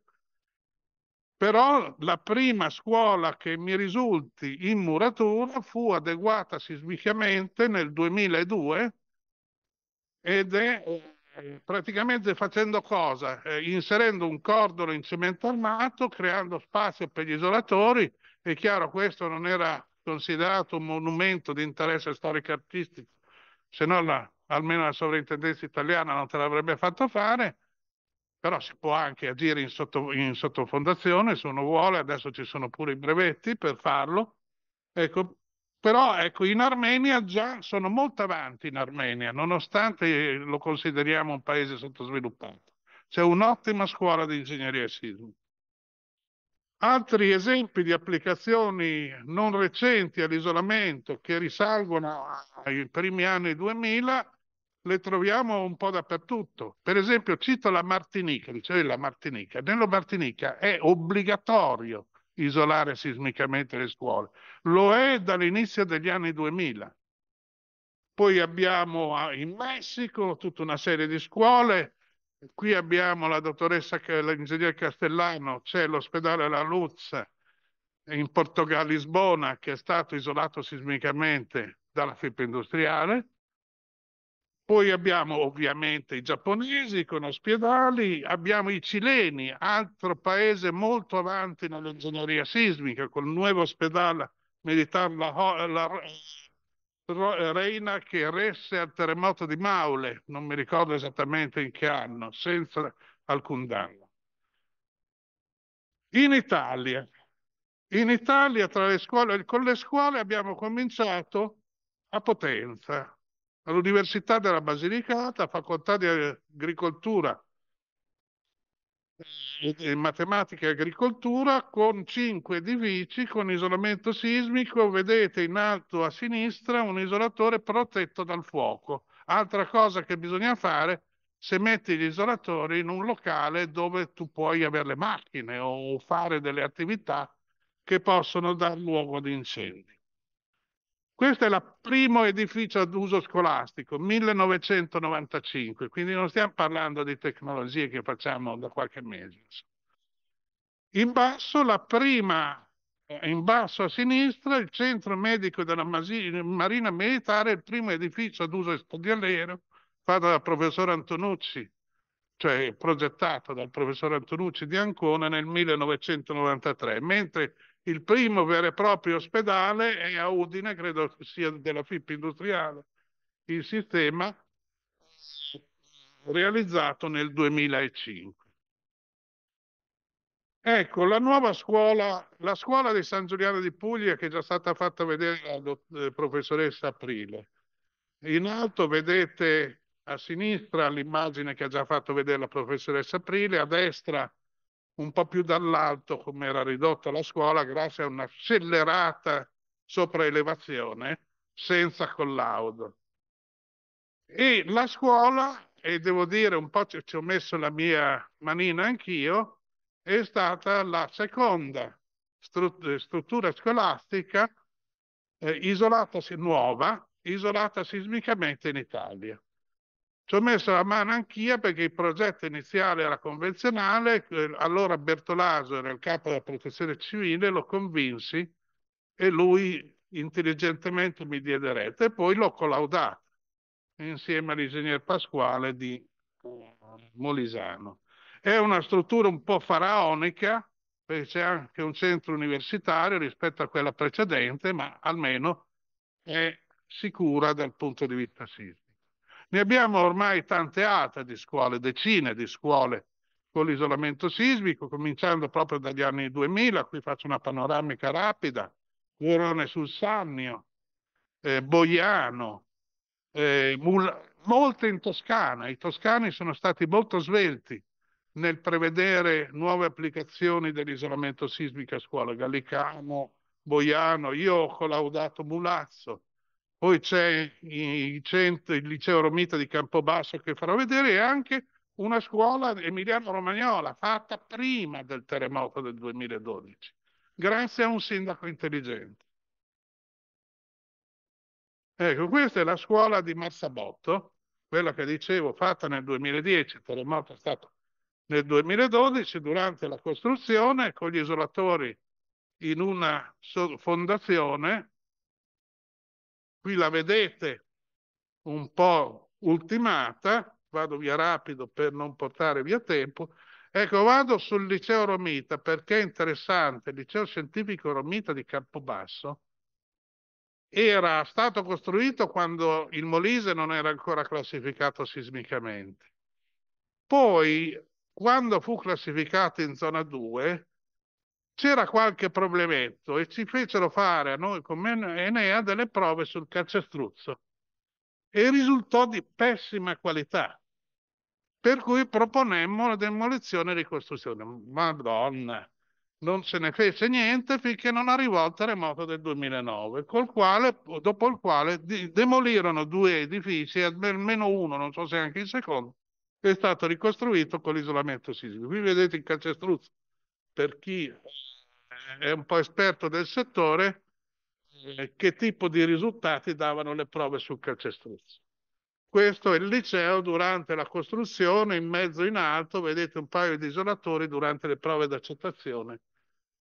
però la prima scuola che mi risulti in muratura fu adeguata sismicamente nel 2002 ed è eh, praticamente facendo cosa? Eh, inserendo un cordolo in cemento armato, creando spazio per gli isolatori. È chiaro, questo non era considerato un monumento di interesse storico-artistico, se no la, almeno la sovrintendenza italiana non te l'avrebbe fatto fare però si può anche agire in, sotto, in sottofondazione se uno vuole, adesso ci sono pure i brevetti per farlo. Ecco, però ecco, in Armenia già sono molto avanti in Armenia, nonostante lo consideriamo un paese sottosviluppato. C'è un'ottima scuola di ingegneria sismica. Altri esempi di applicazioni non recenti all'isolamento che risalgono ai primi anni 2000 le troviamo un po' dappertutto. Per esempio, cito la Martinica, dicevi la Martinica. Nello Martinica è obbligatorio isolare sismicamente le scuole. Lo è dall'inizio degli anni 2000. Poi abbiamo ah, in Messico tutta una serie di scuole. Qui abbiamo la dottoressa, l'ingegnere Castellano, c'è l'ospedale La Luz in Portogallo, Lisbona, che è stato isolato sismicamente dalla FIP industriale. Poi abbiamo ovviamente i giapponesi con ospedali, abbiamo i cileni, altro paese molto avanti nell'ingegneria sismica, col nuovo ospedale militare la, la, la, Reina che resse al terremoto di Maule, non mi ricordo esattamente in che anno, senza alcun danno. In Italia, in Italia scuole, con le scuole abbiamo cominciato a Potenza, all'Università della Basilicata, facoltà di agricoltura eh, e matematica e agricoltura con cinque divici con isolamento sismico vedete in alto a sinistra un isolatore protetto dal fuoco altra cosa che bisogna fare se metti gli isolatori in un locale dove tu puoi avere le macchine o fare delle attività che possono dar luogo ad incendi questo è il primo edificio ad uso scolastico, 1995, quindi non stiamo parlando di tecnologie che facciamo da qualche mese. In basso, la prima, eh, in basso a sinistra, il centro medico della Marina Militare, il primo edificio ad uso ospedaliero, fatto dal professor Antonucci, cioè progettato dal professor Antonucci di Ancona nel 1993, mentre il primo vero e proprio ospedale è a Udine, credo sia della FIP industriale, il sistema realizzato nel 2005. Ecco, la nuova scuola, la scuola di San Giuliano di Puglia che è già stata fatta vedere dalla eh, professoressa Aprile. In alto vedete a sinistra l'immagine che ha già fatto vedere la professoressa Aprile, a destra un po' più dall'alto come era ridotta la scuola grazie a una scellerata sopraelevazione senza collaudo. E la scuola, e devo dire un po' ci ho messo la mia manina anch'io, è stata la seconda struttura scolastica eh, isolata, nuova, isolata sismicamente in Italia. Ci ho messo la mano anch'io perché il progetto iniziale era convenzionale, eh, allora Bertolaso era il capo della protezione civile, lo convinsi e lui intelligentemente mi diede retta e poi l'ho collaudato insieme all'ingegner Pasquale di eh, Molisano. È una struttura un po' faraonica, perché c'è anche un centro universitario rispetto a quella precedente, ma almeno è sicura dal punto di vista sismico. Ne abbiamo ormai tante altre di scuole, decine di scuole con l'isolamento sismico, cominciando proprio dagli anni 2000, qui faccio una panoramica rapida, Verone sul Sannio, eh, Boiano, eh, molte in Toscana. I toscani sono stati molto svelti nel prevedere nuove applicazioni dell'isolamento sismico a scuola, Gallicano, Boiano, io ho collaudato Mulazzo, poi c'è il, centro, il liceo Romita di Campobasso che farò vedere e anche una scuola emiliano-romagnola fatta prima del terremoto del 2012, grazie a un sindaco intelligente. Ecco, questa è la scuola di Marsabotto, quella che dicevo fatta nel 2010, il terremoto è stato nel 2012 durante la costruzione con gli isolatori in una fondazione Qui la vedete un po' ultimata, vado via rapido per non portare via tempo. Ecco, vado sul liceo Romita perché è interessante, il liceo scientifico Romita di Campobasso era stato costruito quando il Molise non era ancora classificato sismicamente. Poi, quando fu classificato in zona 2, c'era qualche problemetto e ci fecero fare a noi come Enea delle prove sul calcestruzzo e risultò di pessima qualità. Per cui proponemmo la demolizione e ricostruzione. Madonna, non se ne fece niente finché non arrivò il terremoto del 2009, quale, dopo il quale demolirono due edifici, almeno uno, non so se anche il secondo, è stato ricostruito con l'isolamento sismico. Qui vedete il calcestruzzo per chi eh, è un po' esperto del settore, eh, che tipo di risultati davano le prove sul calcestruzzo. Questo è il liceo durante la costruzione, in mezzo in alto vedete un paio di isolatori durante le prove d'accettazione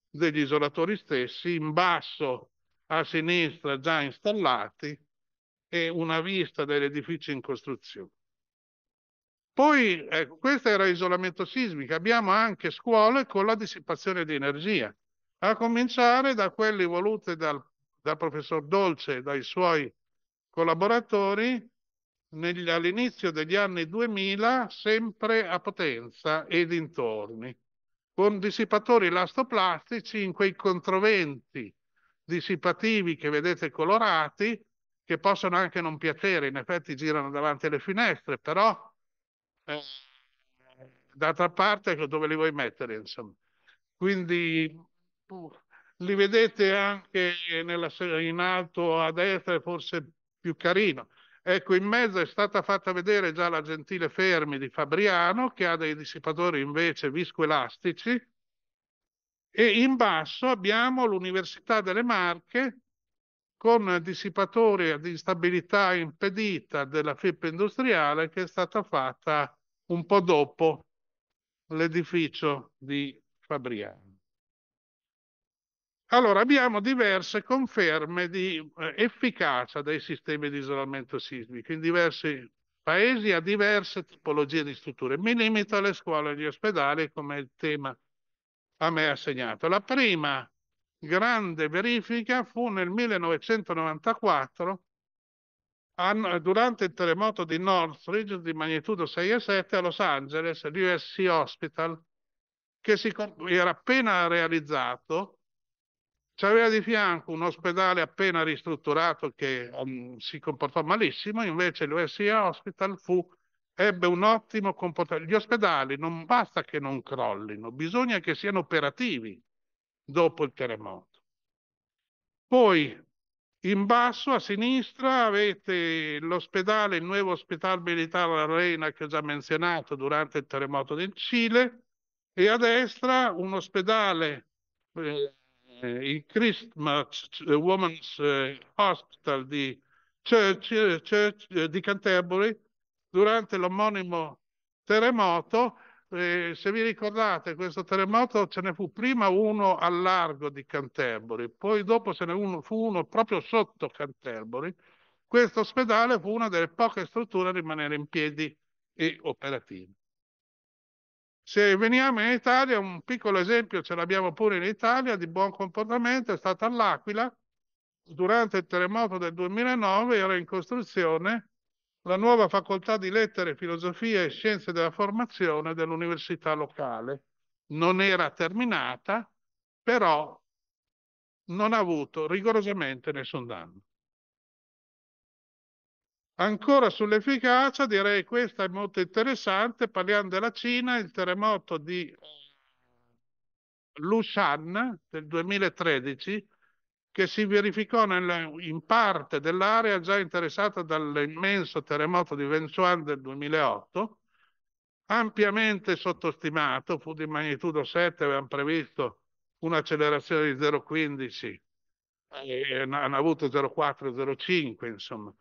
degli isolatori stessi, in basso a sinistra già installati e una vista degli edifici in costruzione. Poi, ecco, questo era isolamento sismico, abbiamo anche scuole con la dissipazione di energia, a cominciare da quelle volute dal, dal professor Dolce e dai suoi collaboratori negli, all'inizio degli anni 2000, sempre a Potenza e dintorni, con dissipatori lastoplastici in quei controventi dissipativi che vedete colorati, che possono anche non piacere, in effetti girano davanti alle finestre, però eh, d'altra parte ecco, dove li vuoi mettere, insomma. Quindi uh, li vedete anche nella, in alto a destra, forse più carino. Ecco, in mezzo è stata fatta vedere già la gentile Fermi di Fabriano, che ha dei dissipatori invece viscoelastici, e in basso abbiamo l'Università delle Marche, con dissipatori di instabilità impedita della FIP industriale che è stata fatta un po' dopo l'edificio di Fabriano. Allora abbiamo diverse conferme di eh, efficacia dei sistemi di isolamento sismico in diversi paesi a diverse tipologie di strutture. Mi limito alle scuole e agli ospedali come il tema a me assegnato. La prima grande verifica fu nel 1994 durante il terremoto di Northridge di magnitudo 6 e 7 a Los Angeles, l'USC Hospital, che si, era appena realizzato, c'aveva di fianco un ospedale appena ristrutturato che um, si comportò malissimo, invece l'USC Hospital fu, ebbe un ottimo comportamento. Gli ospedali non basta che non crollino, bisogna che siano operativi dopo il terremoto. Poi in basso a sinistra avete l'ospedale, il nuovo ospedale militare Arena che ho già menzionato durante il terremoto del Cile e a destra un ospedale, eh, il Christmas eh, Women's eh, Hospital di, Church, eh, Church, di Canterbury durante l'omonimo terremoto eh, se vi ricordate, questo terremoto ce ne fu prima uno a largo di Canterbury, poi dopo ce ne fu uno proprio sotto Canterbury. Questo ospedale fu una delle poche strutture a rimanere in piedi e operative. Se veniamo in Italia, un piccolo esempio ce l'abbiamo pure in Italia di buon comportamento è stata all'Aquila. Durante il terremoto del 2009 era in costruzione la nuova facoltà di lettere, filosofia e scienze della formazione dell'università locale. Non era terminata, però non ha avuto rigorosamente nessun danno. Ancora sull'efficacia, direi questa è molto interessante, parliamo della Cina, il terremoto di eh, Lushan del 2013 che si verificò nel, in parte dell'area già interessata dall'immenso terremoto di Venzuan del 2008, ampiamente sottostimato, fu di magnitudo 7, avevano previsto un'accelerazione di 0,15, eh, hanno avuto 0,4, 0,5, insomma.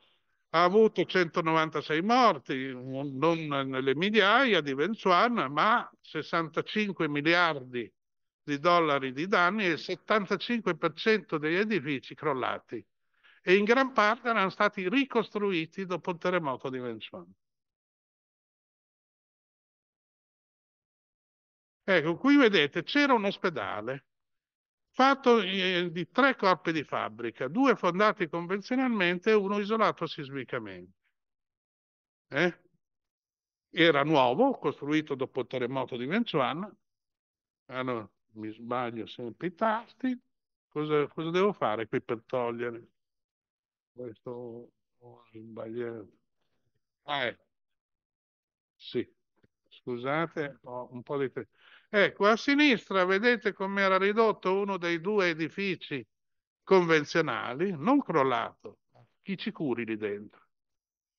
Ha avuto 196 morti, non nelle migliaia di Venzuan, ma 65 miliardi di di dollari di danni e il 75% degli edifici crollati e in gran parte erano stati ricostruiti dopo il terremoto di Venezia. Ecco, qui vedete c'era un ospedale fatto eh, di tre corpi di fabbrica, due fondati convenzionalmente e uno isolato sismicamente. Eh? Era nuovo, costruito dopo il terremoto di Venezia, hanno mi sbaglio sempre i tasti, cosa, cosa devo fare qui per togliere? Questo ho sbagliato. Ah, eh. Sì, scusate, ho un po' di... tempo. Ecco, a sinistra vedete come era ridotto uno dei due edifici convenzionali, non crollato, chi ci curi lì dentro.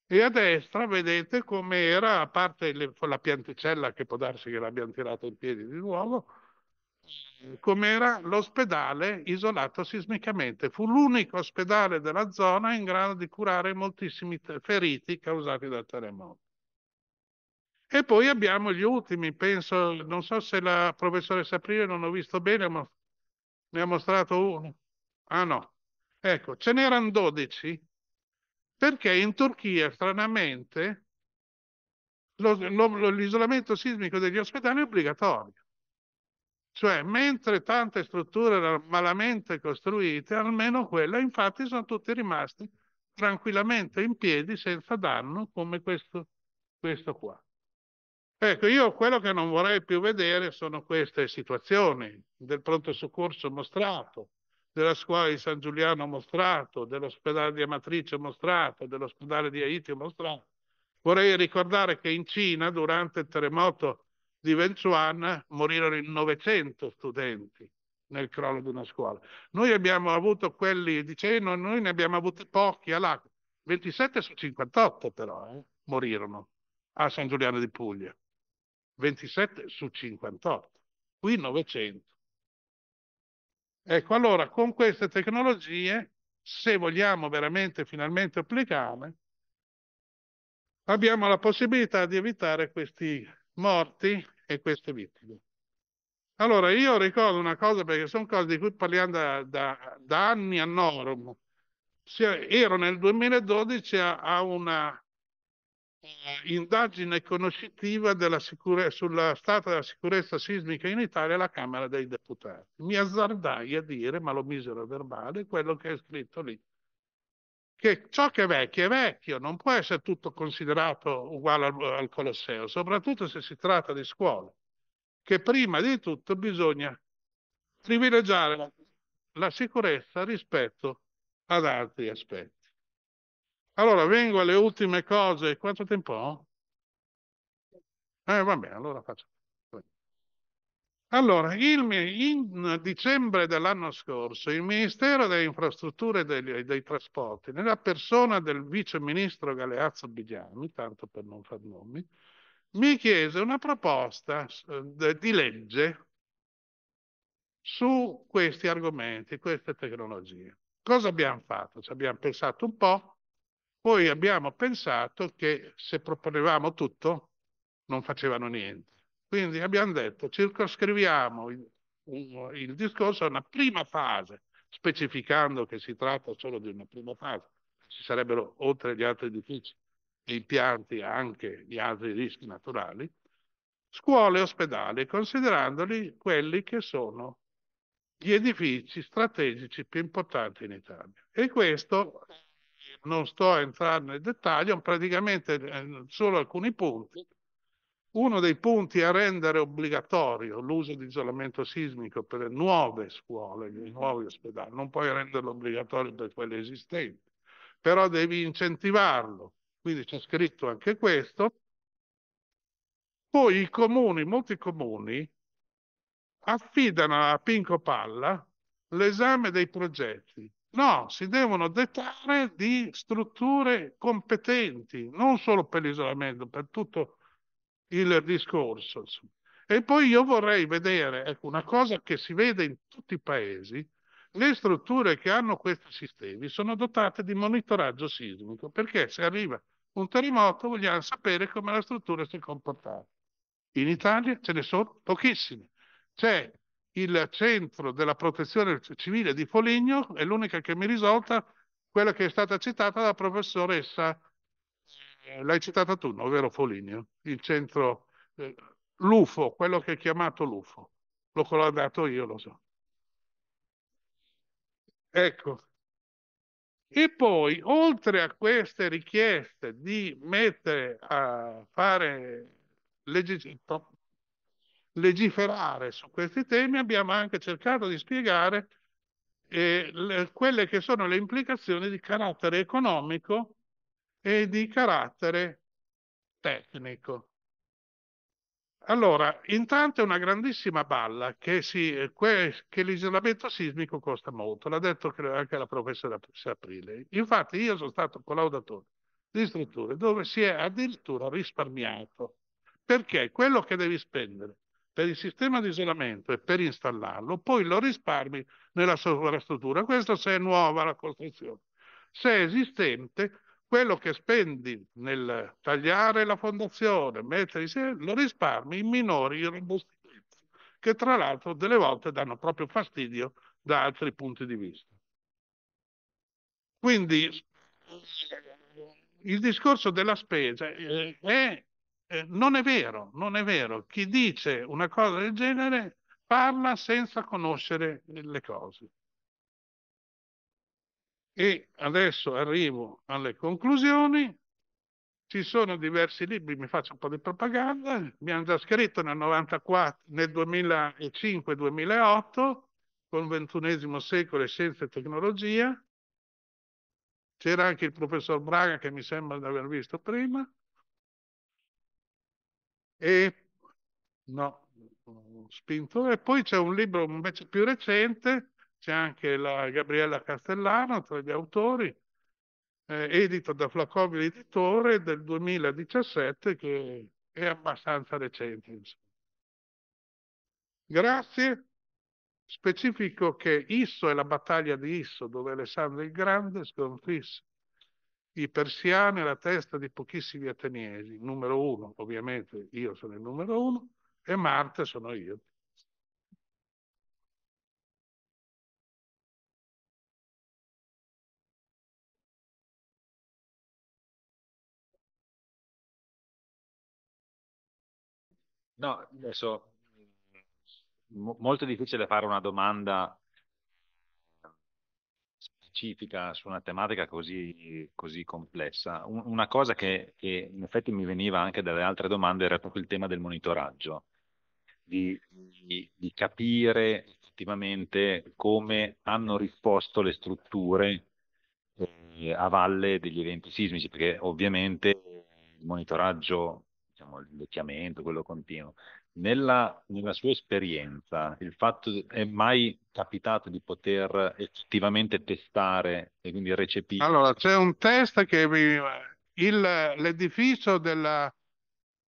E a destra vedete come era, a parte le, la pianticella che può darsi che l'abbiano tirata in piedi di nuovo, com'era l'ospedale isolato sismicamente. Fu l'unico ospedale della zona in grado di curare moltissimi feriti causati dal terremoto. E poi abbiamo gli ultimi, penso, non so se la professoressa Prile non ho visto bene, ma ne ha mostrato uno. Ah no, ecco, ce n'erano 12 perché in Turchia, stranamente, l'isolamento sismico degli ospedali è obbligatorio. Cioè, mentre tante strutture erano malamente costruite, almeno quella, infatti, sono tutti rimasti tranquillamente in piedi senza danno come questo, questo qua. Ecco, io quello che non vorrei più vedere sono queste situazioni del pronto soccorso mostrato, della scuola di San Giuliano mostrato, dell'ospedale di Amatrice mostrato, dell'ospedale di Haiti mostrato. Vorrei ricordare che in Cina durante il terremoto di Venzuana morirono in 900 studenti nel crollo di una scuola. Noi abbiamo avuto quelli, di Ceno, noi ne abbiamo avuti pochi all'acqua, 27 su 58 però eh, morirono a San Giuliano di Puglia, 27 su 58, qui 900. Ecco, allora con queste tecnologie, se vogliamo veramente finalmente applicarle, abbiamo la possibilità di evitare questi morti e queste vittime. Allora, io ricordo una cosa perché sono cose di cui parliamo da, da, da anni a Norum. Ero nel 2012 a, a una eh, indagine conoscitiva sicure, sulla stata della sicurezza sismica in Italia alla Camera dei Deputati. Mi azzardai a dire, ma lo misero a verbale, quello che è scritto lì che ciò che è vecchio è vecchio, non può essere tutto considerato uguale al, al Colosseo, soprattutto se si tratta di scuole, che prima di tutto bisogna privilegiare la, sicurezza rispetto ad altri aspetti. Allora vengo alle ultime cose. Quanto tempo ho? Eh, va bene, allora faccio. Allora, il, in dicembre dell'anno scorso il Ministero delle Infrastrutture e dei, dei Trasporti, nella persona del vice ministro Galeazzo Bigiani, tanto per non far nomi, mi chiese una proposta di legge su questi argomenti, queste tecnologie. Cosa abbiamo fatto? Ci abbiamo pensato un po', poi abbiamo pensato che se proponevamo tutto non facevano niente. Quindi abbiamo detto, circoscriviamo il, il discorso a una prima fase, specificando che si tratta solo di una prima fase. Ci sarebbero, oltre agli altri edifici e impianti, anche gli altri rischi naturali, scuole e ospedali, considerandoli quelli che sono gli edifici strategici più importanti in Italia. E questo, non sto a entrare nel dettaglio, praticamente eh, solo alcuni punti uno dei punti è rendere obbligatorio l'uso di isolamento sismico per le nuove scuole, i nuovi ospedali. Non puoi renderlo obbligatorio per quelle esistenti, però devi incentivarlo. Quindi c'è scritto anche questo. Poi i comuni, molti comuni, affidano a Pinco Palla l'esame dei progetti. No, si devono dettare di strutture competenti, non solo per l'isolamento, per tutto il discorso. Insomma. E poi io vorrei vedere, ecco, una cosa che si vede in tutti i paesi, le strutture che hanno questi sistemi sono dotate di monitoraggio sismico, perché se arriva un terremoto vogliamo sapere come la struttura si è comportata. In Italia ce ne sono pochissime. C'è il centro della protezione civile di Foligno, è l'unica che mi risolta, quella che è stata citata dalla professoressa eh, l'hai citata tu, no? vero Foligno? Il centro, eh, l'UFO, quello che è chiamato l'UFO. L'ho comandato io, lo so. Ecco. E poi, oltre a queste richieste di mettere a fare legge, legiferare su questi temi, abbiamo anche cercato di spiegare eh, le, quelle che sono le implicazioni di carattere economico e di carattere tecnico. Allora, intanto è una grandissima balla che, si, che l'isolamento sismico costa molto, l'ha detto anche la professoressa Aprile. Infatti io sono stato collaudatore di strutture dove si è addirittura risparmiato, perché quello che devi spendere per il sistema di isolamento e per installarlo, poi lo risparmi nella sovrastruttura. Questo se è nuova la costruzione. Se è esistente, quello che spendi nel tagliare la fondazione, mettere insieme, lo risparmi in minori irrobustimenti, che tra l'altro delle volte danno proprio fastidio da altri punti di vista. Quindi il discorso della spesa eh, è, eh, non è vero, non è vero. Chi dice una cosa del genere parla senza conoscere le cose. E adesso arrivo alle conclusioni. Ci sono diversi libri, mi faccio un po' di propaganda. Mi hanno già scritto nel, nel 2005-2008 con ventunesimo secolo e scienza e tecnologia. C'era anche il professor Braga che mi sembra di aver visto prima. E no, spinto. E poi c'è un libro invece più recente c'è anche la Gabriella Castellano tra gli autori, eh, edito da Flacobile Editore del 2017 che è abbastanza recente. Grazie. Specifico che Isso è la battaglia di Isso, dove Alessandro il Grande sconfisse i persiani alla testa di pochissimi ateniesi, numero uno, ovviamente io sono il numero uno, e Marte sono io. No, adesso m- mm, molto difficile fare una domanda specifica su una tematica così, così complessa. Un- una cosa che, che, in effetti mi veniva anche dalle altre domande era proprio il tema del monitoraggio, di, di, di capire effettivamente come hanno risposto le strutture eh, a valle degli eventi sismici, perché ovviamente il monitoraggio diciamo, l'invecchiamento, quello continuo. Nella, nella sua esperienza, il fatto è mai capitato di poter effettivamente testare e quindi recepire? Allora, c'è un test che mi... il, l'edificio della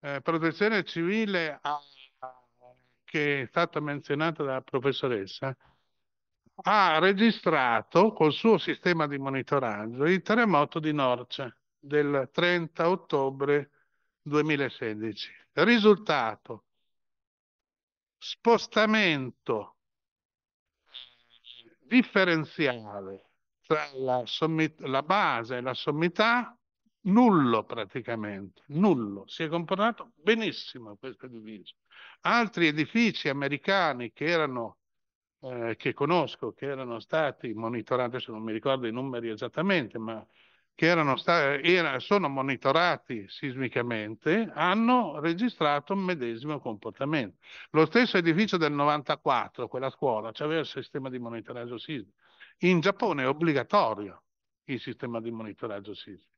eh, protezione civile a... Ah, che è stata menzionata dalla professoressa ha registrato col suo sistema di monitoraggio il terremoto di Norcia del 30 ottobre 2016. Risultato, spostamento differenziale tra la, sommit- la base e la sommità nullo praticamente, nullo. Si è comportato benissimo questo edificio. Altri edifici americani che erano, eh, che conosco, che erano stati monitorati, adesso non mi ricordo i numeri esattamente, ma che erano sta- era- sono monitorati sismicamente hanno registrato un medesimo comportamento. Lo stesso edificio del 94, quella scuola, aveva il sistema di monitoraggio sismico. In Giappone è obbligatorio il sistema di monitoraggio sismico.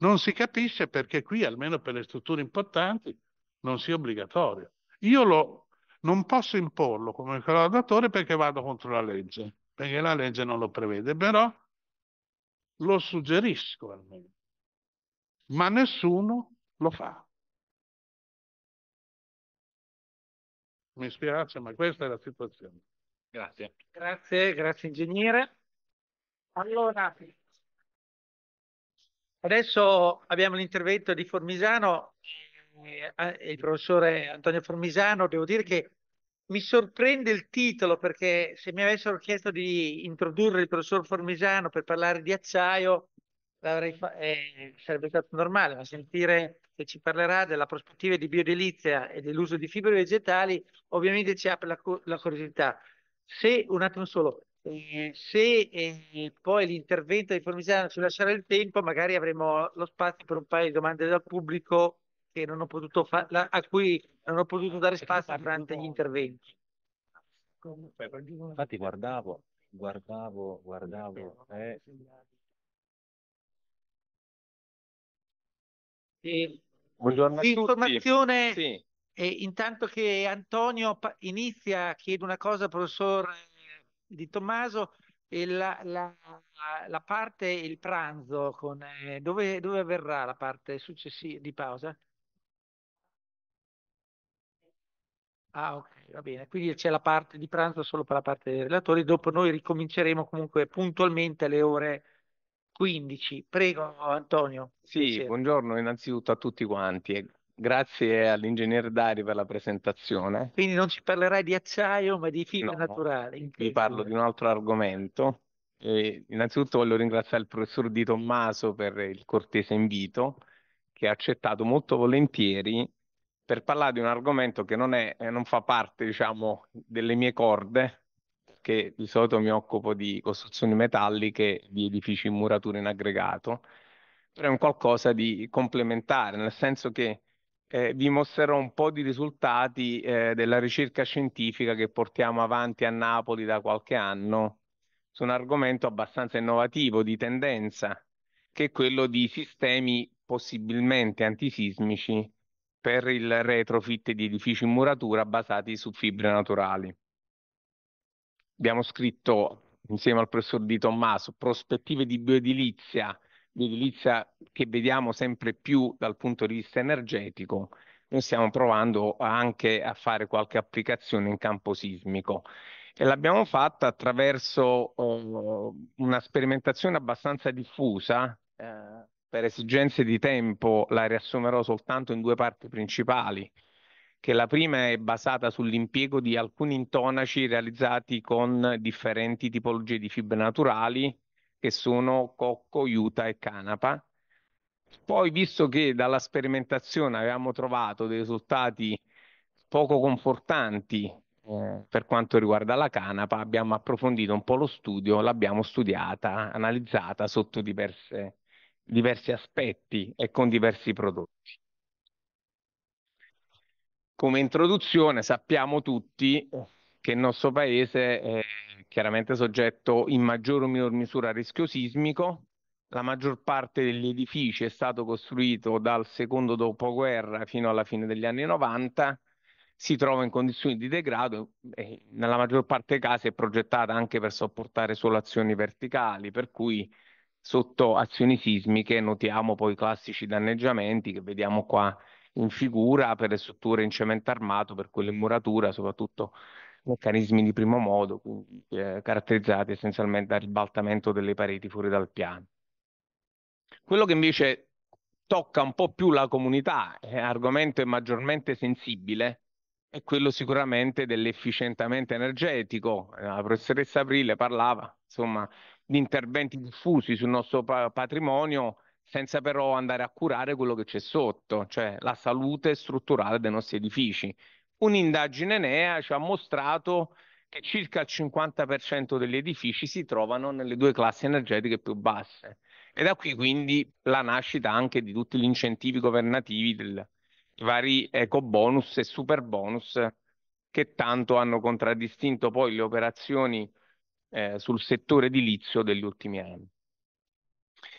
Non si capisce perché qui, almeno per le strutture importanti, non sia obbligatorio. Io lo, non posso imporlo come collaboratore perché vado contro la legge, perché la legge non lo prevede, però lo suggerisco almeno, ma nessuno lo fa. Mi spiace, ma questa è la situazione. Grazie. Grazie, grazie ingegnere. Allora, adesso abbiamo l'intervento di Formisano, il professore Antonio Formisano, devo dire che mi sorprende il titolo perché se mi avessero chiesto di introdurre il professor Formisano per parlare di acciaio, fa- eh, sarebbe stato normale, ma sentire che ci parlerà della prospettiva di biodelizia e dell'uso di fibre vegetali ovviamente ci apre la, cu- la curiosità. Se, un attimo solo, eh, se eh, poi l'intervento di Formisano ci lascerà il tempo, magari avremo lo spazio per un paio di domande dal pubblico non ho potuto la, a cui non ho potuto dare spazio durante gli interventi. Infatti guardavo, guardavo, guardavo. Eh. E, Buongiorno Informazione, sì. e, intanto che Antonio inizia, chiedo una cosa professor eh, Di Tommaso, la, la, la, parte, il pranzo, con, eh, dove, dove avverrà la parte successiva di pausa? Ah, ok, va bene. Quindi c'è la parte di pranzo solo per la parte dei relatori. Dopo noi ricominceremo comunque puntualmente alle ore 15. Prego, Antonio. Sì, piacere. buongiorno innanzitutto a tutti quanti e grazie all'ingegnere Dari per la presentazione. Quindi non ci parlerai di acciaio, ma di fibre no, naturali. Vi parlo di un altro argomento. E innanzitutto voglio ringraziare il professor Di Tommaso per il cortese invito che ha accettato molto volentieri per parlare di un argomento che non, è, eh, non fa parte, diciamo, delle mie corde, che di solito mi occupo di costruzioni metalliche, di edifici in muratura in aggregato, però è un qualcosa di complementare, nel senso che eh, vi mostrerò un po' di risultati eh, della ricerca scientifica che portiamo avanti a Napoli da qualche anno su un argomento abbastanza innovativo, di tendenza, che è quello di sistemi possibilmente antisismici per il retrofit di edifici in muratura basati su fibre naturali. Abbiamo scritto insieme al professor Di Tommaso prospettive di bioedilizia, l'edilizia che vediamo sempre più dal punto di vista energetico. Noi stiamo provando anche a fare qualche applicazione in campo sismico e l'abbiamo fatta attraverso uh, una sperimentazione abbastanza diffusa. Uh per esigenze di tempo la riassumerò soltanto in due parti principali, che la prima è basata sull'impiego di alcuni intonaci realizzati con differenti tipologie di fibre naturali, che sono cocco, iuta e canapa. Poi, visto che dalla sperimentazione avevamo trovato dei risultati poco confortanti eh, per quanto riguarda la canapa, abbiamo approfondito un po' lo studio, l'abbiamo studiata, analizzata sotto diverse diversi aspetti e con diversi prodotti. Come introduzione sappiamo tutti che il nostro paese è chiaramente soggetto in maggior o minor misura a rischio sismico, la maggior parte degli edifici è stato costruito dal secondo dopoguerra fino alla fine degli anni 90, si trova in condizioni di degrado e nella maggior parte dei casi è progettata anche per sopportare solazioni verticali, per cui sotto azioni sismiche notiamo poi i classici danneggiamenti che vediamo qua in figura per le strutture in cemento armato, per quelle in muratura, soprattutto meccanismi di primo modo, quindi, eh, caratterizzati essenzialmente dal ribaltamento delle pareti fuori dal piano. Quello che invece tocca un po' più la comunità, è argomento maggiormente sensibile, è quello sicuramente dell'efficientamento energetico. La professoressa Aprile parlava, insomma, di interventi diffusi sul nostro pa- patrimonio senza però andare a curare quello che c'è sotto, cioè la salute strutturale dei nostri edifici. Un'indagine NEA ci ha mostrato che circa il 50% degli edifici si trovano nelle due classi energetiche più basse. E da qui quindi la nascita anche di tutti gli incentivi governativi del vari eco bonus e super bonus che tanto hanno contraddistinto poi le operazioni eh, sul settore edilizio degli ultimi anni.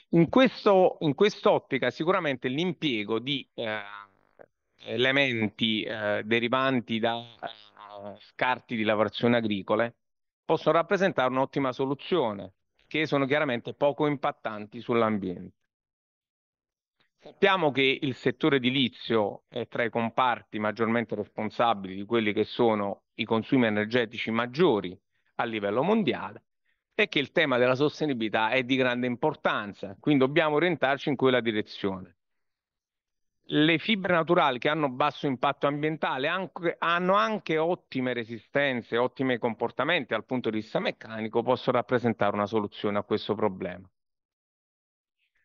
In, questo, in quest'ottica sicuramente l'impiego di eh, elementi eh, derivanti da eh, scarti di lavorazione agricole possono rappresentare un'ottima soluzione, che sono chiaramente poco impattanti sull'ambiente. Sappiamo che il settore edilizio è tra i comparti maggiormente responsabili di quelli che sono i consumi energetici maggiori a livello mondiale e che il tema della sostenibilità è di grande importanza, quindi dobbiamo orientarci in quella direzione. Le fibre naturali che hanno basso impatto ambientale anche, hanno anche ottime resistenze, ottimi comportamenti dal punto di vista meccanico, possono rappresentare una soluzione a questo problema.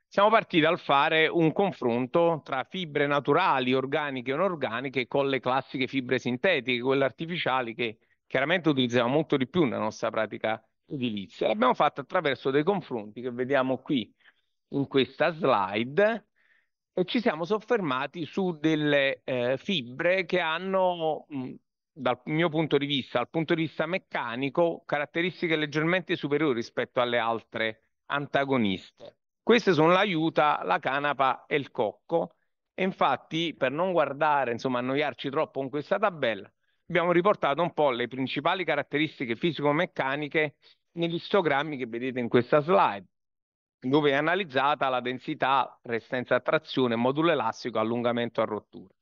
Siamo partiti dal fare un confronto tra fibre naturali, organiche e non organiche, con le classiche fibre sintetiche, quelle artificiali che chiaramente utilizziamo molto di più nella nostra pratica edilizia. L'abbiamo fatto attraverso dei confronti che vediamo qui in questa slide e ci siamo soffermati su delle eh, fibre che hanno, dal mio punto di vista, dal punto di vista meccanico, caratteristiche leggermente superiori rispetto alle altre antagoniste. Queste sono l'aiuta, la canapa e il cocco. E infatti, per non guardare, insomma, annoiarci troppo con questa tabella, abbiamo riportato un po' le principali caratteristiche fisico-meccaniche negli istogrammi che vedete in questa slide, dove è analizzata la densità, resistenza a trazione, modulo elastico, allungamento a rottura.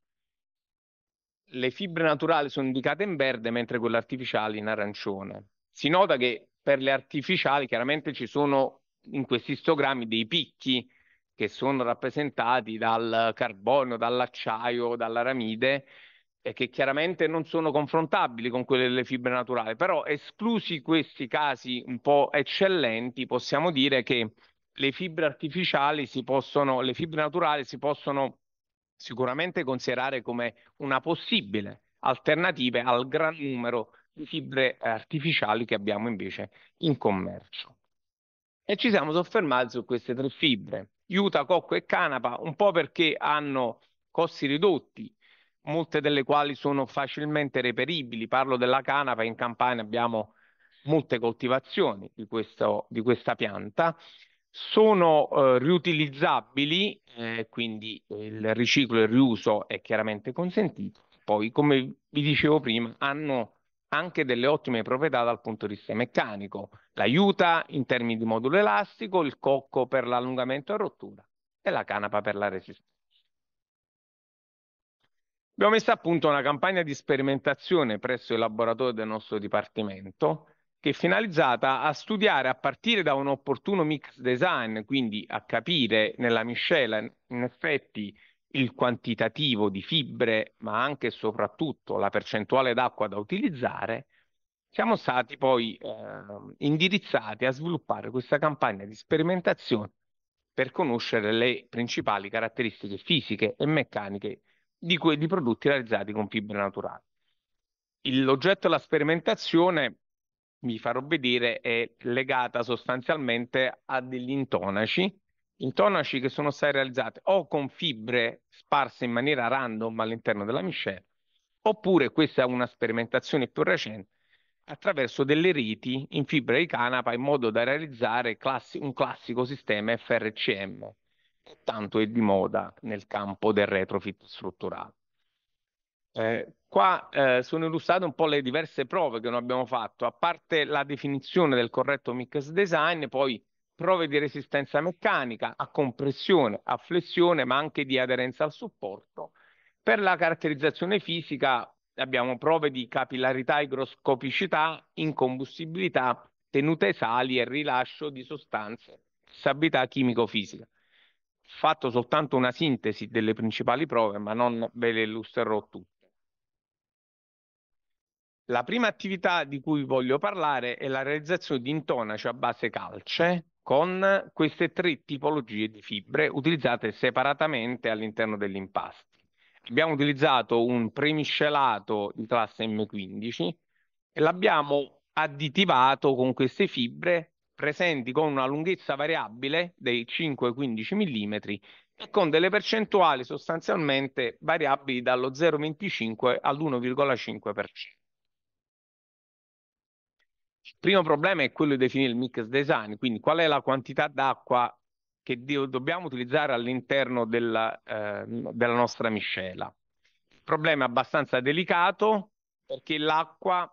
Le fibre naturali sono indicate in verde, mentre quelle artificiali in arancione. Si nota che per le artificiali chiaramente ci sono in questi istogrammi dei picchi che sono rappresentati dal carbonio, dall'acciaio, dall'aramide, e che chiaramente non sono confrontabili con quelle delle fibre naturali, però esclusi questi casi un po' eccellenti, possiamo dire che le fibre artificiali si possono, le fibre naturali si possono sicuramente considerare come una possibile alternativa al gran numero di fibre artificiali che abbiamo invece in commercio. E ci siamo soffermati su queste tre fibre, iuta, cocco e canapa, un po' perché hanno costi ridotti molte delle quali sono facilmente reperibili. Parlo della canapa, in Campania abbiamo molte coltivazioni di, questo, di questa pianta. Sono eh, riutilizzabili, eh, quindi il riciclo e il riuso è chiaramente consentito. Poi, come vi dicevo prima, hanno anche delle ottime proprietà dal punto di vista meccanico. L'aiuta in termini di modulo elastico, il cocco per l'allungamento e rottura e la canapa per la resistenza. Abbiamo messo a punto una campagna di sperimentazione presso il laboratorio del nostro dipartimento che è finalizzata a studiare a partire da un opportuno mix design, quindi a capire nella miscela in effetti il quantitativo di fibre, ma anche e soprattutto la percentuale d'acqua da utilizzare, siamo stati poi eh, indirizzati a sviluppare questa campagna di sperimentazione per conoscere le principali caratteristiche fisiche e meccaniche di, que- di prodotti realizzati con fibre naturali. l'oggetto della sperimentazione, vi farò vedere, è legata sostanzialmente a degli intonaci, intonaci che sono stati realizzati o con fibre sparse in maniera random all'interno della miscela, oppure questa è una sperimentazione più recente, attraverso delle reti in fibra di canapa in modo da realizzare classi- un classico sistema FRCM, che tanto è di moda nel campo del retrofit strutturale. Eh, qua eh, sono illustrate un po' le diverse prove che noi abbiamo fatto, a parte la definizione del corretto mix design, poi prove di resistenza meccanica a compressione, a flessione, ma anche di aderenza al supporto. Per la caratterizzazione fisica abbiamo prove di capillarità, igroscopicità, incombustibilità, tenute sali e rilascio di sostanze, stabilità chimico-fisica fatto soltanto una sintesi delle principali prove, ma non ve le illustrerò tutte. La prima attività di cui voglio parlare è la realizzazione di intonaci a base calce con queste tre tipologie di fibre utilizzate separatamente all'interno degli impasti. Abbiamo utilizzato un premiscelato di classe M15 e l'abbiamo additivato con queste fibre presenti con una lunghezza variabile dei 5-15 mm e con delle percentuali sostanzialmente variabili dallo 0,25 all'1,5%. Il primo problema è quello di definire il mix design, quindi qual è la quantità d'acqua che dobbiamo utilizzare all'interno della, eh, della nostra miscela. Il problema è abbastanza delicato perché l'acqua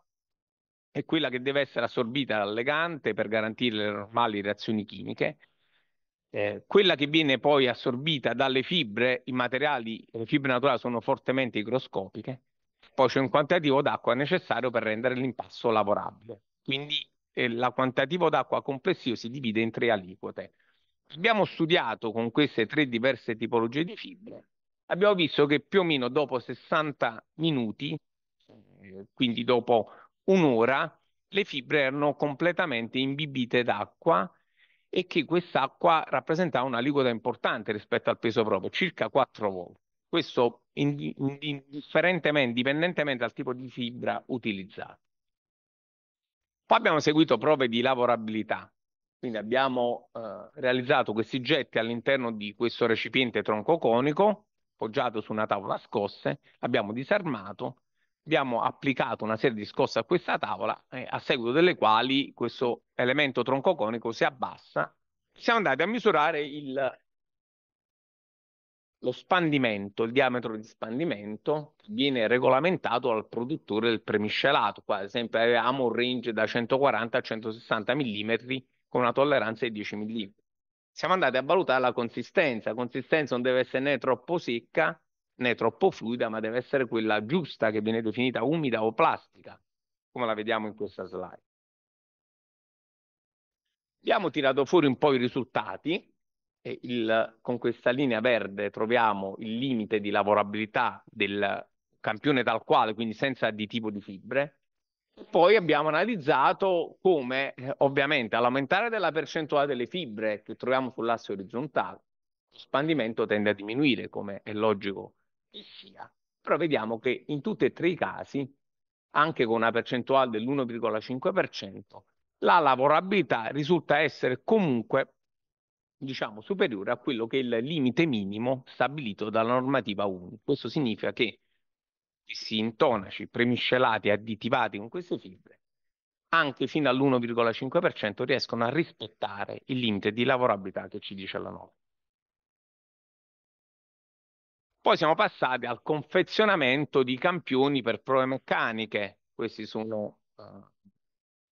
è quella che deve essere assorbita dal legante per garantire le normali reazioni chimiche. Eh, quella che viene poi assorbita dalle fibre, i materiali, le fibre naturali sono fortemente igroscopiche, poi c'è un quantitativo d'acqua necessario per rendere l'impasto lavorabile. Quindi eh, il quantitativo d'acqua complessivo si divide in tre aliquote. Abbiamo studiato con queste tre diverse tipologie di fibre, abbiamo visto che più o meno dopo 60 minuti, eh, quindi dopo un'ora le fibre erano completamente imbibite d'acqua e che quest'acqua rappresentava un'aliquota importante rispetto al peso proprio, circa 4 volte. Questo indipendentemente dal tipo di fibra utilizzata. Poi abbiamo seguito prove di lavorabilità, quindi abbiamo eh, realizzato questi getti all'interno di questo recipiente tronco conico, poggiato su una tavola a scosse, l'abbiamo disarmato abbiamo applicato una serie di scosse a questa tavola, eh, a seguito delle quali questo elemento troncoconico si abbassa. Siamo andati a misurare il, lo spandimento, il diametro di spandimento viene regolamentato dal produttore del premiscelato. Qua, ad esempio, avevamo un range da 140 a 160 mm con una tolleranza di 10 mm. Siamo andati a valutare la consistenza. La consistenza non deve essere né troppo secca né troppo fluida, ma deve essere quella giusta che viene definita umida o plastica, come la vediamo in questa slide. Abbiamo tirato fuori un po' i risultati. Il, con questa linea verde troviamo il limite di lavorabilità del campione tal quale, quindi senza additivo di fibre. Poi abbiamo analizzato come, eh, ovviamente, all'aumentare della percentuale delle fibre che troviamo sull'asse orizzontale, lo spandimento tende a diminuire, come è logico e scia. Però vediamo che in tutti e tre i casi, anche con una percentuale dell'1,5%, la lavorabilità risulta essere comunque diciamo superiore a quello che è il limite minimo stabilito dalla normativa 1. Questo significa che si intonaci premiscelati additivati con queste fibre, anche fino all'1,5% riescono a rispettare il limite di lavorabilità che ci dice la norma. Poi siamo passati al confezionamento di campioni per prove meccaniche. Questi sono uh,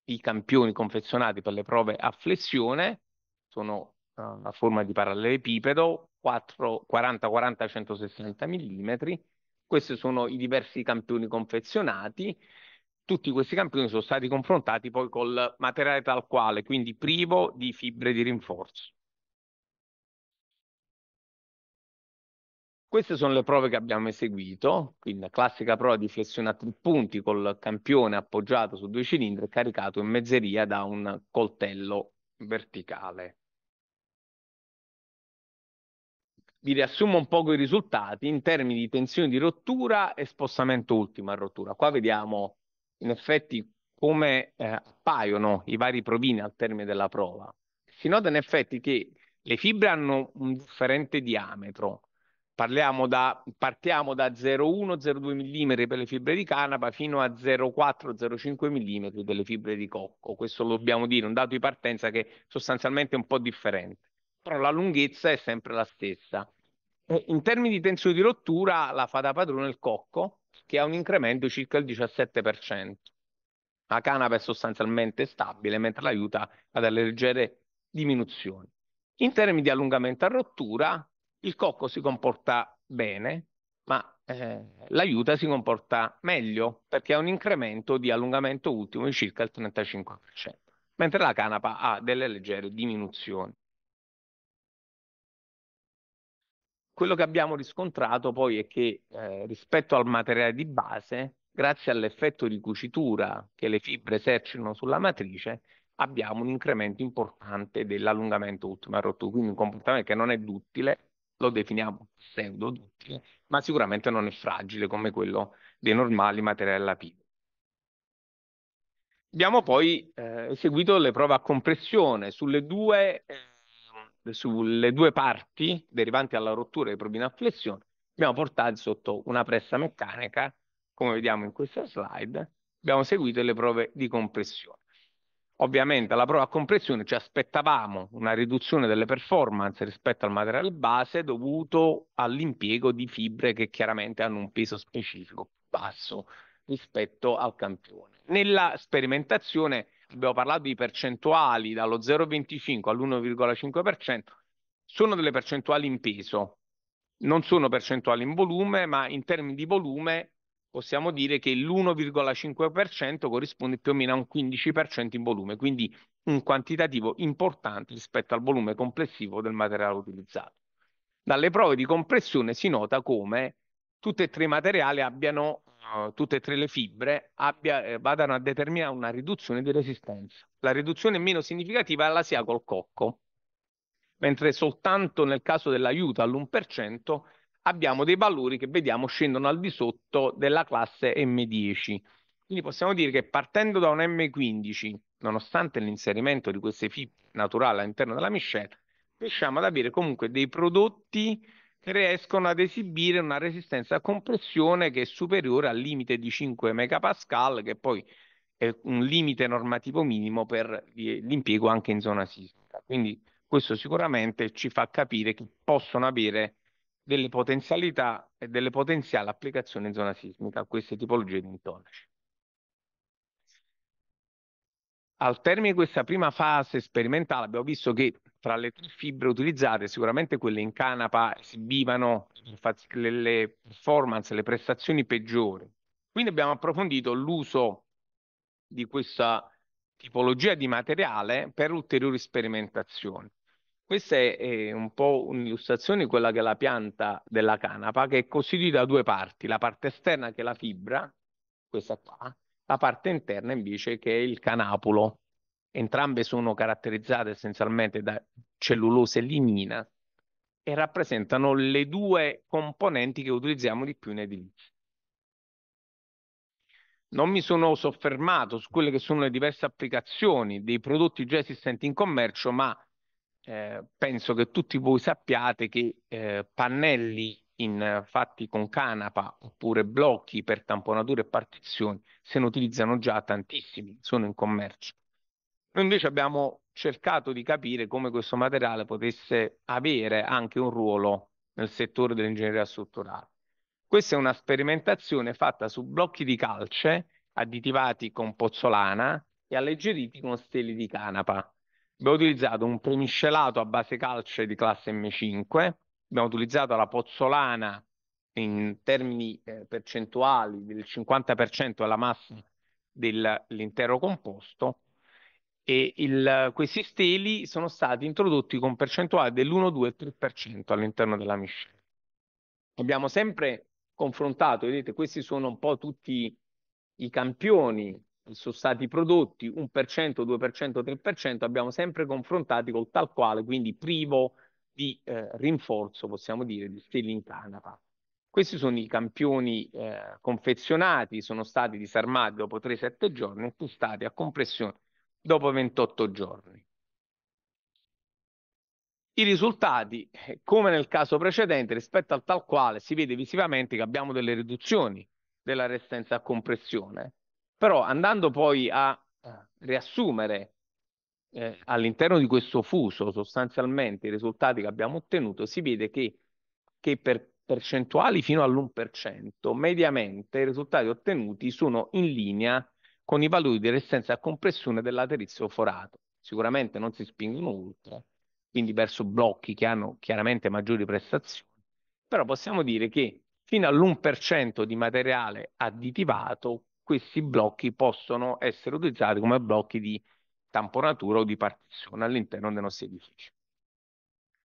i campioni confezionati per le prove a flessione, sono uh, eh, a forma di parallelepipedo, 40-40-160 mm. Questi sono i diversi campioni confezionati. Tutti questi campioni sono stati confrontati poi col materiale tal quale, quindi privo di fibre di rinforzo. Queste sono le prove che abbiamo eseguito, quindi la classica prova di flessione a tre punti col campione appoggiato su due cilindri caricato in mezzeria da un coltello verticale. Vi riassumo un poco i risultati in termini di tensione di rottura e spostamento ultimo a rottura. Qua vediamo in effetti come eh, appaiono i vari provini al termine della prova. Si nota in effetti che le fibre hanno un differente diametro, Parliamo da, partiamo da 0,1-0,2 mm per le fibre di canapa fino a 0,4-0,5 mm delle fibre di cocco. Questo lo dobbiamo dire, un dato di partenza che sostanzialmente è un po' differente, però la lunghezza è sempre la stessa. E in termini di tensione di rottura, la fa da padrone il cocco, che ha un incremento di circa il 17%. La canapa è sostanzialmente stabile, mentre l'aiuta ad leggere diminuzioni. In termini di allungamento a rottura, il cocco si comporta bene, ma eh, l'aiuta si comporta meglio perché ha un incremento di allungamento ultimo di circa il 35%, mentre la canapa ha delle leggere diminuzioni. Quello che abbiamo riscontrato poi è che eh, rispetto al materiale di base, grazie all'effetto di cucitura che le fibre esercitano sulla matrice, abbiamo un incremento importante dell'allungamento ultimo a rottura, quindi un comportamento che non è duttile lo definiamo pseudo duttile, ma sicuramente non è fragile come quello dei normali materiali lapidi. Abbiamo poi eh, eseguito le prove a compressione sulle due, eh, sulle due parti derivanti dalla rottura dei probini a flessione. Abbiamo portato sotto una pressa meccanica, come vediamo in questa slide, abbiamo seguito le prove di compressione. Ovviamente alla prova a compressione ci aspettavamo una riduzione delle performance rispetto al materiale base dovuto all'impiego di fibre che chiaramente hanno un peso specifico basso rispetto al campione. Nella sperimentazione abbiamo parlato di percentuali dallo 0,25 all'1,5%, sono delle percentuali in peso, non sono percentuali in volume, ma in termini di volume possiamo dire che l'1,5% corrisponde più o meno a un 15% in volume, quindi un quantitativo importante rispetto al volume complessivo del materiale utilizzato. Dalle prove di compressione si nota come tutte e tre i materiali abbiano, uh, tutte e tre le fibre abbia, eh, vadano a determinare una riduzione di resistenza. La riduzione meno significativa la si ha col cocco, mentre soltanto nel caso dell'aiuto all'1% abbiamo dei valori che vediamo scendono al di sotto della classe M10. Quindi possiamo dire che partendo da un M15, nonostante l'inserimento di queste FIP naturali all'interno della miscela, riusciamo ad avere comunque dei prodotti che riescono ad esibire una resistenza a compressione che è superiore al limite di 5 MPa, che poi è un limite normativo minimo per l'impiego anche in zona sismica. Quindi questo sicuramente ci fa capire che possono avere delle potenzialità e delle potenziali applicazioni in zona sismica a queste tipologie di intonaci. Al termine di questa prima fase sperimentale abbiamo visto che tra le tre fibre utilizzate sicuramente quelle in canapa esibivano le performance, le prestazioni peggiori. Quindi abbiamo approfondito l'uso di questa tipologia di materiale per ulteriori sperimentazioni. Questa è, è un po' un'illustrazione di quella che è la pianta della canapa, che è costituita da due parti, la parte esterna che è la fibra, questa qua, la parte interna invece che è il canapulo. Entrambe sono caratterizzate essenzialmente da cellulose e lignina e rappresentano le due componenti che utilizziamo di più in edilizia. Non mi sono soffermato su quelle che sono le diverse applicazioni dei prodotti già esistenti in commercio, ma eh, penso che tutti voi sappiate che eh, pannelli in, fatti con canapa oppure blocchi per tamponature e partizioni se ne utilizzano già tantissimi, sono in commercio. Noi invece abbiamo cercato di capire come questo materiale potesse avere anche un ruolo nel settore dell'ingegneria strutturale. Questa è una sperimentazione fatta su blocchi di calce additivati con pozzolana e alleggeriti con steli di canapa. Abbiamo utilizzato un premiscelato a base calce di classe M5, abbiamo utilizzato la pozzolana in termini eh, percentuali del 50% della massa dell'intero composto e il, questi steli sono stati introdotti con percentuali dell'1, 2 e 3% all'interno della miscela. Abbiamo sempre confrontato, vedete questi sono un po' tutti i campioni sono stati prodotti 1%, 2%, 3%, abbiamo sempre confrontati col tal quale, quindi privo di eh, rinforzo, possiamo dire, di stelle in canapa. Questi sono i campioni eh, confezionati, sono stati disarmati dopo 3-7 giorni e testati a compressione dopo 28 giorni. I risultati, come nel caso precedente, rispetto al tal quale, si vede visivamente che abbiamo delle riduzioni della resistenza a compressione però andando poi a eh. riassumere eh, all'interno di questo fuso sostanzialmente i risultati che abbiamo ottenuto, si vede che, che per percentuali fino all'1%, mediamente i risultati ottenuti sono in linea con i valori di resistenza a compressione del laterizio forato. Sicuramente non si spingono oltre, quindi verso blocchi che hanno chiaramente maggiori prestazioni, però possiamo dire che fino all'1% di materiale additivato questi blocchi possono essere utilizzati come blocchi di tamponatura o di partizione all'interno dei nostri edifici.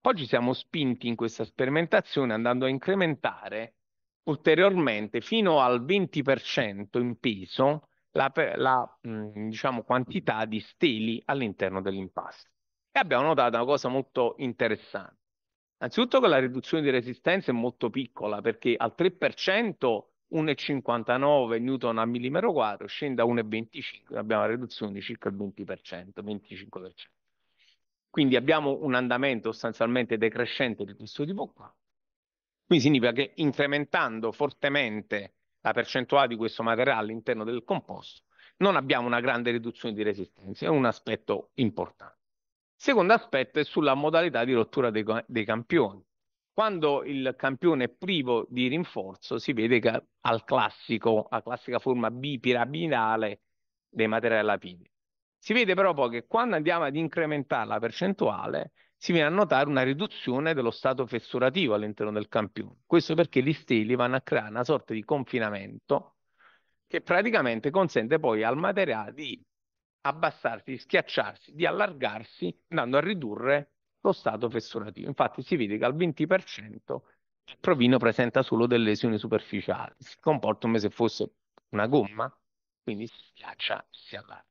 Poi ci siamo spinti in questa sperimentazione andando a incrementare ulteriormente fino al 20% in peso la, la diciamo, quantità di steli all'interno dell'impasto. E abbiamo notato una cosa molto interessante. Innanzitutto che la riduzione di resistenza è molto piccola perché al 3% 1,59 newton a millimetro quadro, scende a 1,25, abbiamo una riduzione di circa il 20%, 25%. Quindi abbiamo un andamento sostanzialmente decrescente di questo tipo qua. Quindi significa che incrementando fortemente la percentuale di questo materiale all'interno del composto, non abbiamo una grande riduzione di resistenza, è un aspetto importante. Secondo aspetto è sulla modalità di rottura dei, dei campioni. Quando il campione è privo di rinforzo, si vede che al classico, alla classica forma bipiramidale dei materiali lapidi. Si vede però poi che quando andiamo ad incrementare la percentuale, si viene a notare una riduzione dello stato fessurativo all'interno del campione. Questo perché gli steli vanno a creare una sorta di confinamento che praticamente consente poi al materiale di abbassarsi, di schiacciarsi, di allargarsi, andando a ridurre lo stato fessurativo. Infatti si vede che al 20% il provino presenta solo delle lesioni superficiali, si comporta come se fosse una gomma, quindi si schiaccia e si allarga.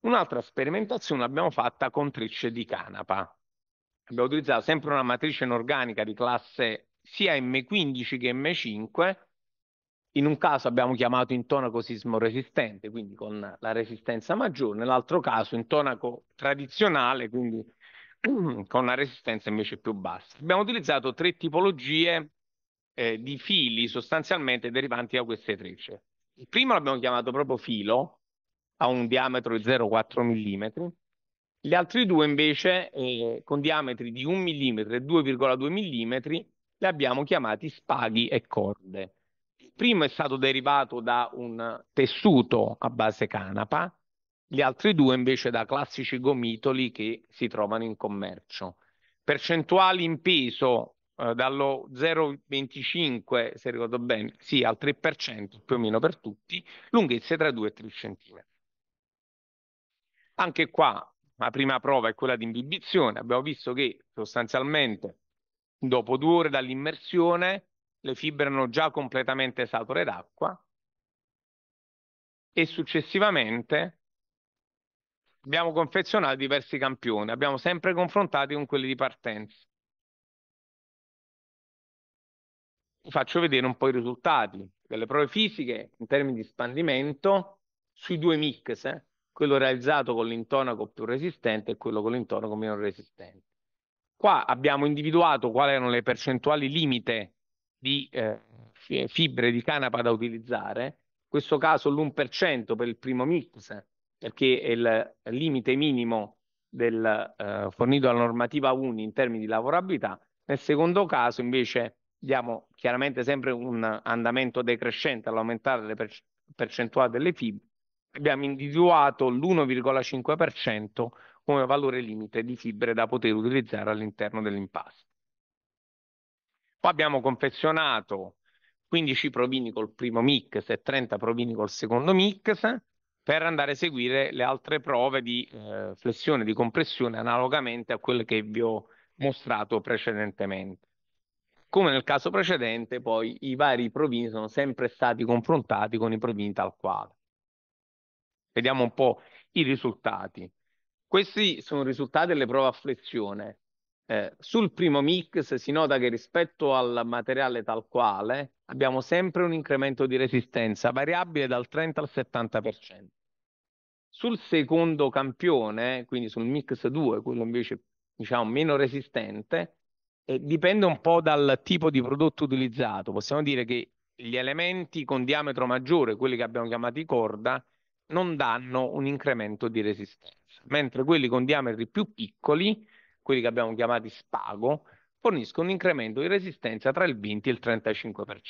Un'altra sperimentazione l'abbiamo fatta con trecce di canapa. Abbiamo utilizzato sempre una matrice inorganica di classe sia M15 che M5 in un caso abbiamo chiamato intonaco sismo resistente, quindi con la resistenza maggiore, nell'altro caso intonaco tradizionale, quindi con una resistenza invece più bassa. Abbiamo utilizzato tre tipologie eh, di fili sostanzialmente derivanti da queste trecce. Il primo l'abbiamo chiamato proprio filo, ha un diametro di 0,4 mm, gli altri due invece eh, con diametri di 1 mm e 2,2 mm li abbiamo chiamati spaghi e corde primo è stato derivato da un tessuto a base canapa, gli altri due invece da classici gomitoli che si trovano in commercio. Percentuali in peso eh, dallo 0,25, se ricordo bene, sì, al 3% più o meno per tutti, lunghezze tra 2 e 3 cm. Anche qua la prima prova è quella di imbibizione, abbiamo visto che sostanzialmente dopo due ore dall'immersione le fibre erano già completamente sature d'acqua e successivamente abbiamo confezionato diversi campioni, abbiamo sempre confrontati con quelli di partenza. Vi faccio vedere un po' i risultati delle prove fisiche in termini di spandimento sui due mix, eh? quello realizzato con l'intonaco più resistente e quello con l'intonaco meno resistente. Qua abbiamo individuato quali erano le percentuali limite di eh, fibre di canapa da utilizzare, in questo caso l'1% per il primo mix, perché è il limite minimo del, eh, fornito dalla normativa UNI in termini di lavorabilità, nel secondo caso invece diamo chiaramente sempre un andamento decrescente all'aumentare le per- percentuali delle fibre, abbiamo individuato l'1,5% come valore limite di fibre da poter utilizzare all'interno dell'impasto. Poi abbiamo confezionato 15 provini col primo mix e 30 provini col secondo mix per andare a seguire le altre prove di eh, flessione e di compressione analogamente a quelle che vi ho mostrato precedentemente. Come nel caso precedente, poi i vari provini sono sempre stati confrontati con i provini tal quale. Vediamo un po' i risultati. Questi sono i risultati delle prove a flessione. Eh, sul primo mix si nota che rispetto al materiale tal quale abbiamo sempre un incremento di resistenza variabile dal 30 al 70%. Sul secondo campione, quindi sul mix 2, quello invece diciamo meno resistente, eh, dipende un po' dal tipo di prodotto utilizzato. Possiamo dire che gli elementi con diametro maggiore, quelli che abbiamo chiamati corda, non danno un incremento di resistenza, mentre quelli con diametri più piccoli quelli che abbiamo chiamati spago, forniscono un incremento di resistenza tra il 20 e il 35%.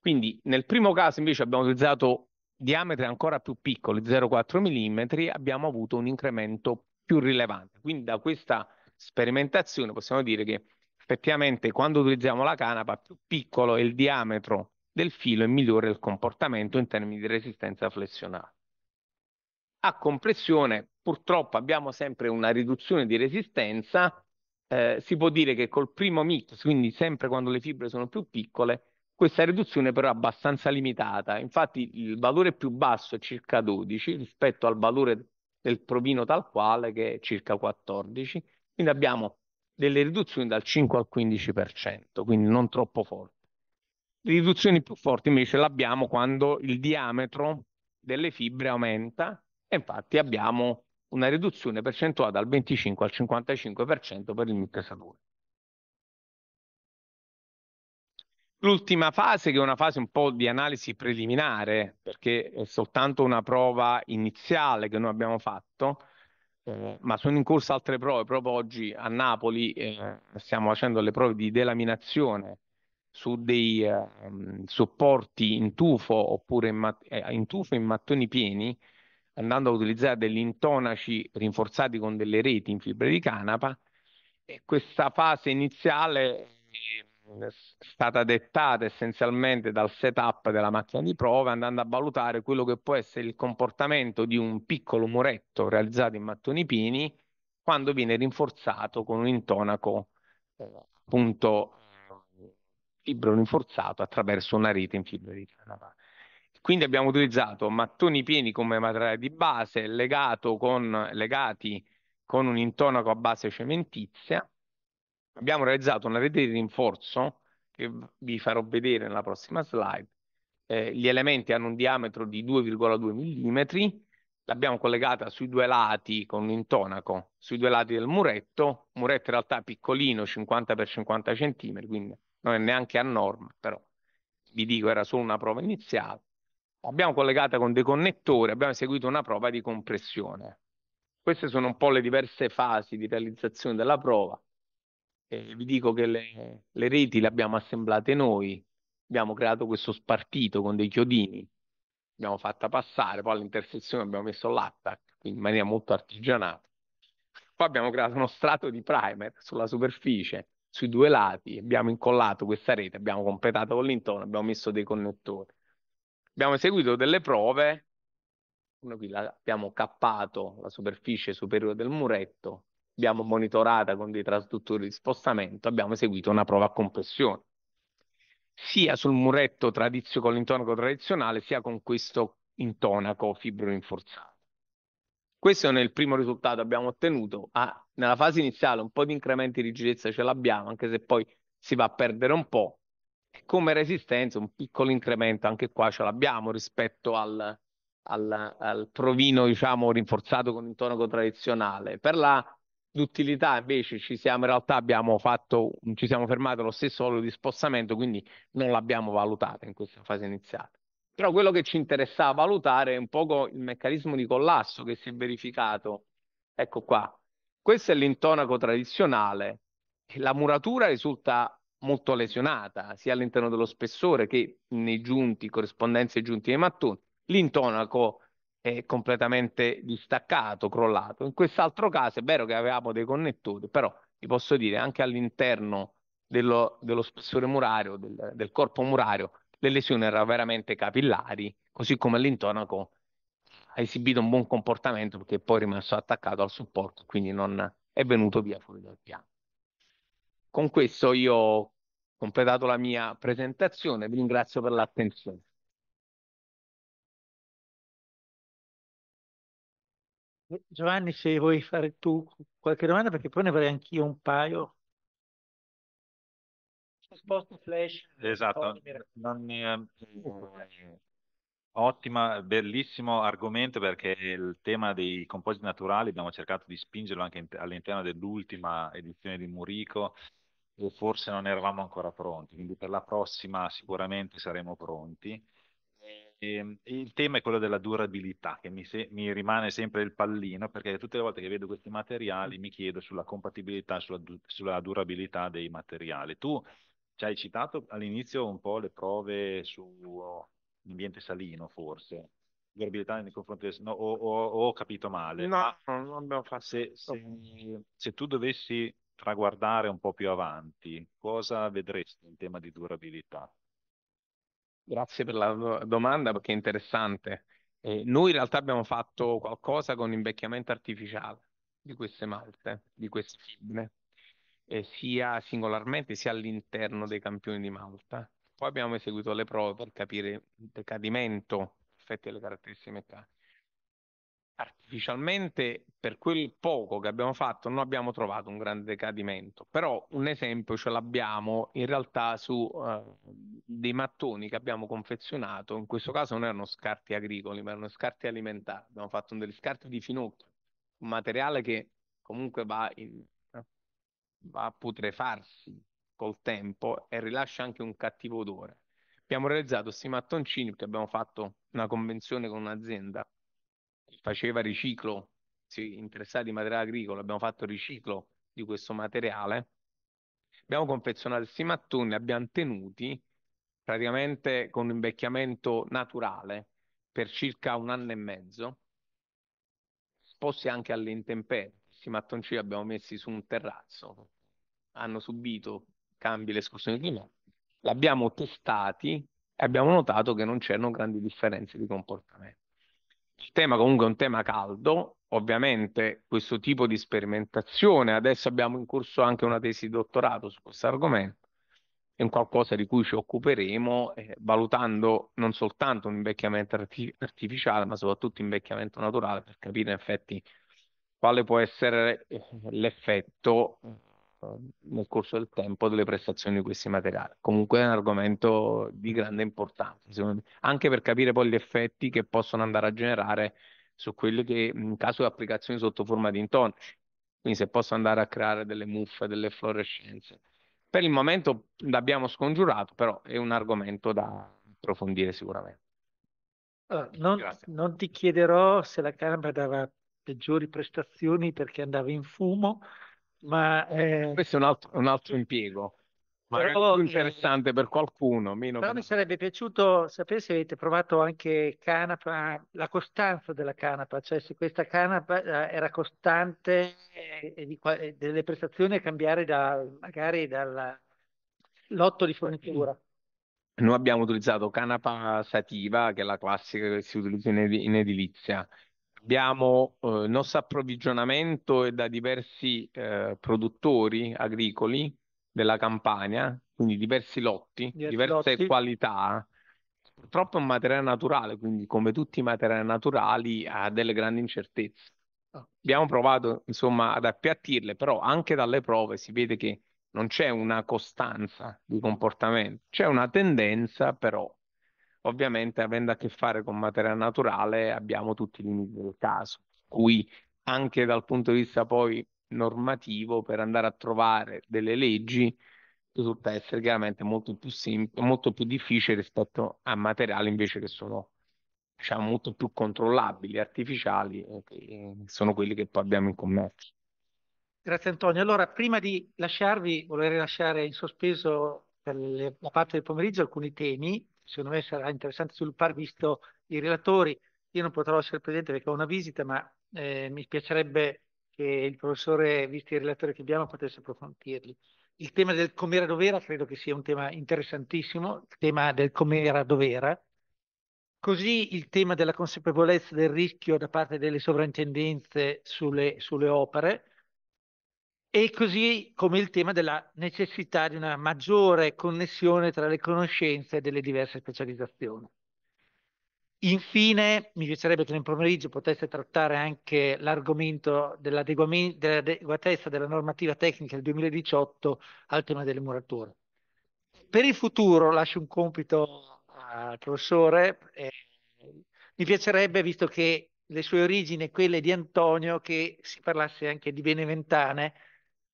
Quindi nel primo caso invece abbiamo utilizzato diametri ancora più piccoli, 0,4 mm, abbiamo avuto un incremento più rilevante. Quindi da questa sperimentazione possiamo dire che effettivamente quando utilizziamo la canapa più piccolo è il diametro del filo e migliore il comportamento in termini di resistenza flessionale. A compressione purtroppo abbiamo sempre una riduzione di resistenza, eh, si può dire che col primo mix, quindi sempre quando le fibre sono più piccole, questa riduzione però è abbastanza limitata. Infatti il valore più basso è circa 12 rispetto al valore del provino tal quale che è circa 14. Quindi abbiamo delle riduzioni dal 5 al 15%, quindi non troppo forti. Le riduzioni più forti invece le abbiamo quando il diametro delle fibre aumenta e infatti abbiamo una riduzione percentuale dal 25 al 55% per il microsaturo. L'ultima fase, che è una fase un po' di analisi preliminare, perché è soltanto una prova iniziale che noi abbiamo fatto, eh, ma sono in corso altre prove. Proprio oggi a Napoli eh, stiamo facendo le prove di delaminazione su dei eh, supporti in tufo oppure in, eh, in tufo in mattoni pieni, andando a utilizzare degli intonaci rinforzati con delle reti in fibre di canapa e questa fase iniziale eh, è stata dettata essenzialmente dal setup della macchina di prova andando a valutare quello che può essere il comportamento di un piccolo muretto realizzato in mattoni pini quando viene rinforzato con un intonaco eh, appunto eh, fibro rinforzato attraverso una rete in fibra di canapa. Quindi abbiamo utilizzato mattoni pieni come materiale di base, con, legati con un intonaco a base cementizia. Abbiamo realizzato una rete di rinforzo, che vi farò vedere nella prossima slide. Eh, gli elementi hanno un diametro di 2,2 mm, l'abbiamo collegata sui due lati con un intonaco, sui due lati del muretto, muretto in realtà piccolino, 50 x 50 cm, quindi non è neanche a norma, però vi dico era solo una prova iniziale. Abbiamo collegata con dei connettori, abbiamo eseguito una prova di compressione. Queste sono un po' le diverse fasi di realizzazione della prova. Eh, vi dico che le, le reti le abbiamo assemblate noi, abbiamo creato questo spartito con dei chiodini, l'abbiamo fatta passare, poi all'intersezione abbiamo messo l'attack, in maniera molto artigianata. Poi abbiamo creato uno strato di primer sulla superficie, sui due lati, abbiamo incollato questa rete, abbiamo completato con l'intorno, abbiamo messo dei connettori abbiamo eseguito delle prove, qui abbiamo cappato la superficie superiore del muretto, abbiamo monitorata con dei trasduttori di spostamento, abbiamo eseguito una prova a compressione, sia sul muretto tradizio, con l'intonaco tradizionale, sia con questo intonaco fibro rinforzato. Questo è il primo risultato che abbiamo ottenuto. Ah, nella fase iniziale un po' di incrementi di rigidezza ce l'abbiamo, anche se poi si va a perdere un po', come resistenza un piccolo incremento anche qua ce l'abbiamo rispetto al, al, al provino diciamo rinforzato con intonaco tradizionale. Per la d'utilità invece ci siamo in realtà abbiamo fatto, ci siamo fermati allo stesso olio di spostamento, quindi non l'abbiamo valutata in questa fase iniziale. Però quello che ci interessava valutare è un po' il meccanismo di collasso che si è verificato. Ecco qua, questo è l'intonaco tradizionale, la muratura risulta molto lesionata sia all'interno dello spessore che nei giunti, corrispondenze giunti dei mattoni. L'intonaco è completamente distaccato, crollato. In quest'altro caso è vero che avevamo dei connettori, però vi posso dire anche all'interno dello, dello spessore murario, del, del, corpo murario, le lesioni erano veramente capillari, così come l'intonaco ha esibito un buon comportamento perché poi è rimasto attaccato al supporto, quindi non è venuto via fuori dal piano. Con questo io ho completato la mia presentazione, vi ringrazio per l'attenzione. Giovanni, se vuoi fare tu qualche domanda, perché poi ne avrei anch'io un paio. Sposto flash. Esatto. Non, Ottima, bellissimo argomento perché il tema dei compositi naturali abbiamo cercato di spingerlo anche all'interno dell'ultima edizione di Murico e forse non eravamo ancora pronti, quindi per la prossima sicuramente saremo pronti. Ehm, e il tema è quello della durabilità, che mi, se- mi, rimane sempre il pallino, perché tutte le volte che vedo questi materiali mi chiedo sulla compatibilità, sulla, sulla durabilità dei materiali. Tu ci hai citato all'inizio un po' le prove su un ambiente salino forse, durabilità nei confronti del... No, o, o, ho capito male. No, non abbiamo fatto. Se, se, se, tu dovessi traguardare un po' più avanti, cosa vedresti in tema di durabilità? Grazie per la domanda perché è interessante. Eh, noi in realtà abbiamo fatto qualcosa con invecchiamento artificiale di queste malte, di queste fibre, eh, sia singolarmente sia all'interno dei campioni di Malta. Poi abbiamo eseguito le prove per capire il decadimento effetti delle caratteristiche meccaniche. Artificialmente, per quel poco che abbiamo fatto, non abbiamo trovato un grande decadimento, però un esempio ce l'abbiamo in realtà su uh, dei mattoni che abbiamo confezionato, in questo caso non erano scarti agricoli, ma erano scarti alimentari, abbiamo fatto degli scarti di finocchio, un materiale che comunque va, in, eh, va a putrefarsi col tempo e rilascia anche un cattivo odore. Abbiamo realizzato questi mattoncini perché abbiamo fatto una convenzione con un'azienda che faceva riciclo, si interessava di materiale agricolo, abbiamo fatto riciclo di questo materiale. Abbiamo confezionato questi mattoni, li abbiamo tenuti praticamente con invecchiamento naturale per circa un anno e mezzo, posti anche alle intemperie. Questi mattoncini li abbiamo messi su un terrazzo, hanno subito cambi le escursioni climatica. L'abbiamo testati e abbiamo notato che non c'erano grandi differenze di comportamento. Il tema comunque è un tema caldo, ovviamente questo tipo di sperimentazione, adesso abbiamo in corso anche una tesi di dottorato su questo argomento, è un qualcosa di cui ci occuperemo eh, valutando non soltanto un invecchiamento arti- artificiale, ma soprattutto invecchiamento naturale per capire in effetti quale può essere eh, l'effetto Ehm, nel corso del tempo delle prestazioni di questi materiali. Comunque è un argomento di grande importanza, anche per capire poi gli effetti che possono andare a generare su quelli che in caso di applicazioni sotto forma di intonaci. Quindi se possono andare a creare delle muffe, delle fluorescenze. Per il momento l'abbiamo scongiurato, però è un argomento da approfondire sicuramente. Allora, non, non ti chiederò se la Camera dava peggiori prestazioni perché andava in fumo, ma, eh... Questo è un altro, un altro impiego. Però, eh, interessante eh, per qualcuno. Meno però per... mi sarebbe piaciuto sapere se avete provato anche canapa, la costanza della canapa, cioè se questa canapa eh, era costante eh, e, di, e delle prestazioni a cambiare da, magari dal lotto di fornitura. Noi abbiamo utilizzato canapa sativa, che è la classica che si utilizza in edilizia, abbiamo eh, il nostro approvvigionamento è da diversi eh, produttori agricoli della Campania, quindi diversi lotti, diversi diverse lotti. qualità. Purtroppo è un materiale naturale, quindi come tutti i materiali naturali ha delle grandi incertezze. Ah. Abbiamo provato insomma ad appiattirle, però anche dalle prove si vede che non c'è una costanza di comportamento, c'è una tendenza però Ovviamente, avendo a che fare con materia naturale, abbiamo tutti i limiti del caso, cui anche dal punto di vista poi normativo, per andare a trovare delle leggi, risulta essere chiaramente molto più, semplice, molto più difficile rispetto a materiali invece che sono diciamo, molto più controllabili, artificiali, che sono quelli che poi abbiamo in commercio. Grazie Antonio. Allora, prima di lasciarvi, vorrei lasciare in sospeso per la parte del pomeriggio alcuni temi secondo me sarà interessante sul par visto i relatori. Io non potrò essere presente perché ho una visita, ma eh, mi piacerebbe che il professore, visti i relatori che abbiamo, potesse approfondirli. Il tema del com'era dov'era credo che sia un tema interessantissimo, il tema del com'era dov'era. Così il tema della consapevolezza del rischio da parte delle sovrintendenze sulle, sulle opere, e così come il tema della necessità di una maggiore connessione tra le conoscenze delle diverse specializzazioni. Infine, mi piacerebbe che nel pomeriggio potesse trattare anche l'argomento dell'adeguatezza della normativa tecnica del 2018 al tema delle murature. Per il futuro lascio un compito al professore. Eh, mi piacerebbe, visto che le sue origini, quelle di Antonio, che si parlasse anche di Beneventane,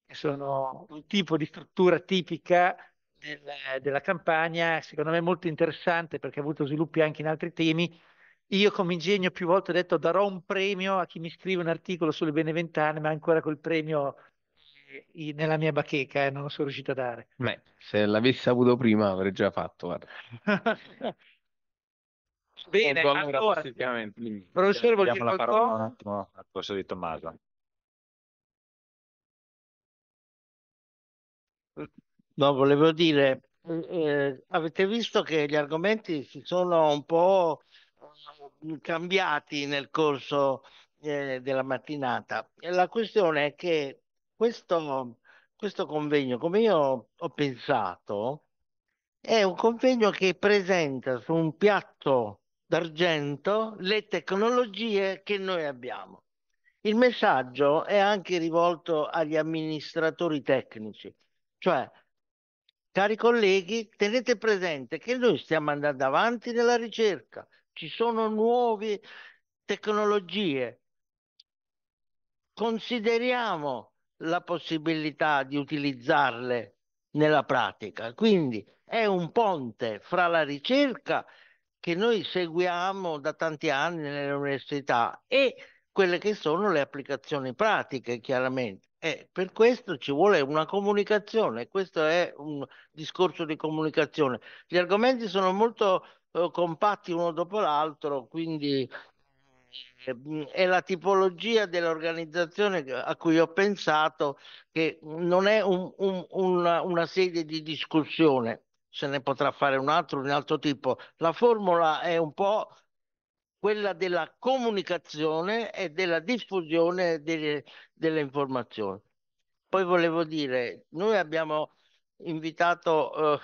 che sono un tipo di struttura tipica del, della campagna, secondo me molto interessante perché ha avuto sviluppi anche in altri temi. Io come ingegno più volte ho detto darò un premio a chi mi scrive un articolo sulle Beneventane, ma ancora quel premio eh, nella mia bacheca e eh, non lo sono riuscito a dare. Beh, se l'avessi avuto prima avrei già fatto, Bene, allora, allora professore, vuol dire qualcosa? parola un attimo al professor Di Tommaso. No, volevo dire, mm, eh, avete visto che gli argomenti si sono un po' mm, cambiati nel corso eh, della mattinata. La questione è che questo, questo convegno, come io ho pensato, è un convegno che presenta su un piatto d'argento le tecnologie che noi abbiamo. Il messaggio è anche rivolto agli amministratori tecnici, cioè Cari colleghi, tenete presente che noi stiamo andando avanti nella ricerca, ci sono nuove tecnologie. Consideriamo la possibilità di utilizzarle nella pratica. Quindi è un ponte fra la ricerca che noi seguiamo da tanti anni nelle università e quelle che sono le applicazioni pratiche, chiaramente. E eh, per questo ci vuole una comunicazione, questo è un discorso di comunicazione. Gli argomenti sono molto eh, compatti uno dopo l'altro, quindi eh, è la tipologia dell'organizzazione a cui ho pensato che non è un, un, una, una sede di discussione, se ne potrà fare un altro, un altro tipo. La formula è un po' quella della comunicazione e della diffusione delle, delle informazioni. Poi volevo dire, noi abbiamo invitato eh,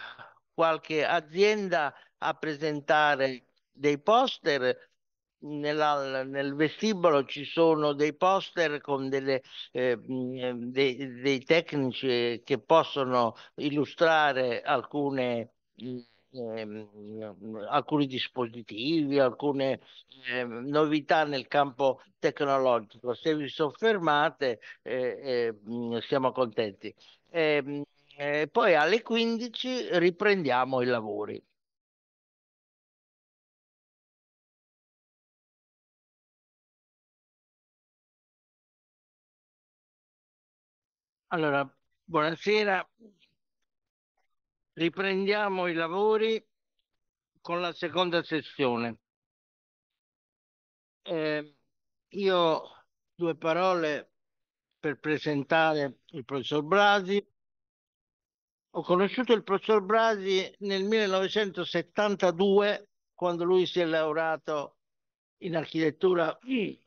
qualche azienda a presentare dei poster. Nella, nel vestibolo ci sono dei poster con delle, eh, dei, dei, tecnici che possono illustrare alcune ehm, mm, alcuni dispositivi, alcune ehm, novità nel campo tecnologico. Se vi soffermate eh, eh, mm, siamo contenti. E, ehm, eh, poi alle 15 riprendiamo i lavori. Allora, buonasera, Riprendiamo i lavori con la seconda sessione. Eh, io due parole per presentare il professor Brasi. Ho conosciuto il professor Brasi nel 1972 quando lui si è laureato in architettura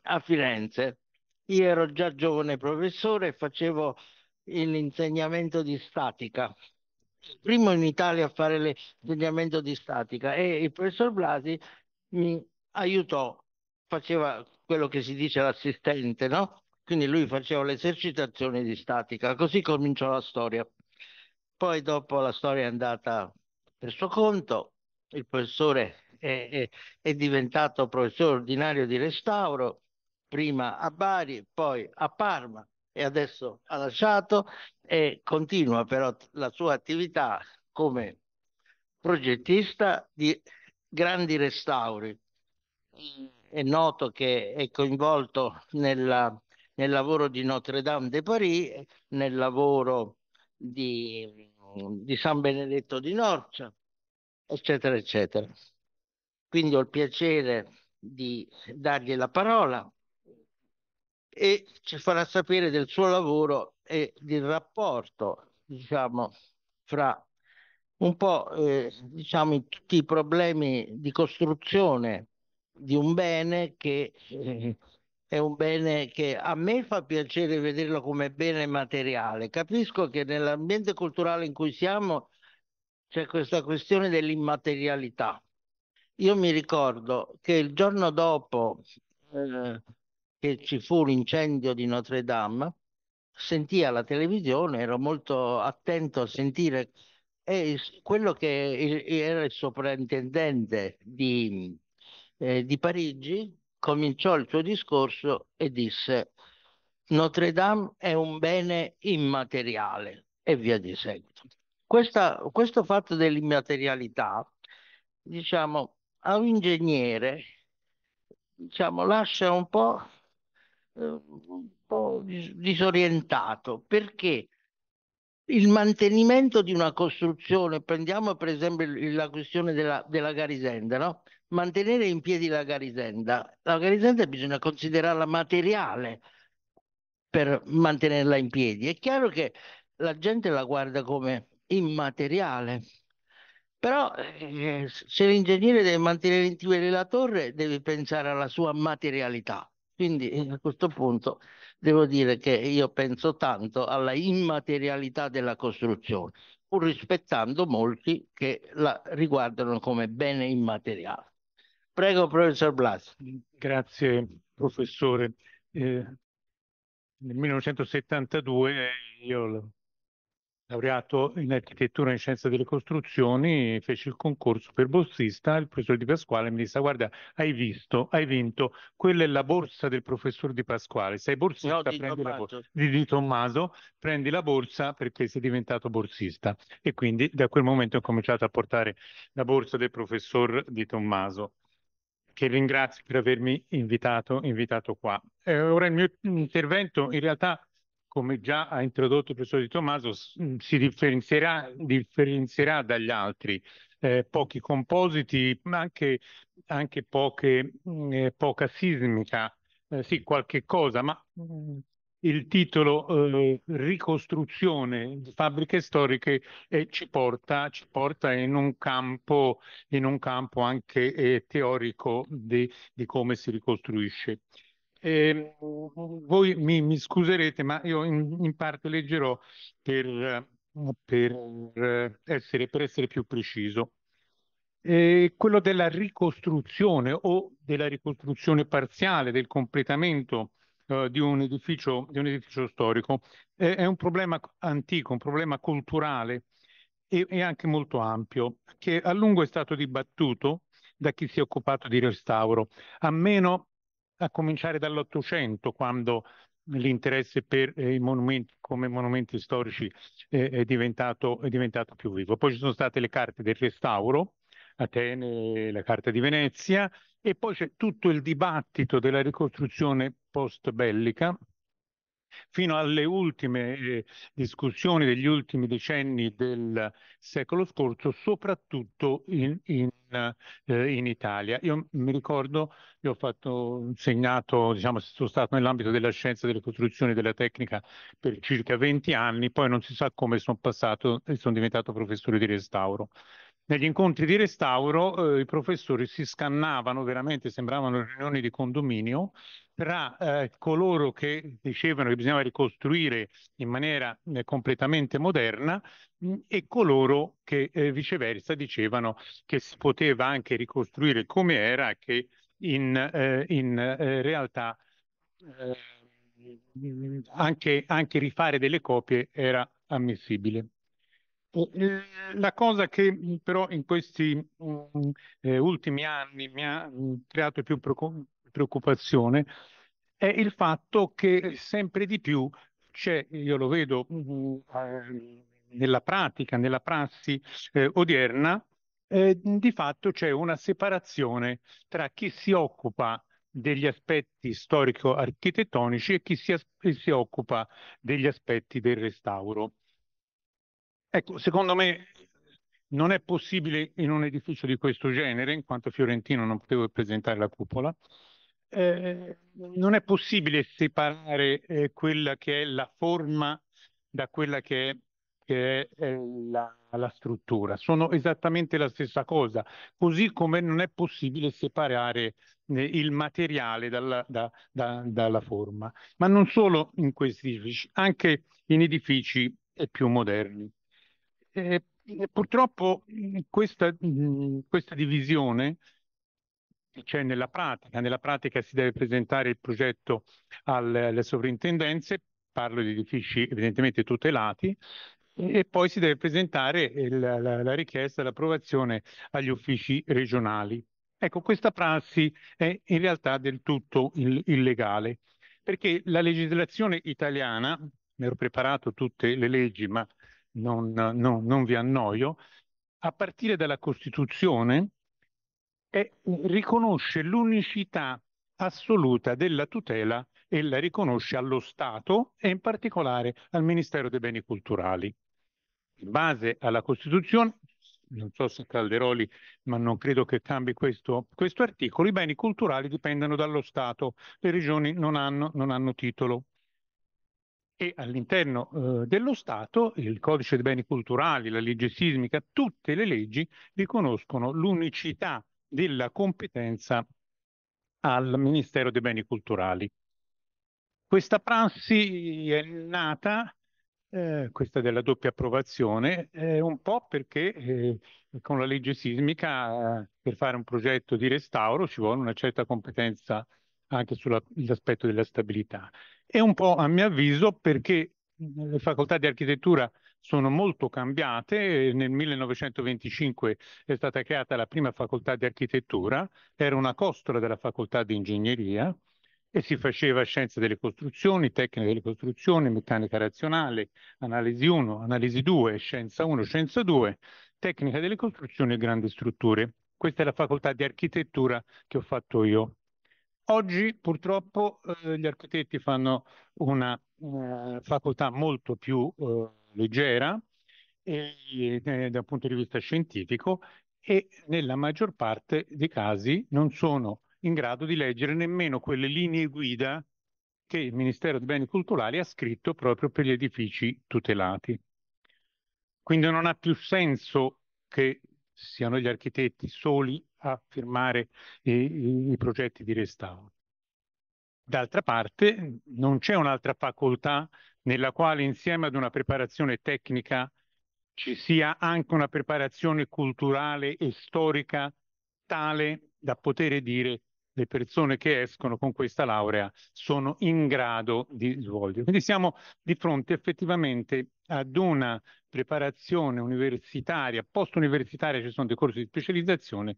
a Firenze. Io ero già giovane professore e facevo l'insegnamento di statica primo in Italia a fare l'insegnamento di statica e il professor Blasi mi aiutò, faceva quello che si dice l'assistente, no? Quindi lui faceva le esercitazioni di statica, così cominciò la storia. Poi dopo la storia è andata per suo conto, il professore è, è, è diventato professore ordinario di restauro, prima a Bari, poi a Parma, e adesso ha lasciato e continua però la sua attività come progettista di grandi restauri. È noto che è coinvolto nella, nel lavoro di Notre Dame de Paris, nel lavoro di, di San Benedetto di Norcia, eccetera, eccetera. Quindi ho il piacere di dargli la parola e ci farà sapere del suo lavoro e del rapporto, diciamo, fra un po' eh, diciamo, tutti i problemi di costruzione di un bene che eh, è un bene che a me fa piacere vederlo come bene materiale. Capisco che nell'ambiente culturale in cui siamo c'è questa questione dell'immaterialità. Io mi ricordo che il giorno dopo eh, che ci fu l'incendio di Notre Dame, sentì alla televisione, ero molto attento a sentire e quello che era il sovrintendente di, eh, di Parigi cominciò il suo discorso e disse Notre Dame è un bene immateriale e via di seguito. Questa, questo fatto dell'immaterialità, diciamo, a un ingegnere diciamo, lascia un po' Ehm, un po' disorientato perché il mantenimento di una costruzione, prendiamo per esempio la questione della, della garisenda, no? mantenere in piedi la garisenda, la garisenda bisogna considerarla materiale per mantenerla in piedi. È chiaro che la gente la guarda come immateriale, però eh, se l'ingegnere deve mantenere in piedi la torre deve pensare alla sua materialità quindi eh, a questo punto devo dire che io penso tanto alla immaterialità della costruzione, pur rispettando molti che la riguardano come bene immateriale. Prego, professor Blas. Grazie, professore. Eh, nel 1972 io laureato in architettura e in scienze delle costruzioni, fece il concorso per borsista, il professor Di Pasquale mi disse guarda hai visto, hai vinto, quella è la borsa del professor Di Pasquale, sei borsista, no, di prendi Tommaso. la borsa, di, di Tommaso, prendi la borsa perché sei diventato borsista e quindi da quel momento ho cominciato a portare la borsa del professor Di Tommaso che ringrazio per avermi invitato, invitato qua. Eh, ora il mio intervento in realtà come già ha introdotto il professor Di Tommaso, mm, si differenzierà, differenzierà dagli altri. Eh, pochi compositi, ma anche, anche poche, mm, eh, poca sismica, eh, sì, qualche cosa, ma mh, mm, il titolo eh, Ricostruzione di fabbriche storiche eh, ci porta, ci, porta, in un campo, in un campo anche eh, teorico di, di, come si ricostruisce. Eh, voi mi, mi, scuserete, ma io in, in parte leggerò per, per, essere, per, essere, più preciso. Eh, quello della ricostruzione o della ricostruzione parziale, del completamento eh, di, un edificio, di, un edificio, storico è un problema antico, un problema culturale e, e anche molto ampio, che a lungo è stato dibattuto da chi si è occupato di restauro, a meno a cominciare dall'Ottocento, quando l'interesse per eh, i monumenti come monumenti storici eh, è, diventato, è, diventato, più vivo. Poi ci sono state le carte del restauro, Atene, la carta di Venezia, e poi c'è tutto il dibattito della ricostruzione post bellica fino alle ultime eh, discussioni degli ultimi decenni del secolo scorso, soprattutto in, in, eh, in Italia. Io mi ricordo, io ho fatto, insegnato, diciamo, sono stato nell'ambito della scienza delle costruzioni e della tecnica per circa 20 anni, poi non si sa come sono passato e sono diventato professore di restauro negli incontri di restauro eh, i professori si scannavano veramente, sembravano riunioni di condominio tra eh, coloro che dicevano che bisognava ricostruire in maniera eh, completamente moderna mh, mm, e coloro che eh, viceversa dicevano che si poteva anche ricostruire come era che in, eh, in eh, realtà anche, anche rifare delle copie era ammissibile. Mm, la cosa che mm, però in questi mm, eh, ultimi anni mi ha creato più preoccupazione è il fatto che sempre di più c'è, io lo vedo eh, nella pratica, nella prassi eh, odierna, eh, di fatto c'è una separazione tra chi si occupa degli aspetti storico-architettonici e chi si, si occupa degli aspetti del restauro. Ecco, secondo me non è possibile in un edificio di questo genere, in quanto Fiorentino non potevo presentare la cupola, eh, non è possibile separare eh, quella che è la forma da quella che è, che è eh, la, la, struttura. Sono esattamente la stessa cosa, così come non è possibile separare eh, il materiale dalla, da, da, dalla forma, ma non solo in questi edifici, anche in edifici eh, più moderni. Eh, eh, purtroppo mm, questa, mm, questa divisione c'è nella pratica, nella pratica si deve presentare il progetto alle, alle sovrintendenze, parlo di edifici evidentemente tutelati, e poi si deve presentare il, la, la, richiesta, l'approvazione agli uffici regionali. Ecco, questa prassi è in realtà del tutto ill- illegale, perché la legislazione italiana, mi ero preparato tutte le leggi, ma non, non, non vi annoio, a partire dalla Costituzione, è, riconosce l'unicità assoluta della tutela e la riconosce allo Stato e in particolare al Ministero dei Beni Culturali. In base alla Costituzione, non so se Calderoli, ma non credo che cambi questo, questo articolo, i beni culturali dipendono dallo Stato, le regioni non hanno, non hanno titolo e all'interno eh, dello Stato il codice dei beni culturali, la legge sismica, tutte le leggi riconoscono l'unicità della competenza al Ministero dei Beni Culturali. Questa prassi è nata, eh, questa della doppia approvazione, eh, un po' perché eh, con la legge sismica per fare un progetto di restauro ci vuole una certa competenza anche sull'aspetto della stabilità e un po' a mio avviso perché le facoltà di architettura sono molto cambiate. Nel 1925 è stata creata la prima facoltà di architettura, era una costola della facoltà di ingegneria e si faceva scienze delle costruzioni, tecnica delle costruzioni, meccanica razionale, analisi 1, analisi 2, scienza 1, scienza 2, tecnica delle costruzioni e grandi strutture. Questa è la facoltà di architettura che ho fatto io. Oggi purtroppo eh, gli architetti fanno una eh, facoltà molto più eh, leggera eh, dal punto di vista scientifico e nella maggior parte dei casi non sono in grado di leggere nemmeno quelle linee guida che il Ministero dei Beni Culturali ha scritto proprio per gli edifici tutelati. Quindi non ha più senso che siano gli architetti soli a firmare i, i progetti di restauro. D'altra parte non c'è un'altra facoltà nella quale insieme ad una preparazione tecnica ci sia anche una preparazione culturale e storica tale da poter dire le persone che escono con questa laurea sono in grado di svolgere. Quindi siamo di fronte effettivamente ad una preparazione universitaria, post-universitaria ci sono dei corsi di specializzazione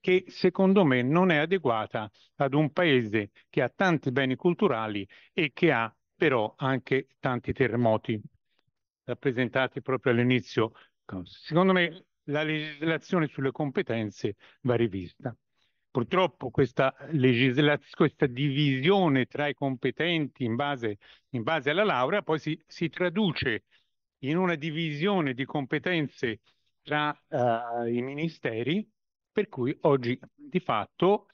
che secondo me non è adeguata ad un paese che ha tanti beni culturali e che ha però anche tanti terremoti rappresentati proprio all'inizio. Secondo me la legislazione sulle competenze va rivista. Purtroppo questa, questa divisione tra i competenti in base, in base alla laurea poi si, si, traduce in una divisione di competenze tra uh, i ministeri, per cui oggi di fatto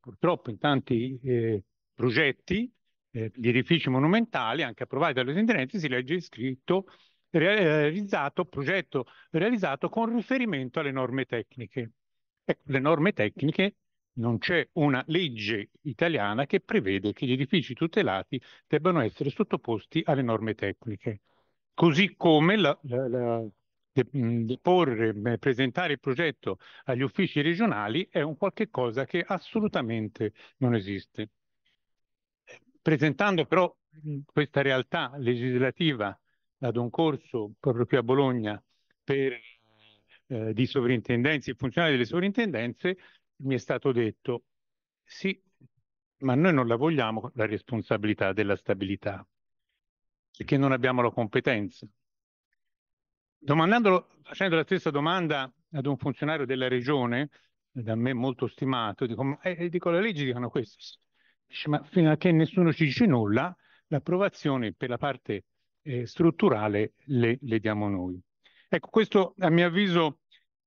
purtroppo in tanti eh, progetti eh, di edifici monumentali, anche approvati dalle sentenze, si legge scritto realizzato, progetto realizzato con riferimento alle norme tecniche. Ecco, le norme tecniche non c'è una legge italiana che prevede che gli edifici tutelati debbano essere sottoposti alle norme tecniche. Così come la, la, la mm, deporre, eh, presentare il progetto agli uffici regionali è un qualche cosa che assolutamente non esiste. Presentando però mm, questa realtà legislativa ad un corso proprio qui a Bologna per eh, di sovrintendenze, i funzionari delle sovrintendenze, mi è stato detto sì, ma noi non la vogliamo la responsabilità della stabilità, perché non abbiamo la competenza. Domandandolo, facendo la stessa domanda ad un funzionario della regione, da me molto stimato, dico, ma eh, eh dico le leggi dicono questo. Dice, ma fino a che nessuno ci dice nulla, l'approvazione per la parte eh, strutturale le, le diamo noi. Ecco, questo a mio avviso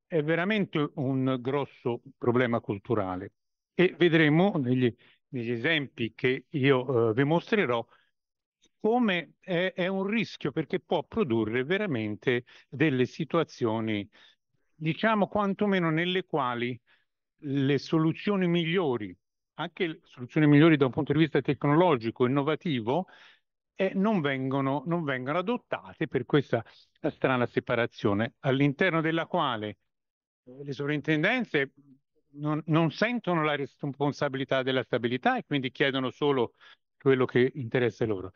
è veramente un grosso problema culturale e vedremo negli, negli esempi che io eh, vi mostrerò come è, è, un rischio perché può produrre veramente delle situazioni, diciamo quantomeno nelle quali le soluzioni migliori, anche soluzioni migliori da un punto di vista tecnologico, innovativo, eh, non, vengono, non vengono adottate per questa questa strana separazione all'interno della quale le sovrintendenze non, non, sentono la responsabilità della stabilità e quindi chiedono solo quello che interessa loro.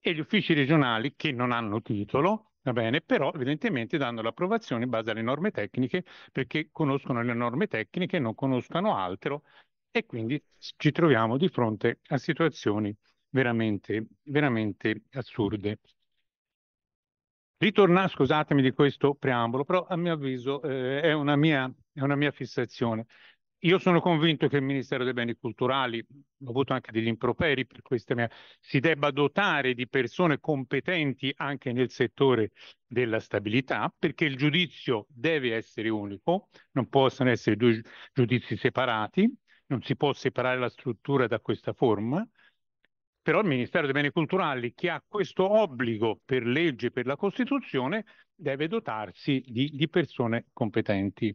E gli uffici regionali che non hanno titolo, va bene, però evidentemente danno l'approvazione in base alle norme tecniche perché conoscono le norme tecniche, non conoscono altro e quindi ci troviamo di fronte a situazioni veramente, veramente assurde. Ritorna, scusatemi di questo preambolo, però a mio avviso eh, è, una mia, è una mia fissazione. Io sono convinto che il Ministero dei Beni Culturali, ho avuto anche degli improperi per questa mia, si debba dotare di persone competenti anche nel settore della stabilità, perché il giudizio deve essere unico, non possono essere due giudizi separati, non si può separare la struttura da questa forma, però il Ministero dei Beni Culturali, che ha questo obbligo per legge, e per la Costituzione, deve dotarsi di, di persone competenti.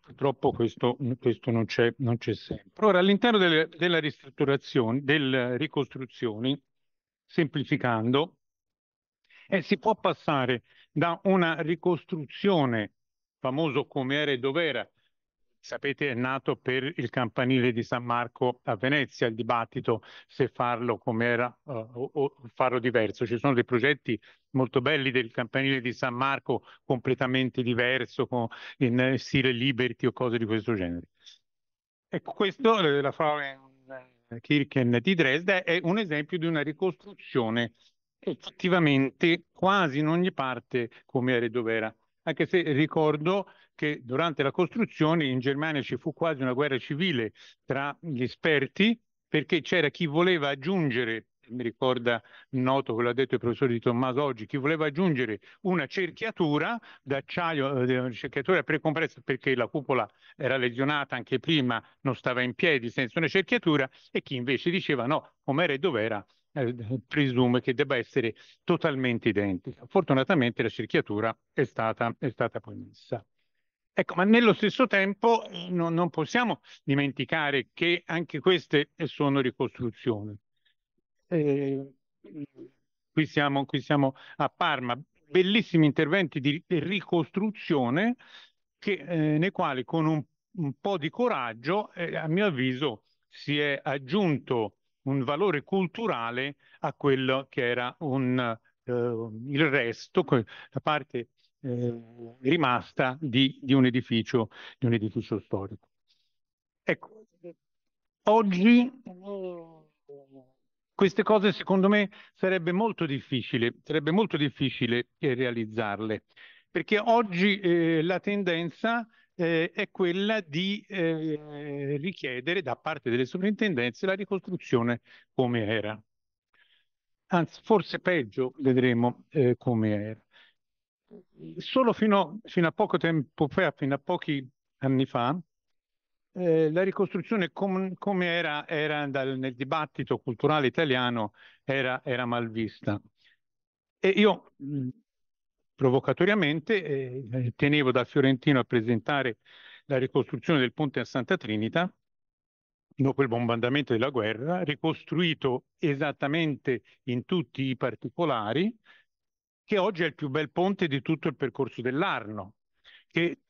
Purtroppo questo, questo non, c'è, non, c'è, sempre. Ora, all'interno delle, della ristrutturazione, delle ricostruzioni, semplificando, eh, si può passare da una ricostruzione, famoso come era e dove era, Sapete, è nato per il campanile di San Marco a Venezia il dibattito se farlo come era uh, o, o farlo diverso. Ci sono dei progetti molto belli del campanile di San Marco completamente diverso, con, in stile liberty o cose di questo genere. Ecco, questo, eh, la Frauen eh, Kirchen di Dresda, è un esempio di una ricostruzione effettivamente quasi in ogni parte come era e dove era. Anche se ricordo che durante la costruzione in Germania ci fu quasi una guerra civile tra gli esperti perché c'era chi voleva aggiungere mi ricorda noto quello ha detto il professore di Tommaso oggi, chi voleva aggiungere una cerchiatura d'acciaio, una eh, cerchiatura precompressa perché la cupola era lesionata anche prima, non stava in piedi senza una cerchiatura e chi invece diceva no, com'era e dov'era eh, presume che debba essere totalmente identica. Fortunatamente la cerchiatura è stata, è stata poi messa. Ecco, ma nello stesso tempo eh, no, non possiamo dimenticare che anche queste sono ricostruzioni. Eh, qui, siamo, qui siamo a Parma, bellissimi interventi di ricostruzione che, eh, nei quali con un, un po' di coraggio, eh, a mio avviso, si è aggiunto un valore culturale a quello che era un, eh, il resto, la parte eh, rimasta di, di, un edificio, di, un edificio, storico. Ecco, oggi queste cose secondo me sarebbe molto difficile, sarebbe molto difficile eh, realizzarle, perché oggi eh, la tendenza eh, è quella di eh, richiedere da parte delle sovrintendenze la ricostruzione come era. Anzi, forse peggio vedremo eh, come era solo fino, fino, a poco tempo fa, fino a pochi anni fa, eh, la ricostruzione com, come era, era dal, nel dibattito culturale italiano era, era mal vista. E io mm, provocatoriamente eh, tenevo da Fiorentino a presentare la ricostruzione del ponte a Santa Trinita dopo il bombardamento della guerra, ricostruito esattamente in tutti i particolari, che oggi è il più bel ponte di tutto il percorso dell'Arno, che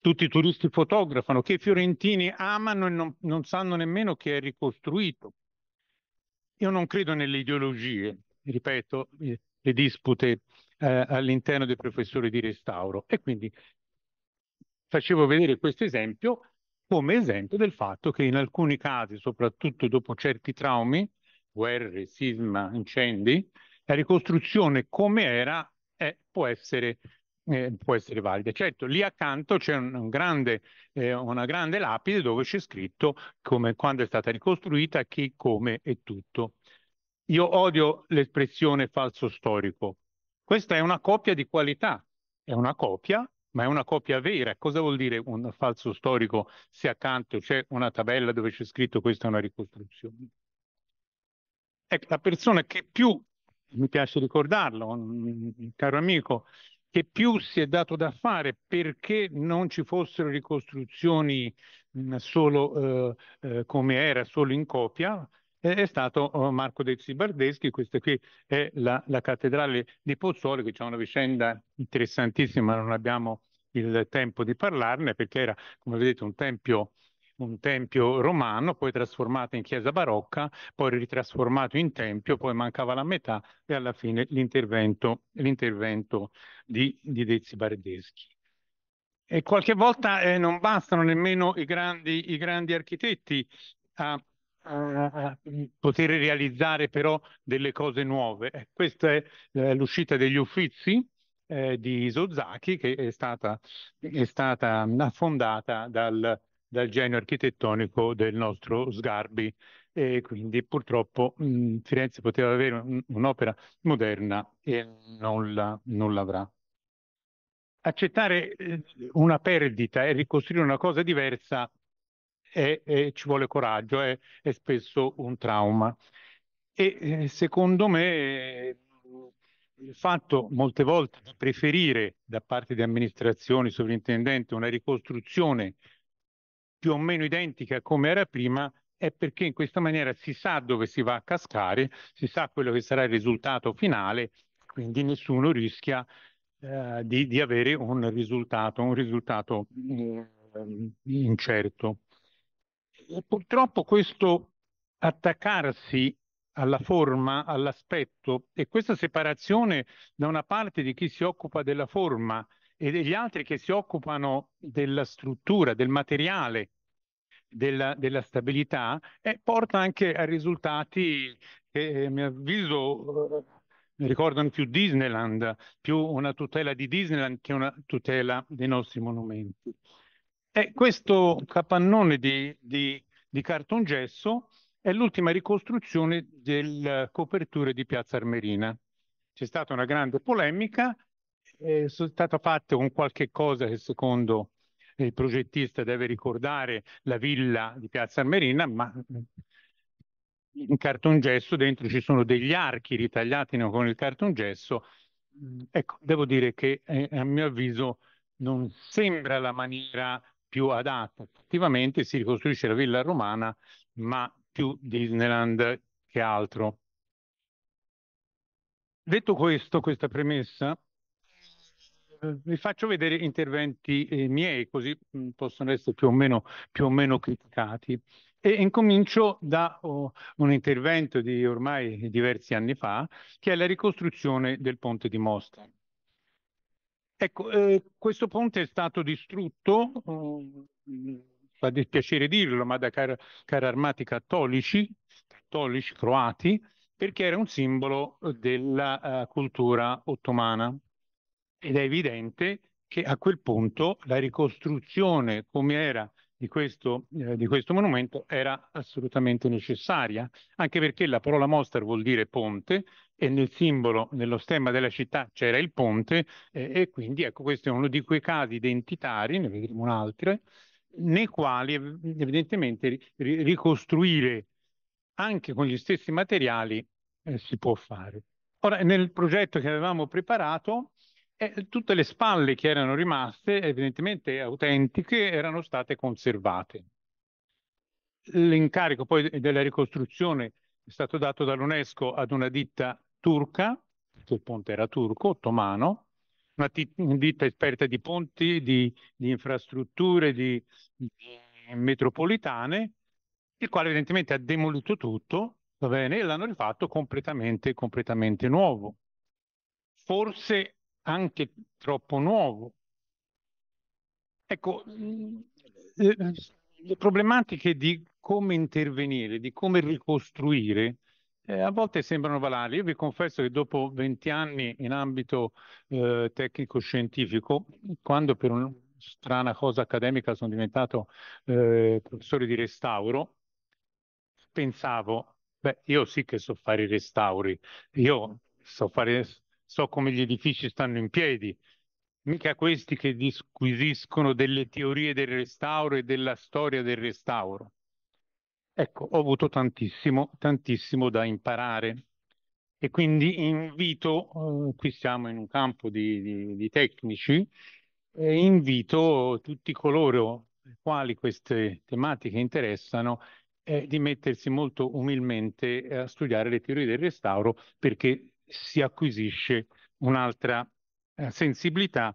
tutti i turisti fotografano, che i fiorentini amano e non, non sanno nemmeno che è ricostruito. Io non credo nelle ideologie, ripeto, eh, le dispute eh, all'interno dei professori di restauro e quindi facevo vedere questo esempio come esempio del fatto che in alcuni casi, soprattutto dopo certi traumi, guerre, sisma, incendi, la ricostruzione come era è, eh, può essere eh, può essere valida. Certo, lì accanto c'è un, un grande, eh, una grande lapide dove c'è scritto come, quando è stata ricostruita, chi, come e tutto. Io odio l'espressione falso storico. Questa è una copia di qualità, è una copia, ma è una copia vera. Cosa vuol dire un falso storico se accanto c'è una tabella dove c'è scritto questa è una ricostruzione? È ecco, la persona che più mi piace ricordarlo, un caro amico, che più si è dato da fare perché non ci fossero ricostruzioni mh, solo eh, eh, come era, solo in copia, è stato oh, Marco De Zibardeschi, questa qui è la, la cattedrale di Pozzuoli, che c'è una vicenda interessantissima, non abbiamo il tempo di parlarne perché era, come vedete, un tempio un tempio romano, poi trasformato in chiesa barocca, poi ritrasformato in tempio, poi mancava la metà e alla fine l'intervento, l'intervento di, di Dezzi Bardeschi. E qualche volta eh, non bastano nemmeno i grandi, i grandi architetti a, a, a, poter realizzare però delle cose nuove. Eh, questa è eh, l'uscita degli uffizi eh, di Sozaki che è stata, è stata mm, affondata dal, dal genio architettonico del nostro Sgarbi e quindi purtroppo mh, mm, Firenze poteva avere un, un'opera moderna e non, la, non l'avrà. Accettare eh, una perdita e ricostruire una cosa diversa è, è, ci vuole coraggio, è, è spesso un trauma. E eh, secondo me mm, il fatto molte volte di preferire da parte di amministrazioni, sovrintendenti, una ricostruzione più o meno identica a come era prima, è perché in questa maniera si sa dove si va a cascare, si sa quello che sarà il risultato finale, quindi nessuno rischia eh, di, di, avere un risultato, un risultato eh, incerto. E purtroppo questo attaccarsi alla forma, all'aspetto e questa separazione da una parte di chi si occupa della forma e degli altri che si occupano della struttura, del materiale della, della stabilità e porta anche a risultati che a eh, mio avviso eh, mi ricordano più Disneyland, più una tutela di Disneyland che una tutela dei nostri monumenti. E questo capannone di, di, di cartongesso è l'ultima ricostruzione della copertura di Piazza Armerina. C'è stata una grande polemica è stata fatta con qualche cosa che secondo il progettista deve ricordare la villa di Piazza Armerina, ma mm, in cartongesso dentro ci sono degli archi ritagliati con il cartongesso. Mm, ecco, devo dire che eh, a mio avviso non sembra la maniera più adatta. Effettivamente si ricostruisce la villa romana, ma più Disneyland che altro. Detto questo, questa premessa, eh, vi faccio vedere interventi eh, miei, così mh, mm, possono essere più o meno, più o meno criticati. E incomincio da oh, un intervento di ormai diversi anni fa, che è la ricostruzione del ponte di Mosca. Ecco, eh, questo ponte è stato distrutto, eh, fa dispiacere dirlo, ma da car carri armati cattolici, cattolici croati, perché era un simbolo della uh, cultura ottomana ed è evidente che a quel punto la ricostruzione come era di questo, eh, di questo, monumento era assolutamente necessaria, anche perché la parola Mostar vuol dire ponte e nel simbolo, nello stemma della città c'era il ponte eh, e quindi ecco questo è uno di quei casi identitari, ne vedremo un altro, nei quali evidentemente ri- ricostruire anche con gli stessi materiali eh, si può fare. Ora, nel progetto che avevamo preparato, eh, tutte le spalle che erano rimaste, evidentemente autentiche, erano state conservate. L'incarico poi della ricostruzione è stato dato dall'UNESCO ad una ditta turca, il ponte era turco, ottomano, una, t- ditta esperta di ponti, di, di infrastrutture, di, di metropolitane, il quale evidentemente ha demolito tutto, va bene, e l'hanno rifatto completamente, completamente nuovo. Forse anche troppo nuovo. Ecco, mm, eh, eh, le problematiche di come intervenire, di come ricostruire, eh, a volte sembrano valali. Io vi confesso che dopo 20 anni in ambito eh, tecnico-scientifico, quando per una strana cosa accademica sono diventato eh, professore di restauro, pensavo, beh, io sì che so fare i restauri, io so fare so come gli edifici stanno in piedi, mica questi che disquisiscono delle teorie del restauro e della storia del restauro. Ecco, ho avuto tantissimo, tantissimo da imparare e quindi invito, eh, qui siamo in un campo di, di, di tecnici, e invito tutti coloro i quali queste tematiche interessano eh, di mettersi molto umilmente eh, a studiare le teorie del restauro perché si acquisisce un'altra eh, sensibilità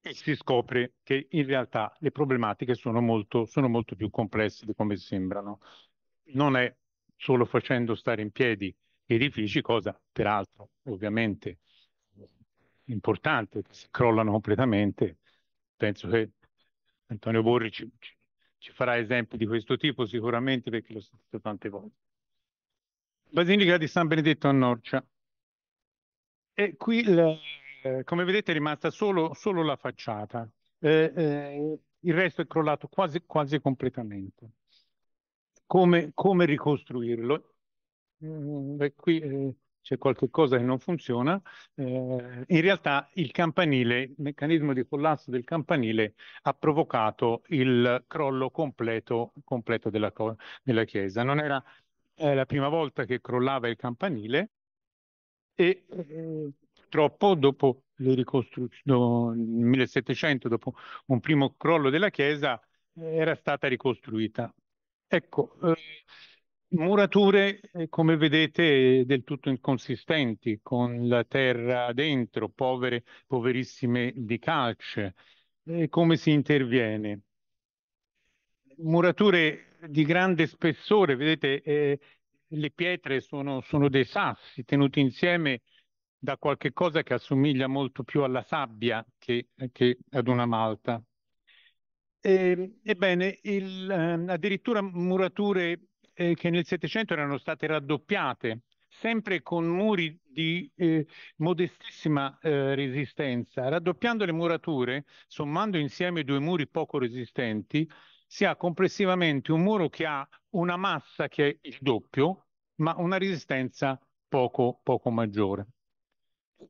e si scopre che in realtà le problematiche sono molto, sono molto più complesse di come sembrano. Non è solo facendo stare in piedi gli edifici, cosa peraltro ovviamente importante, che si crollano completamente. Penso che Antonio Borri ci, ci farà esempi di questo tipo sicuramente perché l'ho sentito tante volte. Basilica di San Benedetto a Norcia. E qui, eh, come vedete, è rimasta solo, solo la facciata. Eh, eh, il resto è crollato quasi, quasi completamente. Come, come ricostruirlo? Mm, beh, qui eh, c'è qualche cosa che non funziona. Eh, in realtà il campanile, il meccanismo di collasso del campanile ha provocato il crollo completo, completo della, della chiesa. Non era è la prima volta che crollava il campanile e purtroppo eh, dopo le ricostruzioni nel 1700, dopo un primo crollo della chiesa, eh, era stata ricostruita. Ecco, eh, murature eh, come vedete del tutto inconsistenti, con la terra dentro, povere, poverissime di calce. Eh, come si interviene? Murature di grande spessore, vedete eh, le pietre sono, sono, dei sassi tenuti insieme da qualche cosa che assomiglia molto più alla sabbia che, che ad una malta. E, ehm, ebbene, il, eh, addirittura murature eh, che nel Settecento erano state raddoppiate, sempre con muri di eh, modestissima eh, resistenza. Raddoppiando le murature, sommando insieme due muri poco resistenti, si ha complessivamente un muro che ha una massa che è il doppio, ma una resistenza poco, poco maggiore.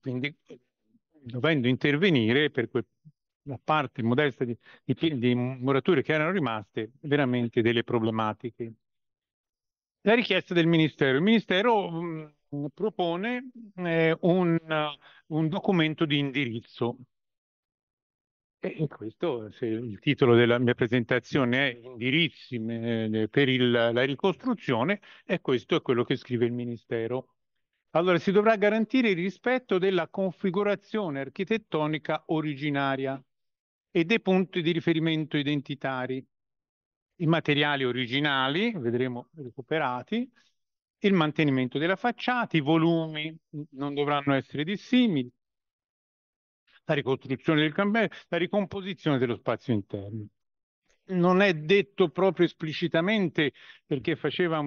Quindi, dovendo intervenire per quella parte modesta di, di, di murature che erano rimaste, veramente delle problematiche. La richiesta del Ministero. Il Ministero mh, mm, propone eh, un, un documento di indirizzo e questo, se il titolo della mia presentazione è Indirizzi eh, per il, la ricostruzione, e questo è quello che scrive il Ministero. Allora, si dovrà garantire il rispetto della configurazione architettonica originaria e dei punti di riferimento identitari, i materiali originali, vedremo recuperati, il mantenimento della facciata, i volumi non dovranno essere dissimili, la ricostruzione del cambiamento, la ricomposizione dello spazio interno. Non è detto proprio esplicitamente perché faceva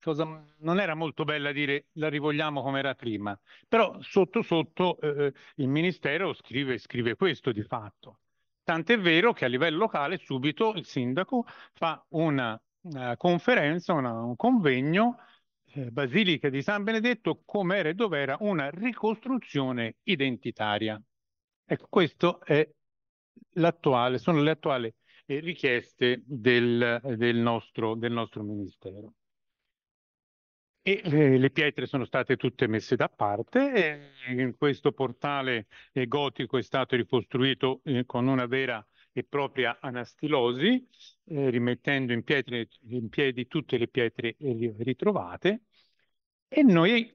cosa non era molto bella dire la rivogliamo come era prima, però sotto sotto eh, eh, il Ministero scrive, scrive questo di fatto. Tant'è vero che a livello locale subito il sindaco fa una, una conferenza, una, un convegno eh, Basilica di San Benedetto come era e dov'era una ricostruzione identitaria. Ecco, questo è l'attuale, sono le attuali eh, richieste del, del, nostro, del nostro ministero. E le, eh, le, pietre sono state tutte messe da parte e in questo portale gotico è stato ricostruito con una vera e propria anastilosi, eh, rimettendo in, pietre, in piedi tutte le pietre eh, ritrovate e noi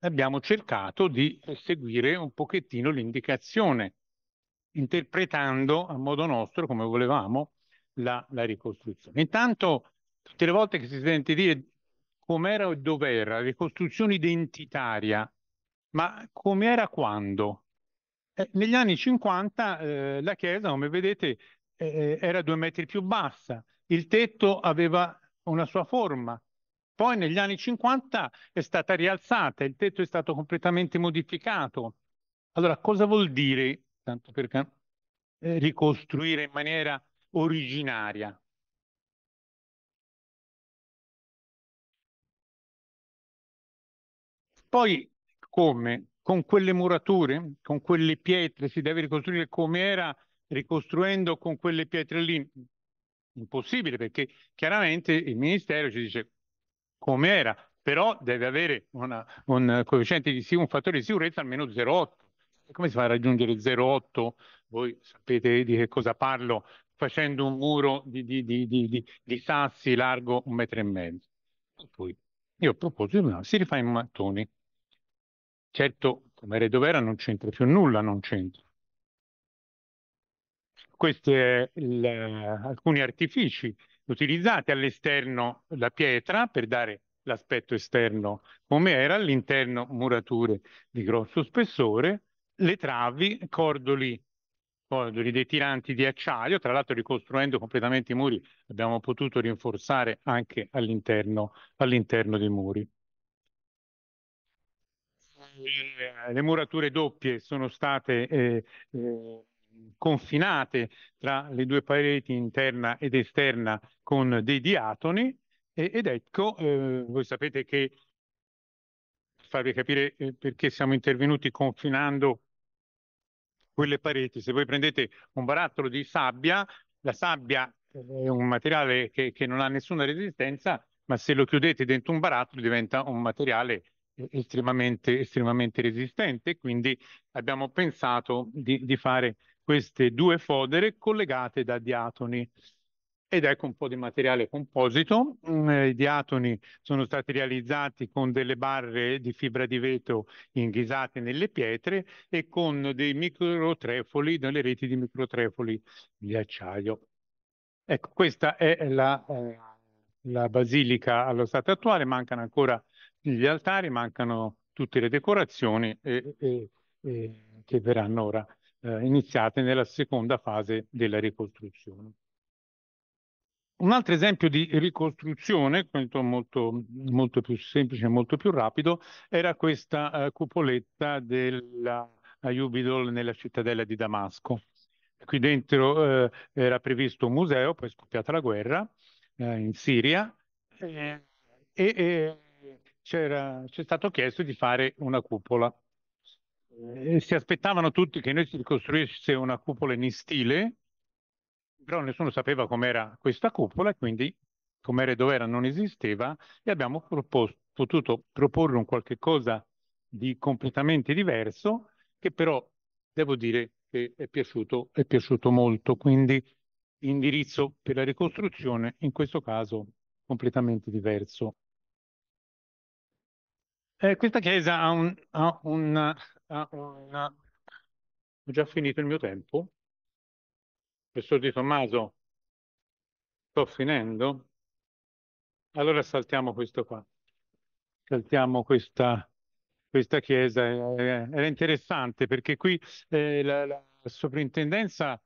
abbiamo cercato di seguire un pochettino l'indicazione, interpretando a modo nostro, come volevamo, la, la ricostruzione. Intanto, tutte le volte che si sente dire com'era o dov'era, ricostruzione identitaria, ma com'era quando? Eh, negli anni 50 eh, la chiesa, come vedete, eh, eh, era due metri più bassa, il tetto aveva una sua forma. Poi negli anni 50 è stata rialzata, il tetto è stato completamente modificato. Allora, cosa vuol dire, tanto per eh, ricostruire in maniera originaria? Poi, come con quelle murature, con quelle pietre, si deve ricostruire come era ricostruendo con quelle pietre lì. Impossibile perché chiaramente il Ministero ci dice come era, però deve avere una, un coefficiente di un fattore di sicurezza almeno 0,8. Come si fa a raggiungere 0,8? Voi sapete di che cosa parlo facendo un muro di, di, di, di sassi largo un metro e mezzo. E poi, io a proposito, no, si rifà in mattoni. Certo, come Redovera non c'entra più nulla, non c'entra. Questi sono alcuni artifici. utilizzati all'esterno la pietra per dare l'aspetto esterno come era, all'interno murature di grosso spessore, le travi, cordoli, cordoli dei tiranti di acciaio, tra l'altro ricostruendo completamente i muri abbiamo potuto rinforzare anche all'interno all dei muri. Eh, le murature doppie sono state eh, eh, confinate tra le due pareti interna ed esterna con dei diatoni e, ed ecco, eh, voi sapete che per farvi capire eh, perché siamo intervenuti confinando quelle pareti, se voi prendete un barattolo di sabbia, la sabbia eh, è un materiale che, che non ha nessuna resistenza, ma se lo chiudete dentro un barattolo diventa un materiale estremamente, estremamente resistente, quindi abbiamo pensato di, di fare queste due fodere collegate da diatoni. Ed ecco un po' di materiale composito. Mm, eh, I diatoni sono stati realizzati con delle barre di fibra di vetro inghisate nelle pietre e con dei microtrefoli, delle reti di microtrefoli di acciaio. Ecco, questa è la, eh, la basilica allo stato attuale, mancano ancora gli altari mancano tutte le decorazioni e, e, e che verranno ora eh, iniziate nella seconda fase della ricostruzione. Un altro esempio di ricostruzione, molto, molto più semplice e molto più rapido, era questa eh, cupoletta della Jubidol nella cittadella di Damasco. Qui dentro eh, era previsto un museo, poi è scoppiata la guerra eh, in Siria eh, e, e c'era, c'è stato chiesto di fare una cupola. E eh, si aspettavano tutti che noi si ricostruisse una cupola in stile, però nessuno sapeva com'era questa cupola, quindi com'era e dov'era non esisteva e abbiamo propos- potuto proporre un qualche cosa di completamente diverso che però devo dire che è piaciuto, è piaciuto molto, quindi indirizzo per la ricostruzione in questo caso completamente diverso. Eh, questa chiesa ha un, ha un, ha un... Ho già finito il mio tempo. Professor Di Tommaso, sto finendo. Allora saltiamo questo qua. Saltiamo questa, questa chiesa. Eh, era interessante perché qui eh, la, la sovrintendenza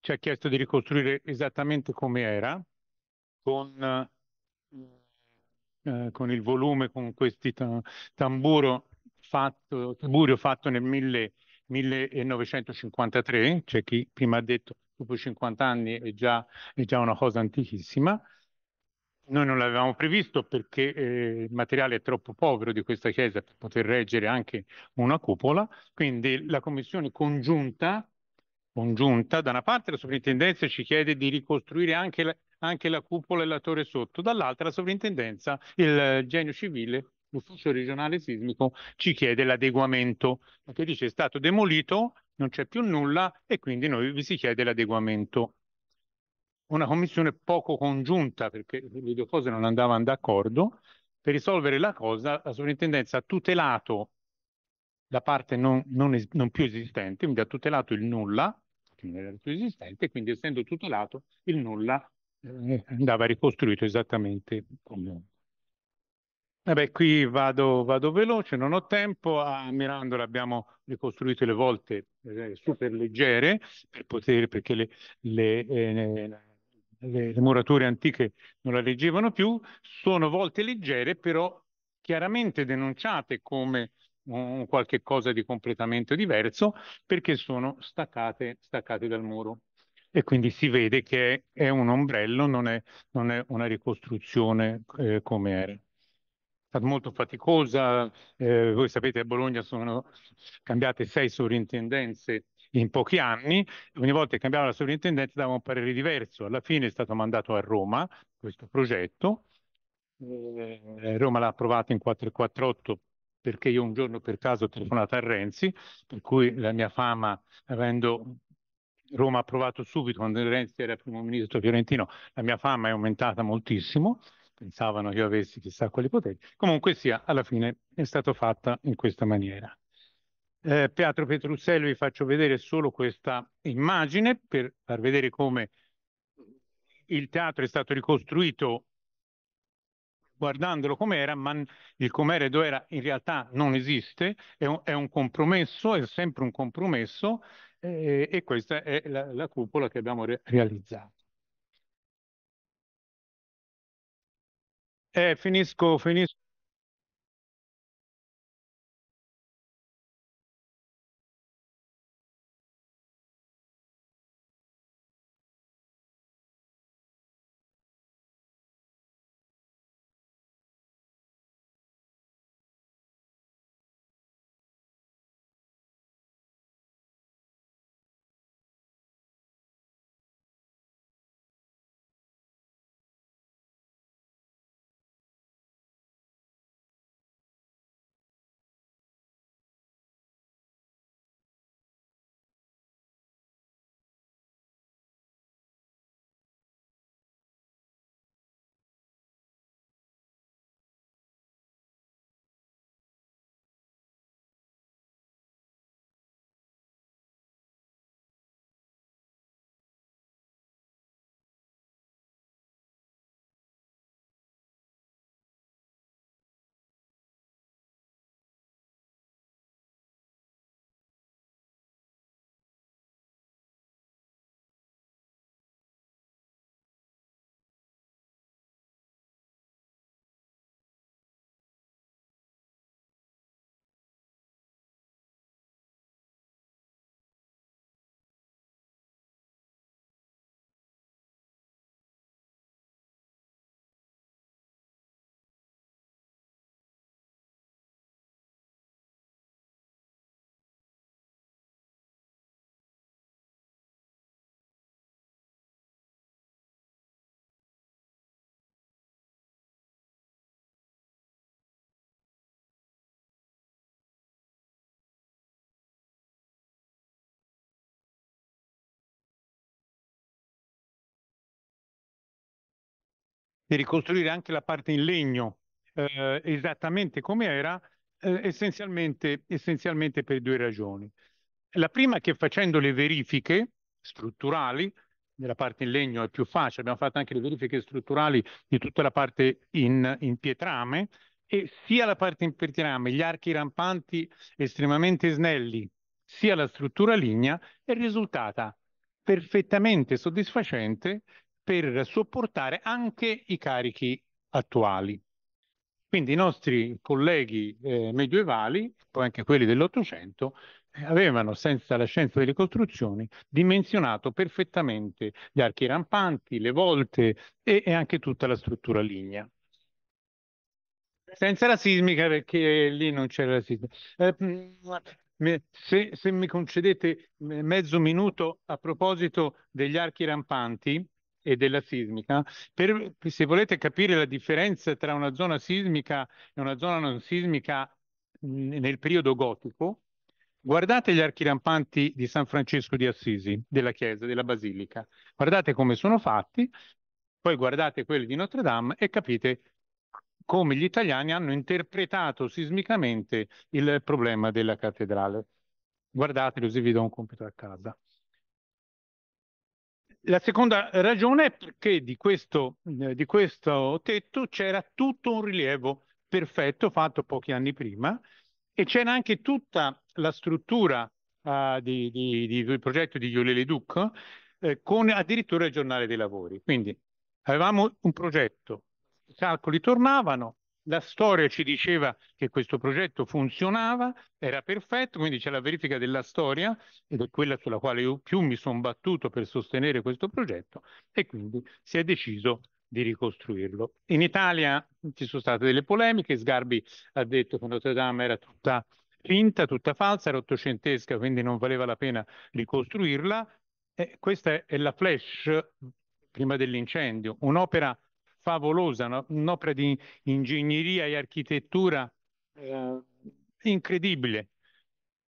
ci ha chiesto di ricostruire esattamente come era, con eh, eh, con il volume, con questi ta- tamburo fatto, tamburio fatto nel mille, 1953, c'è cioè chi prima ha detto dopo 50 anni è già, è già una cosa antichissima. Noi non l'avevamo previsto perché eh, il materiale è troppo povero di questa chiesa per poter reggere anche una cupola, quindi la commissione congiunta, congiunta da una parte la sovrintendenza ci chiede di ricostruire anche la, anche la cupola e la torre sotto, dall'altra la sovrintendenza, il eh, genio civile, l'ufficio regionale sismico, ci chiede l'adeguamento, perché dice è stato demolito, non c'è più nulla e quindi noi vi si chiede l'adeguamento. Una commissione poco congiunta perché le due cose non andavano d'accordo. Per risolvere la cosa, la sovrintendenza ha tutelato la parte non, non, es- non più esistente, quindi ha tutelato il nulla, che non era più esistente, quindi essendo tutelato il nulla andava ricostruito esattamente come. Vabbè, qui vado, vado, veloce, non ho tempo. A Mirandola abbiamo ricostruito le volte eh, super leggere per poter, perché le, le, eh, le, le murature antiche non la leggevano più. Sono volte leggere, però chiaramente denunciate come un qualche cosa di completamente diverso perché sono staccate, staccate dal muro e quindi si vede che è un ombrello, non è, non è una ricostruzione eh, come era. È stata molto faticosa, eh, voi sapete a Bologna sono cambiate sei sovrintendenze in pochi anni, ogni volta che cambiava la sovrintendenza dava un parere diverso, alla fine è stato mandato a Roma questo progetto, eh, Roma l'ha approvato in 448 perché io un giorno per caso ho telefonato a Renzi, per cui la mia fama, avendo Roma ha approvato subito, quando Renzi era primo ministro fiorentino, la mia fama è aumentata moltissimo, pensavano che io avessi chissà quali poteri. Comunque sia, alla fine è stato fatta in questa maniera. Eh, Pietro Petruzzelli vi faccio vedere solo questa immagine per far vedere come il teatro è stato ricostruito guardandolo com'era, ma il com'era e dov'era in realtà non esiste, è un, è un, compromesso, è sempre un compromesso eh, e questa è la, la cupola che abbiamo re realizzato. Eh, finisco, finisco. di ricostruire anche la parte in legno eh, esattamente come era, eh, essenzialmente, essenzialmente per due ragioni. La prima è che facendo le verifiche strutturali, nella parte in legno è più facile, abbiamo fatto anche le verifiche strutturali di tutta la parte in, in pietrame e sia la parte in pietrame, gli archi rampanti estremamente snelli, sia la struttura lignea è risultata perfettamente soddisfacente per sopportare anche i carichi attuali. Quindi i nostri colleghi eh, medievali, poi anche quelli dell'Ottocento, eh, avevano, senza la scienza delle costruzioni, dimensionato perfettamente gli archi rampanti, le volte e, e anche tutta la struttura lignea. Senza la sismica, perché lì non c'era la sismica. Eh, mm, se, se mi concedete mezzo minuto a proposito degli archi rampanti, e della sismica. Per, se volete capire la differenza tra una zona sismica e una zona non sismica mm, nel periodo gotico, guardate gli archi rampanti di San Francesco di Assisi, della chiesa, della basilica. Guardate come sono fatti, poi guardate quelli di Notre Dame e capite come gli italiani hanno interpretato sismicamente il problema della cattedrale. Guardatelo così vi do un compito a casa. La seconda ragione è perché di questo, eh, di questo tetto c'era tutto un rilievo perfetto fatto pochi anni prima e c'era anche tutta la struttura uh, di, di, di, del progetto di Jolele Duc eh, con addirittura il giornale dei lavori. Quindi avevamo un progetto, i calcoli tornavano, la storia ci diceva che questo progetto funzionava, era perfetto, quindi c'è la verifica della storia ed è quella sulla quale io più mi sono battuto per sostenere questo progetto e quindi si è deciso di ricostruirlo. In Italia ci sono state delle polemiche, Sgarbi ha detto che Notre Dame era tutta finta, tutta falsa, era ottocentesca, quindi non valeva la pena ricostruirla. Eh, questa è la flash prima dell'incendio, un'opera favolosa, un'opera di ingegneria e architettura eh, incredibile.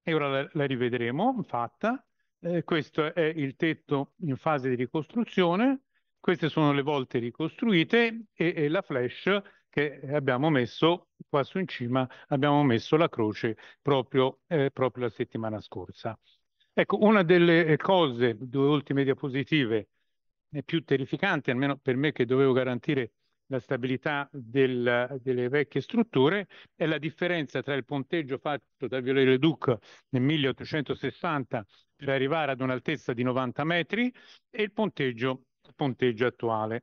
E ora la, la rivedremo fatta. Eh, questo è il tetto in fase di ricostruzione, queste sono le volte ricostruite e, e la flash che abbiamo messo qua su in cima, abbiamo messo la croce proprio, eh, proprio la settimana scorsa. Ecco, una delle cose, due ultime diapositive, è più terrificante, almeno per me che dovevo garantire la stabilità del, delle vecchie strutture, è la differenza tra il ponteggio fatto da Viollet-le-Duc nel 1860 per arrivare ad un'altezza di 90 metri e il ponteggio, il ponteggio attuale.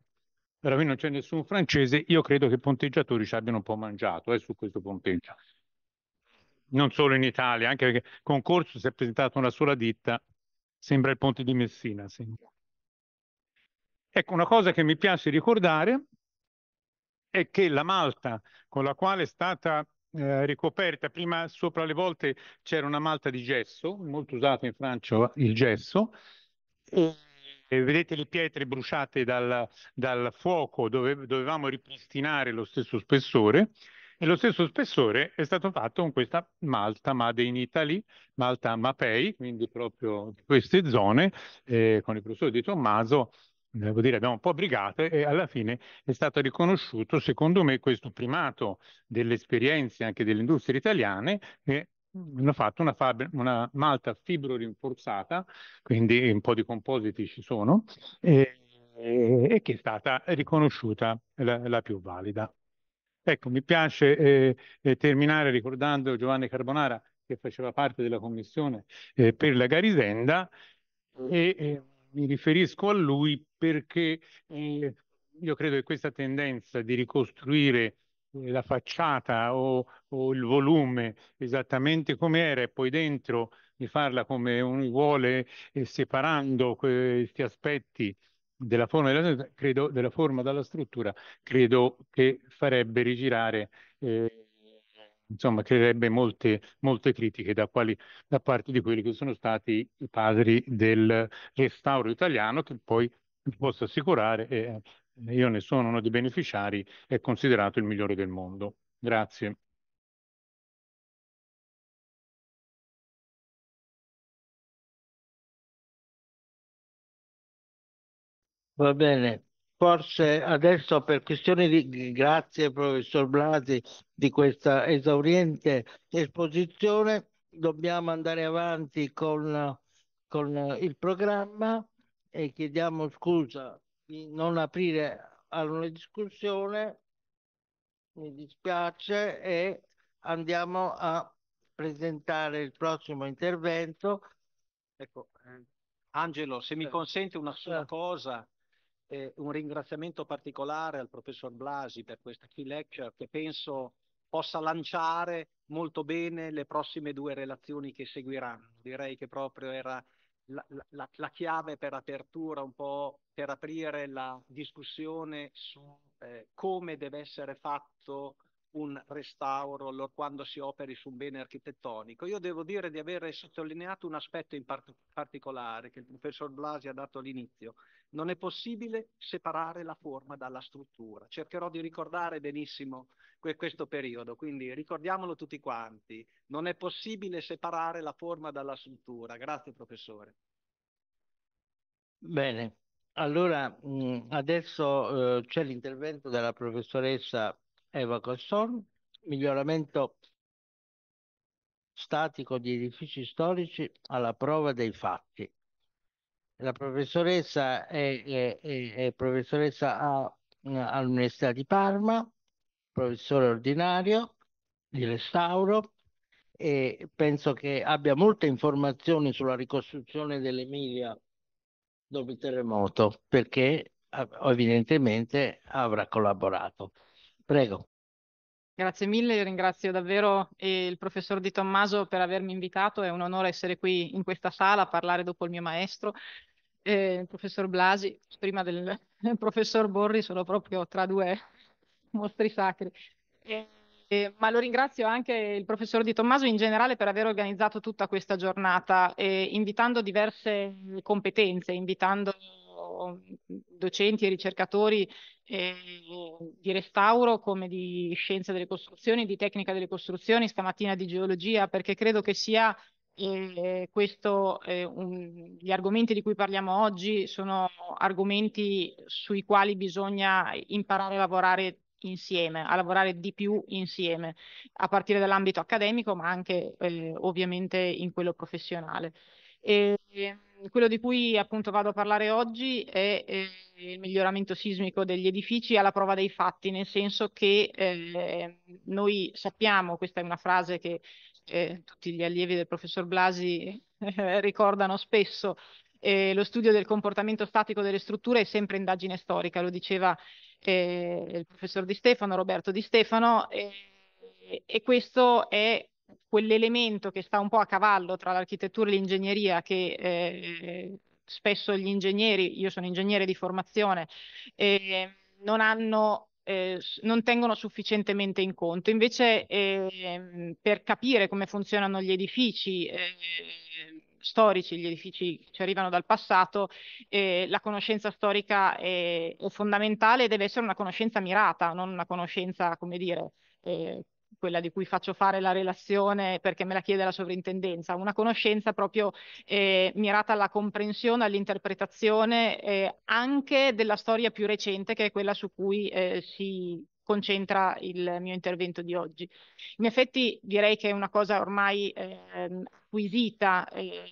Ora qui non c'è nessun francese, io credo che i ponteggiatori ci abbiano un po' mangiato eh, su questo ponteggio. Non solo in Italia, anche perché concorso si è presentato una sola ditta, sembra il ponte di Messina. Sembra. Ecco, una cosa che mi piace ricordare è che la malta con la quale è stata eh, ricoperta, prima sopra le volte c'era una malta di gesso, molto usata in Francia il gesso, e, e vedete le pietre bruciate dal, dal fuoco, dove, dovevamo ripristinare lo stesso spessore, e lo stesso spessore è stato fatto con questa Malta Made in Italy, Malta Mapei, quindi proprio queste zone, eh, con il professor Di Tommaso devo dire, abbiamo un po' brigate e alla fine è stato riconosciuto, secondo me, questo primato delle esperienze anche delle industrie italiane che hanno fatto una, fab- una malta fibro rinforzata, quindi un po' di compositi ci sono, e, e che è stata riconosciuta la, la più valida. Ecco, mi piace eh, eh terminare ricordando Giovanni Carbonara che faceva parte della commissione eh, per la Garisenda e mi riferisco a lui perché eh, io credo che questa tendenza di ricostruire eh, la facciata o, o, il volume esattamente come era e poi dentro di farla come uno vuole eh, separando questi aspetti della forma, della, credo, della forma dalla struttura credo che farebbe rigirare eh, insomma, creerebbe molte, molte critiche da, quali, da parte di quelli che sono stati i padri del restauro italiano, che poi vi posso assicurare, eh, io ne sono uno dei beneficiari, è considerato il migliore del mondo. Grazie. Va bene forse adesso per questioni di grazie professor Blasi di questa esauriente esposizione dobbiamo andare avanti con, con il programma e chiediamo scusa di non aprire a una discussione mi dispiace e andiamo a presentare il prossimo intervento ecco eh. Angelo se mi eh. consente una sola cosa eh, un ringraziamento particolare al professor Blasi per questa key lecture che penso possa lanciare molto bene le prossime due relazioni che seguiranno. Direi che proprio era la, la, la chiave per apertura, un po' per aprire la discussione su eh, come deve essere fatto un restauro quando si operi su un bene architettonico. Io devo dire di aver sottolineato un aspetto in part- particolare che il professor Blasi ha dato all'inizio. Non è possibile separare la forma dalla struttura. Cercherò di ricordare benissimo que- questo periodo, quindi ricordiamolo tutti quanti. Non è possibile separare la forma dalla struttura. Grazie professore. Bene, allora adesso eh, c'è l'intervento della professoressa Eva Colson, miglioramento statico di edifici storici alla prova dei fatti. La professoressa è, è, è, è professoressa all'Università di Parma, professore ordinario di restauro e penso che abbia molte informazioni sulla ricostruzione dell'Emilia dopo il terremoto perché evidentemente avrà collaborato. Prego. Grazie mille, io ringrazio davvero eh, il professor Di Tommaso per avermi invitato, è un onore essere qui in questa sala a parlare dopo il mio maestro, eh, il professor Blasi, prima del professor Borri, sono proprio tra due mostri sacri. Eh, eh, ma lo ringrazio anche il professor Di Tommaso in generale per aver organizzato tutta questa giornata, eh, invitando diverse competenze, invitando mm, docenti e ricercatori eh, di restauro come di scienza delle costruzioni, di tecnica delle costruzioni, stamattina di geologia, perché credo che sia eh, questo, eh, un, gli argomenti di cui parliamo oggi sono argomenti sui quali bisogna imparare a lavorare insieme, a lavorare di più insieme, a partire dall'ambito accademico, ma anche eh, ovviamente in quello professionale. E, quello di cui appunto vado a parlare oggi è, è eh, il miglioramento sismico degli edifici alla prova dei fatti, nel senso che eh, noi sappiamo, questa è una frase che eh, tutti gli allievi del professor Blasi eh, ricordano spesso, eh, lo studio del comportamento statico delle strutture è sempre indagine storica, lo diceva eh, il professor Di Stefano, Roberto Di Stefano, e questo è quell'elemento che sta un po' a cavallo tra l'architettura e l'ingegneria che eh, spesso gli ingegneri, io sono ingegnere di formazione, eh, non hanno eh, non tengono sufficientemente in conto. Invece, eh, per capire come funzionano gli edifici eh, storici, gli edifici che ci arrivano dal passato, eh, la conoscenza storica è, è fondamentale e deve essere una conoscenza mirata, non una conoscenza, come dire, eh, quella di cui faccio fare la relazione perché me la chiede la sovrintendenza, una conoscenza proprio eh, mirata alla comprensione, all'interpretazione eh, anche della storia più recente che è quella su cui eh, si concentra il mio intervento di oggi. In effetti direi che è una cosa ormai eh, acquisita eh,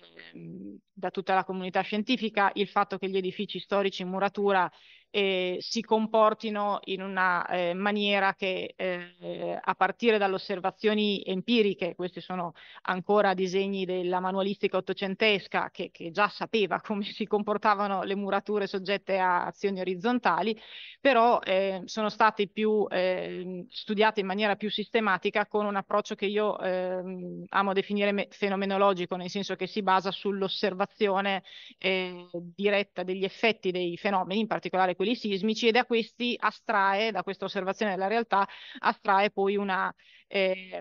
da tutta la comunità scientifica il fatto che gli edifici storici in muratura eh, si comportino in una eh, maniera che eh, a partire dalle osservazioni empiriche, questi sono ancora disegni della manualistica ottocentesca che, che, già sapeva come si comportavano le murature soggette a azioni orizzontali, però eh, sono state più eh, studiate in maniera più sistematica con un approccio che io ehm, amo definire fenomenologico, nel senso che si basa sull'osservazione eh, diretta degli effetti dei fenomeni, in particolare pericoli sismici e da questi astrae, da questa osservazione della realtà, astrae poi una, eh,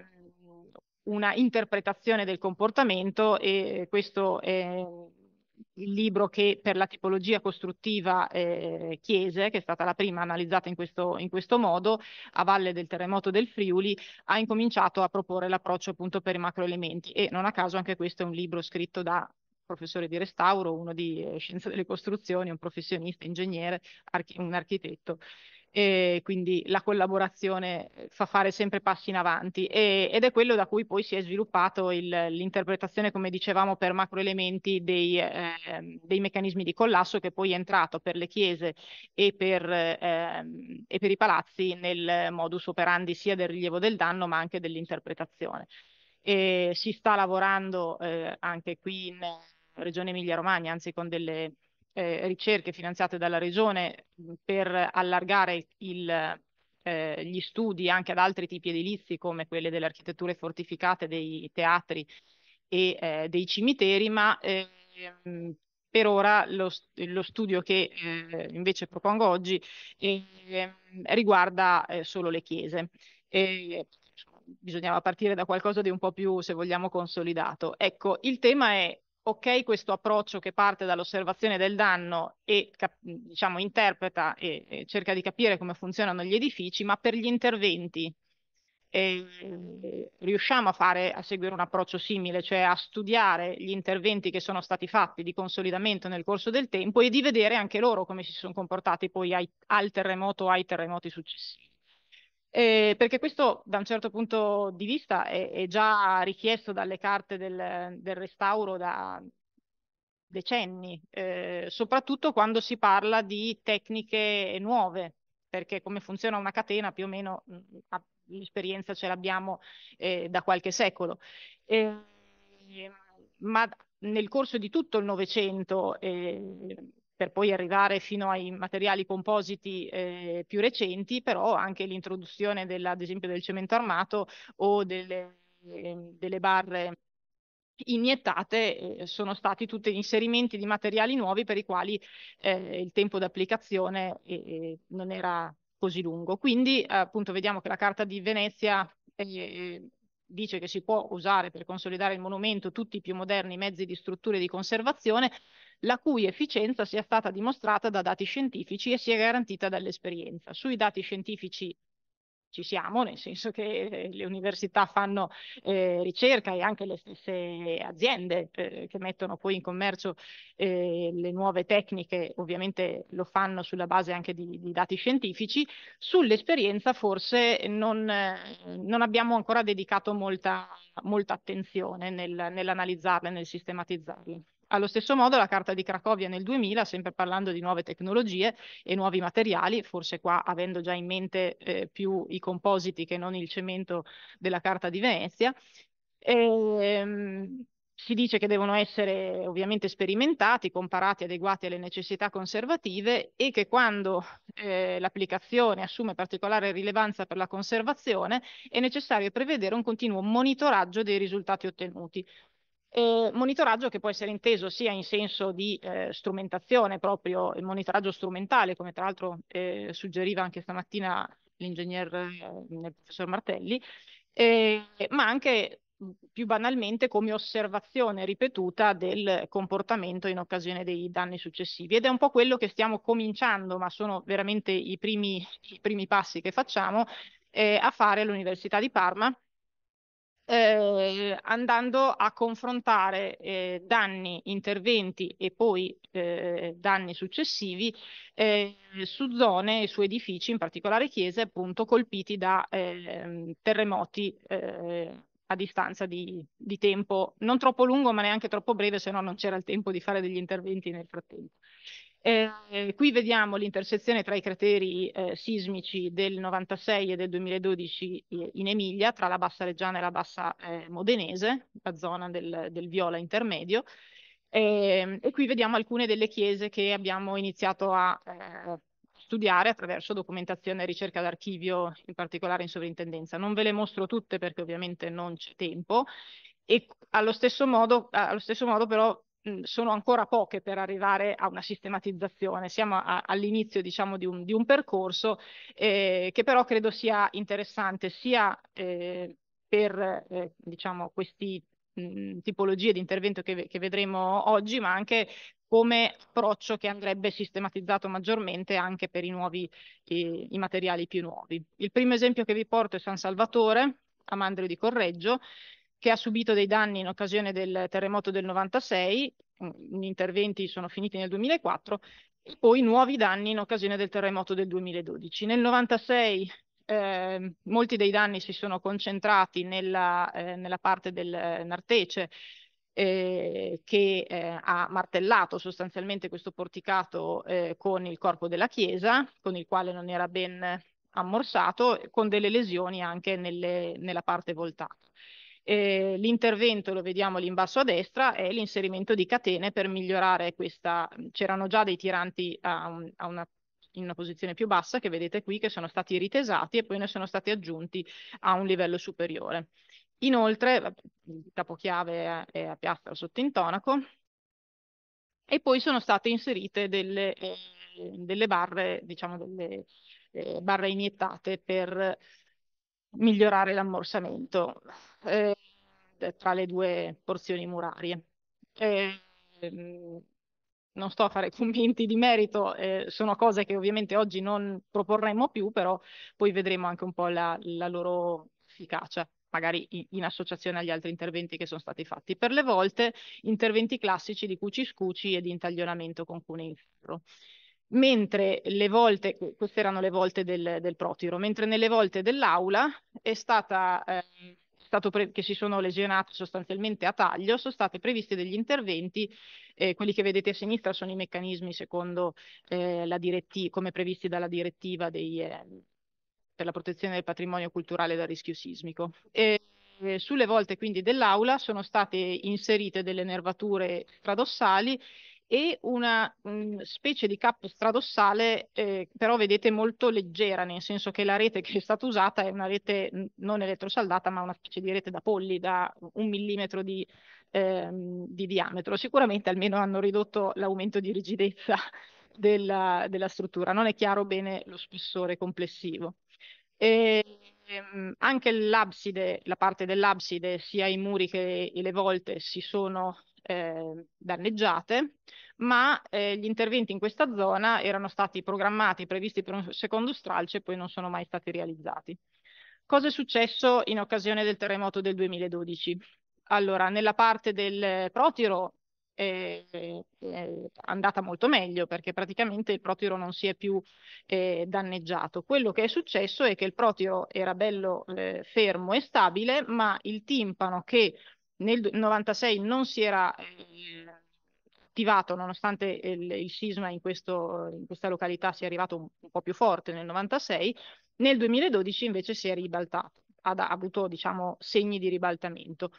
una interpretazione del comportamento e questo è il libro che per la tipologia costruttiva eh, Chiese, che è stata la prima analizzata in questo, in questo, modo, a valle del terremoto del Friuli, ha incominciato a proporre l'approccio appunto per i macroelementi e non a caso anche questo è un libro scritto da professore di restauro, uno di eh, scienza delle costruzioni, un professionista, ingegnere, archi- un architetto. E quindi la collaborazione eh, fa fare sempre passi in avanti e, ed è quello da cui poi si è sviluppato il, l'interpretazione, come dicevamo, per macroelementi dei, eh, dei, meccanismi di collasso che poi è entrato per le chiese e per, eh, e per i palazzi nel modus operandi sia del rilievo del danno ma anche dell'interpretazione e si sta lavorando eh, anche qui in Regione Emilia-Romagna, anzi con delle eh, ricerche finanziate dalla Regione per allargare il, eh, gli studi anche ad altri tipi edilizi come quelle delle architetture fortificate, dei teatri e eh, dei cimiteri, ma eh, per ora lo, lo studio che eh, invece propongo oggi riguarda solo le chiese. Eh, bisognava partire da qualcosa di un po' più, se vogliamo, consolidato. Ecco, il tema è ok questo approccio che parte dall'osservazione del danno e cap- diciamo, interpreta e, e, cerca di capire come funzionano gli edifici, ma per gli interventi eh, riusciamo a, fare, a seguire un approccio simile, cioè a studiare gli interventi che sono stati fatti di consolidamento nel corso del tempo e di vedere anche loro come si sono comportati poi ai, al terremoto o ai terremoti successivi. Eh, perché questo da un certo punto di vista è, è già richiesto dalle carte del, del restauro da decenni, eh, soprattutto quando si parla di tecniche nuove, perché come funziona una catena più o meno mh, mm, mm, l'esperienza ce l'abbiamo eh, da qualche secolo. Eh, ma nel corso di tutto il Novecento eh, per poi arrivare fino ai materiali compositi eh, più recenti, però anche l'introduzione della, ad esempio del cemento armato o delle, ehm, delle barre iniettate eh, sono stati tutti inserimenti di materiali nuovi per i quali eh, il tempo d'applicazione eh, non era così lungo. Quindi appunto vediamo che la carta di Venezia eh, dice che si può usare per consolidare il monumento tutti i più moderni mezzi di strutture di conservazione, la cui efficienza sia stata dimostrata da dati scientifici e sia garantita dall'esperienza. Sui dati scientifici ci siamo, nel senso che eh, le università fanno eh, ricerca e anche le stesse aziende eh, che mettono poi in commercio eh, le nuove tecniche, ovviamente lo fanno sulla base anche di, di dati scientifici. Sull'esperienza forse non, eh, non abbiamo ancora dedicato molta, molta attenzione nel, nell'analizzarla nel sistematizzarle. Allo stesso modo la Carta di Cracovia nel 2000, sempre parlando di nuove tecnologie e nuovi materiali, forse qua avendo già in mente eh, più i compositi che non il cemento della Carta di Venezia, ehm, si dice che devono essere ovviamente sperimentati, comparati, adeguati alle necessità conservative e che quando eh, l'applicazione assume particolare rilevanza per la conservazione è necessario prevedere un continuo monitoraggio dei risultati ottenuti, eh, monitoraggio che può essere inteso sia in senso di eh, strumentazione proprio, il monitoraggio strumentale, come tra l'altro eh, suggeriva anche stamattina l'ingegner eh, professor Martelli, eh, ma anche più banalmente come osservazione ripetuta del comportamento in occasione dei danni successivi ed è un po' quello che stiamo cominciando, ma sono veramente i primi, i primi passi che facciamo eh, a fare all'Università di Parma eh, andando a confrontare eh, danni, interventi e poi eh, danni successivi eh, su zone e su edifici, in particolare chiese, appunto colpiti da ehm, terremoti eh, a distanza di, di, tempo non troppo lungo ma neanche troppo breve, se no non c'era il tempo di fare degli interventi nel frattempo. Eh, qui vediamo l'intersezione tra i crateri eh, sismici del 96 e del 2012 eh, in Emilia, tra la bassa Reggiana e la bassa eh, Modenese, la zona del, del viola intermedio. Ehm, e qui vediamo alcune delle chiese che abbiamo iniziato a eh, studiare attraverso documentazione e ricerca d'archivio, in particolare in sovrintendenza. Non ve le mostro tutte perché ovviamente non c'è tempo. E allo stesso modo, eh, allo stesso modo però Mhmm, sono ancora poche per arrivare a una sistematizzazione, siamo all'inizio diciamo di un, di un percorso eh, che però credo sia interessante sia eh, per eh, diciamo, queste mhmm, tipologie di intervento che, che vedremo oggi, ma anche come approccio che andrebbe sistematizzato maggiormente anche per i, nuovi, i, i materiali più nuovi. Il primo esempio che vi porto è San Salvatore, a Mandrio di Correggio, che ha subito dei danni in occasione del terremoto del 96, mm, gli interventi sono finiti nel 2004, e poi nuovi danni in occasione del terremoto del 2012. Nel 96 eh, molti dei danni si sono concentrati nella, eh, nella parte del eh, Nartece, eh, che eh, ha martellato sostanzialmente questo porticato eh, con il corpo della chiesa, con il quale non era ben ammorsato, con delle lesioni anche nelle, nella parte voltata. Eh, l'intervento, lo vediamo lì in basso a destra, è l'inserimento di catene per migliorare questa... C'erano già dei tiranti a, un, a una in una posizione più bassa che vedete qui che sono stati ritesati e poi ne sono stati aggiunti a un livello superiore. Inoltre il capochiave è a piastra sotto intonaco e poi sono state inserite delle, eh, delle barre, diciamo delle eh, barre iniettate per migliorare l'ammorsamento eh, tra le due porzioni murarie. Eh, non sto a fare commenti di merito, eh, sono cose che ovviamente oggi non proporremo più, però poi vedremo anche un po' la, la loro efficacia magari in associazione agli altri interventi che sono stati fatti. Per le volte interventi classici di cuci scuci e di intaglionamento con cunei in ferro mentre le volte, queste erano le volte del, del protiro, mentre nelle volte dell'aula è stata, eh, pre- che si sono lesionate sostanzialmente a taglio, sono stati previsti degli interventi, eh, quelli che vedete a sinistra sono i meccanismi secondo eh, la direttiva, come previsti dalla direttiva dei, ehm, per la protezione del patrimonio culturale dal rischio sismico. E, eh, sulle volte quindi dell'aula sono state inserite delle nervature tradossali e una mh, mm, specie di capo stradossale, eh, però vedete molto leggera, nel senso che la rete che è stata usata è una rete non elettrosaldata, ma una specie di rete da polli da un millimetro di, eh, di diametro. Sicuramente almeno hanno ridotto l'aumento di rigidezza della, della, struttura, non è chiaro bene lo spessore complessivo. E, ehm, anche l'abside, la parte dell'abside, sia i muri che le volte si sono eh, danneggiate, ma eh, gli interventi in questa zona erano stati programmati, previsti per un secondo stralcio e poi non sono mai stati realizzati. Cosa è successo in occasione del terremoto del 2012? Allora, nella parte del Protiro è, andata molto meglio perché praticamente il protiro non si è più eh, danneggiato. Quello che è successo è che il protiro era bello eh, fermo e stabile, ma il timpano che nel 96 non si era eh, attivato, nonostante eh, il, il sisma in, questo, in, questa località sia arrivato un, un, po' più forte nel 96, nel 2012 invece si è ribaltato, ha, ha avuto diciamo, segni di ribaltamento.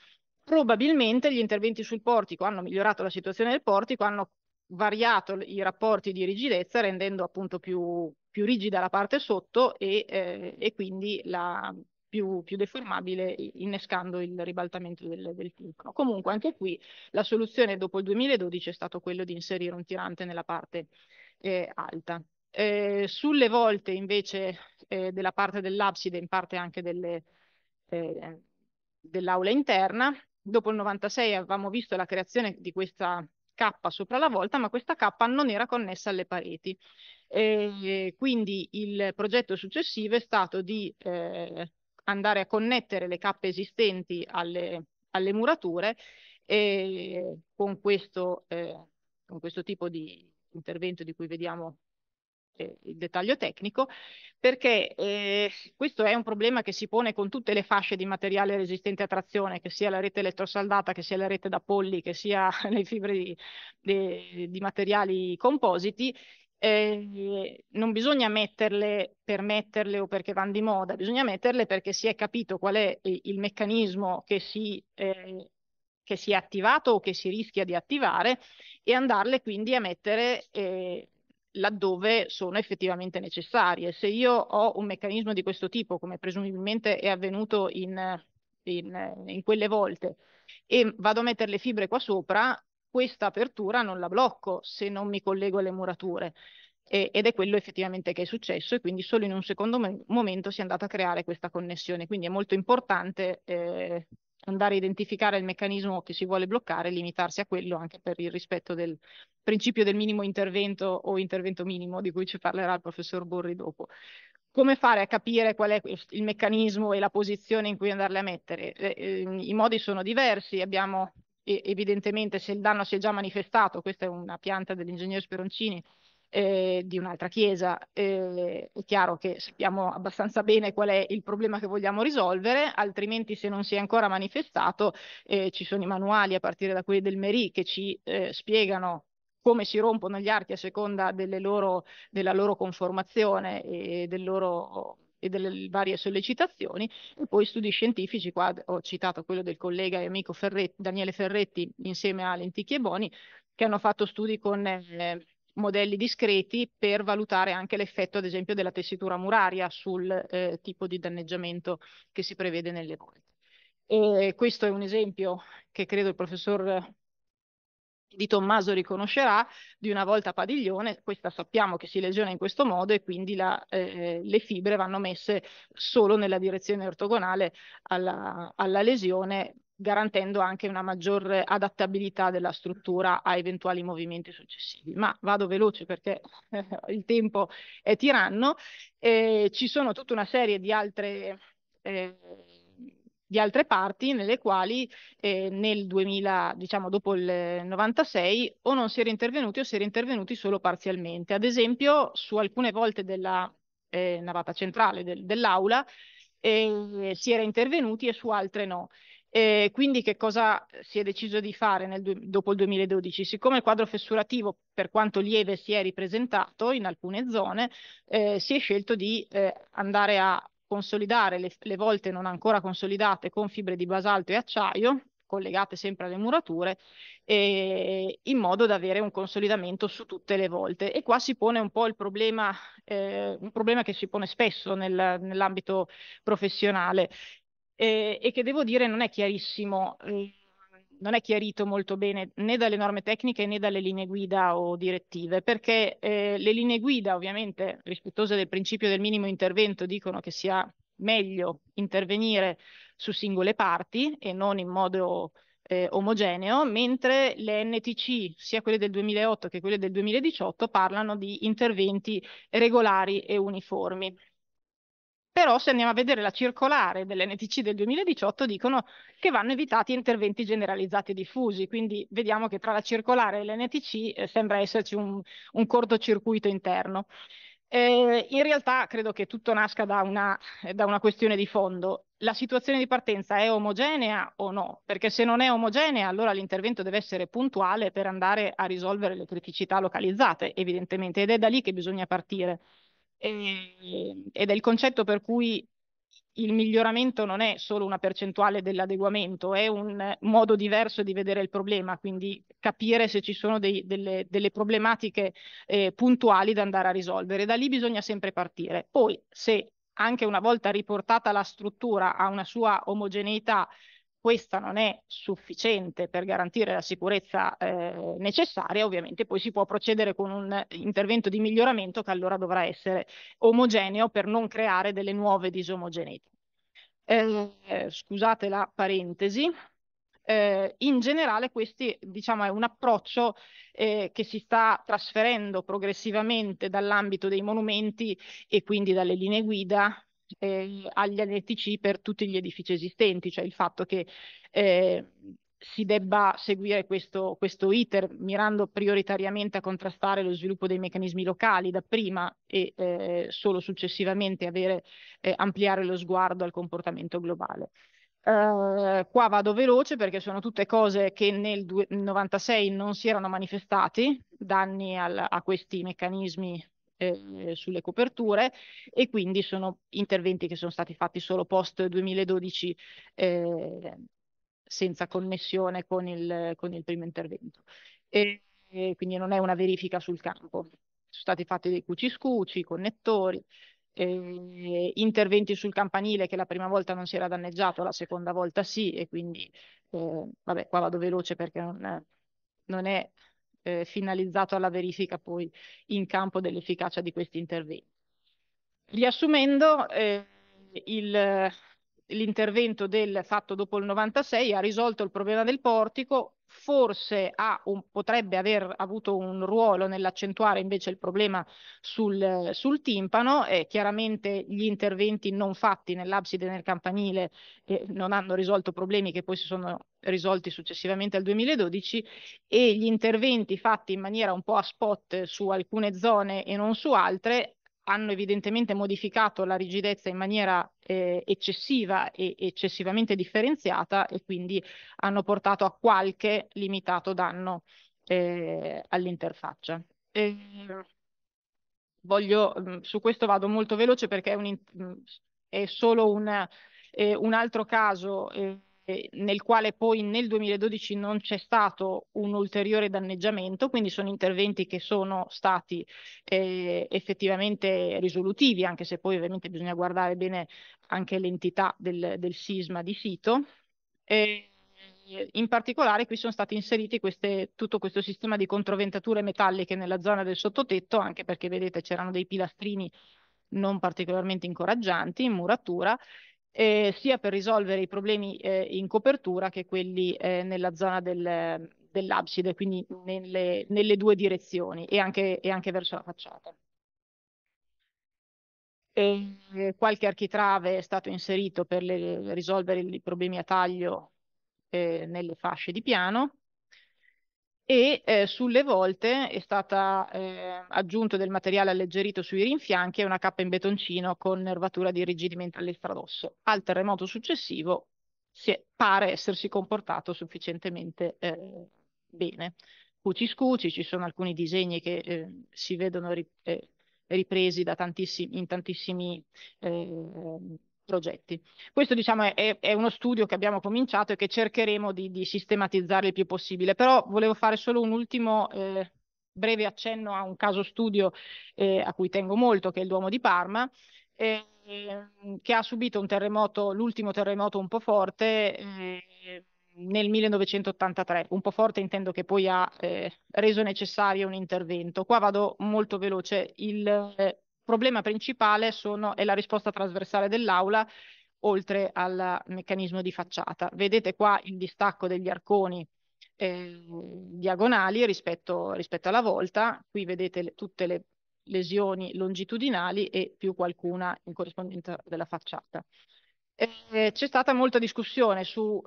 Probabilmente gli interventi sul portico hanno migliorato la situazione del portico, hanno variato i rapporti di rigidezza rendendo appunto più, più rigida la parte sotto e, eh, e quindi la, più, più deformabile innescando il ribaltamento del, del fulcro. Comunque anche qui la soluzione dopo il 2012 è stato quello di inserire un tirante nella parte eh, alta. Eh, sulle volte invece eh, della parte dell'abside, in parte anche eh, dell'aula interna, dopo il 96 avevamo visto la creazione di questa K sopra la volta, ma questa K non era connessa alle pareti. Eh, quindi il progetto successivo è stato di eh, andare a connettere le cappe esistenti alle, alle murature e con questo, eh, con questo tipo di intervento di cui vediamo eh, il dettaglio tecnico, perché eh, questo è un problema che si pone con tutte le fasce di materiale resistente a trazione, che sia la rete elettrosaldata, che sia la rete da polli, che sia le fibre di, di, di materiali compositi, eh, non bisogna metterle per metterle o perché vanno di moda, bisogna metterle perché si è capito qual è il meccanismo che si, eh, che si è attivato o che si rischia di attivare e andarle quindi a mettere eh, laddove sono effettivamente necessarie. Se io ho un meccanismo di questo tipo, come presumibilmente è avvenuto in, in, in quelle volte, e vado a mettere le fibre qua sopra, questa apertura non la blocco se non mi collego alle murature. E, ed è quello effettivamente che è successo e quindi solo in un secondo me- momento si è andata a creare questa connessione. Quindi è molto importante eh, andare a identificare il meccanismo che si vuole bloccare e limitarsi a quello anche per il rispetto del principio del minimo intervento o intervento minimo di cui ci parlerà il professor Borri dopo. Come fare a capire qual è il meccanismo e la posizione in cui andarle a mettere? Eh, eh, I modi sono diversi, abbiamo e evidentemente se il danno si è già manifestato, questa è una pianta dell'ingegnere Speroncini, eh, di un'altra chiesa. Eh, è chiaro che sappiamo abbastanza bene qual è il problema che vogliamo risolvere, altrimenti se non si è ancora manifestato eh, ci sono i manuali a partire da quelli del MERI che ci eh, spiegano come si rompono gli archi a seconda loro, della loro conformazione e del loro e delle varie sollecitazioni e poi studi scientifici, qua ho citato quello del collega e amico Ferretti, Daniele Ferretti insieme a Lenticchi e Boni, che hanno fatto studi con eh, modelli discreti per valutare anche l'effetto, ad esempio, della tessitura muraria sul eh, tipo di danneggiamento che si prevede nelle volte. E questo è un esempio che credo il professor di Tommaso riconoscerà di una volta a padiglione, questa sappiamo che si lesiona in questo modo e quindi la, eh, eh, le fibre vanno messe solo nella direzione ortogonale alla, alla lesione, garantendo anche una maggiore adattabilità della struttura a eventuali movimenti successivi. Ma vado veloce perché eh, il tempo è tiranno, eh, ci sono tutta una serie di altre... Eh, di altre parti nelle quali eh, nel 2000, diciamo dopo il 96, o non si era intervenuti o si era intervenuti solo parzialmente. Ad esempio, su alcune volte della eh, navata centrale del, dell'aula eh, si era intervenuti e su altre no. Eh, quindi che cosa si è deciso di fare nel, dopo il 2012? Siccome il quadro fessurativo, per quanto lieve, si è ripresentato in alcune zone, eh, si è scelto di eh, andare a consolidare le, le volte non ancora consolidate con fibre di basalto e acciaio, collegate sempre alle murature, eh, in modo da avere un consolidamento su tutte le volte. E qua si pone un po' il problema, eh, un problema che si pone spesso nel, nell'ambito professionale eh, e che devo dire non è chiarissimo. Eh, non è chiarito molto bene né dalle norme tecniche né dalle linee guida o direttive, perché eh, le linee guida ovviamente rispettose del principio del minimo intervento dicono che sia meglio intervenire su singole parti e non in modo eh, omogeneo, mentre le NTC, sia quelle del 2008 che quelle del 2018, parlano di interventi regolari e uniformi. Però se andiamo a vedere la circolare dell'NTC del 2018 dicono che vanno evitati interventi generalizzati e diffusi, quindi vediamo che tra la circolare e l'NTC eh, sembra esserci un, un cortocircuito interno. Eh, in realtà credo che tutto nasca da una, da una, questione di fondo. La situazione di partenza è omogenea o no? Perché se non è omogenea, allora l'intervento deve essere puntuale per andare a risolvere le criticità localizzate, evidentemente, ed è da lì che bisogna partire. Ehm, ed è il concetto per cui il miglioramento non è solo una percentuale dell'adeguamento, è un modo diverso di vedere il problema, quindi capire se ci sono dei, delle, delle, problematiche eh, puntuali da andare a risolvere. Da lì bisogna sempre partire. Poi, se anche una volta riportata la struttura a una sua omogeneità questa non è sufficiente per garantire la sicurezza eh, necessaria, ovviamente poi si può procedere con un intervento di miglioramento che allora dovrà essere omogeneo per non creare delle nuove disomogeneità. Eh, scusate la parentesi. Eh, in generale questo diciamo, è un approccio eh, che si sta trasferendo progressivamente dall'ambito dei monumenti e quindi dalle linee guida eh, agli NTC per tutti gli edifici esistenti, cioè il fatto che eh, si debba seguire questo, questo, iter mirando prioritariamente a contrastare lo sviluppo dei meccanismi locali da prima e eh, solo successivamente avere, eh, ampliare lo sguardo al comportamento globale. Uh, qua vado veloce perché sono tutte cose che nel 1996 non si erano manifestati, danni al, a questi meccanismi eh, sulle coperture e quindi sono interventi che sono stati fatti solo post 2012 eh, senza connessione con il, con il primo intervento. E, e quindi non è una verifica sul campo. Sono stati fatti dei cuci connettori, eh, interventi sul campanile che la prima volta non si era danneggiato, la seconda volta sì, e quindi eh, vabbè, qua vado veloce perché non, non è eh, finalizzato alla verifica poi in campo dell'efficacia di questi interventi. Riassumendo, eh, l'intervento del fatto dopo il 96 ha risolto il problema del portico, forse un, potrebbe aver avuto un ruolo nell'accentuare invece il problema sul, sul timpano e chiaramente gli interventi non fatti nell'abside e nel campanile eh, non hanno risolto problemi che poi si sono risolti successivamente al 2012 e gli interventi fatti in maniera un po' a spot su alcune zone e non su altre hanno evidentemente modificato la rigidezza in maniera eh, eccessiva e eccessivamente differenziata e quindi hanno portato a qualche limitato danno eh, all'interfaccia. E ehm, voglio, mm, su questo vado molto veloce perché è, un, mm, è solo un, eh, un altro caso ehm, eh, nel quale poi nel 2012 non c'è stato un ulteriore danneggiamento, quindi sono interventi che sono stati eh, effettivamente risolutivi, anche se poi ovviamente bisogna guardare bene anche l'entità del, del sisma di sito. E in particolare qui sono stati inseriti queste, tutto questo sistema di controventature metalliche nella zona del sottotetto, anche perché vedete c'erano dei pilastrini non particolarmente incoraggianti in muratura eh, sia per risolvere i problemi eh, in copertura che quelli eh, nella zona del, dell'abside, quindi nelle, nelle, due direzioni e anche, e anche verso la facciata. E eh, qualche architrave è stato inserito per le, risolvere i problemi a taglio eh, nelle fasce di piano e eh, sulle volte è stata eh, aggiunto del materiale alleggerito sui rinfianchi e una cappa in betoncino con nervatura di irrigidimento all'estradosso. Al terremoto successivo si è, pare essersi comportato sufficientemente eh, bene. Cuci scuci, ci sono alcuni disegni che eh, si vedono ri, eh, ripresi tantissimi, in tantissimi eh, progetti. Questo diciamo, è, è, uno studio che abbiamo cominciato e che cercheremo di, di sistematizzare il più possibile, però volevo fare solo un ultimo eh, breve accenno a un caso studio eh, a cui tengo molto, che è il Duomo di Parma, eh, che ha subito un terremoto, l'ultimo terremoto un po' forte eh, nel 1983, un po' forte intendo che poi ha eh, reso necessario un intervento. Qua vado molto veloce, il eh, problema principale sono, è la risposta trasversale dell'aula oltre al meccanismo di facciata. Vedete qua il distacco degli arconi eh, diagonali rispetto, rispetto, alla volta, qui vedete le, tutte le lesioni longitudinali e più qualcuna in corrispondenza della facciata. Eh, c'è stata molta discussione su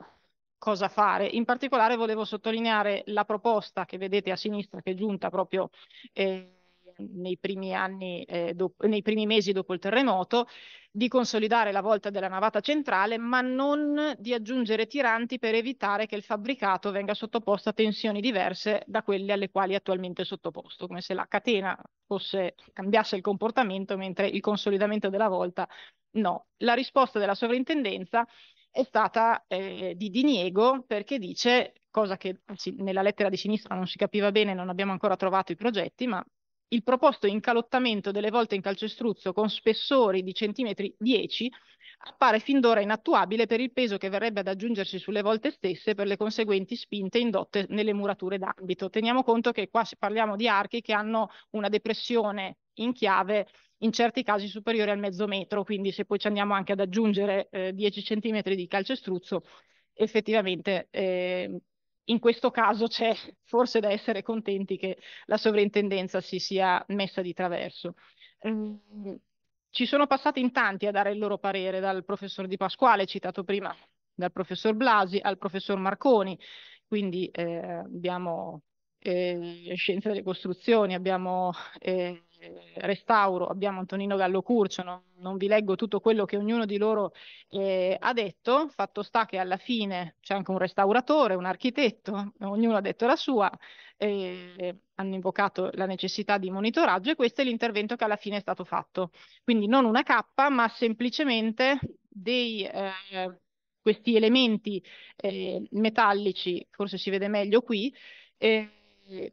cosa fare, in particolare volevo sottolineare la proposta che vedete a sinistra che è giunta proprio eh, nei primi, anni, eh, dopo, nei primi mesi dopo il terremoto, di consolidare la volta della navata centrale, ma non di aggiungere tiranti per evitare che il fabbricato venga sottoposto a tensioni diverse da quelle alle quali attualmente è sottoposto, come se la catena fosse, cambiasse il comportamento mentre il consolidamento della volta no. La risposta della sovrintendenza è stata eh, di diniego perché dice, cosa che anzi, nella lettera di sinistra non si capiva bene, non abbiamo ancora trovato i progetti, ma il proposto incalottamento delle volte in calcestruzzo con spessori di centimetri 10 appare fin d'ora inattuabile per il peso che verrebbe ad aggiungersi sulle volte stesse per le conseguenti spinte indotte nelle murature d'ambito. Teniamo conto che qua parliamo di archi che hanno una depressione in chiave in certi casi superiore al mezzo metro, quindi se poi ci andiamo anche ad aggiungere eh, 10 cm di calcestruzzo, effettivamente eh, in questo caso c'è forse da essere contenti che la sovrintendenza si sia messa di traverso. Ehm, ci sono passati in tanti a dare il loro parere, dal professor Di Pasquale, citato prima, dal professor Blasi al professor Marconi, quindi eh, abbiamo eh, Scienze delle Costruzioni, abbiamo eh, eh, restauro, abbiamo Antonino Gallo Curcio, non, non vi leggo tutto quello che ognuno di loro eh, ha detto, fatto sta che alla fine c'è anche un restauratore, un architetto, ognuno ha detto la sua, eh, hanno invocato la necessità di monitoraggio e questo è l'intervento che alla fine è stato fatto. Quindi non una cappa, ma semplicemente dei... Eh, questi elementi eh, metallici, forse si vede meglio qui, eh,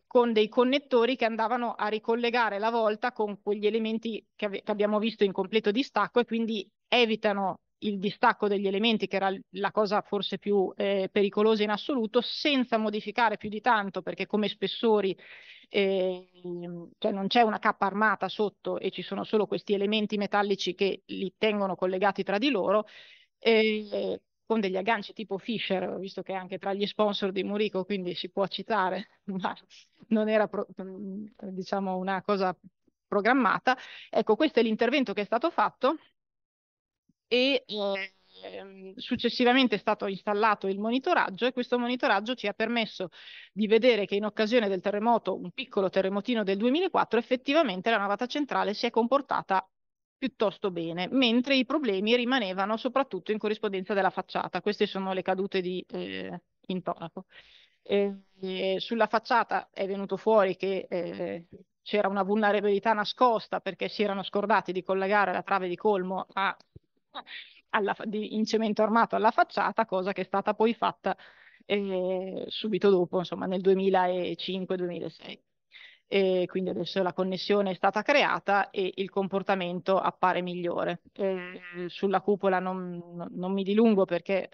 con dei connettori che andavano a ricollegare la volta con quegli elementi che, ave- che abbiamo visto in completo distacco e quindi evitano il distacco degli elementi, che era la cosa forse più eh, pericolosa in assoluto, senza modificare più di tanto, perché come spessori eh, cioè non c'è una cappa armata sotto e ci sono solo questi elementi metallici che li tengono collegati tra di loro. Eh, con degli agganci tipo Fisher, visto che è anche tra gli sponsor di Murico, quindi si può citare, ma non era pro, mm, diciamo una cosa programmata. Ecco, questo è l'intervento che è stato fatto e eh, successivamente è stato installato il monitoraggio e questo monitoraggio ci ha permesso di vedere che in occasione del terremoto, un piccolo terremotino del 2004, effettivamente la navata centrale si è comportata piuttosto bene, mentre i problemi rimanevano soprattutto in corrispondenza della facciata. Queste sono le cadute di eh, intonaco. Eh, eh, sulla facciata è venuto fuori che eh, c'era una vulnerabilità nascosta perché si erano scordati di collegare la trave di colmo a, alla, di, in cemento armato alla facciata, cosa che è stata poi fatta eh, subito dopo, insomma nel 2005-2006 e quindi adesso la connessione è stata creata e il comportamento appare migliore. Eh, sulla cupola non, non, mi dilungo perché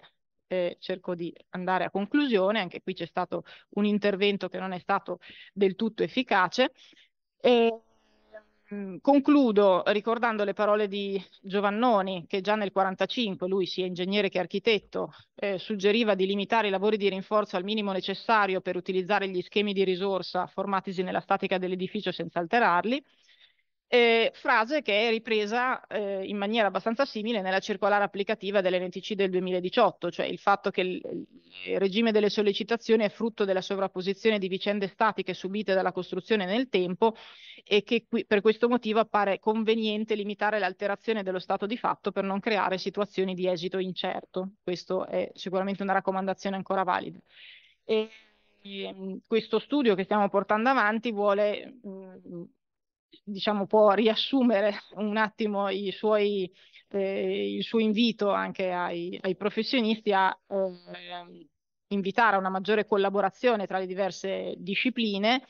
eh, cerco di andare a conclusione, anche qui c'è stato un intervento che non è stato del tutto efficace. E concludo ricordando le parole di Giovannoni, che già nel 1945, lui sia ingegnere che architetto, eh, suggeriva di limitare i lavori di rinforzo al minimo necessario per utilizzare gli schemi di risorsa formatisi nella statica dell'edificio senza alterarli eh, frase che è ripresa eh, in maniera abbastanza simile nella circolare applicativa dell'NTC del 2018, cioè il fatto che il, il regime delle sollecitazioni è frutto della sovrapposizione di vicende statiche subite dalla costruzione nel tempo e che qui, per questo motivo appare conveniente limitare l'alterazione dello stato di fatto per non creare situazioni di esito incerto. Questa è sicuramente una raccomandazione ancora valida. E, ehm, questo studio che stiamo portando avanti vuole mh, mm, diciamo, può riassumere un attimo i suoi, eh, il suo invito anche ai, ai professionisti a eh, invitare a una maggiore collaborazione tra le diverse discipline,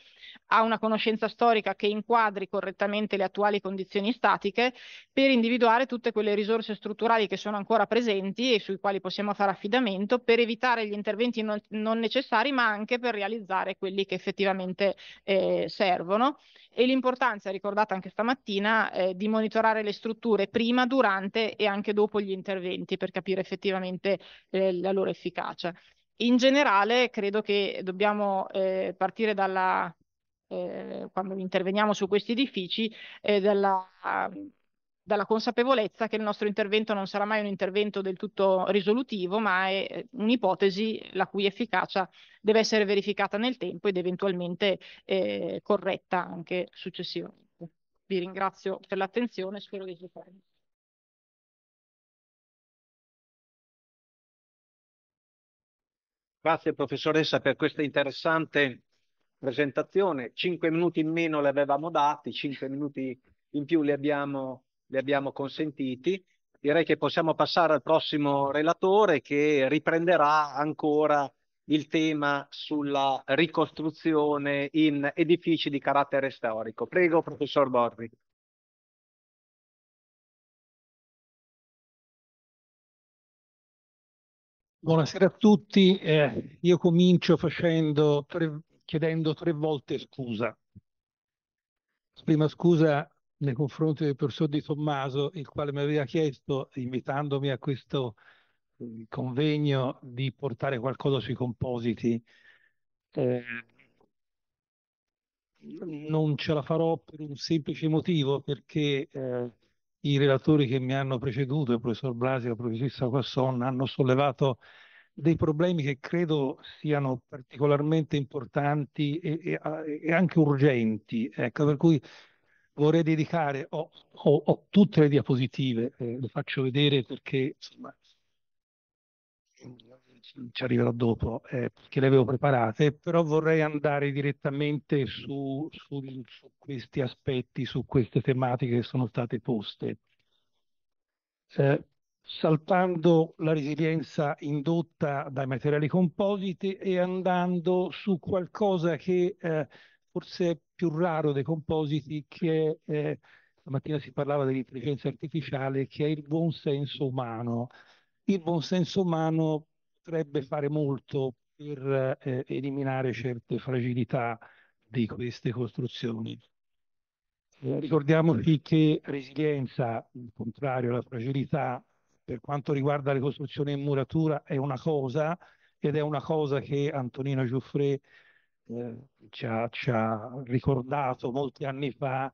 a una conoscenza storica che inquadri correttamente le attuali condizioni statiche per individuare tutte quelle risorse strutturali che sono ancora presenti e sui quali possiamo fare affidamento per evitare gli interventi non, non necessari ma anche per realizzare quelli che effettivamente eh, servono e l'importanza ricordata anche stamattina eh, di monitorare le strutture prima, durante e anche dopo gli interventi per capire effettivamente eh, la loro efficacia. In generale, credo che dobbiamo eh, partire dalla, eh, quando interveniamo su questi edifici, eh, dalla, dalla, consapevolezza che il nostro intervento non sarà mai un intervento del tutto risolutivo, ma è eh, un'ipotesi la cui efficacia deve essere verificata nel tempo ed eventualmente eh, corretta anche successivamente. Vi ringrazio per l'attenzione e spero che ci faremo. Grazie professoressa per questa interessante presentazione. Cinque minuti in meno le avevamo dati, cinque minuti in più li abbiamo, li abbiamo consentiti. Direi che possiamo passare al prossimo relatore che riprenderà ancora il tema sulla ricostruzione in edifici di carattere storico. Prego, professor Borri. Buonasera a tutti. Eh, io comincio facendo tre, chiedendo tre volte scusa. Prima scusa nei confronti del professor Di Tommaso, il quale mi aveva chiesto, invitandomi a questo eh, convegno, di portare qualcosa sui compositi. Eh, non ce la farò per un semplice motivo, perché eh, i relatori che mi hanno preceduto, il professor Blasi e la professoressa Quasson, hanno sollevato dei problemi che credo siano particolarmente importanti e, e, e anche urgenti. Ecco, per cui vorrei dedicare, ho, ho, ho tutte le diapositive, eh, le faccio vedere perché insomma, ci arriverò dopo, eh, che le avevo preparate, però vorrei andare direttamente su, su, su questi aspetti, su queste tematiche che sono state poste. Eh, saltando la resilienza indotta dai materiali compositi e andando su qualcosa che eh, forse è più raro dei compositi, che eh, stamattina si parlava dell'intelligenza artificiale, che è il buon senso umano. Il buon senso umano potrebbe fare molto per eh, eliminare certe fragilità di queste costruzioni. Eh, ricordiamoci che resilienza, il contrario alla fragilità, per quanto riguarda le costruzioni in muratura è una cosa ed è una cosa che Antonino Giuffre eh, ci, ha, ci ha ricordato molti anni fa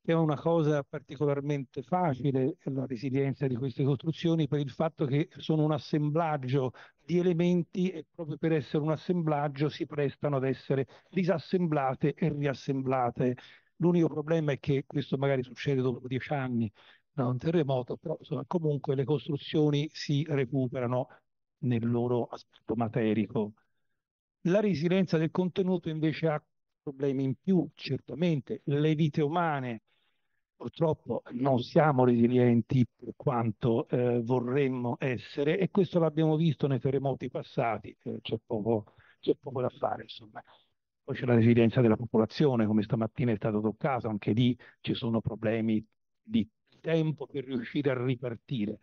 è una cosa particolarmente facile la resilienza di queste costruzioni per il fatto che sono un assemblaggio di elementi e proprio per essere un assemblaggio si prestano ad essere disassemblate e riassemblate. L'unico problema è che questo magari succede dopo dieci anni da un terremoto, però insomma, comunque le costruzioni si recuperano nel loro aspetto materico. La resilienza del contenuto invece ha problemi in più, certamente, le vite umane, Purtroppo non siamo resilienti per quanto eh, vorremmo essere e questo l'abbiamo visto nei terremoti passati, eh, c'è, poco, c'è, poco, da fare insomma. Poi c'è la resilienza della popolazione, come stamattina è stato toccato, anche lì ci sono problemi di tempo per riuscire a ripartire.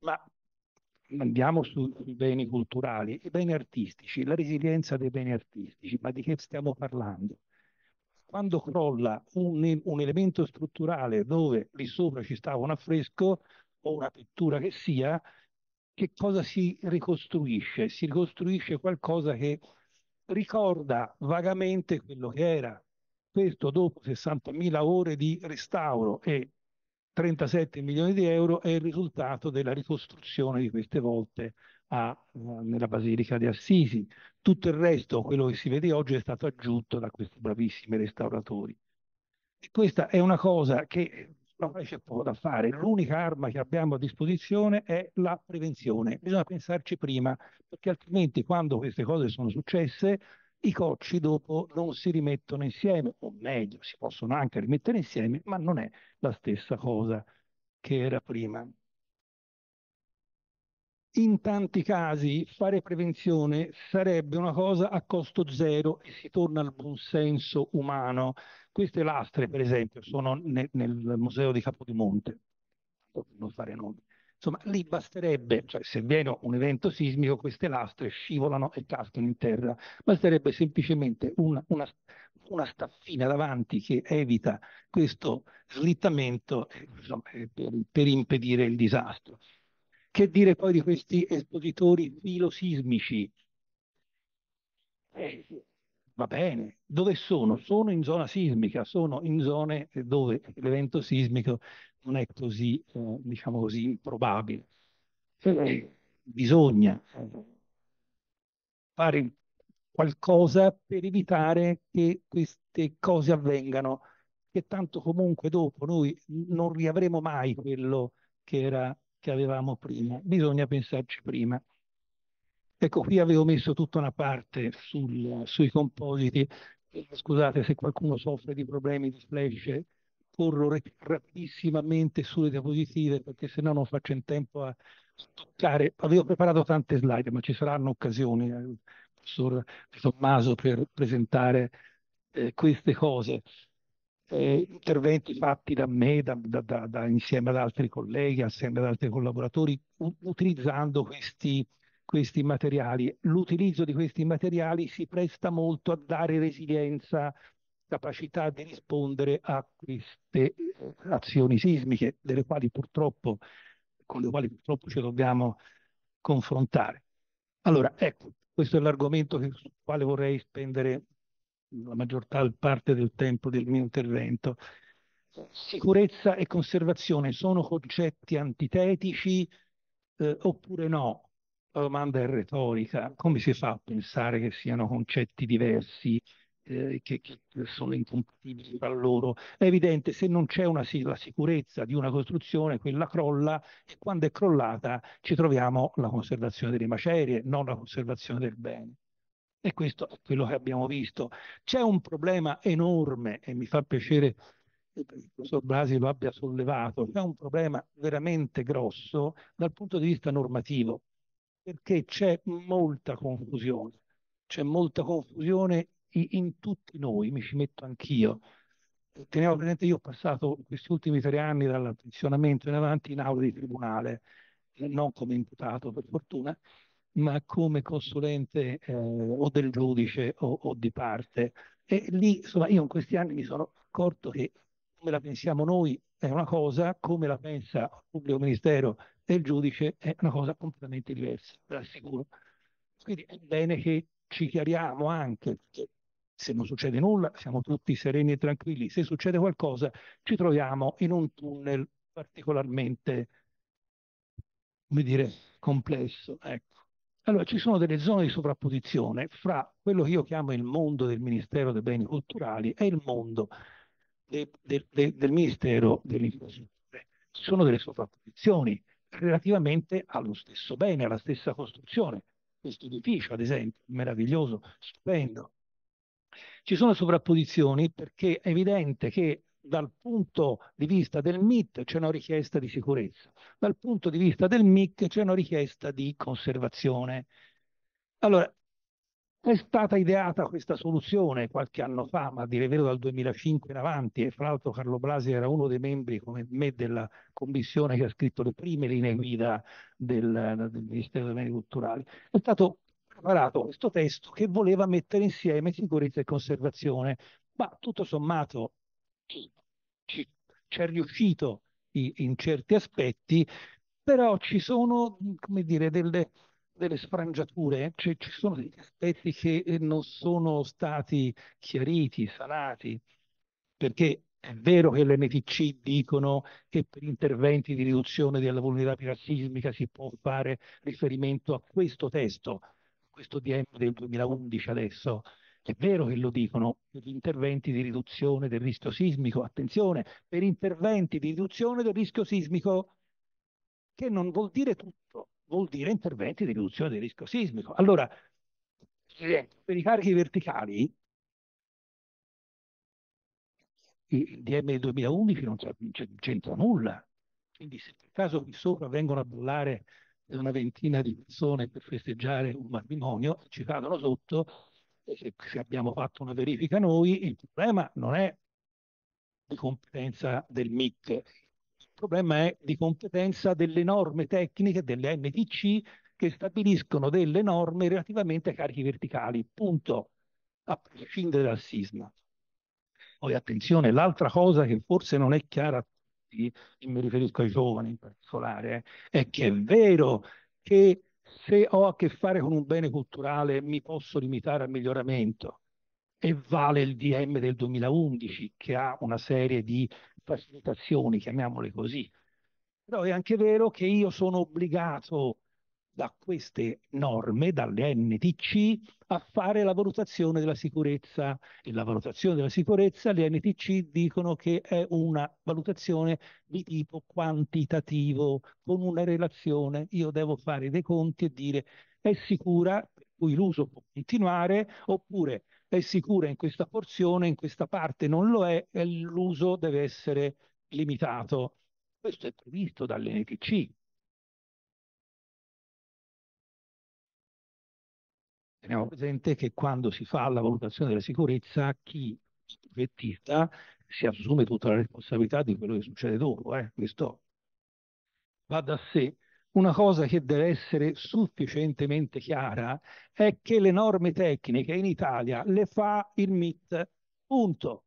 Ma andiamo su, sui beni culturali, i beni artistici, la resilienza dei beni artistici, ma di che stiamo parlando? Quando crolla un, un elemento strutturale dove lì sopra ci stava un affresco o una pittura che sia, che cosa si ricostruisce? Si ricostruisce qualcosa che ricorda vagamente quello che era. Questo dopo 60.000 ore di restauro e 37 milioni di euro è il risultato della ricostruzione di queste volte a, nella Basilica di Assisi. Tutto il resto, quello che si vede oggi, è stato aggiunto da questi bravissimi restauratori. E questa è una cosa che eh, non c'è poco da fare. L'unica arma che abbiamo a disposizione è la prevenzione. Bisogna pensarci prima, perché altrimenti quando queste cose sono successe, i cocci dopo non si rimettono insieme, o meglio, si possono anche rimettere insieme, ma non è la stessa cosa che era prima in tanti casi fare prevenzione sarebbe una cosa a costo zero e si torna al buon senso umano. Queste lastre, per esempio, sono nel, nel museo di Capodimonte, non fare nomi. Insomma, lì basterebbe, cioè se viene un evento sismico, queste lastre scivolano e cascano in terra, basterebbe semplicemente una, una, una staffina davanti che evita questo slittamento eh, insomma, eh, per, per impedire il disastro. Che dire poi di questi espositori filosismici? Eh, va bene, dove sono? Sono in zona sismica, sono in zone dove l'evento sismico non è così, eh, diciamo così, improbabile. Eh, bisogna eh, fare qualcosa per evitare che queste cose avvengano, che tanto comunque dopo noi non riavremo mai quello che era che avevamo prima. Bisogna pensarci prima. Ecco, qui avevo messo tutta una parte sul, sui compositi. Scusate se qualcuno soffre di problemi di flash, corro rapidissimamente sulle diapositive perché sennò non faccio in tempo a toccare. Avevo preparato tante slide, ma ci saranno occasioni, eh, Tommaso, per presentare eh, queste cose eh, interventi fatti da me, da, da, da, insieme ad altri colleghi, assieme ad altri collaboratori, u- utilizzando questi, questi materiali. L'utilizzo di questi materiali si presta molto a dare resilienza, capacità di rispondere a queste eh, azioni sismiche, delle quali purtroppo, con le quali purtroppo ci dobbiamo confrontare. Allora, ecco, questo è l'argomento sul quale vorrei spendere la maggior parte del tempo del mio intervento. Sicurezza e conservazione sono concetti antitetici eh, oppure no? La domanda è retorica. Come si fa a pensare che siano concetti diversi, eh, che, che, sono incompatibili tra loro? È evidente, se non c'è una, la sicurezza di una costruzione, quella crolla e quando è crollata ci troviamo la conservazione delle macerie, non la conservazione del bene. E questo è quello che abbiamo visto. C'è un problema enorme e mi fa piacere che il professor Blasi lo abbia sollevato, c'è un problema veramente grosso dal punto di vista normativo, perché c'è molta confusione, c'è molta confusione in tutti noi, mi ci metto anch'io. Teniamo presente, io ho passato questi ultimi tre anni dal pensionamento in avanti in aula di tribunale, non come imputato per fortuna, ma come consulente eh, o del giudice o, o, di parte. E lì, insomma, io in questi anni mi sono accorto che come la pensiamo noi è una cosa, come la pensa il pubblico ministero e il giudice è una cosa completamente diversa, ve l'assicuro. Quindi è bene che ci chiariamo anche, perché se non succede nulla siamo tutti sereni e tranquilli, se succede qualcosa ci troviamo in un tunnel particolarmente, come dire, complesso. Ecco. Allora, ci sono delle zone di sovrapposizione fra quello che io chiamo il mondo del Ministero dei Beni Culturali e il mondo de, de, de, del Ministero dell'Infrastruttura. Ci sono delle sovrapposizioni relativamente allo stesso bene, alla stessa costruzione. Questo edificio, ad esempio, meraviglioso, stupendo. Ci sono sovrapposizioni perché è evidente che dal punto di vista del MIT c'è una richiesta di sicurezza, dal punto di vista del MIC c'è una richiesta di conservazione. Allora, è stata ideata questa soluzione qualche anno fa, ma a dire vero dal 2005 in avanti, e fra l'altro Carlo Blasi era uno dei membri come me della commissione che ha scritto le prime linee guida del, del Ministero dei Beni Culturali. È stato preparato questo testo che voleva mettere insieme sicurezza e conservazione, ma tutto sommato ci, ci, ci è riuscito in certi aspetti, però ci sono, come dire, delle, delle sfrangiature, cioè ci sono degli aspetti che eh, non sono stati chiariti, sanati, perché è vero che l'NTC dicono che per interventi di riduzione della vulnerabilità sismica si può fare riferimento a questo testo, questo DM del 2011 adesso, è vero che lo dicono per gli interventi di riduzione del rischio sismico, attenzione, per interventi di riduzione del rischio sismico, che non vuol dire tutto, vuol dire interventi di riduzione del rischio sismico. Allora, eh, per i carichi verticali, il DM del 2011 non c'entra nulla. Quindi se per caso qui sopra vengono a ballare una ventina di persone per festeggiare un matrimonio, ci cadono sotto, e abbiamo fatto una verifica noi, il problema non è di competenza del MIT, il problema è di competenza delle norme tecniche delle NTC che stabiliscono delle norme relativamente ai carichi verticali, punto, a prescindere dal sisma. Poi attenzione, l'altra cosa che forse non è chiara a tutti, e mi riferisco ai giovani in particolare, eh, è che è vero che se ho a che fare con un bene culturale mi posso limitare al miglioramento e vale il DM del 2011 che ha una serie di facilitazioni, chiamiamole così. Però è anche vero che io sono obbligato da queste norme, dalle NTC, a fare la valutazione della sicurezza. E la valutazione della sicurezza, le NTC dicono che è una valutazione di tipo quantitativo, con una relazione. Io devo fare dei conti e dire è sicura, per cui l'uso può continuare, oppure è sicura in questa porzione, in questa parte non lo è, e l'uso deve essere limitato. Questo è previsto dall'NTC, Teniamo presente che quando si fa la valutazione della sicurezza, chi progettista si assume tutta la responsabilità di quello che succede dopo. Eh? Questo va da sé. Una cosa che deve essere sufficientemente chiara è che le norme tecniche in Italia le fa il MIT, punto.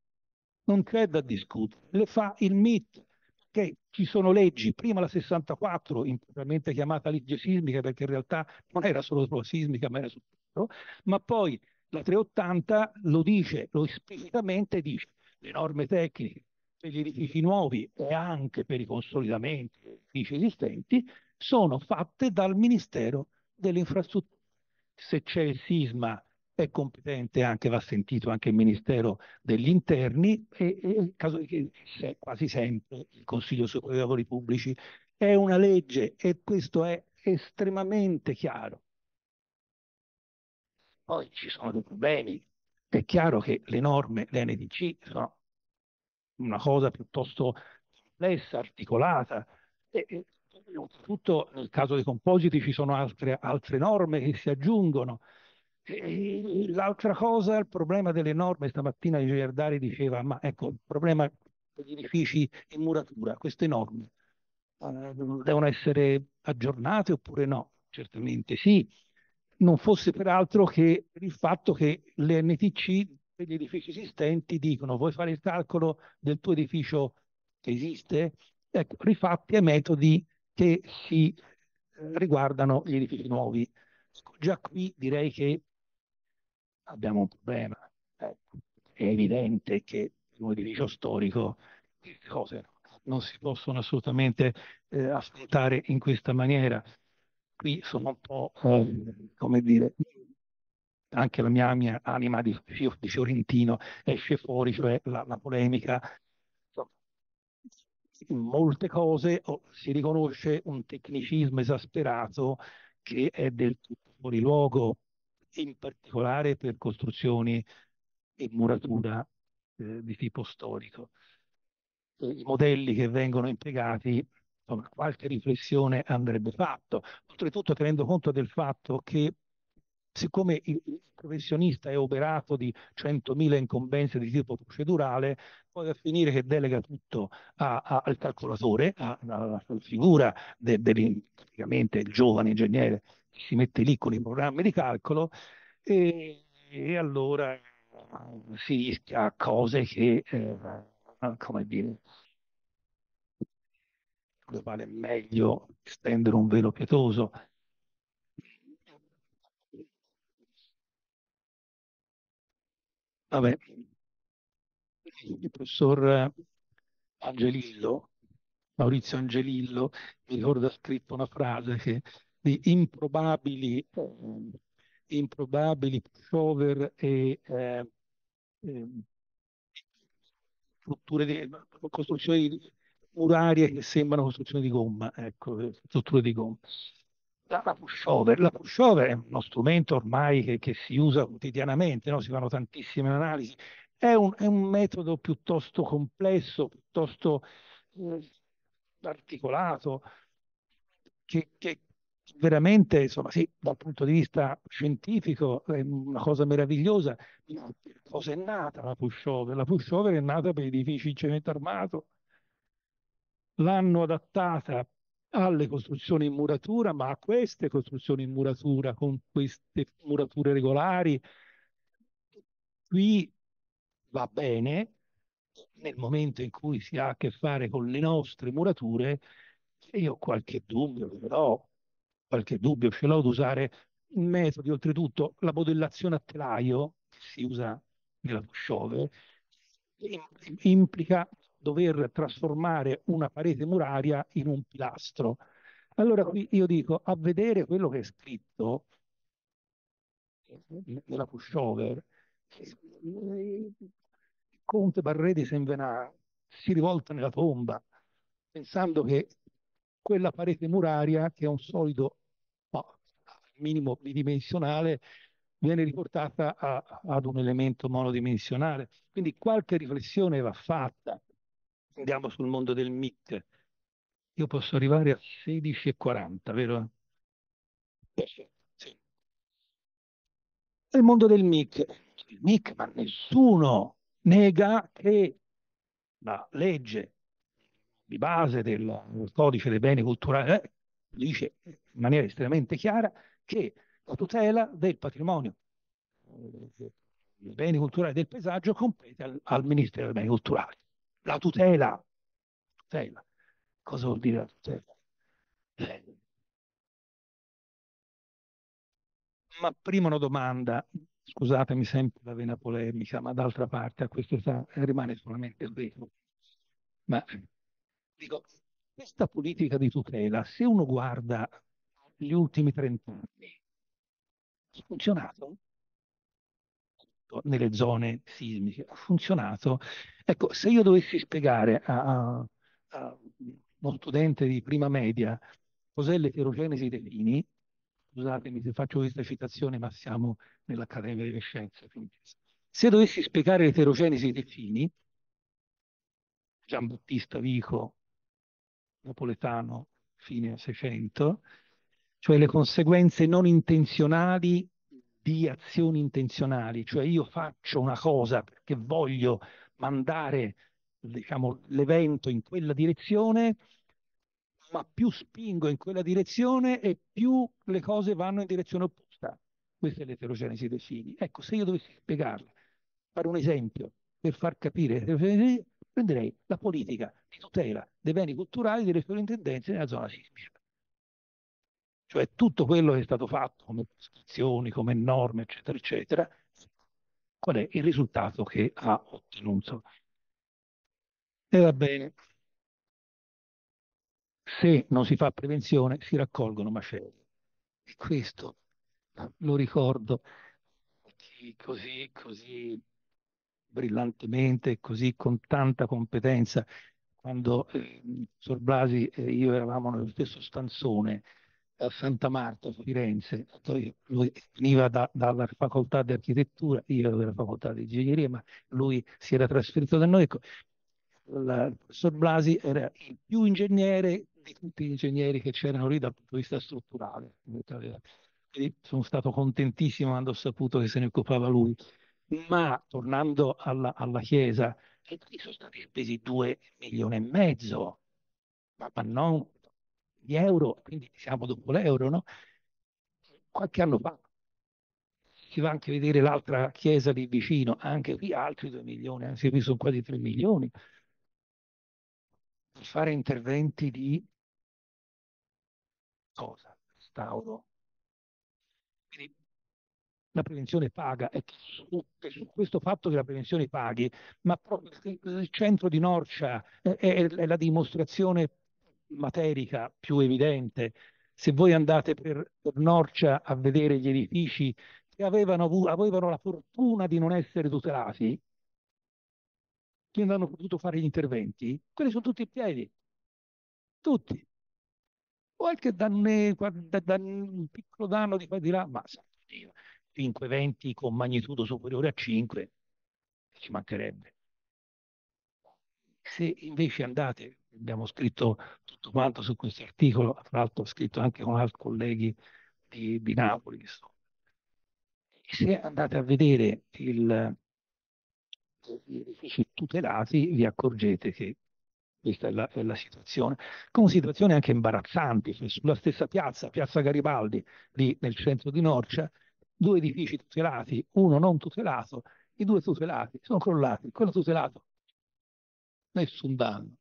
Non c'è da discutere, le fa il MIT che ci sono leggi, prima la 64, impropriamente chiamata legge sismica perché in realtà non era solo sismica, ma era su tutto, ma poi la 380 lo dice, lo esplicitamente dice, le norme tecniche per gli edifici nuovi e anche per i consolidamenti degli edifici esistenti sono fatte dal Ministero delle Infrastrutture. Se c'è il sisma è competente anche, va sentito anche il Ministero degli Interni e, e caso, quasi sempre il Consiglio sui Lavori Pubblici. È una legge e questo è estremamente chiaro. Poi ci sono dei problemi. È chiaro che le norme, le NDC, sono una cosa piuttosto complessa, articolata. E, e, oltretutto nel caso dei compositi ci sono altre, altre norme che si aggiungono. L'altra cosa, il problema delle norme, stamattina Giardari diceva, ma ecco, il problema degli edifici in muratura, queste norme eh, devono essere aggiornate oppure no? Certamente sì, non fosse peraltro che il fatto che le NTC per gli edifici esistenti dicono vuoi fare il calcolo del tuo edificio che esiste? Ecco, rifatti a metodi che si eh, riguardano gli edifici nuovi. Ecco, già qui direi che abbiamo un problema. Eh, è evidente che in un edificio storico queste cose non si possono assolutamente eh, affrontare in questa maniera. Qui sono un po', eh, come dire, anche la mia, mia anima di, di, fiorentino esce fuori, cioè la, la polemica. In molte cose oh, si riconosce un tecnicismo esasperato che è del tutto fuori luogo, in particolare per costruzioni e muratura eh, di tipo storico. I modelli che vengono impiegati, insomma, qualche riflessione andrebbe fatto, oltretutto tenendo conto del fatto che siccome il professionista è operato di 100.000 incombenze di tipo procedurale, poi a finire che delega tutto a, a, al calcolatore, alla figura del de, praticamente giovane ingegnere si mette lì con i programmi di calcolo e, e allora eh, si rischia cose che, eh, ah, come dire, vale meglio stendere un velo pietoso. Vabbè, il professor Angelillo, Maurizio Angelillo, mi ricordo ha scritto una frase che di improbabili, improbabili pushover e eh, eh, strutture di, costruzioni di, murarie che sembrano costruzioni di gomma, ecco, eh, strutture di gomma. La pushover. la pushover, è uno strumento ormai che, che si usa quotidianamente, no? si fanno tantissime analisi, è un, è un, metodo piuttosto complesso, piuttosto eh, articolato, che, che, veramente, insomma, sì, dal punto di vista scientifico è una cosa meravigliosa. Cosa è nata la pushover? La pushover è nata per edifici in cemento armato. L'hanno adattata alle costruzioni in muratura, ma a queste costruzioni in muratura, con queste murature regolari. Qui va bene, nel momento in cui si ha a che fare con le nostre murature, io ho qualche dubbio però qualche dubbio ce l'ho ad usare i metodi, oltretutto la modellazione a telaio che si usa nella pushover implica dover trasformare una parete muraria in un pilastro. Allora qui io dico, a vedere quello che è scritto nella pushover, Conte Barré di Senvenà si rivolta nella tomba pensando che quella parete muraria, che è un solido minimo bidimensionale viene riportata a, ad un elemento monodimensionale. Quindi qualche riflessione va fatta. Andiamo sul mondo del MIC. Io posso arrivare a 16,40, vero? Perfetto, sì. Il mondo del MIC. Il MIC, ma nessuno nega che la legge di base del, del codice dei beni culturali eh, dice in maniera estremamente chiara che la tutela del patrimonio eh, dei beni culturali del paesaggio compete al, al Ministero dei beni culturali. La tutela, tutela, cosa vuol dire la tutela? Eh. Ma prima una domanda, scusatemi sempre la vena polemica, ma d'altra parte a questo età rimane solamente il vero. Ma dico, questa politica di tutela, se uno guarda gli ultimi 30 anni. Ha funzionato nelle zone sismiche, ha funzionato. Ecco, se io dovessi spiegare a, a uno studente di prima media cos'è l'eterogenesi dei vini, scusatemi se faccio questa citazione, ma siamo nell'Accademia delle Scienze Se dovessi spiegare l'eterogenesi dei fini, Giambattista Vico, napoletano, fine 600, cioè le conseguenze non intenzionali di azioni intenzionali, cioè io faccio una cosa perché voglio mandare diciamo, l'evento in quella direzione, ma più spingo in quella direzione e più le cose vanno in direzione opposta. Questa è l'eterogenesi dei fini. Ecco, se io dovessi spiegarla, fare un esempio per far capire l'eterogenesi, prenderei la politica di tutela dei beni culturali delle sovrintendenze nella zona sismica cioè tutto quello che è stato fatto come prescrizioni, come norme, eccetera, eccetera, qual è il risultato che ha ottenuto. E va bene, se non si fa prevenzione si raccolgono macerie. E questo ah, lo ricordo così, così brillantemente, così con tanta competenza, quando eh, Sor Blasi e io eravamo nello stesso stanzone a Santa Marta, Firenze, lui veniva da, dalla facoltà di architettura, io della facoltà di ingegneria, ma lui si era trasferito da noi. Ecco, Il professor Blasi era il più ingegnere di tutti gli ingegneri che c'erano lì dal punto di vista strutturale. Quindi sono stato contentissimo quando ho saputo che se ne occupava lui. Ma tornando alla, alla chiesa, sono stati spesi due milioni e mezzo, ma, ma non di euro, quindi diciamo dopo l'euro, no? qualche anno fa. Si va anche a vedere l'altra chiesa lì vicino, anche qui altri 2 milioni, anzi qui sono quasi 3 milioni, per fare interventi di cosa? Restauro. Quindi la prevenzione paga, è su, è su, questo fatto che la prevenzione paghi, ma proprio il centro di Norcia è, eh, è, è la dimostrazione materica più evidente. Se voi andate per, per Norcia a vedere gli edifici che avevano, avevano la fortuna di non essere tutelati, che non hanno potuto fare gli interventi, quelli sono tutti in piedi, tutti. Qualche danne, guarda, danne, un piccolo danno di qua e di là, ma 5 eventi con magnitudo superiore a 5, ci mancherebbe. Se invece andate, abbiamo scritto tutto quanto su questo articolo, tra l'altro scritto anche con altri colleghi di, di Napoli. Se andate a vedere il, gli edifici tutelati, vi accorgete che questa è la, è la, situazione, con situazioni anche imbarazzanti, cioè sulla stessa piazza, piazza Garibaldi, lì nel centro di Norcia, due edifici tutelati, uno non tutelato, i due tutelati sono crollati, quello tutelato nessun danno,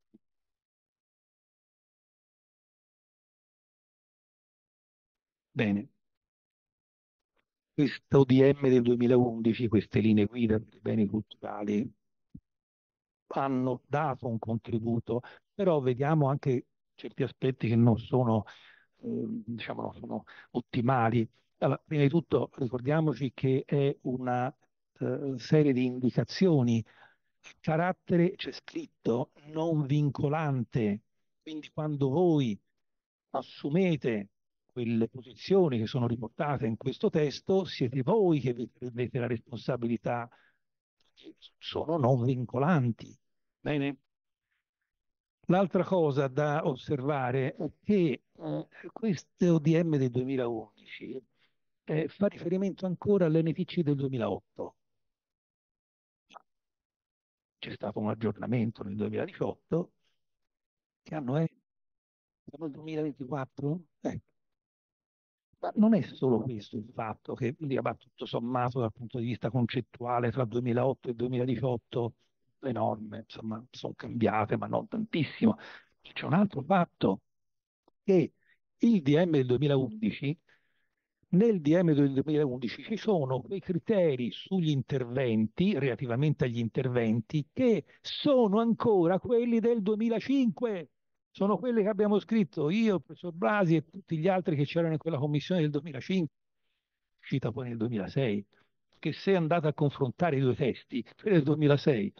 Bene. Questo ODM del 2011, queste linee guida per i beni culturali, hanno dato un contributo, però vediamo anche certi aspetti che non sono, eh, diciamo, non sono ottimali. Allora, prima di tutto ricordiamoci che è una eh, serie di indicazioni carattere c'è scritto non vincolante. Quindi quando voi assumete quelle posizioni che sono riportate in questo testo, siete voi che vi prendete la responsabilità, sono non vincolanti. Bene? L'altra cosa da osservare è che eh, questo ODM del 2011 eh, fa riferimento ancora all'NTC del 2008. C'è stato un aggiornamento nel 2018 che hanno è siamo nel 2024? Ecco. Ma non è solo questo il fatto che l'IABA tutto sommato dal punto di vista concettuale tra 2008 e 2018 le norme insomma, sono cambiate ma non tantissimo. C'è un altro fatto che il DM del 2011 nel DM del 2011 ci sono quei criteri sugli interventi, relativamente agli interventi, che sono ancora quelli del 2005 sono quelle che abbiamo scritto io, il professor Blasi e tutti gli altri che c'erano in quella commissione del 2005, uscita poi nel 2006, che se andate a confrontare i due testi, quello del 2006,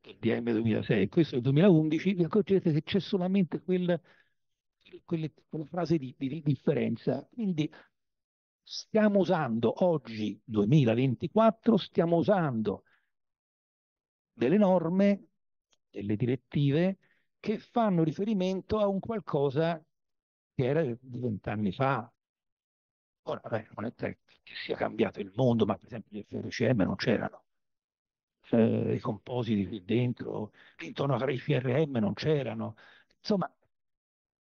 il DM 2006 e questo del 2011, vi accorgerete che c'è solamente quel, quelle, quella frase di, di, di differenza. Quindi stiamo usando oggi, 2024, stiamo usando delle norme, delle direttive che fanno riferimento a un qualcosa che era di vent'anni fa. Ora, beh, non è che sia cambiato il mondo, ma per esempio gli FRCM non c'erano. Eh, I compositi qui dentro, intorno ai FRM non c'erano. Insomma,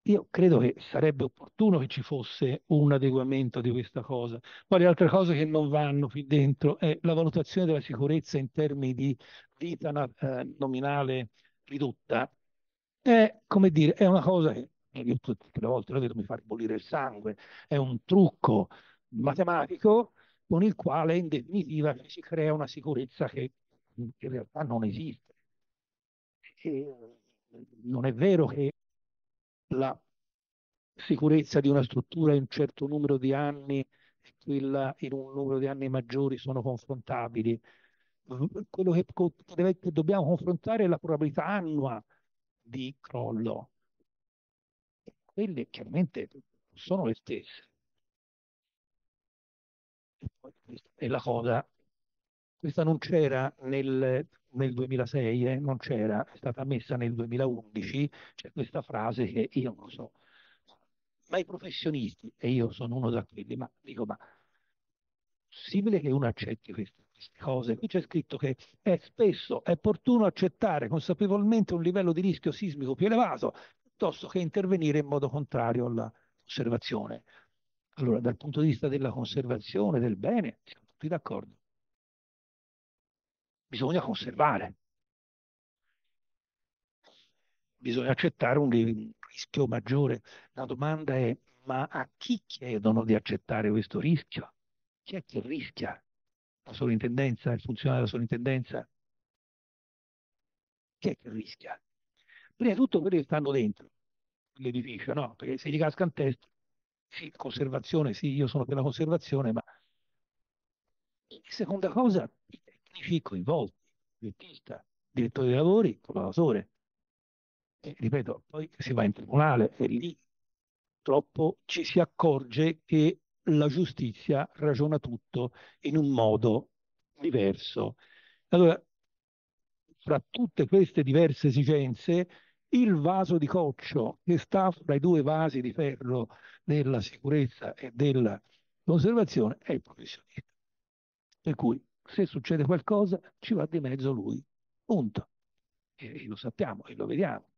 io credo che sarebbe opportuno che ci fosse un adeguamento di questa cosa. Poi le altre cose che non vanno qui dentro è la valutazione della sicurezza in termini di vita eh, nominale ridotta, è, come dire, è una cosa che io tutte le volte vedo mi fa ribollire il sangue, è un trucco matematico con il quale in definitiva si crea una sicurezza che in realtà non esiste. E non è vero che la sicurezza di una struttura in un certo numero di anni e quella in un numero di anni maggiori sono confrontabili. Quello che, che dobbiamo confrontare è la probabilità annua di crollo. quelle chiaramente sono le stesse. Questa è la cosa. Questa non c'era nel, nel 2006, eh? non c'era, è stata messa nel 2011, c'è questa frase che io non so, ma i professionisti, e io sono uno da quelli, ma dico, ma è possibile che uno accetti questa cose. Qui c'è scritto che è spesso è opportuno accettare consapevolmente un livello di rischio sismico più elevato piuttosto che intervenire in modo contrario alla conservazione. Allora, dal punto di vista della conservazione del bene, siamo tutti d'accordo. Bisogna conservare. Bisogna accettare un rischio maggiore. La domanda è, ma a chi chiedono di accettare questo rischio? Chi è che rischia la sovrintendenza, il funzionario della sovrintendenza? Chi è che rischia? Prima di tutto quelli che stanno dentro l'edificio, no? Perché se gli casca un testo, sì, conservazione, sì, io sono per la conservazione, ma seconda cosa, i tecnici coinvolti, il direttore dei lavori, il collaboratore. E, ripeto, poi si va in tribunale e lì troppo ci si accorge che la giustizia ragiona tutto in un modo diverso. Allora, fra tutte queste diverse esigenze, il vaso di coccio che sta fra i due vasi di ferro della sicurezza e della conservazione è il professionista. Per cui se succede qualcosa ci va di mezzo lui, punto. E lo sappiamo e lo vediamo.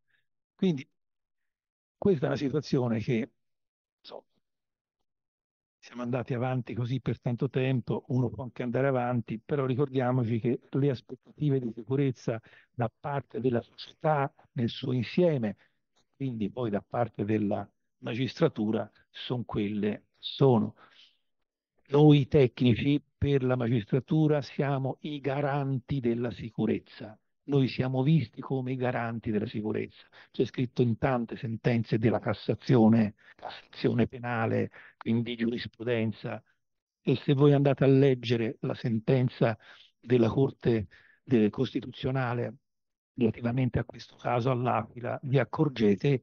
Quindi questa è una situazione che insomma, siamo andati avanti così per tanto tempo, uno può anche andare avanti, però ricordiamoci che le aspettative di sicurezza da parte della società nel suo insieme, quindi poi da parte della magistratura, sono quelle sono. Noi tecnici per la magistratura siamo i garanti della sicurezza noi siamo visti come i garanti della sicurezza. C'è scritto in tante sentenze della Cassazione, Cassazione penale, quindi giurisprudenza. E se voi andate a leggere la sentenza della Corte Costituzionale relativamente a questo caso all'Aquila, vi accorgete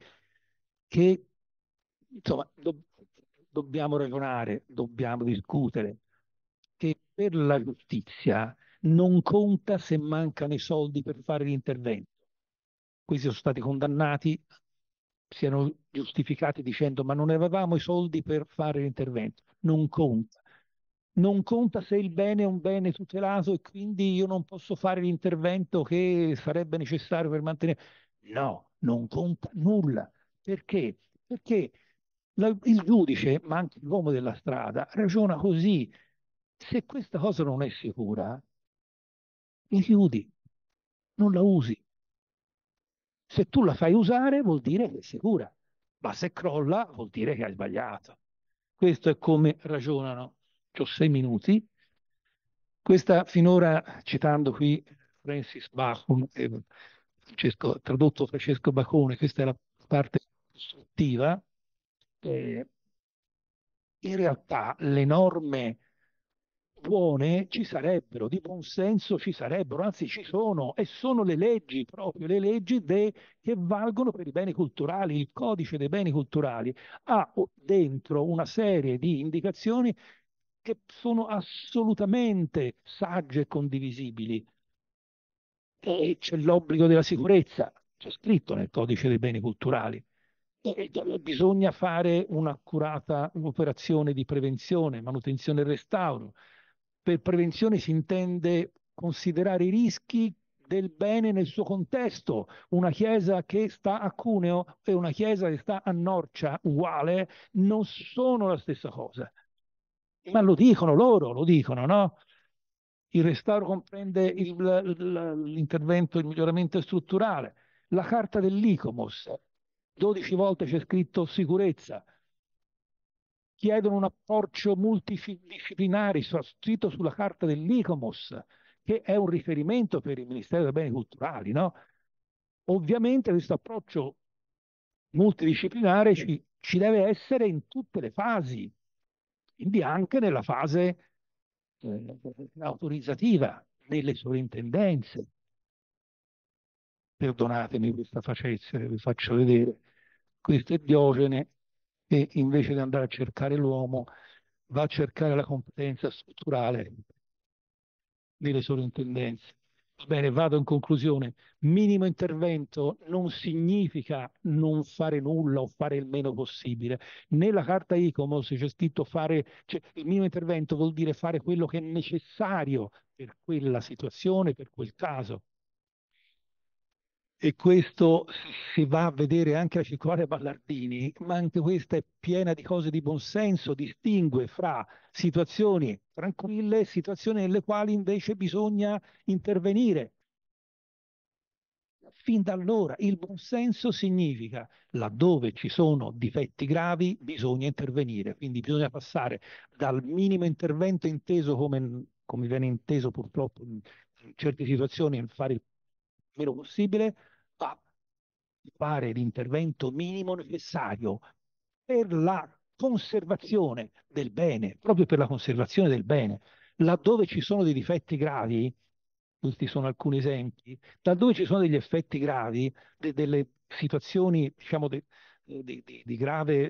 che insomma, do dobbiamo ragionare, dobbiamo discutere che per la giustizia non conta se mancano i soldi per fare l'intervento. Questi sono stati condannati, siano giustificati dicendo ma non avevamo i soldi per fare l'intervento. Non conta. Non conta se il bene è un bene tutelato e quindi io non posso fare l'intervento che sarebbe necessario per mantenere. No, non conta nulla. Perché? Perché la, il giudice, ma anche l'uomo della strada, ragiona così. Se questa cosa non è sicura, li chiudi, non la usi. Se tu la fai usare vuol dire che è sicura, ma se crolla vuol dire che hai sbagliato. Questo è come ragionano. Ho sei minuti. Questa finora, citando qui Francis Bacon, eh, tradotto Francesco Bacone, questa è la parte costruttiva, eh, in realtà le norme buone ci sarebbero, di buon senso ci sarebbero, anzi ci sono e sono le leggi proprio, le leggi de, che valgono per i beni culturali, il codice dei beni culturali ha dentro una serie di indicazioni che sono assolutamente sagge e condivisibili. E c'è l'obbligo della sicurezza, c'è scritto nel codice dei beni culturali. E bisogna fare un'accurata operazione di prevenzione, manutenzione e restauro per prevenzione si intende considerare i rischi del bene nel suo contesto. Una chiesa che sta a Cuneo e una chiesa che sta a Norcia uguale non sono la stessa cosa. Ma lo dicono loro, lo dicono, no? Il restauro comprende il, l'intervento, il miglioramento strutturale. La carta dell'ICOMOS, 12 volte c'è scritto sicurezza, chiedono un approccio multidisciplinare scritto sulla carta dell'ICOMOS, che è un riferimento per il Ministero dei Beni Culturali. No? Ovviamente questo approccio multidisciplinare ci, ci, deve essere in tutte le fasi, quindi anche nella fase eh, autorizzativa, nelle sovrintendenze. Perdonatemi questa facezia che vi faccio vedere. Questo è Diogene e invece di andare a cercare l'uomo va a cercare la competenza strutturale nelle sovrintendenze. Va bene, vado in conclusione. Minimo intervento non significa non fare nulla o fare il meno possibile. Nella carta ICOMOS c'è scritto fare, cioè, il minimo intervento vuol dire fare quello che è necessario per quella situazione, per quel caso e questo si va a vedere anche la circolare Ballardini, ma anche questa è piena di cose di buonsenso, distingue fra situazioni tranquille e situazioni nelle quali invece bisogna intervenire. Fin da allora il buonsenso significa laddove ci sono difetti gravi bisogna intervenire, quindi bisogna passare dal minimo intervento inteso come, come viene inteso purtroppo in certe situazioni, fare il meno possibile a fare l'intervento minimo necessario per la conservazione del bene, proprio per la conservazione del bene. Laddove ci sono dei difetti gravi, questi sono alcuni esempi, laddove ci sono degli effetti gravi, de delle situazioni diciamo, de di, di, di, grave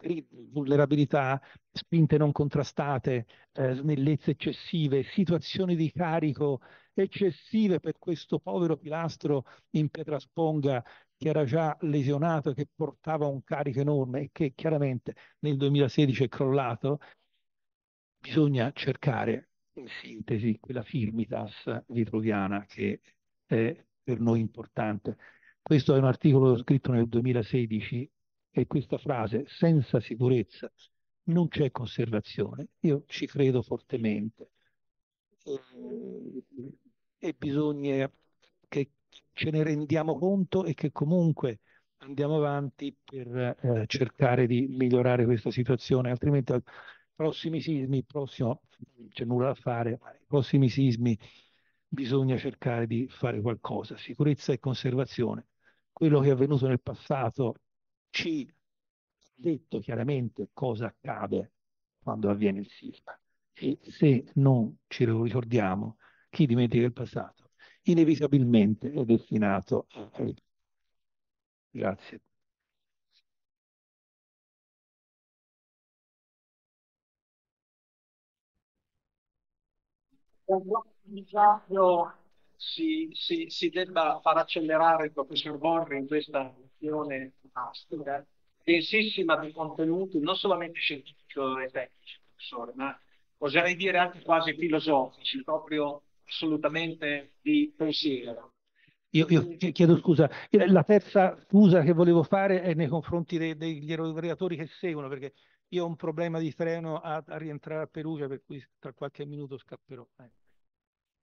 eh, vulnerabilità, spinte non contrastate, eh, snellezze eccessive, situazioni di carico eccessive per questo povero pilastro in pietrasponga che era già lesionato, e che portava un carico enorme e che chiaramente nel 2016 è crollato, bisogna cercare in sintesi quella firmitas vitruviana che è per noi importante. Questo è un articolo scritto nel 2016 e questa frase, senza sicurezza non c'è conservazione, io ci credo fortemente e bisogna che ce ne rendiamo conto e che comunque andiamo avanti per eh, cercare di migliorare questa situazione, altrimenti ai prossimi sismi, prossimo, c'è nulla da fare, i prossimi sismi bisogna cercare di fare qualcosa, sicurezza e conservazione. Quello che è avvenuto nel passato ci ha detto chiaramente cosa accade quando avviene il sisma e se non ce lo ricordiamo chi dimentica il passato inevitabilmente è destinato a... Grazie. Si, si, si, debba far accelerare il professor Borri in questa azione fantastica, densissima di contenuti non solamente scientifici e tecnici, professore, ma oserei dire anche quasi filosofici, proprio assolutamente di pensiero. Io, io, chiedo scusa, la terza scusa che volevo fare è nei confronti dei, degli erogatori che seguono, perché io ho un problema di treno a, a rientrare a Perugia, per cui tra qualche minuto scapperò. Eh.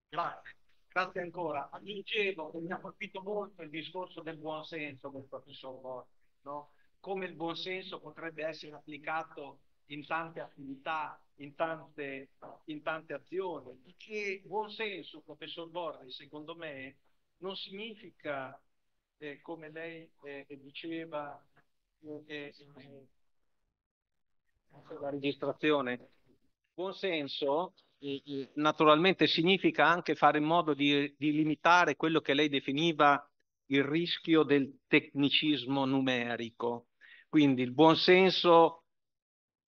Grazie, grazie ancora. Aggiungevo che mi ha colpito molto il discorso del buonsenso del professor Borg, no? come il buonsenso potrebbe essere applicato in tante attività, in tante, in tante azioni. Che buon senso, professor Borri, secondo me, non significa, eh, come lei eh, diceva, eh, eh, eh la registrazione, buon senso eh, naturalmente significa anche fare in modo di, di limitare quello che lei definiva il rischio del tecnicismo numerico. Quindi il buon senso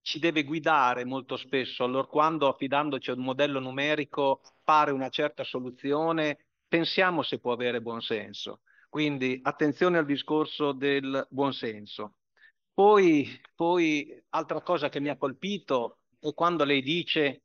ci deve guidare molto spesso, allora quando affidandoci a un modello numerico pare una certa soluzione, pensiamo se può avere buon senso. Quindi attenzione al discorso del buonsenso. Poi, poi altra cosa che mi ha colpito è quando lei dice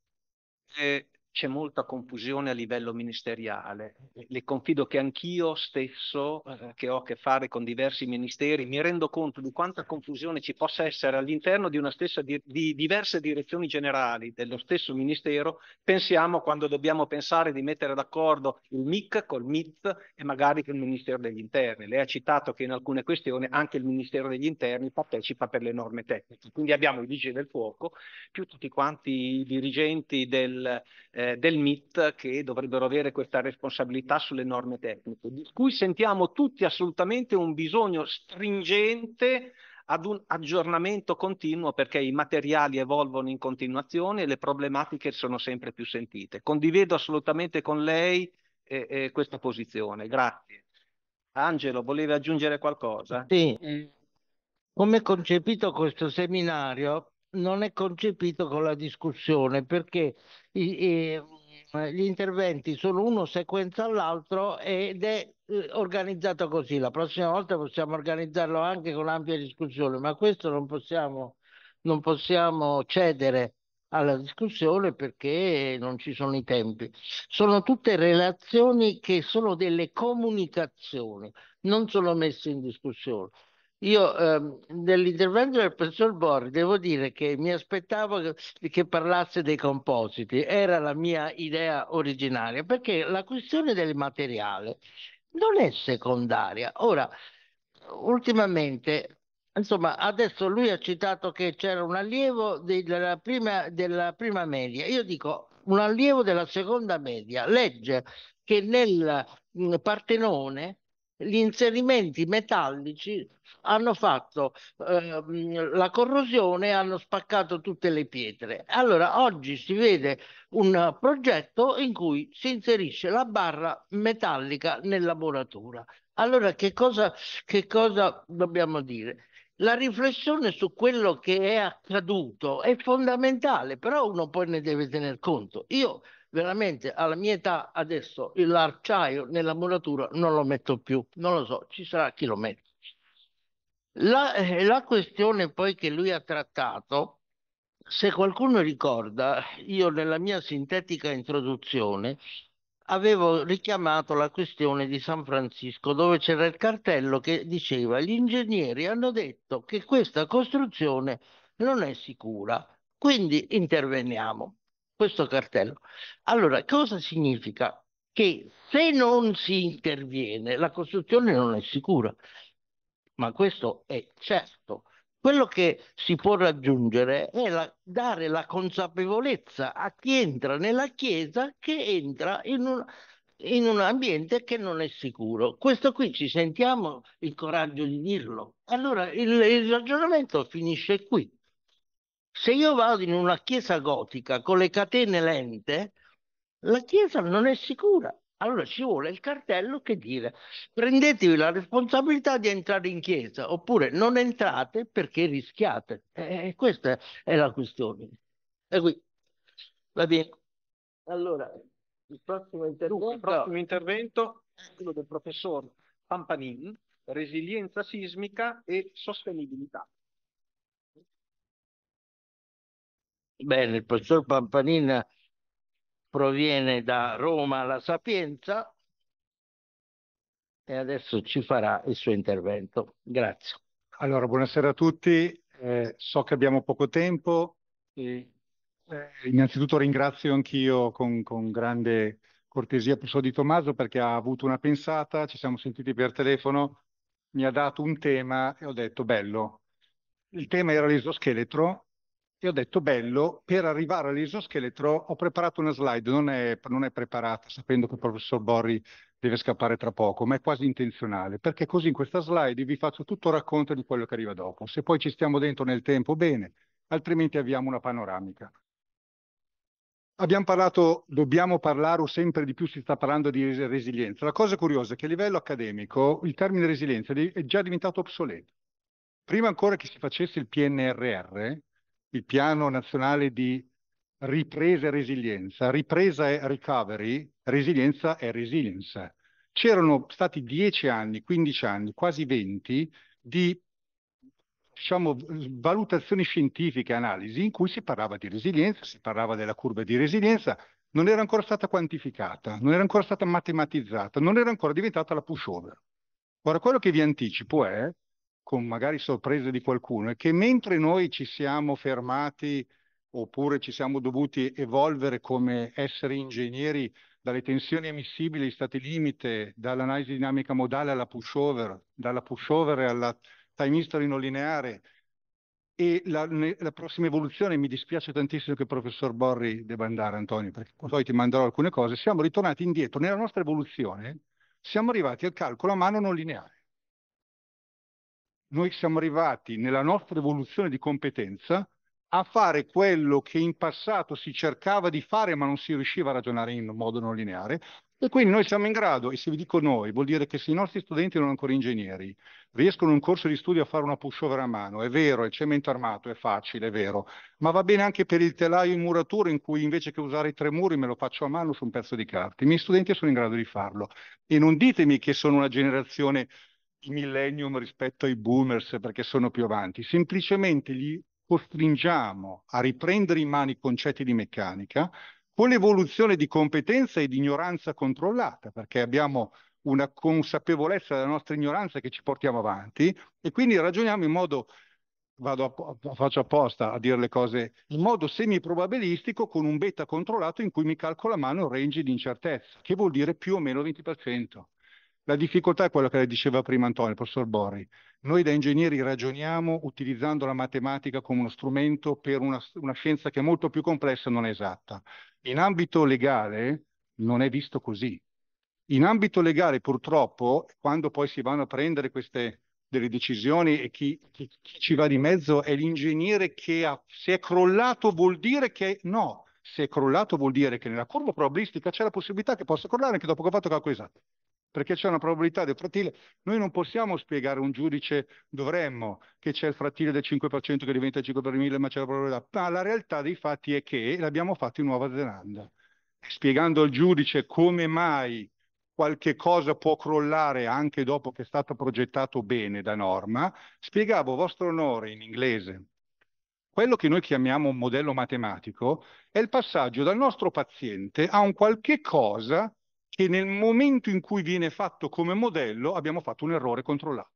eh, c'è molta confusione a livello ministeriale. Le confido che anch'io stesso, eh, eh. che ho a che fare con diversi ministeri, mi rendo conto di quanta confusione ci possa essere all'interno di, di, di diverse direzioni generali dello stesso ministero. Pensiamo quando dobbiamo pensare di mettere d'accordo il MIC col MIT e magari il Ministero degli Interni. Lei ha citato che in alcune questioni anche il Ministero degli Interni partecipa per le norme tecniche. Quindi abbiamo i vigili del fuoco, più tutti quanti i dirigenti del... Eh, eh, del MIT che dovrebbero avere questa responsabilità sulle norme tecniche, di cui sentiamo tutti assolutamente un bisogno stringente ad un aggiornamento continuo perché i materiali evolvono in continuazione e le problematiche sono sempre più sentite. Condivido assolutamente con lei eh, eh, questa posizione. Grazie. Angelo, volevi aggiungere qualcosa? Sì. Come concepito questo seminario non è concepito con la discussione perché i, i, gli interventi sono uno sequenza all'altro ed è eh, organizzato così. La prossima volta possiamo organizzarlo anche con ampia discussione, ma questo non possiamo, non possiamo cedere alla discussione perché non ci sono i tempi. Sono tutte relazioni che sono delle comunicazioni, non sono messe in discussione. Io ehm, nell'intervento del professor Borri devo dire che mi aspettavo che, che, parlasse dei compositi, era la mia idea originaria, perché la questione del materiale non è secondaria. Ora, ultimamente, insomma, adesso lui ha citato che c'era un allievo della prima, della prima media, io dico un allievo della seconda media, legge che nel Partenone gli inserimenti metallici hanno fatto eh, la corrosione e hanno spaccato tutte le pietre. Allora oggi si vede un progetto in cui si inserisce la barra metallica nella muratura. Allora che cosa, che cosa dobbiamo dire? La riflessione su quello che è accaduto è fondamentale, però uno poi ne deve tener conto. Io veramente alla mia età adesso l'arciaio nella muratura non lo metto più, non lo so, ci sarà chi lo mette. La, eh, la questione poi che lui ha trattato, se qualcuno ricorda, io nella mia sintetica introduzione avevo richiamato la questione di San Francisco dove c'era il cartello che diceva gli ingegneri hanno detto che questa costruzione non è sicura, quindi interveniamo questo cartello. Allora, cosa significa? Che se non si interviene la costruzione non è sicura, ma questo è certo. Quello che si può raggiungere è la, dare la consapevolezza a chi entra nella Chiesa che entra in un, in un ambiente che non è sicuro. Questo qui ci sentiamo il coraggio di dirlo. Allora il, il ragionamento finisce qui. Se io vado in una chiesa gotica con le catene lente, la chiesa non è sicura. Allora ci vuole il cartello che dire prendetevi la responsabilità di entrare in chiesa oppure non entrate perché rischiate. Eh, questa è la questione. E qui va bene. Allora, il prossimo intervento, il prossimo intervento è eh, quello del professor Pampanin, resilienza sismica e sostenibilità. Bene, il professor Pampanin proviene da Roma alla Sapienza e adesso ci farà il suo intervento. Grazie. Allora, buonasera a tutti. Eh, so che abbiamo poco tempo. Sì. Eh, innanzitutto ringrazio anch'io con, con, grande cortesia il professor Di Tommaso perché ha avuto una pensata, ci siamo sentiti per telefono, mi ha dato un tema e ho detto bello. Il tema era l'isoscheletro e ho detto bello, per arrivare all'isoscheletro ho preparato una slide, non è, non è preparata sapendo che il professor Borri deve scappare tra poco, ma è quasi intenzionale, perché così in questa slide vi faccio tutto il racconto di quello che arriva dopo. Se poi ci stiamo dentro nel tempo, bene, altrimenti abbiamo una panoramica. Abbiamo parlato, dobbiamo parlare o sempre di più si sta parlando di resilienza. La cosa curiosa è che a livello accademico il termine resilienza è già diventato obsoleto. Prima ancora che si facesse il PNRR, il piano nazionale di ripresa e resilienza. Ripresa è recovery, resilienza è resilienza. C'erano stati 10 anni, 15 anni, quasi 20 di diciamo, valutazioni scientifiche, analisi, in cui si parlava di resilienza, si parlava della curva di resilienza, non era ancora stata quantificata, non era ancora stata matematizzata, non era ancora diventata la pushover. Ora, quello che vi anticipo è con magari sorprese di qualcuno è che mentre noi ci siamo fermati oppure ci siamo dovuti evolvere come esseri ingegneri dalle tensioni ammissibili ai stati limite, dall'analisi dinamica modale alla pushover, dalla pushover alla time history non lineare e la, la, prossima evoluzione, mi dispiace tantissimo che il professor Borri debba andare Antonio, perché poi ti manderò alcune cose, siamo ritornati indietro, nella nostra evoluzione siamo arrivati al calcolo a mano non lineare noi siamo arrivati nella nostra evoluzione di competenza a fare quello che in passato si cercava di fare ma non si riusciva a ragionare in modo non lineare e quindi noi siamo in grado, e se vi dico noi, vuol dire che se i nostri studenti non sono ancora ingegneri riescono in un corso di studio a fare una pushover a mano, è vero, il cemento armato è facile, è vero, ma va bene anche per il telaio in muratura in cui invece che usare i tre muri me lo faccio a mano su un pezzo di carta. I miei studenti sono in grado di farlo. E non ditemi che sono una generazione i millennium rispetto ai boomers perché sono più avanti, semplicemente li costringiamo a riprendere in mano i concetti di meccanica con l'evoluzione di competenza e di ignoranza controllata, perché abbiamo una consapevolezza della nostra ignoranza che ci portiamo avanti e quindi ragioniamo in modo, vado a, faccio apposta a dire le cose, in modo semiprobabilistico con un beta controllato in cui mi calcola a mano il range di incertezza, che vuol dire più o meno 20%. La difficoltà è quella che le diceva prima Antonio, il professor Borri. Noi da ingegneri ragioniamo utilizzando la matematica come uno strumento per una, una scienza che è molto più complessa e non esatta. In ambito legale non è visto così. In ambito legale, purtroppo, quando poi si vanno a prendere queste delle decisioni e chi, chi, chi ci va di mezzo è l'ingegnere che ha, se è crollato vuol dire che no, se è crollato vuol dire che nella curva probabilistica c'è la possibilità che possa crollare anche dopo che ho fatto calcolo esatto perché c'è una probabilità del frattile. Noi non possiamo spiegare un giudice, dovremmo, che c'è il frattile del 5% che diventa 5 per 1000, ma c'è la probabilità. Ma la realtà dei fatti è che l'abbiamo fatto in Nuova Zelanda. Spiegando al giudice come mai qualche cosa può crollare anche dopo che è stato progettato bene da norma, spiegavo vostro onore in inglese. Quello che noi chiamiamo un modello matematico è il passaggio dal nostro paziente a un qualche cosa che nel momento in cui viene fatto come modello abbiamo fatto un errore controllato.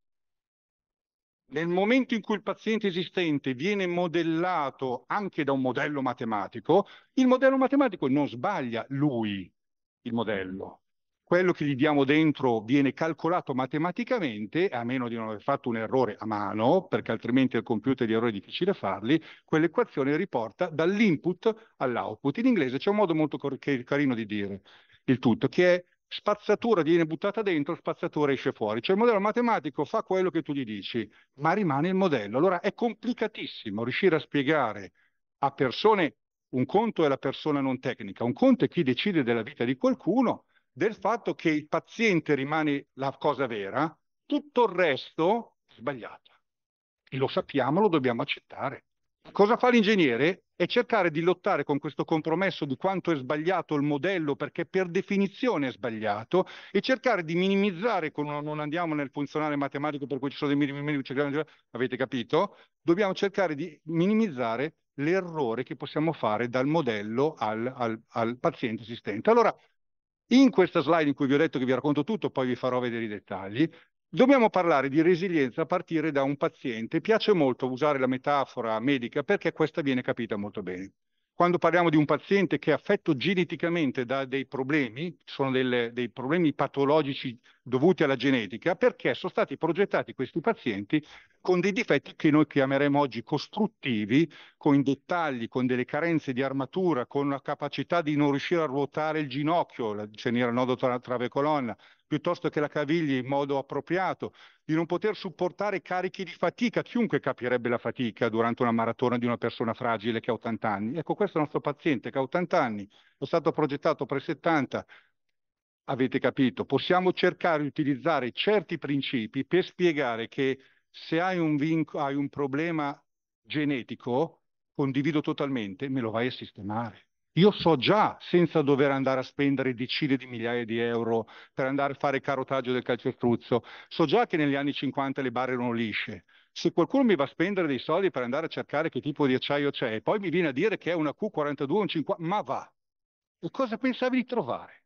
Nel momento in cui il paziente esistente viene modellato anche da un modello matematico, il modello matematico non sbaglia lui il modello. Quello che gli diamo dentro viene calcolato matematicamente, a meno di non aver fatto un errore a mano, perché altrimenti al computer gli errori è difficile farli, quell'equazione riporta dall'input all'output. In inglese c'è un modo molto carino di dire il tutto, che è spazzatura viene buttata dentro, spazzatura esce fuori. Cioè il modello matematico fa quello che tu gli dici, ma rimane il modello. Allora è complicatissimo riuscire a spiegare a persone, un conto è la persona non tecnica, un conto è chi decide della vita di qualcuno, del fatto che il paziente rimane la cosa vera, tutto il resto è sbagliata. E lo sappiamo, lo dobbiamo accettare. Cosa fa l'ingegnere? È cercare di lottare con questo compromesso di quanto è sbagliato il modello, perché per definizione è sbagliato, e cercare di minimizzare, con, non andiamo nel funzionale matematico per cui ci sono dei minimi, avete capito? Dobbiamo cercare di minimizzare l'errore che possiamo fare dal modello al, al, al paziente esistente. Allora, in questa slide in cui vi ho detto che vi racconto tutto, poi vi farò vedere i dettagli, Dobbiamo parlare di resilienza a partire da un paziente. Piace molto usare la metafora medica perché questa viene capita molto bene. Quando parliamo di un paziente che è affetto geneticamente da dei problemi, sono delle, dei problemi patologici dovuti alla genetica perché sono stati progettati questi pazienti con dei difetti che noi chiameremo oggi costruttivi, con dettagli, con delle carenze di armatura, con la capacità di non riuscire a ruotare il ginocchio, la n'era nodo tra, travecolonna, piuttosto che la caviglia in modo appropriato, di non poter supportare carichi di fatica. Chiunque capirebbe la fatica durante una maratona di una persona fragile che ha 80 anni. Ecco, questo è il nostro paziente che ha 80 anni, è stato progettato per 70 Avete capito? Possiamo cercare di utilizzare certi principi per spiegare che se hai un, vinco, hai un problema genetico, condivido totalmente, me lo vai a sistemare. Io so già, senza dover andare a spendere decine di migliaia di euro per andare a fare carotaggio del calcestruzzo, so già che negli anni 50 le barre erano lisce. Se qualcuno mi va a spendere dei soldi per andare a cercare che tipo di acciaio c'è e poi mi viene a dire che è una Q42 o un 50, ma va. E cosa pensavi di trovare?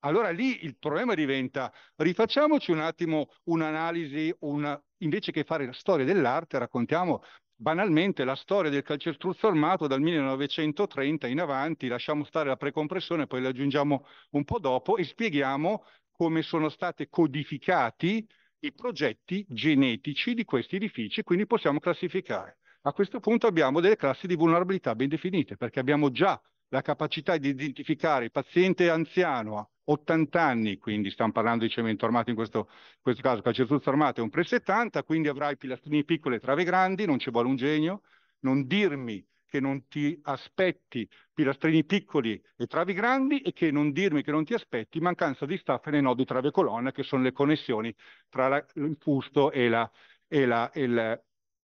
Allora lì il problema diventa, rifacciamoci un attimo un'analisi, una, invece che fare la storia dell'arte, raccontiamo banalmente la storia del calcestruzzo armato dal 1930 in avanti, lasciamo stare la precompressione, poi la aggiungiamo un po' dopo e spieghiamo come sono stati codificati i progetti genetici di questi edifici, quindi possiamo classificare. A questo punto abbiamo delle classi di vulnerabilità ben definite, perché abbiamo già la capacità di identificare il paziente anziano 80 anni, quindi stiamo parlando di cemento armato in questo, in questo caso, cemento armato è un pre-70, quindi avrai pilastrini piccole, trave grandi, non ci vuole un genio, non dirmi che non ti aspetti pilastrini piccoli e travi grandi e che non dirmi che non ti aspetti mancanza di staffe nei nodi trave colonna che sono le connessioni tra la, il fusto e, la, e, la, e,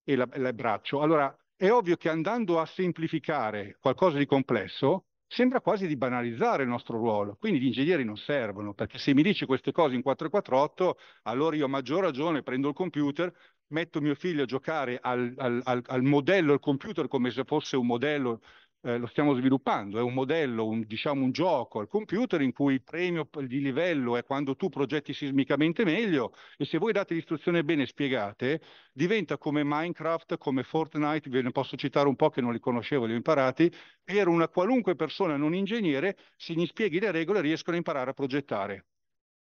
e il braccio. Allora è ovvio che andando a semplificare qualcosa di complesso sembra quasi di banalizzare il nostro ruolo. Quindi gli ingegneri non servono, perché se mi dici queste cose in 448, allora io a maggior ragione prendo il computer, metto mio figlio a giocare al, al, al, al modello, al computer come se fosse un modello eh, lo stiamo sviluppando, è un modello, un, diciamo un gioco al computer in cui il premio di livello è quando tu progetti sismicamente meglio e se voi date l'istruzione bene spiegate, diventa come Minecraft, come Fortnite, ve ne posso citare un po' che non li conoscevo, li ho imparati, per una qualunque persona non ingegnere, se gli spieghi le regole riescono a imparare a progettare.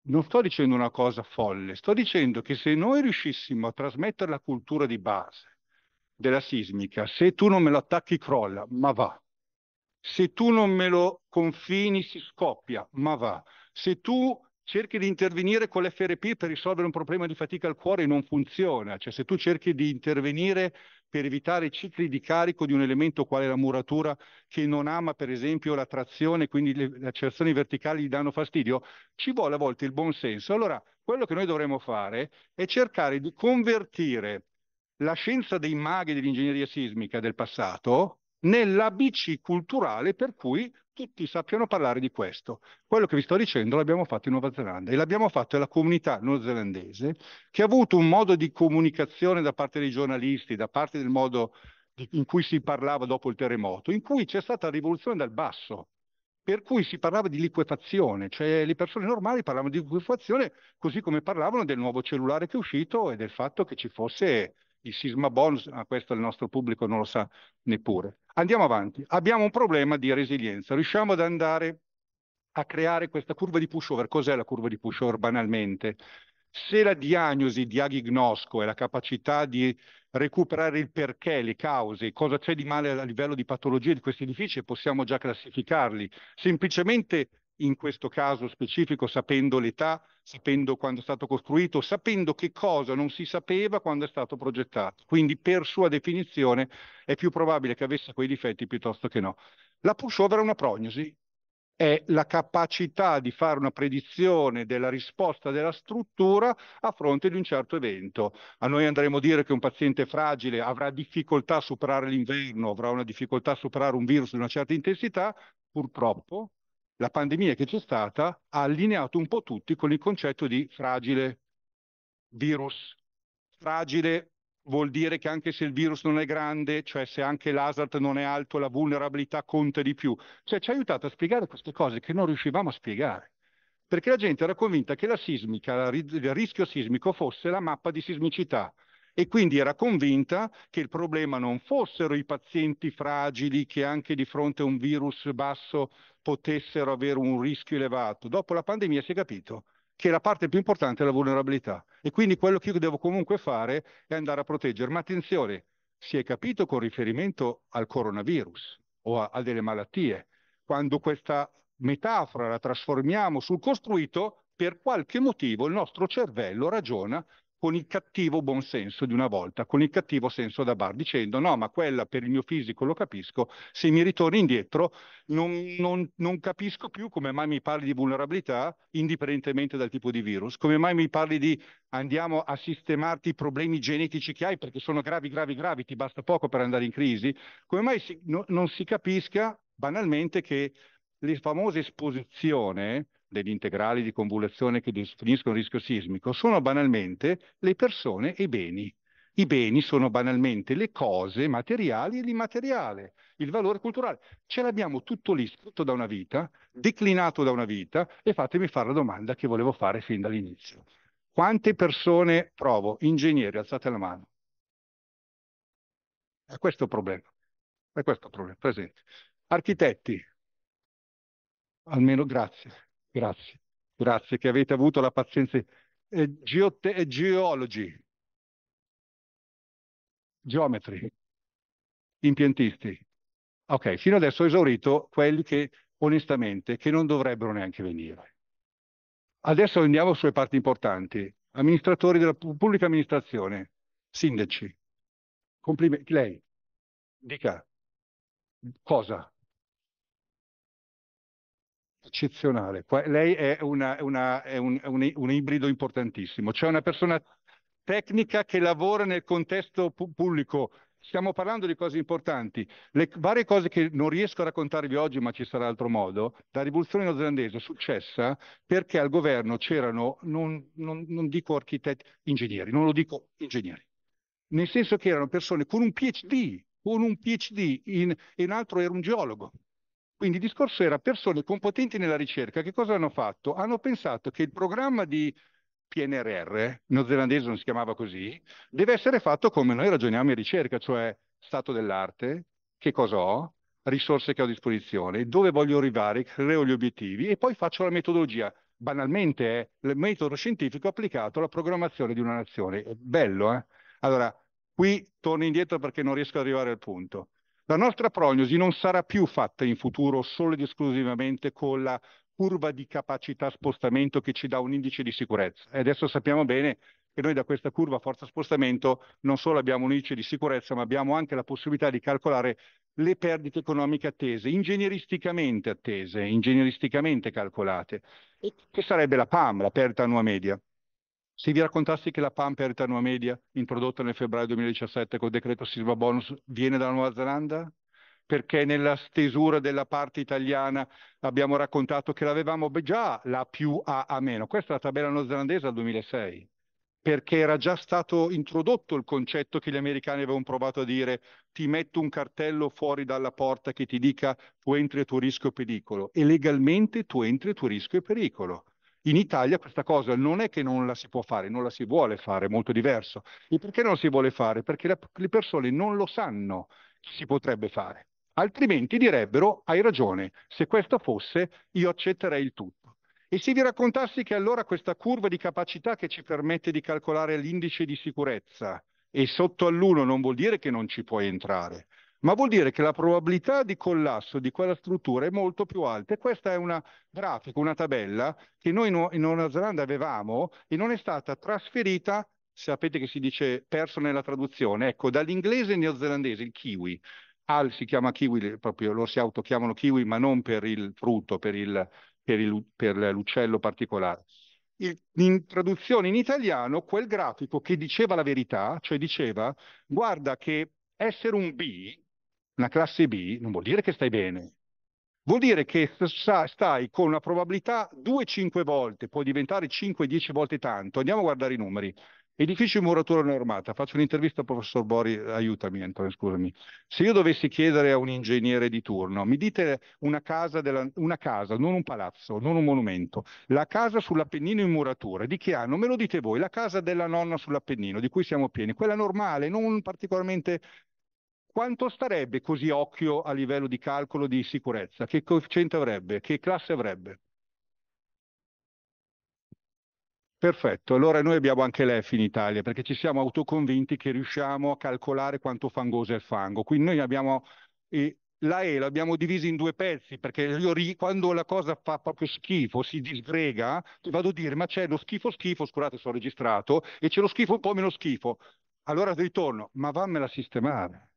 Non sto dicendo una cosa folle, sto dicendo che se noi riuscissimo a trasmettere la cultura di base della sismica, se tu non me lo attacchi crolla, ma va se tu non me lo confini si scoppia, ma va. Se tu cerchi di intervenire con l'FRP per risolvere un problema di fatica al cuore non funziona, cioè se tu cerchi di intervenire per evitare i cicli di carico di un elemento quale la muratura che non ama per esempio la trazione, quindi le accelerazioni verticali gli danno fastidio, ci vuole a volte il buon senso. Allora, quello che noi dovremmo fare è cercare di convertire la scienza dei maghi dell'ingegneria sismica del passato nell'ABC culturale per cui tutti sappiano parlare di questo. Quello che vi sto dicendo l'abbiamo fatto in Nuova Zelanda e l'abbiamo fatto nella comunità neozelandese che ha avuto un modo di comunicazione da parte dei giornalisti, da parte del modo di, in cui si parlava dopo il terremoto, in cui c'è stata la rivoluzione dal basso, per cui si parlava di liquefazione, cioè le persone normali parlavano di liquefazione così come parlavano del nuovo cellulare che è uscito e del fatto che ci fosse i sisma bonus, ma questo il nostro pubblico non lo sa neppure. Andiamo avanti. Abbiamo un problema di resilienza. Riusciamo ad andare a creare questa curva di pushover. Cos'è la curva di pushover banalmente? Se la diagnosi di agignosco è la capacità di recuperare il perché, le cause, cosa c'è di male a livello di patologia di questi edifici possiamo già classificarli, semplicemente in questo caso specifico, sapendo l'età, sapendo quando è stato costruito, sapendo che cosa non si sapeva quando è stato progettato. Quindi per sua definizione è più probabile che avesse quei difetti piuttosto che no. La pushover è una prognosi, è la capacità di fare una predizione della risposta della struttura a fronte di un certo evento. A noi andremo a dire che un paziente fragile avrà difficoltà a superare l'inverno, avrà una difficoltà a superare un virus di una certa intensità, purtroppo la pandemia che c'è stata ha allineato un po' tutti con il concetto di fragile virus. Fragile vuol dire che anche se il virus non è grande, cioè se anche l'ASAT non è alto, la vulnerabilità conta di più. Cioè ci ha aiutato a spiegare queste cose che non riuscivamo a spiegare. Perché la gente era convinta che la sismica, il rischio sismico fosse la mappa di sismicità e quindi era convinta che il problema non fossero i pazienti fragili che anche di fronte a un virus basso potessero avere un rischio elevato. Dopo la pandemia si è capito che la parte più importante è la vulnerabilità e quindi quello che io devo comunque fare è andare a proteggere. Ma attenzione, si è capito con riferimento al coronavirus o a, a delle malattie, quando questa metafora la trasformiamo sul costruito, per qualche motivo il nostro cervello ragiona con il cattivo buonsenso di una volta, con il cattivo senso da bar, dicendo no, ma quella per il mio fisico lo capisco, se mi ritorno indietro non, non, non capisco più come mai mi parli di vulnerabilità indipendentemente dal tipo di virus, come mai mi parli di andiamo a sistemarti i problemi genetici che hai perché sono gravi, gravi, gravi, ti basta poco per andare in crisi, come mai si, no, non si capisca banalmente che le famose esposizioni degli integrali di convoluzione che definiscono rischio sismico sono banalmente le persone e i beni. I beni sono banalmente le cose materiali e l'immateriale, il valore culturale. Ce l'abbiamo tutto lì, tutto da una vita, declinato da una vita e fatemi fare la domanda che volevo fare fin dall'inizio. Quante persone trovo, ingegneri, alzate la mano? È questo il problema, è questo il problema presente. Architetti, almeno grazie. Grazie, grazie che avete avuto la pazienza. Eh, geote- geologi, geometri, impiantisti. Ok, fino adesso ho esaurito quelli che onestamente che non dovrebbero neanche venire. Adesso andiamo sulle parti importanti. Amministratori della pubblica amministrazione, sindaci, complimenti. Lei, dica cosa? eccezionale. Qua, lei è, una, una, è un, un, un, ibrido importantissimo. C'è una persona tecnica che lavora nel contesto pubblico. Stiamo parlando di cose importanti. Le varie cose che non riesco a raccontarvi oggi, ma ci sarà altro modo, la rivoluzione neozelandese è successa perché al governo c'erano, non, non, non dico architetti, ingegneri, non lo dico ingegneri, nel senso che erano persone con un PhD, con un PhD, in, in altro era un geologo, quindi il discorso era persone competenti nella ricerca, che cosa hanno fatto? Hanno pensato che il programma di PNRR, neozelandese non si chiamava così, deve essere fatto come noi ragioniamo in ricerca, cioè stato dell'arte, che cosa ho, risorse che ho a disposizione, dove voglio arrivare, creo gli obiettivi e poi faccio la metodologia. Banalmente è eh, il metodo scientifico applicato alla programmazione di una nazione. È bello, eh? Allora, qui torno indietro perché non riesco ad arrivare al punto. La nostra prognosi non sarà più fatta in futuro solo ed esclusivamente con la curva di capacità spostamento che ci dà un indice di sicurezza. E adesso sappiamo bene che noi da questa curva forza spostamento non solo abbiamo un indice di sicurezza, ma abbiamo anche la possibilità di calcolare le perdite economiche attese, ingegneristicamente attese, ingegneristicamente calcolate, che sarebbe la PAM, la perdita annua media. Se vi raccontassi che la PAM pampa eritanoa media, introdotta nel febbraio 2017 col decreto Silva Bonus, viene dalla Nuova Zelanda? Perché nella stesura della parte italiana abbiamo raccontato che l'avevamo già la più A a meno. Questa è la tabella neozelandese del 2006 perché era già stato introdotto il concetto che gli americani avevano provato a dire ti metto un cartello fuori dalla porta che ti dica tu entri a tuo rischio e pericolo e legalmente tu entri a tuo rischio e pericolo. In Italia questa cosa non è che non la si può fare, non la si vuole fare, è molto diverso. E perché non si vuole fare? Perché la, le persone non lo sanno che si potrebbe fare. Altrimenti direbbero hai ragione, se questo fosse io accetterei il tutto. E se vi raccontassi che allora questa curva di capacità che ci permette di calcolare l'indice di sicurezza, e sotto all'uno non vuol dire che non ci puoi entrare, ma vuol dire che la probabilità di collasso di quella struttura è molto più alta. E questa è una grafica, una tabella che noi in Nuova Zelanda avevamo e non è stata trasferita, sapete che si dice perso nella traduzione, ecco, dall'inglese neozelandese, il kiwi. Al si chiama kiwi, proprio loro si autochiamano kiwi, ma non per il frutto, per, il, per, il, per l'uccello particolare. In traduzione in italiano, quel grafico che diceva la verità, cioè diceva, guarda che essere un B una classe B non vuol dire che stai bene, vuol dire che stai con una probabilità 2-5 volte, può diventare 5-10 volte tanto. Andiamo a guardare i numeri. Edificio in muratura normata, faccio un'intervista al professor Bori, aiutami Antonio, scusami. Se io dovessi chiedere a un ingegnere di turno, mi dite una casa, della, una casa non un palazzo, non un monumento, la casa sull'Appennino in muratura, di che anno? Me lo dite voi, la casa della nonna sull'Appennino, di cui siamo pieni, quella normale, non particolarmente quanto starebbe così occhio a livello di calcolo di sicurezza? Che coefficiente avrebbe? Che classe avrebbe? Perfetto, allora noi abbiamo anche l'EF in Italia perché ci siamo autoconvinti che riusciamo a calcolare quanto fangoso è il fango. Quindi noi abbiamo eh, la E, l'abbiamo divisa in due pezzi perché io ri, quando la cosa fa proprio schifo, si disgrega, vado a dire ma c'è lo schifo schifo, scusate sono registrato, e c'è lo schifo un po' meno schifo. Allora ritorno, ma vammela sistemare.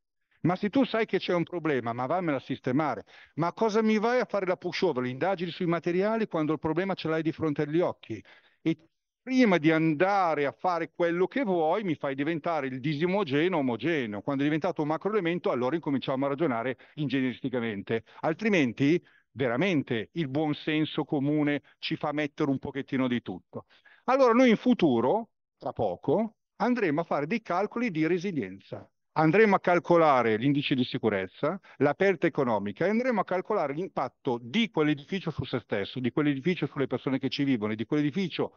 Ma se tu sai che c'è un problema, ma vammela a sistemare. Ma cosa mi vai a fare la pushover, le indagini sui materiali, quando il problema ce l'hai di fronte agli occhi? E prima di andare a fare quello che vuoi, mi fai diventare il disomogeneo omogeneo. Quando è diventato un macroelemento, allora incominciamo a ragionare ingegneristicamente. Altrimenti, veramente, il buon senso comune ci fa mettere un pochettino di tutto. Allora noi in futuro, tra poco, andremo a fare dei calcoli di resilienza andremo a calcolare l'indice di sicurezza, la perdita economica e andremo a calcolare l'impatto di quell'edificio su se stesso, di quell'edificio sulle persone che ci vivono e di quell'edificio,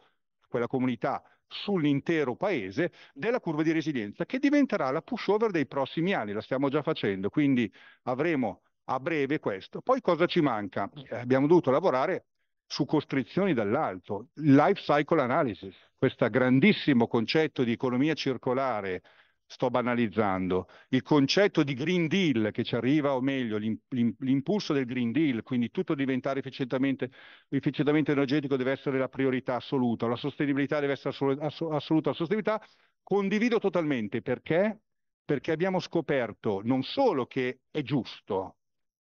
quella comunità, sull'intero paese della curva di resilienza che diventerà la pushover dei prossimi anni, la stiamo già facendo, quindi avremo a breve questo. Poi cosa ci manca? Abbiamo dovuto lavorare su costrizioni dall'alto, life cycle analysis, questo grandissimo concetto di economia circolare sto banalizzando, il concetto di Green Deal che ci arriva, o meglio, l'impulso del Green Deal, quindi tutto diventare efficientemente, efficientemente energetico deve essere la priorità assoluta, la sostenibilità deve essere assoluta, assoluta la sostenibilità, condivido totalmente perché? Perché abbiamo scoperto non solo che è giusto,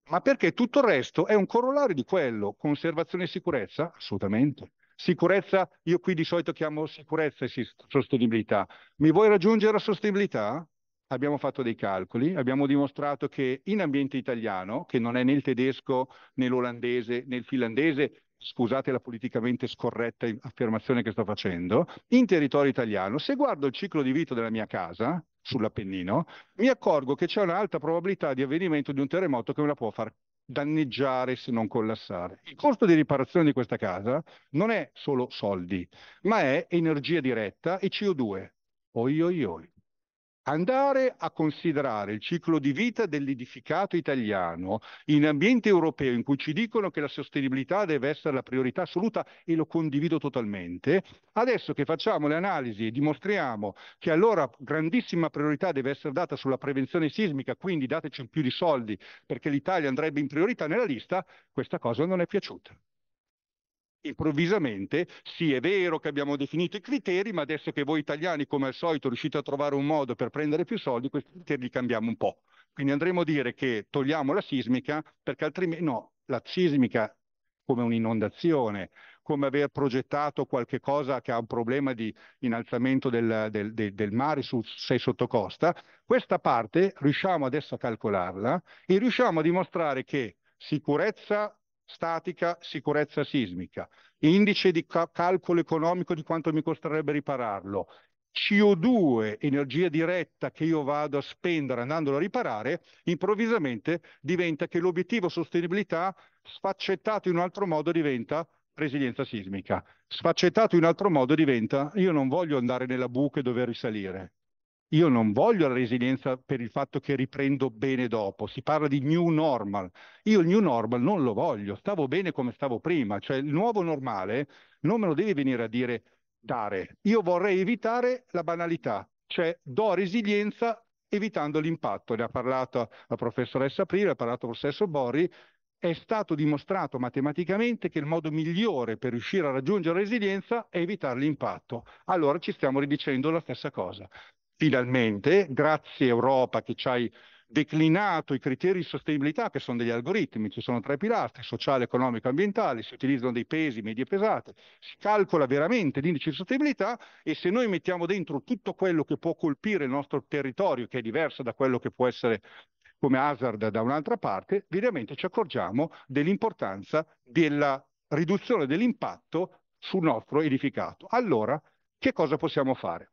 ma perché tutto il resto è un corollario di quello, conservazione e sicurezza? Assolutamente. Sicurezza, io qui di solito chiamo sicurezza e sostenibilità. Mi vuoi raggiungere la sostenibilità? Abbiamo fatto dei calcoli, abbiamo dimostrato che in ambiente italiano, che non è né il tedesco né l'olandese né il finlandese, scusate la politicamente scorretta affermazione che sto facendo, in territorio italiano, se guardo il ciclo di vita della mia casa sull'Appennino, mi accorgo che c'è un'alta probabilità di avvenimento di un terremoto che me la può far danneggiare se non collassare. Il costo di riparazione di questa casa non è solo soldi, ma è energia diretta e CO2. Oi oi oi andare a considerare il ciclo di vita dell'edificato italiano in ambiente europeo in cui ci dicono che la sostenibilità deve essere la priorità assoluta e lo condivido totalmente, adesso che facciamo le analisi e dimostriamo che allora grandissima priorità deve essere data sulla prevenzione sismica, quindi dateci un più di soldi perché l'Italia andrebbe in priorità nella lista, questa cosa non è piaciuta improvvisamente sì è vero che abbiamo definito i criteri ma adesso che voi italiani come al solito riuscite a trovare un modo per prendere più soldi questi criteri li cambiamo un po' quindi andremo a dire che togliamo la sismica perché altrimenti no la sismica come un'inondazione come aver progettato qualche cosa che ha un problema di innalzamento del, del, del, del mare su, sei sottocosta questa parte riusciamo adesso a calcolarla e riusciamo a dimostrare che sicurezza statica, sicurezza sismica, indice di ca calcolo economico di quanto mi costerebbe ripararlo, CO2, energia diretta che io vado a spendere andandolo a riparare, improvvisamente diventa che l'obiettivo sostenibilità sfaccettato in un altro modo diventa resilienza sismica. Sfaccettato in un altro modo diventa io non voglio andare nella buca e dover risalire, io non voglio la resilienza per il fatto che riprendo bene dopo, si parla di new normal. Io il new normal non lo voglio, stavo bene come stavo prima, cioè il nuovo normale non me lo devi venire a dire dare. Io vorrei evitare la banalità, cioè do resilienza evitando l'impatto. Ne ha parlato la professoressa Aprile, ha parlato il professor Borri, è stato dimostrato matematicamente che il modo migliore per riuscire a raggiungere la resilienza è evitare l'impatto. Allora ci stiamo ridicendo la stessa cosa finalmente, grazie Europa che ci hai declinato i criteri di sostenibilità che sono degli algoritmi, ci sono tre pilastri, sociale, economico e ambientale, si utilizzano dei pesi, medie pesate, si calcola veramente l'indice di sostenibilità e se noi mettiamo dentro tutto quello che può colpire il nostro territorio, che è diverso da quello che può essere come hazard da un'altra parte, veramente ci accorgiamo dell'importanza della riduzione dell'impatto sul nostro edificato. Allora, che cosa possiamo fare?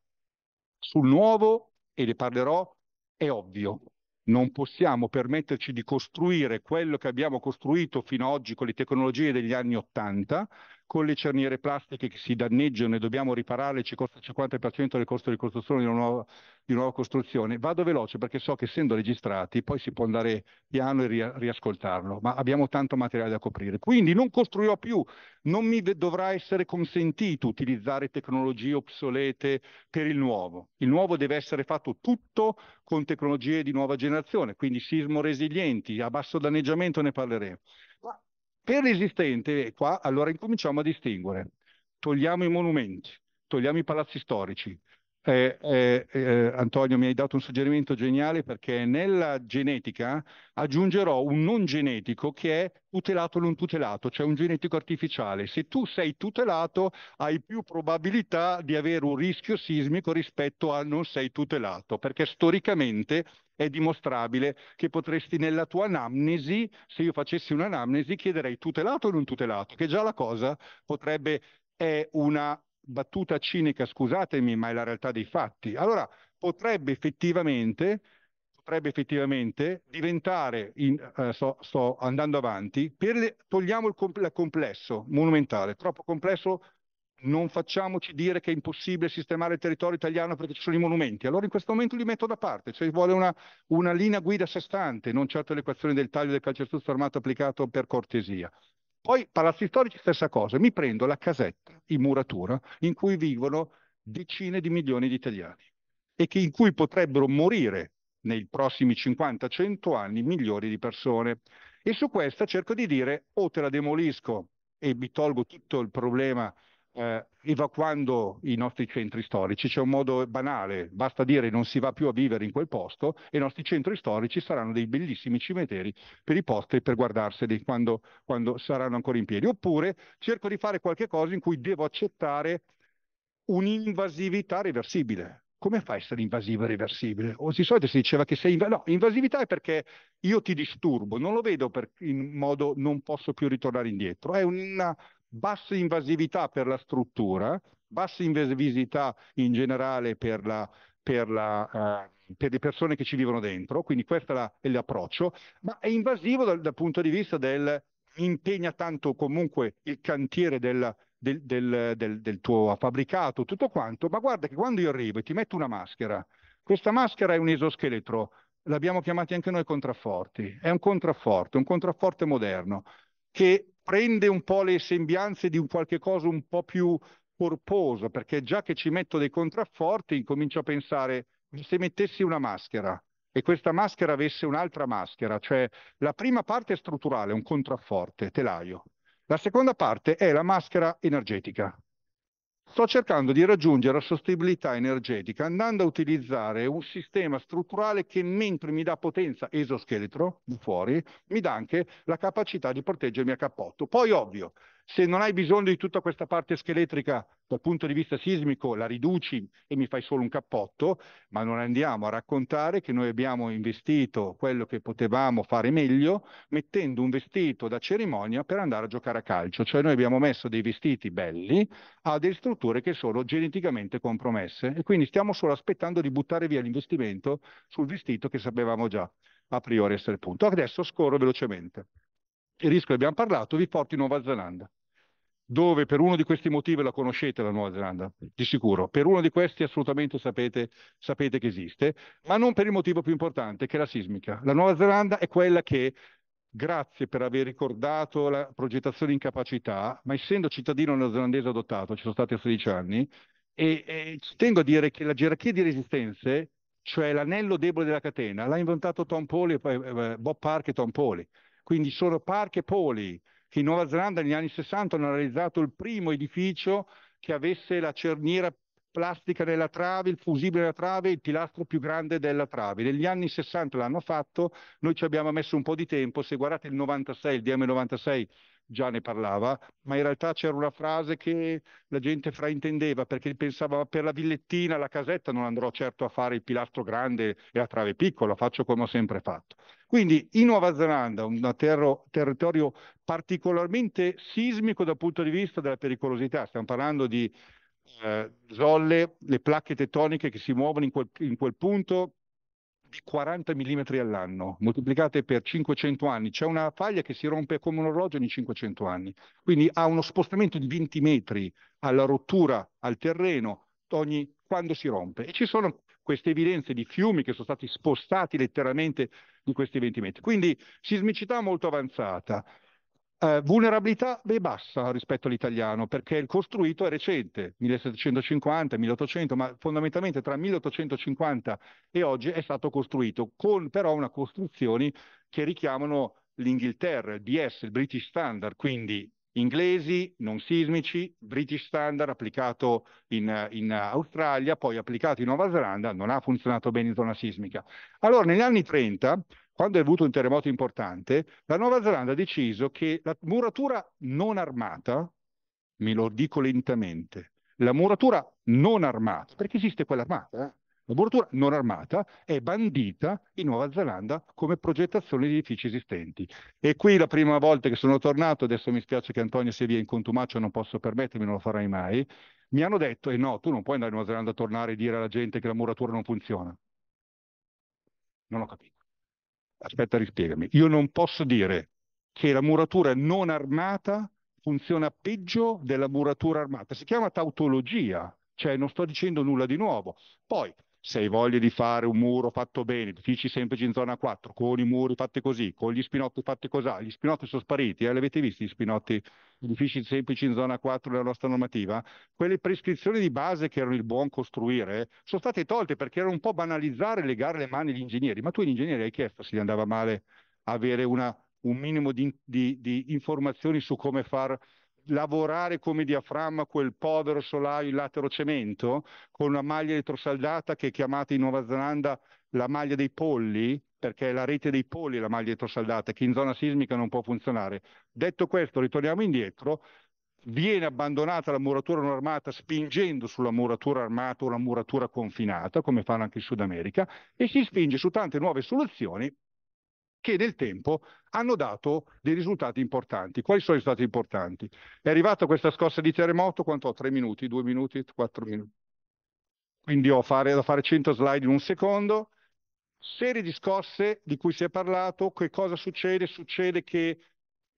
Sul nuovo, e ne parlerò, è ovvio. Non possiamo permetterci di costruire quello che abbiamo costruito fino ad oggi con le tecnologie degli anni Ottanta, con le cerniere plastiche che si danneggiano e dobbiamo ripararle, ci costa il 50% del costo di costruzione di una, nuova, di una nuova costruzione. Vado veloce perché so che essendo registrati poi si può andare piano e ri- riascoltarlo, ma abbiamo tanto materiale da coprire. Quindi non costruirò più, non mi de- dovrà essere consentito utilizzare tecnologie obsolete per il nuovo. Il nuovo deve essere fatto tutto con tecnologie di nuova generazione, quindi sismo resilienti, a basso danneggiamento ne parleremo. Per esistente, qua allora incominciamo a distinguere. Togliamo i monumenti, togliamo i palazzi storici, eh, eh, eh, Antonio mi hai dato un suggerimento geniale perché nella genetica aggiungerò un non genetico che è tutelato o non tutelato, cioè un genetico artificiale. Se tu sei tutelato hai più probabilità di avere un rischio sismico rispetto a non sei tutelato, perché storicamente è dimostrabile che potresti nella tua anamnesi, se io facessi un'anamnesi, chiederei tutelato o non tutelato, che già la cosa potrebbe è una battuta cinica, scusatemi, ma è la realtà dei fatti. Allora potrebbe effettivamente, potrebbe effettivamente diventare, in, eh, sto, sto, andando avanti, le, togliamo il comp- complesso monumentale, troppo complesso, non facciamoci dire che è impossibile sistemare il territorio italiano perché ci sono i monumenti. Allora in questo momento li metto da parte, cioè vuole una, una linea guida a sé stante, non certo l'equazione del taglio del calcestruzzo armato applicato per cortesia. Poi palazzi storici stessa cosa, mi prendo la casetta in muratura in cui vivono decine di milioni di italiani e che in cui potrebbero morire nei prossimi 50-100 anni milioni di persone. E su questa cerco di dire o te la demolisco e mi tolgo tutto il problema eh, evacuando i nostri centri storici. C'è un modo banale, basta dire non si va più a vivere in quel posto e i nostri centri storici saranno dei bellissimi cimiteri per i posti per guardarseli quando, quando saranno ancora in piedi. Oppure cerco di fare qualche cosa in cui devo accettare un'invasività reversibile. Come fa a essere invasiva e reversibile? O di solito si diceva che sei invasiva. No, invasività è perché io ti disturbo, non lo vedo per... in modo non posso più ritornare indietro. È una bassa invasività per la struttura, bassa invasività in generale per, la, per, la, uh, per le persone che ci vivono dentro, quindi questo è, l'approccio, ma è invasivo dal, dal, punto di vista del impegna tanto comunque il cantiere del, del, del, del tuo fabbricato, tutto quanto, ma guarda che quando io arrivo e ti metto una maschera, questa maschera è un esoscheletro, l'abbiamo chiamati anche noi contrafforti, è un contrafforte, un contrafforte moderno che prende un po' le sembianze di un qualche cosa un po' più corposo, perché già che ci metto dei contrafforti incomincio a pensare se mettessi una maschera e questa maschera avesse un'altra maschera, cioè la prima parte è strutturale, un contrafforte, telaio. La seconda parte è la maschera energetica, Sto cercando di raggiungere la sostenibilità energetica andando a utilizzare un sistema strutturale che mentre mi dà potenza esoscheletro di fuori, mi dà anche la capacità di proteggermi a cappotto. Poi ovvio, se non hai bisogno di tutta questa parte scheletrica dal punto di vista sismico, la riduci e mi fai solo un cappotto, ma non andiamo a raccontare che noi abbiamo investito quello che potevamo fare meglio mettendo un vestito da cerimonia per andare a giocare a calcio. Cioè noi abbiamo messo dei vestiti belli a delle strutture che sono geneticamente compromesse e quindi stiamo solo aspettando di buttare via l'investimento sul vestito che sapevamo già a priori essere punto. Adesso scorro velocemente il rischio che abbiamo parlato vi porti in Nuova Zelanda, dove per uno di questi motivi la conoscete la Nuova Zelanda, di sicuro, per uno di questi assolutamente sapete, sapete che esiste, ma non per il motivo più importante, che è la sismica. La Nuova Zelanda è quella che grazie per aver ricordato la progettazione in capacità, ma essendo cittadino neozelandese adottato, ci sono stati a 16 anni, e, e, tengo a dire che la gerarchia di resistenze, cioè l'anello debole della catena, l'ha inventato Tom Poli, eh, Bob Park e Tom Poli. Quindi sono Park e Poli, che in Nuova Zelanda negli anni 60 hanno realizzato il primo edificio che avesse la cerniera plastica della trave, il fusibile della trave, il pilastro più grande della trave. Negli anni 60 l'hanno fatto, noi ci abbiamo messo un po' di tempo, se guardate il 96, il DM96 già ne parlava, ma in realtà c'era una frase che la gente fraintendeva perché pensava per la villettina, la casetta non andrò certo a fare il pilastro grande e la trave piccola, faccio come ho sempre fatto. Quindi in Nuova Zelanda, un terro, territorio particolarmente sismico dal punto di vista della pericolosità, stiamo parlando di eh, zolle, le placche tettoniche che si muovono in quel, in quel punto 40 mm all'anno, moltiplicate per 500 anni, c'è una faglia che si rompe come un orologio ogni 500 anni, quindi ha uno spostamento di 20 metri alla rottura, al terreno, ogni, quando si rompe. E ci sono queste evidenze di fiumi che sono stati spostati letteralmente in questi 20 metri. Quindi sismicità molto avanzata, eh, vulnerabilità è bassa rispetto all'italiano perché il costruito è recente, 1750, 1800, ma fondamentalmente tra 1850 e oggi è stato costruito, con però una costruzione che richiamano l'Inghilterra, il BS, il British Standard, quindi inglesi, non sismici, British Standard applicato in, in, Australia, poi applicato in Nuova Zelanda, non ha funzionato bene in zona sismica. Allora, negli anni 30 quando è avuto un terremoto importante, la Nuova Zelanda ha deciso che la muratura non armata, me lo dico lentamente, la muratura non armata, perché esiste quella armata, eh? la muratura non armata è bandita in Nuova Zelanda come progettazione di edifici esistenti. E qui la prima volta che sono tornato, adesso mi spiace che Antonio sia via in contumaccio, non posso permettermi, non lo farai mai, mi hanno detto, e eh no, tu non puoi andare in Nuova Zelanda a tornare e dire alla gente che la muratura non funziona. Non ho capito aspetta rispiegami, io non posso dire che la muratura non armata funziona peggio della muratura armata, si chiama tautologia, cioè non sto dicendo nulla di nuovo. Poi se hai voglia di fare un muro fatto bene, edifici semplici in zona 4, con i muri fatti così, con gli spinotti fatti così, gli spinotti sono spariti, eh? l'avete visto gli spinotti, gli edifici semplici in zona 4 nella nostra normativa? Quelle prescrizioni di base che erano il buon costruire eh, sono state tolte perché era un po' banalizzare legare le mani agli ingegneri, ma tu agli ingegneri hai chiesto se gli andava male avere una, un minimo di, di, di informazioni su come far lavorare come diaframma quel povero solaio in latero cemento con una maglia elettrosaldata che è chiamata in Nuova Zelanda la maglia dei polli, perché è la rete dei polli la maglia elettrosaldata che in zona sismica non può funzionare. Detto questo, ritorniamo indietro, viene abbandonata la muratura non armata spingendo sulla muratura armata o la muratura confinata, come fanno anche in Sud America, e si spinge su tante nuove soluzioni che nel tempo hanno dato dei risultati importanti. Quali sono i risultati importanti? È arrivata questa scossa di terremoto, quanto ho? Tre minuti, due minuti, quattro minuti. Quindi ho fare, da fare 100 slide in un secondo. Serie di scosse di cui si è parlato, che cosa succede? Succede che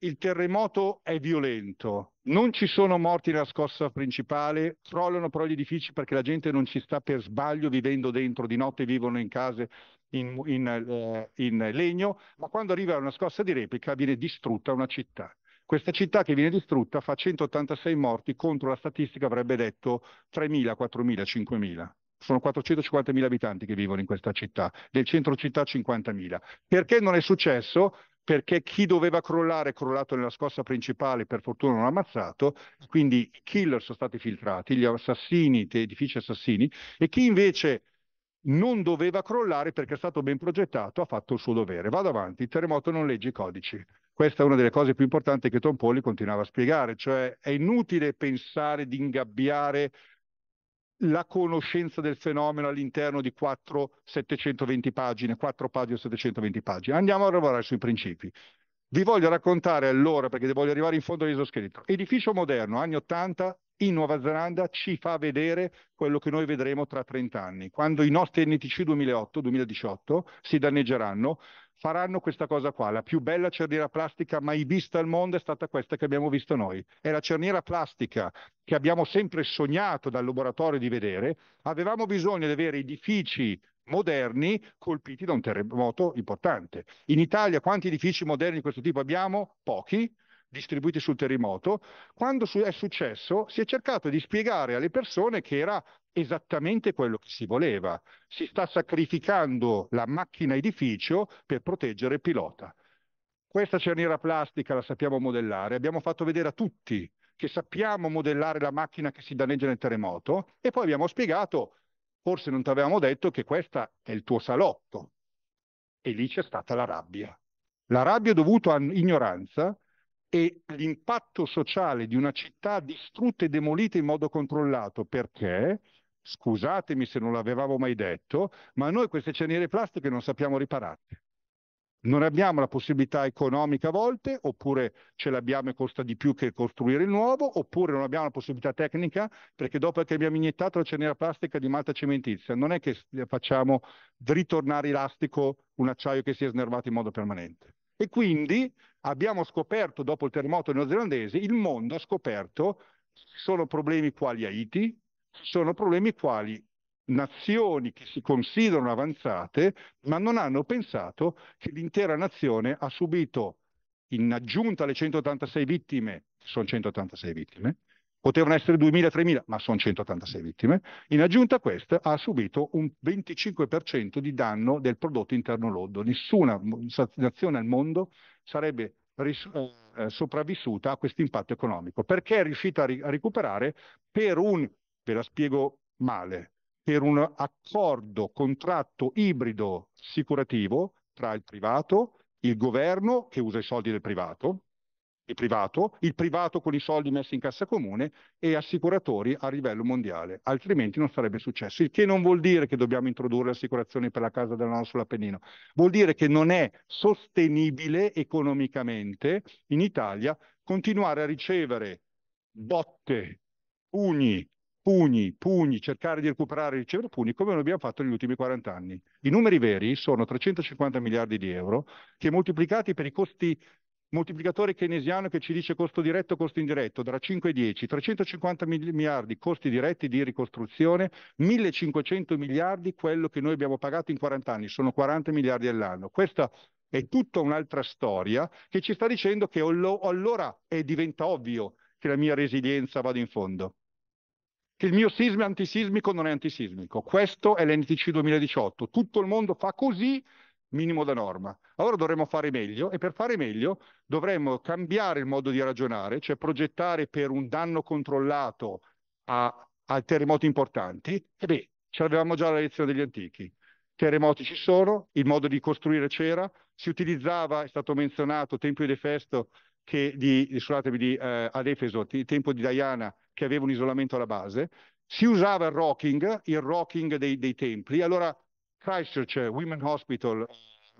il terremoto è violento, non ci sono morti nella scossa principale, crollano però gli edifici perché la gente non ci sta per sbaglio vivendo dentro, di notte vivono in case in, in, eh, in legno, ma quando arriva una scossa di replica viene distrutta una città. Questa città che viene distrutta fa 186 morti contro la statistica avrebbe detto 3.000, 4.000, 5.000 sono 450.000 abitanti che vivono in questa città, del centro città 50.000. Perché non è successo? perché chi doveva crollare è crollato nella scossa principale, per fortuna non ha ammazzato, quindi i killer sono stati filtrati, gli assassini, gli edifici assassini, e chi invece non doveva crollare perché è stato ben progettato, ha fatto il suo dovere. Vado avanti, il terremoto non legge i codici. Questa è una delle cose più importanti che Tom Tompoli continuava a spiegare, cioè è inutile pensare di ingabbiare la conoscenza del fenomeno all'interno di 4 720 pagine, 4 pagine 720 pagine. Andiamo a lavorare sui principi. Vi voglio raccontare allora, perché voglio arrivare in fondo all'isoscheleto, edificio moderno, anni 80, in Nuova Zelanda ci fa vedere quello che noi vedremo tra 30 anni, quando i nostri NTC 2008-2018 si danneggeranno faranno questa cosa qua. La più bella cerniera plastica mai vista al mondo è stata questa che abbiamo visto noi. È la cerniera plastica che abbiamo sempre sognato dal laboratorio di vedere. Avevamo bisogno di avere edifici moderni colpiti da un terremoto importante. In Italia quanti edifici moderni di questo tipo abbiamo? Pochi distribuiti sul terremoto, quando è successo si è cercato di spiegare alle persone che era esattamente quello che si voleva. Si sta sacrificando la macchina edificio per proteggere il pilota. Questa cerniera plastica la sappiamo modellare, abbiamo fatto vedere a tutti che sappiamo modellare la macchina che si danneggia nel terremoto e poi abbiamo spiegato, forse non ti avevamo detto, che questo è il tuo salotto. E lì c'è stata la rabbia. La rabbia dovuta all'ignoranza e l'impatto sociale di una città distrutta e demolita in modo controllato perché Scusatemi se non l'avevamo mai detto, ma noi queste cerniere plastiche non sappiamo ripararle. Non abbiamo la possibilità economica a volte, oppure ce l'abbiamo e costa di più che costruire il nuovo, oppure non abbiamo la possibilità tecnica perché dopo che abbiamo iniettato la cerniera plastica di malta cementizia non è che facciamo ritornare elastico un acciaio che si è snervato in modo permanente. E quindi abbiamo scoperto, dopo il terremoto neozelandese, il mondo ha scoperto ci sono problemi quali Haiti, sono problemi quali nazioni che si considerano avanzate ma non hanno pensato che l'intera nazione ha subito in aggiunta alle 186 vittime, sono 186 vittime, potevano essere 2.000-3.000 ma sono 186 vittime, in aggiunta a questa ha subito un 25% di danno del prodotto interno lordo. Nessuna nazione al mondo sarebbe eh, sopravvissuta a questo impatto economico perché è riuscita a, ri- a recuperare per un ve la spiego male, per un accordo, contratto ibrido assicurativo tra il privato, il governo che usa i soldi del privato, il privato, il privato con i soldi messi in cassa comune e assicuratori a livello mondiale, altrimenti non sarebbe successo. Il che non vuol dire che dobbiamo introdurre assicurazioni per la casa della nonno sull'Appennino, vuol dire che non è sostenibile economicamente in Italia continuare a ricevere botte, pugni, pugni, pugni, cercare di recuperare il ricevere pugni come non abbiamo fatto negli ultimi 40 anni. I numeri veri sono 350 miliardi di euro che moltiplicati per i costi moltiplicatore keynesiano che ci dice costo diretto costo indiretto, tra 5 e 10, 350 miliardi costi diretti di ricostruzione, 1500 miliardi quello che noi abbiamo pagato in 40 anni, sono 40 miliardi all'anno. Questa è tutta un'altra storia che ci sta dicendo che allora diventa ovvio che la mia resilienza vada in fondo che il mio sisma è antisismico non è antisismico. Questo è l'NTC 2018. Tutto il mondo fa così, minimo da norma. Allora dovremmo fare meglio e per fare meglio dovremmo cambiare il modo di ragionare, cioè progettare per un danno controllato a, a terremoti importanti. E beh, ce l'avevamo già la lezione degli antichi. Terremoti ci sono, il modo di costruire c'era, si utilizzava, è stato menzionato, Tempio di Festo che di, scusatemi, di eh, ad Efeso, t- tempo di Diana, che aveva un isolamento alla base, si usava il rocking, il rocking dei, dei templi. Allora Christchurch Women Hospital,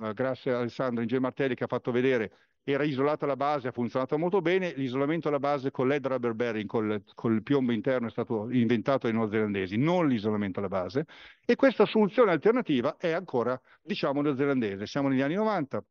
eh, grazie a Alessandro Inge Martelli che ha fatto vedere, era isolata la base, ha funzionato molto bene, l'isolamento alla base con l'Ed rubber bearing, col, col piombo interno è stato inventato dai neozelandesi, non l'isolamento alla base, e questa soluzione alternativa è ancora, diciamo, neozelandese. Siamo negli anni 90,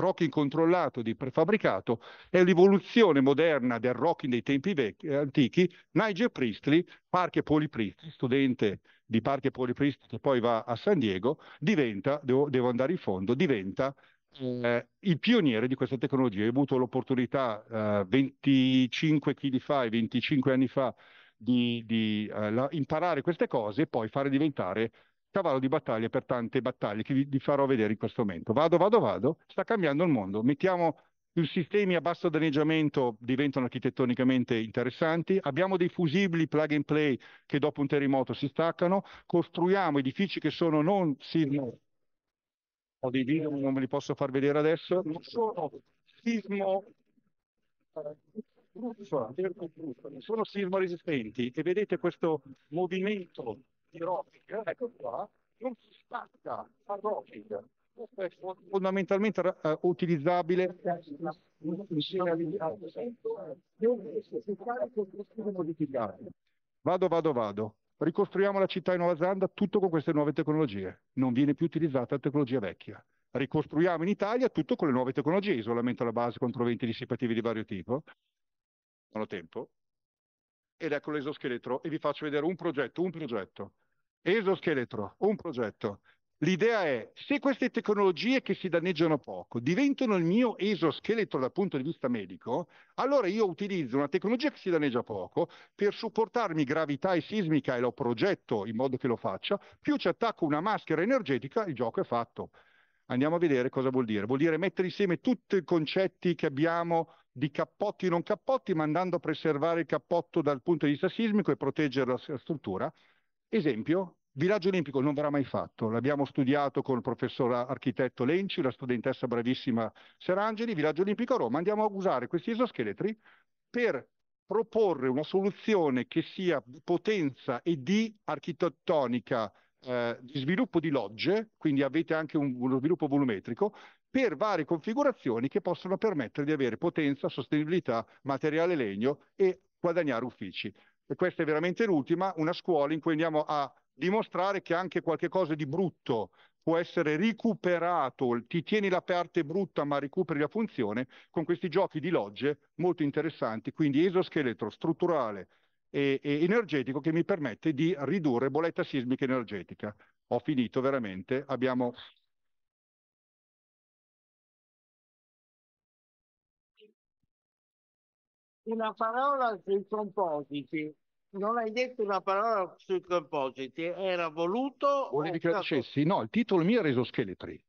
rock incontrollato di prefabbricato è l'evoluzione moderna del rocking dei tempi vecchi, eh, antichi. Nigel Priestley, Parche Poli Priestley, studente di Parche Poli Priestley che poi va a San Diego, diventa, devo, devo andare in fondo, diventa eh, il pioniere di questa tecnologia. Ho avuto l'opportunità eh, 25 anni fa e 25 anni fa di, di eh, la, imparare queste cose e poi fare diventare cavallo di battaglia per tante battaglie che vi, vi farò vedere in questo momento. Vado, vado, vado, sta cambiando il mondo. Mettiamo i sistemi a basso danneggiamento diventano architettonicamente interessanti, abbiamo dei fusibili plug and play che dopo un terremoto si staccano, costruiamo edifici che sono non sismo, ho dei video non ve li posso far vedere adesso, non sono sismo eh, sono sismo resistenti e vedete questo movimento di Rosing, ecco qua, non si stacca a Rosing. Questo è fondamentalmente uh, utilizzabile Vado, vado, vado. Ricostruiamo la città in Nuova Zelanda tutto con queste nuove tecnologie. Non viene più utilizzata la tecnologia vecchia. Ricostruiamo in Italia tutto con le nuove tecnologie, isolamento alla base contro venti dissipativi di vario tipo. Non ho tempo. Ed ecco l'esoscheletro e vi faccio vedere un progetto, un progetto. Esoscheletro, un progetto. L'idea è, se queste tecnologie che si danneggiano poco diventano il mio esoscheletro dal punto di vista medico, allora io utilizzo una tecnologia che si danneggia poco per supportarmi gravità e sismica e lo progetto in modo che lo faccia, più ci attacco una maschera energetica, il gioco è fatto. Andiamo a vedere cosa vuol dire. Vuol dire mettere insieme tutti i concetti che abbiamo di cappotti e non cappotti, mandando a preservare il cappotto dal punto di vista sismico e proteggere la struttura Esempio, villaggio olimpico non verrà mai fatto, l'abbiamo studiato con il professor architetto Lenci, la studentessa bravissima Serangeli, villaggio olimpico a Roma, andiamo a usare questi esoscheletri per proporre una soluzione che sia di potenza e di architettonica eh, di sviluppo di logge, quindi avete anche un, uno sviluppo volumetrico, per varie configurazioni che possono permettere di avere potenza, sostenibilità, materiale legno e guadagnare uffici e questa è veramente l'ultima, una scuola in cui andiamo a dimostrare che anche qualche cosa di brutto può essere recuperato, ti tieni la parte brutta ma recuperi la funzione con questi giochi di logge molto interessanti, quindi esoscheletro, strutturale e, e energetico che mi permette di ridurre bolletta sismica energetica. Ho finito veramente, abbiamo una parola sui compositi. Non hai detto una parola sui compositi, era voluto. Volevi che dicessi? No, il titolo mio era Esoscheletri.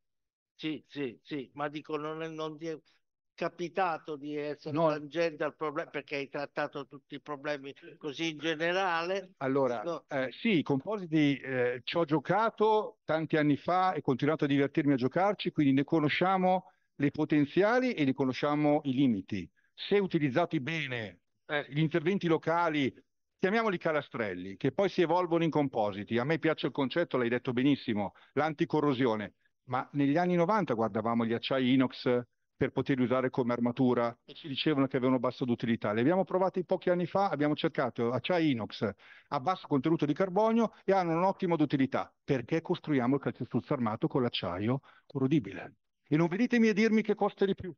Sì, sì, sì, ma dico, non, è, non ti è capitato di essere no. tangente al problema perché hai trattato tutti i problemi così in generale. Allora, no. eh, sì, i compositi eh, ci ho giocato tanti anni fa e continuato a divertirmi a giocarci, quindi ne conosciamo le potenziali e ne conosciamo i limiti se utilizzati bene, eh, gli interventi locali, chiamiamoli calastrelli, che poi si evolvono in compositi. A me piace il concetto, l'hai detto benissimo, l'anticorrosione, ma negli anni 90 guardavamo gli acciai inox per poterli usare come armatura e ci dicevano che avevano basso d'utilità. Li abbiamo provati pochi anni fa, abbiamo cercato acciai inox a basso contenuto di carbonio e hanno un'ottima d'utilità perché costruiamo il calcestruzzo armato con l'acciaio corrodibile. E non venitemi a dirmi che costa di più,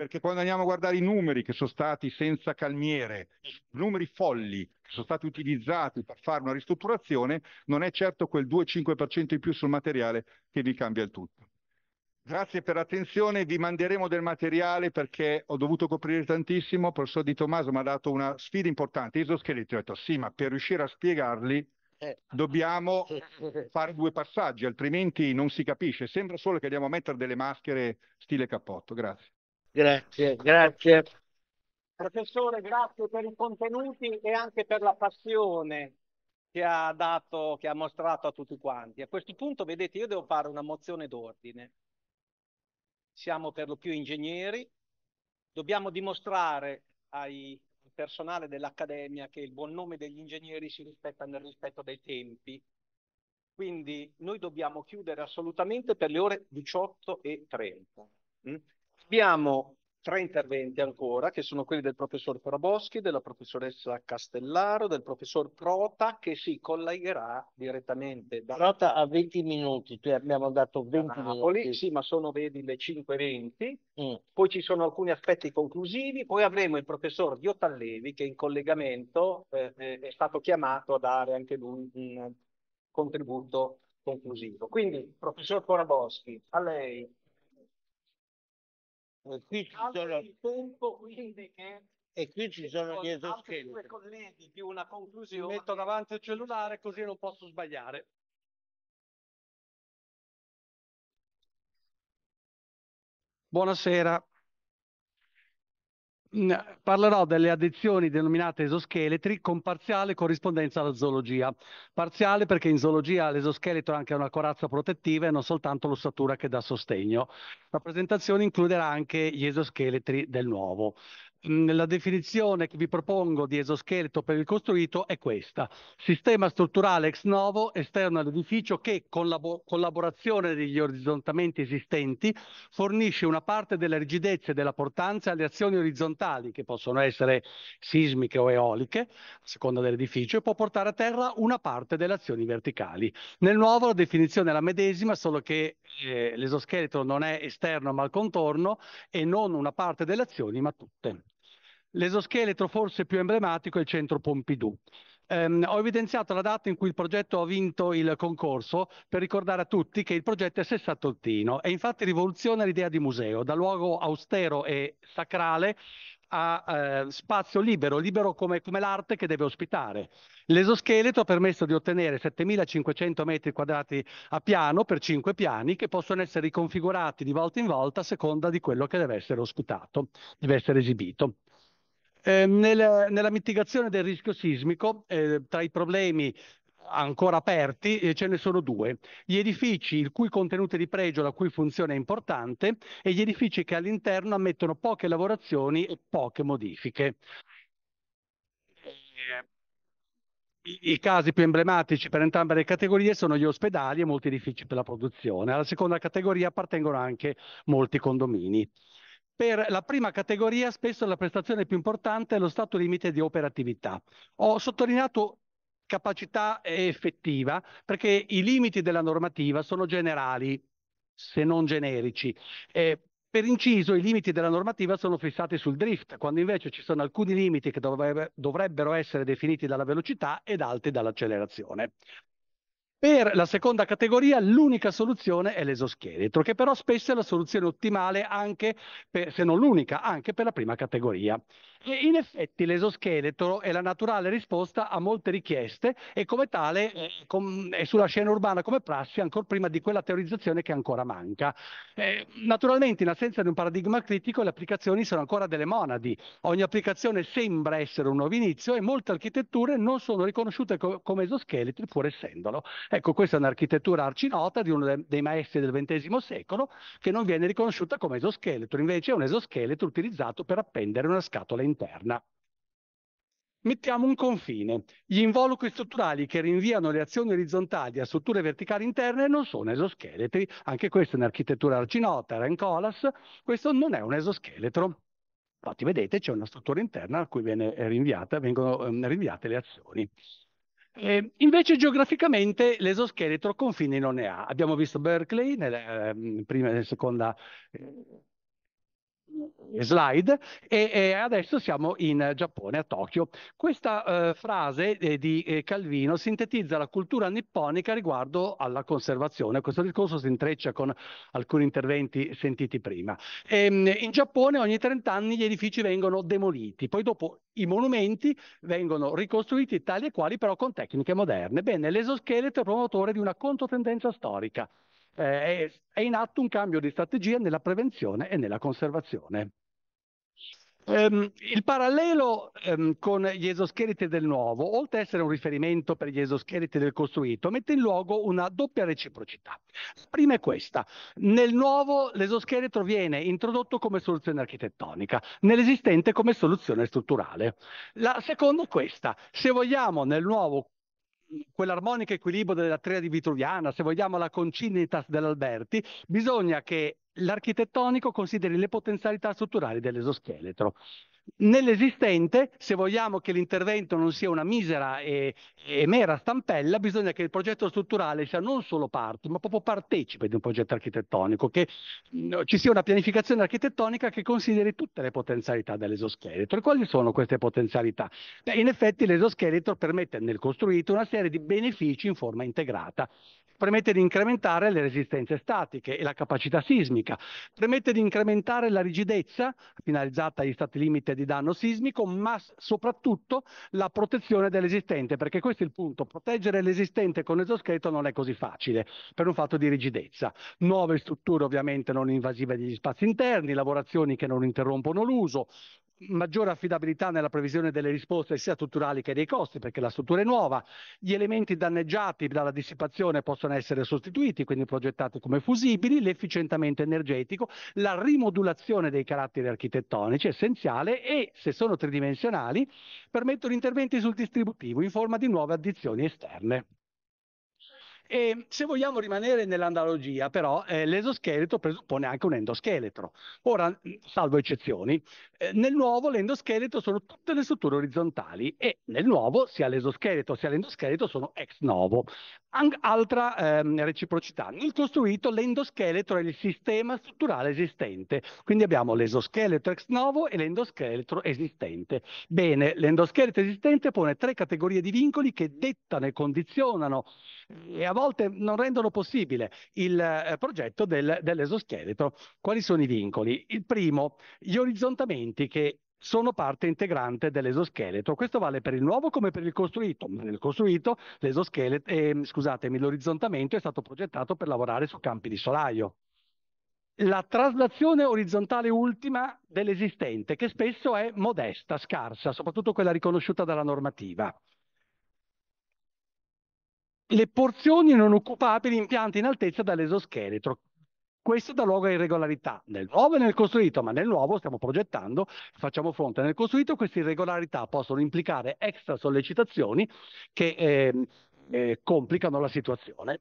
perché quando andiamo a guardare i numeri che sono stati senza calmiere, numeri folli che sono stati utilizzati per fare una ristrutturazione, non è certo quel 2-5% in più sul materiale che vi cambia il tutto. Grazie per l'attenzione, vi manderemo del materiale perché ho dovuto coprire tantissimo, il professor Di Tommaso mi ha dato una sfida importante, isoscheletri, ho detto sì, ma per riuscire a spiegarli eh. dobbiamo fare due passaggi, altrimenti non si capisce, sembra solo che andiamo a mettere delle maschere stile cappotto. Grazie. Grazie, grazie. Professore, grazie per i contenuti e anche per la passione che ha dato, che ha mostrato a tutti quanti. A questo punto, vedete, io devo fare una mozione d'ordine. Siamo per lo più ingegneri, dobbiamo dimostrare ai personale dell'Accademia che il buon nome degli ingegneri si rispetta nel rispetto dei tempi. Quindi noi dobbiamo chiudere assolutamente per le ore 18 e 30. Abbiamo tre interventi ancora, che sono quelli del professor Proboschi, della professoressa Castellaro, del professor Prota, che si collegherà direttamente da... Prota a 20 minuti, cioè abbiamo dato 20 Napoli, minuti. Sì, ma sono, vedi, le 5.20. Mm. Poi ci sono alcuni aspetti conclusivi, poi avremo il professor Diotallevi, che in collegamento eh, eh è stato chiamato a dare anche lui un contributo conclusivo. Quindi, professor Proboschi, a lei e qui ci sono... Tempo, quindi, eh? E qui ci sono dietro schermo. due colleghi più una conclusione. Mi metto davanti il cellulare così non posso sbagliare. Buonasera. Mm, parlerò delle addizioni denominate esoscheletri con parziale corrispondenza alla zoologia. Parziale perché in zoologia l'esoscheletro è anche una corazza protettiva e non soltanto l'ossatura che dà sostegno. La presentazione includerà anche gli esoscheletri del nuovo la definizione che vi propongo di esoscheletro per il costruito è questa. Sistema strutturale ex novo esterno all'edificio che, con la collaborazione degli orizzontamenti esistenti, fornisce una parte della rigidezza e della portanza alle azioni orizzontali, che possono essere sismiche o eoliche, a seconda dell'edificio, e può portare a terra una parte delle azioni verticali. Nel nuovo la definizione è la medesima, solo che eh, l'esoscheletro non è esterno ma al contorno e non una parte delle azioni ma tutte. L'esoscheletro forse più emblematico è il centro Pompidou. Um, ho evidenziato la data in cui il progetto ha vinto il concorso per ricordare a tutti che il progetto è sessantottino e infatti rivoluziona l'idea di museo, da luogo austero e sacrale a eh, spazio libero, libero come, come l'arte che deve ospitare. L'esoscheletro ha permesso di ottenere 7.500 metri quadrati a piano per cinque piani che possono essere riconfigurati di volta in volta a seconda di quello che deve essere ospitato, deve essere esibito. Eh, nella mitigazione del rischio sismico, eh, tra i problemi ancora aperti eh, ce ne sono due. Gli edifici il cui contenuto di pregio, la cui funzione è importante, e gli edifici che all'interno ammettono poche lavorazioni e poche modifiche. I, I casi più emblematici per entrambe le categorie sono gli ospedali e molti edifici per la produzione. Alla seconda categoria appartengono anche molti condomini. Per la prima categoria spesso la prestazione più importante è lo stato limite di operatività. Ho sottolineato capacità effettiva perché i limiti della normativa sono generali, se non generici. Eh, per inciso, i limiti della normativa sono fissati sul drift, quando invece ci sono alcuni limiti che dovrebbe, dovrebbero essere definiti dalla velocità ed altri dall'accelerazione. Per la seconda categoria l'unica soluzione è l'esoscheletro, che però spesso è la soluzione ottimale anche, per, se non l'unica, anche per la prima categoria. E in effetti l'esoscheletro è la naturale risposta a molte richieste e come tale eh, è sulla scena urbana come prassi ancora prima di quella teorizzazione che ancora manca. Eh, naturalmente in assenza di un paradigma critico le applicazioni sono ancora delle monadi, ogni applicazione sembra essere un nuovo inizio e molte architetture non sono riconosciute co- come esoscheletri pur essendolo. Ecco, questa è un'architettura arcinota di uno dei maestri del XX secolo che non viene riconosciuta come esoscheletro, invece è un esoscheletro utilizzato per appendere una scatola interna. Mettiamo un confine. Gli involucri strutturali che rinviano le azioni orizzontali a strutture verticali interne non sono esoscheletri, anche questa è un'architettura arcinota, Rencolas, questo non è un esoscheletro. Infatti vedete c'è una struttura interna a cui viene rinviata, vengono ehm, rinviate le azioni. Eh, invece geograficamente l'esoscheletro confini non ne ha. Abbiamo visto Berkeley ehm, nella eh, prima e seconda eh, eh, slide e, e, adesso siamo in Giappone, a Tokyo. Questa eh, frase eh, di eh, Calvino sintetizza la cultura nipponica riguardo alla conservazione. Questo discorso si intreccia con alcuni interventi sentiti prima. E, ehm, in Giappone ogni 30 anni gli edifici vengono demoliti, poi dopo i monumenti vengono ricostruiti tali e quali però con tecniche moderne. Bene, l'esoscheletro è promotore di una controtendenza storica eh, è in atto un cambio di strategia nella prevenzione e nella conservazione. Um, il parallelo um, con gli esoscheletri del nuovo, oltre ad essere un riferimento per gli esoscheletri del costruito, mette in luogo una doppia reciprocità. La prima è questa. Nel nuovo l'esoscheletro viene introdotto come soluzione architettonica, nell'esistente come soluzione strutturale. La seconda è questa. Se vogliamo nel nuovo quell'armonico equilibrio della tria di Vitruviana, se vogliamo la concinitas dell'Alberti, bisogna che l'architettonico consideri le potenzialità strutturali dell'esoscheletro. Nell'esistente, se vogliamo che l'intervento non sia una misera e, e, mera stampella, bisogna che il progetto strutturale sia non solo parte, ma proprio partecipe di un progetto architettonico, che mh, mm, ci sia una pianificazione architettonica che consideri tutte le potenzialità dell'esoscheletro. E quali sono queste potenzialità? Beh, in effetti l'esoscheletro permette nel costruito una serie di benefici in forma integrata permette di incrementare le resistenze statiche e la capacità sismica, permette di incrementare la rigidezza finalizzata agli stati limite limite di danno sismico, ma soprattutto la protezione dell'esistente, perché questo è il punto, proteggere l'esistente con esoscheletro non è così facile, per un fatto di rigidezza. Nuove strutture ovviamente non invasive degli spazi interni, lavorazioni che non interrompono l'uso, maggiore affidabilità nella previsione delle risposte sia strutturali che dei costi, perché la struttura è nuova, gli elementi danneggiati dalla dissipazione possono essere sostituiti, quindi progettati come fusibili, l'efficientamento energetico, la rimodulazione dei caratteri architettonici essenziale e, se sono tridimensionali, permettono interventi sul distributivo in forma di nuove addizioni esterne. E ehm, se vogliamo rimanere nell'analogia, però, eh, l'esoscheletro presuppone anche un endoscheletro. Ora, salvo eccezioni, eh, nel nuovo l'endoscheletro sono tutte le strutture orizzontali e nel nuovo sia l'esoscheletro sia l'endoscheletro sono ex novo. An- altra ehm, reciprocità, nel costruito l'endoscheletro è il sistema strutturale esistente, quindi abbiamo l'esoscheletro ex novo e l'endoscheletro esistente. Bene, l'endoscheletro esistente pone tre categorie di vincoli che dettano e condizionano e a volte non rendono possibile il eh, progetto del, dell'esoscheletro. Quali sono i vincoli? Il primo, gli orizzontamenti che sono parte integrante dell'esoscheletro. Questo vale per il nuovo come per il costruito. Nel costruito eh, scusatemi, l'orizzontamento è stato progettato per lavorare su campi di solaio. La traslazione orizzontale ultima dell'esistente, che spesso è modesta, scarsa, soprattutto quella riconosciuta dalla normativa. Le porzioni non occupabili in piante in altezza dall'esoscheletro, questo dà luogo a irregolarità nel nuovo e nel costruito, ma nel nuovo stiamo progettando, facciamo fronte. Nel costruito queste irregolarità possono implicare extra sollecitazioni che eh, eh, complicano la situazione.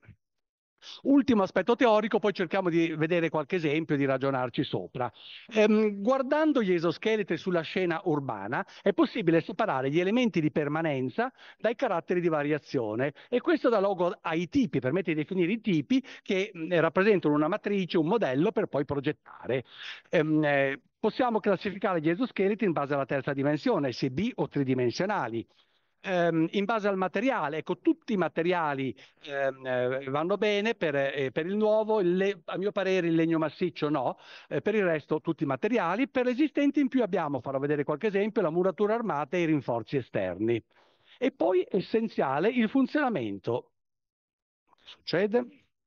Ultimo aspetto teorico, poi cerchiamo di vedere qualche esempio e di ragionarci sopra. Ehm, guardando gli esoscheletri sulla scena urbana è possibile separare gli elementi di permanenza dai caratteri di variazione e questo dà luogo ai tipi, permette di definire i tipi che mh, rappresentano una matrice, un modello per poi progettare. Ehm, eh, possiamo classificare gli esoscheletri in base alla terza dimensione, se B o tridimensionali ehm, in base al materiale. Ecco, tutti i materiali ehm, eh, vanno bene per, eh, per il nuovo, il le- a mio parere il legno massiccio no, eh, per il resto tutti i materiali. Per l'esistente in più abbiamo, farò vedere qualche esempio, la muratura armata e i rinforzi esterni. E poi essenziale il funzionamento. Cosa succede?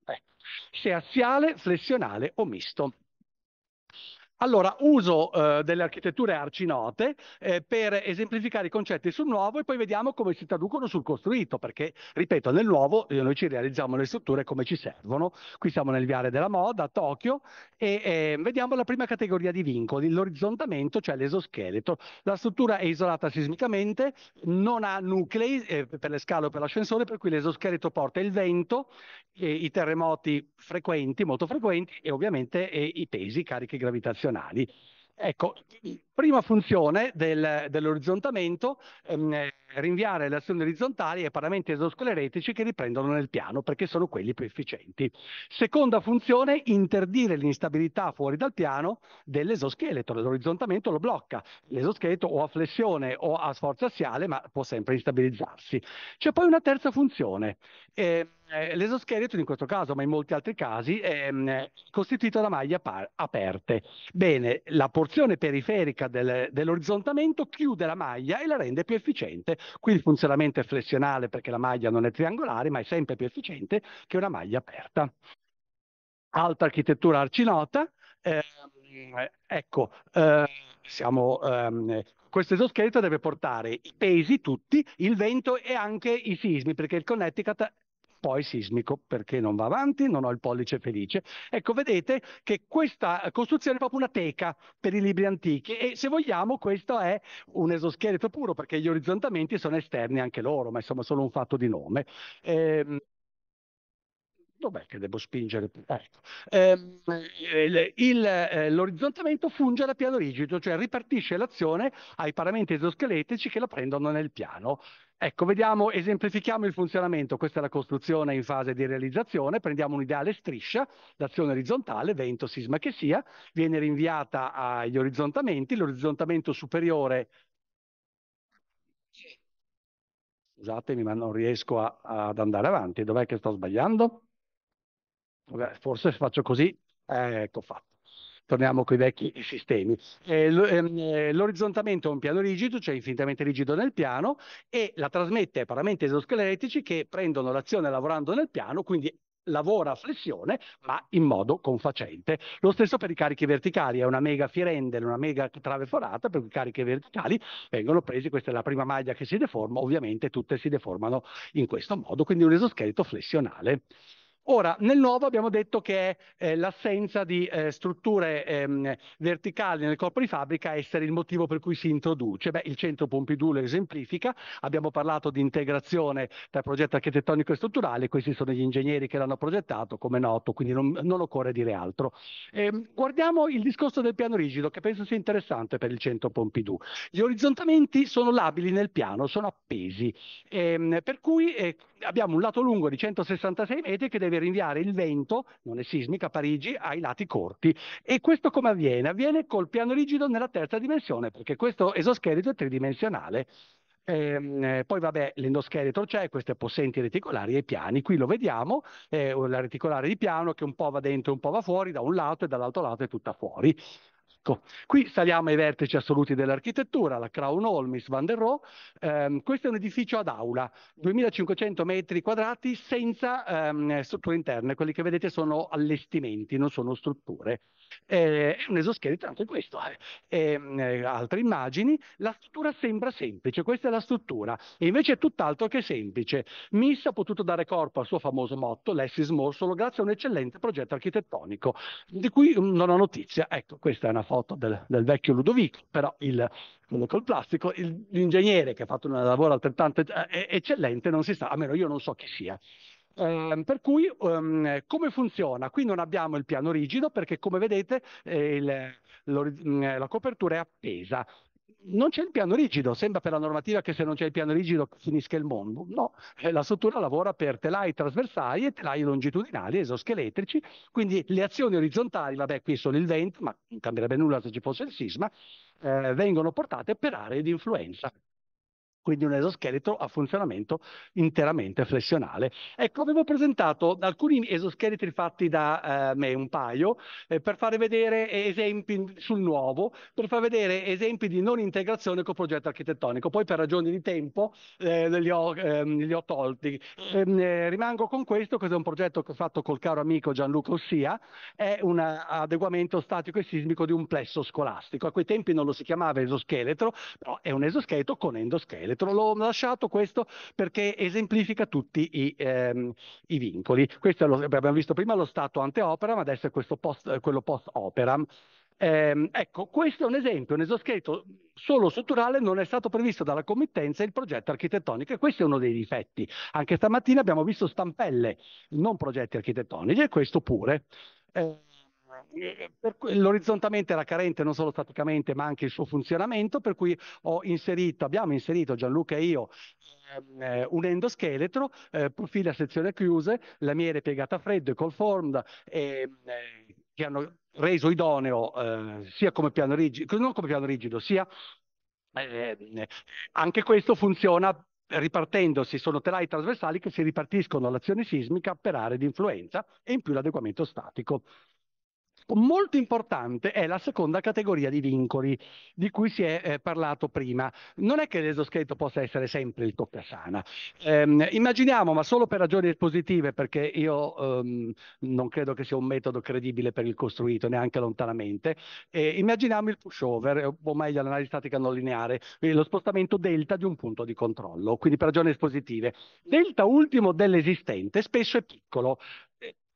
Eh, se assiale, flessionale o misto. Allora, uso eh, delle architetture arcinote eh, per esemplificare i concetti sul nuovo e poi vediamo come si traducono sul costruito, perché, ripeto, nel nuovo eh, noi ci realizziamo le strutture come ci servono. Qui siamo nel viale della moda a Tokyo e eh, vediamo la prima categoria di vincoli, l'orizzontamento, cioè l'esoscheletro. La struttura è isolata sismicamente, non ha nuclei eh, per le scale o per l'ascensore, per cui l'esoscheletro porta il vento, eh, i terremoti frequenti, molto frequenti e ovviamente i pesi, carichi gravitazionali nazionali. Ecco, Prima funzione del, dell'orizzontamento, ehm, rinviare le azioni orizzontali ai paramenti esoscleretici che riprendono nel piano perché sono quelli più efficienti. Seconda funzione, interdire l'instabilità fuori dal piano dell'esoscheletro. L'orizzontamento lo blocca, l'esoscheletro o a flessione o a sforzo assiale, ma può sempre instabilizzarsi. C'è poi una terza funzione. Ehm, eh, l'esoscheletro in questo caso, ma in molti altri casi, ehm, è costituito da maglie aperte. Bene, la porzione periferica tecnica del, dell'orizzontamento chiude la maglia e la rende più efficiente. Qui il funzionamento è flessionale perché la maglia non è triangolare, ma è sempre più efficiente che una maglia aperta. Altra architettura arcinota, eh, ecco, eh, siamo, ehm, questo esoscheletro deve portare i pesi tutti, il vento e anche i sismi, perché il Connecticut poi sismico perché non va avanti, non ho il pollice felice. Ecco, vedete che questa costruzione è proprio una teca per i libri antichi e se vogliamo questo è un esoscheletro puro perché gli orizzontamenti sono esterni anche loro, ma insomma solo un fatto di nome. Ehm, dov'è che devo spingere? Ecco. Ehm, eh, l'orizzontamento funge da piano rigido, cioè ripartisce l'azione ai paramenti esoscheletici che la prendono nel piano. Ecco, vediamo, esemplifichiamo il funzionamento. Questa è la costruzione in fase di realizzazione. Prendiamo un'ideale striscia, l'azione orizzontale, vento, sisma che sia, viene rinviata agli orizzontamenti, l'orizzontamento superiore scusatemi ma non riesco a, ad andare avanti, dov'è che sto sbagliando? Vabbè, forse se faccio così, eh, ecco fatto. Torniamo con i vecchi sistemi. Eh, ehm, eh, l'orizzontamento è un piano rigido, cioè infinitamente rigido nel piano, e la trasmette ai paramenti esoscheletici che prendono l'azione lavorando nel piano, quindi lavora a flessione ma in modo confacente. Lo stesso per i carichi verticali, è una mega firendere, una mega trave forata, per cui i carichi verticali vengono presi, questa è la prima maglia che si deforma, ovviamente tutte si deformano in questo modo, quindi un esoscheletro flessionale. Ora, nel nuovo abbiamo detto che è eh, l'assenza di eh, strutture ehm, verticali nel corpo di fabbrica essere il motivo per cui si introduce. Beh, il centro Pompidou lo esemplifica, abbiamo parlato di integrazione tra progetto architettonico e strutturale, questi sono gli ingegneri che l'hanno progettato, come noto, quindi non, non occorre dire altro. Eh, guardiamo il discorso del piano rigido, che penso sia interessante per il centro Pompidou. Gli orizzontamenti sono labili nel piano, sono appesi, ehm, per cui eh, abbiamo un lato lungo di 166 metri che deve rinviare il vento, non è sismica, a Parigi ai lati corti. E questo come avviene? Avviene col piano rigido nella terza dimensione, perché questo esoscheletro è tridimensionale. Ehm, eh, poi vabbè, l'endoscheletro c'è, queste possenti reticolari e piani. Qui lo vediamo, è eh, la reticolare di piano che un po' va dentro e un po' va fuori, da un lato e dall'altro lato è tutta fuori. Ecco, qui saliamo ai vertici assoluti dell'architettura, la Crown Hall, Miss Van der Rohe. Eh, questo è un edificio ad aula, 2500 metri quadrati senza ehm, strutture interne. Quelli che vedete sono allestimenti, non sono strutture. Eh, è un esoscheletro anche questo. Eh. Ehm, eh. altre immagini. La struttura sembra semplice, questa è la struttura. E invece è tutt'altro che semplice. Miss ha potuto dare corpo al suo famoso motto, less is more, solo grazie a un eccellente progetto architettonico, di cui non ho notizia. Ecco, questa è una foto foto del, del vecchio Ludovico, però il, quello col plastico, il, l'ingegnere che ha fatto un lavoro altrettanto eh, eccellente non si sa, almeno io non so chi sia. Eh, per cui um, come funziona? Qui non abbiamo il piano rigido perché come vedete eh, il, mm, la copertura è appesa, non c'è il piano rigido, sembra per la normativa che se non c'è il piano rigido finisca il mondo, no, eh, la struttura lavora per telai trasversali e telai longitudinali, esoscheletrici, quindi le azioni orizzontali, vabbè qui sono il vento, ma non cambierebbe nulla se ci fosse il sisma, eh, vengono portate per aree di influenza quindi un esoscheletro a funzionamento interamente flessionale. Ecco, avevo presentato alcuni esoscheletri fatti da eh, me, un paio, eh, per fare vedere esempi sul nuovo, per far vedere esempi di non integrazione col progetto architettonico. Poi per ragioni di tempo eh, li, ho, ehm, li, ho, tolti. Ehm, eh, rimango con questo, questo è un progetto che ho fatto col caro amico Gianluca Ossia, è un adeguamento statico e sismico di un plesso scolastico. A quei tempi non lo si chiamava esoscheletro, però è un esoscheletro con endoscheletro bene. l'ho lasciato questo perché esemplifica tutti i, ehm, i vincoli. Questo lo, abbiamo visto prima lo stato anteopera, ma adesso è questo post, quello post-opera. Eh, ecco, questo è un esempio, un esoscheletro solo strutturale non è stato previsto dalla committenza il progetto architettonico e questo è uno dei difetti. Anche stamattina abbiamo visto stampelle, non progetti architettonici e questo pure. Eh, eh, cui, l'orizzontamento era carente non solo staticamente ma anche il suo funzionamento, per cui inserito, abbiamo inserito Gianluca e io ehm, eh, un endoscheletro, eh, profili a sezione chiuse, lamiere piegata a freddo e col formed, ehm, eh, che hanno reso idoneo eh, sia come piano rigido, non come piano rigido, sia ehm, anche questo funziona ripartendosi, sono telai trasversali che si ripartiscono l'azione sismica per aree di influenza e in più l'adeguamento statico. Molto importante è la seconda categoria di vincoli di cui si è eh, parlato prima. Non è che l'esoscheletro possa essere sempre il toccasana. Ehm, immaginiamo, ma solo per ragioni espositive, perché io ehm, non credo che sia un metodo credibile per il costruito, neanche lontanamente, eh, immaginiamo il pushover, o meglio l'analisi statica non lineare, lo spostamento delta di un punto di controllo, quindi per ragioni espositive. Delta ultimo dell'esistente spesso è piccolo,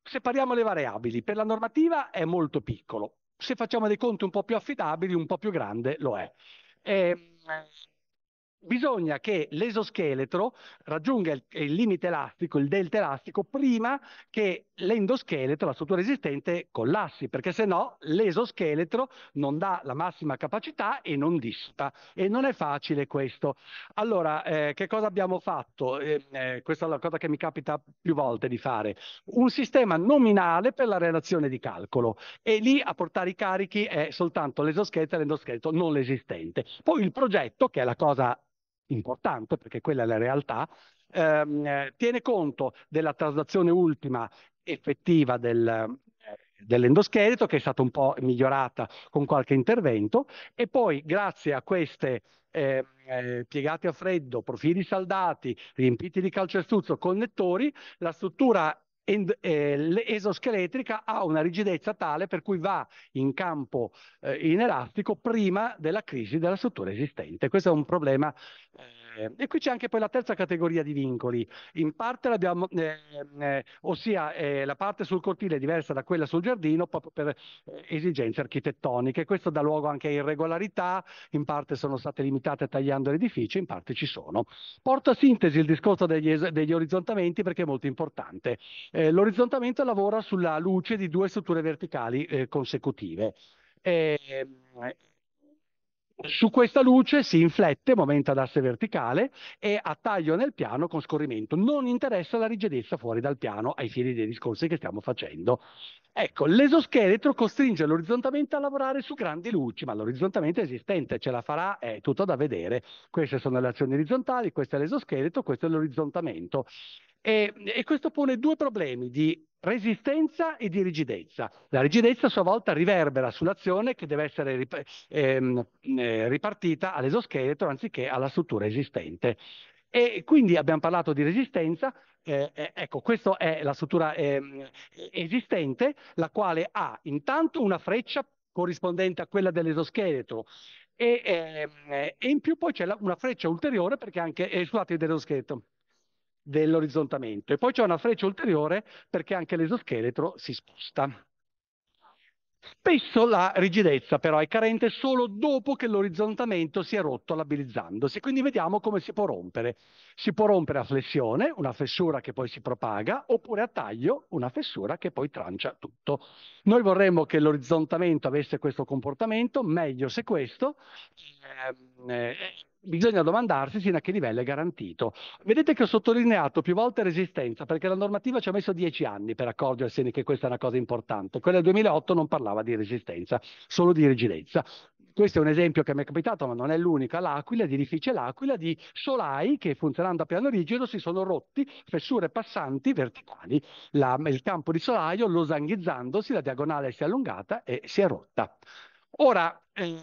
separiamo le variabili, per la normativa è molto piccolo, se facciamo dei conti un po' più affidabili, un po' più grande lo è. E, ehm, bisogna che l'esoscheletro raggiunga il, il, limite elastico, il delta elastico, prima che l'endoscheletro, la struttura esistente, collassi, perché se no l'esoscheletro non dà la massima capacità e non dista. E non è facile questo. Allora, eh, che cosa abbiamo fatto? Eh, eh, questa è la cosa che mi capita più volte di fare. Un sistema nominale per la relazione di calcolo e lì a portare i carichi è soltanto l'esoscheletro e l'endoscheletro non l'esistente. Poi il progetto, che è la cosa importante, perché quella è la realtà, ehm, eh, tiene conto della traslazione ultima effettiva del, eh, dell'endoscheletro che è stata un po' migliorata con qualche intervento e poi grazie a queste eh, eh, piegate a freddo, profili saldati, riempiti di calcestruzzo, connettori, la struttura eh, l'esoscheletrica ha una rigidezza tale per cui va in campo eh, inelastico prima della crisi della struttura esistente. Questo è un problema eh, eh, e qui c'è anche poi la terza categoria di vincoli. In parte l'abbiamo, eh, eh, ossia eh, la parte sul cortile è diversa da quella sul giardino proprio per eh, esigenze architettoniche. Questo dà luogo anche a irregolarità, in parte sono state limitate tagliando l'edificio, in parte ci sono. Porto a sintesi il discorso degli, es- degli orizzontamenti perché è molto importante. l'orizzontamento lavora sulla luce di due strutture verticali consecutive. Eh, su questa luce si inflette, momento ad asse verticale e a taglio nel piano con scorrimento. Non interessa la rigidezza fuori dal piano ai fini dei discorsi che stiamo facendo. Ecco, l'esoscheletro costringe l'orizzontamento a lavorare su grandi luci, ma l'orizzontamento è esistente, ce la farà, è tutto da vedere. Queste sono le azioni orizzontali, questo è l'esoscheletro, questo è l'orizzontamento. E, e questo pone due problemi di resistenza e di rigidezza. La rigidezza a sua volta riverbera sull'azione che deve essere rip- ehm, eh, ripartita all'esoscheletro anziché alla struttura esistente. E quindi abbiamo parlato di resistenza, eh, eh ecco, questa è la struttura eh, esistente, la quale ha intanto una freccia corrispondente a quella dell'esoscheletro e, ehm, e in più poi c'è la, una freccia ulteriore perché anche, eh, scusate, dell'esoscheletro, dell'orizzontamento. E poi c'è una freccia ulteriore perché anche l'esoscheletro si sposta. Spesso la rigidezza però è carente solo dopo che l'orizzontamento si è rotto labilizzandosi, quindi vediamo come si può rompere. Si può rompere a flessione, una fessura che poi si propaga, oppure a taglio, una fessura che poi trancia tutto. Noi vorremmo che l'orizzontamento avesse questo comportamento, meglio se questo, ehm, eh, bisogna domandarsi fino a che livello è garantito. Vedete che ho sottolineato più volte resistenza perché la normativa ci ha messo dieci anni per accorgersene che questa è una cosa importante. Quella del 2008 non parlava di resistenza, solo di rigidezza. Questo è un esempio che mi è capitato, ma non è l'unico, L'Aquila, di Rifice l'Aquila, di solai che funzionando a piano rigido si sono rotti, fessure passanti verticali, la, il campo di solaio losanghizzandosi, la diagonale si è allungata e si è rotta. Ora, eh,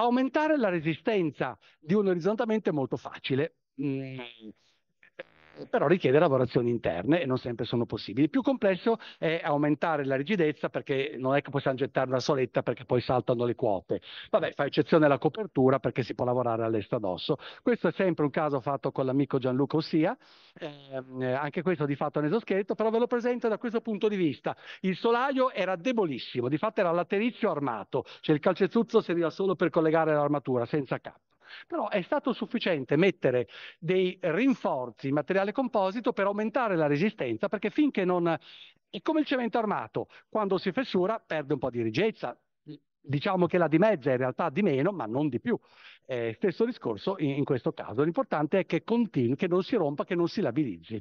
Aumentare la resistenza di un orizzontamento è molto facile. Mm eh, però richiede lavorazioni interne e non sempre sono possibili. Più complesso è aumentare la rigidezza perché non è che possiamo gettare una soletta perché poi saltano le quote. Vabbè, fa eccezione la copertura perché si può lavorare all'estadosso. Questo è sempre un caso fatto con l'amico Gianluca Ossia, ehm, eh, anche questo di fatto è un esoscheletro, però ve lo presento da questo punto di vista. Il solaio era debolissimo, di fatto era laterizio armato, cioè il calcezzuzzo serviva solo per collegare l'armatura senza capo però è stato sufficiente mettere dei rinforzi in materiale composito per aumentare la resistenza, perché finché non... È come il cemento armato, quando si fessura perde un po' di rigidezza, diciamo che la dimezza in realtà di meno, ma non di più. Eh, stesso discorso in, in, questo caso. L'importante è che continui, che non si rompa, che non si labilizzi.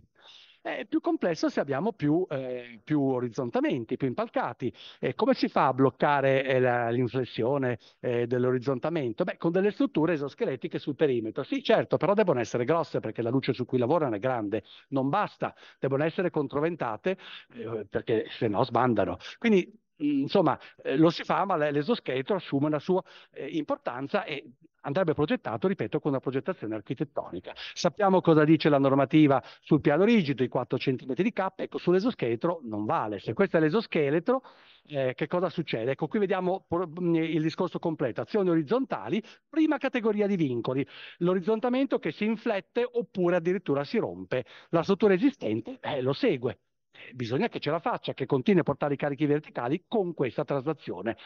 È più complesso se abbiamo più, eh, più orizzontamenti, più impalcati. Eh, come si fa a bloccare eh, la, l'inflessione eh, dell'orizzontamento? Beh, con delle strutture esoscheletiche sul perimetro. Sì, certo, però devono essere grosse perché la luce su cui lavorano è grande. Non basta, devono essere controventate eh, perché se no sbandano. Quindi insomma, eh, lo si fa, ma l'esoscheletro assume una sua eh, importanza e andrebbe progettato, ripeto, con una progettazione architettonica. Sappiamo cosa dice la normativa sul piano rigido, i 4 cm di K, ecco, sull'esoscheletro non vale. Se questo è l'esoscheletro, eh, che cosa succede? Ecco, qui vediamo il discorso completo. Azioni orizzontali, prima categoria di vincoli, l'orizzontamento che si inflette oppure addirittura si rompe. La struttura esistente eh, lo segue bisogna che ce la faccia, che continui a portare i carichi verticali con questa traslazione.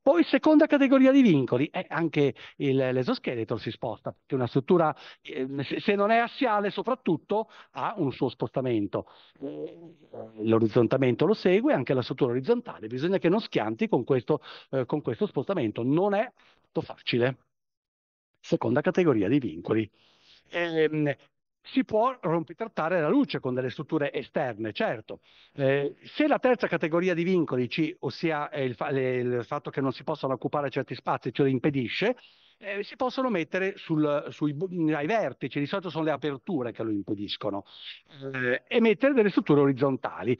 Poi seconda categoria di vincoli, eh, anche il, l'esoscheletro si sposta, perché una struttura, eh, se non è assiale soprattutto, ha un suo spostamento. Eh, l'orizzontamento lo segue, anche la struttura orizzontale, bisogna che non schianti con questo, eh, con questo spostamento, non è affatto facile. Seconda categoria di vincoli. Eh, si può rompitrattare la luce con delle strutture esterne, certo. Eh, se la terza categoria di vincoli, ci, ossia il, fa- il, fatto che non si possano occupare certi spazi, ce lo impedisce, eh, si possono mettere sul, sui, ai vertici, di solito sono le aperture che lo impediscono, eh, e mettere delle strutture orizzontali.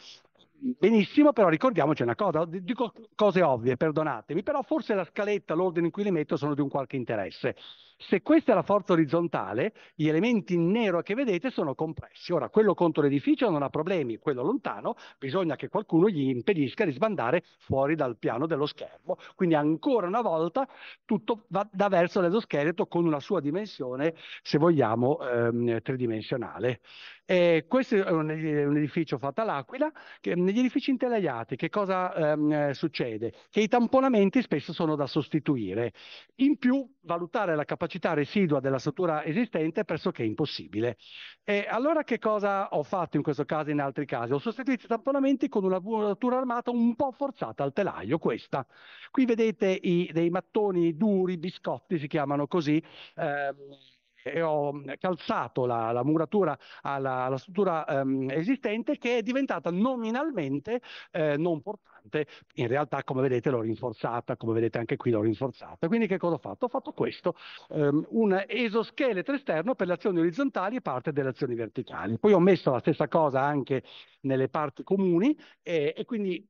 Benissimo, però ricordiamoci una cosa, dico cose ovvie, perdonatemi, però forse la scaletta, l'ordine in cui le metto sono di un qualche interesse. Se questa è la forza orizzontale, gli elementi in nero che vedete sono compressi. Ora, quello contro l'edificio non ha problemi, quello lontano bisogna che qualcuno gli impedisca di sbandare fuori dal piano dello schermo. Quindi ancora una volta tutto va da verso l'esoscheletro con una sua dimensione, se vogliamo, ehm, tridimensionale. E questo è un, edificio fatto all'Aquila. negli edifici intelaiati che cosa ehm, succede? Che i tamponamenti spesso sono da sostituire. In più, valutare la capacità capacità residua della struttura esistente è pressoché impossibile. E allora che cosa ho fatto in questo caso e in altri casi? Ho sostituito i tamponamenti con una muratura armata un po' forzata al telaio, questa. Qui vedete i, dei mattoni duri, biscotti si chiamano così, ehm, e ho mm, calzato la, la muratura alla, alla struttura ehm, esistente che è diventata nominalmente eh, non portante. In realtà, come vedete, l'ho rinforzata, come vedete anche qui l'ho rinforzata. Quindi che cosa ho fatto? Ho fatto questo, ehm, un esoscheletro esterno per le azioni orizzontali e parte delle azioni verticali. Poi ho messo la stessa cosa anche nelle parti comuni e, e quindi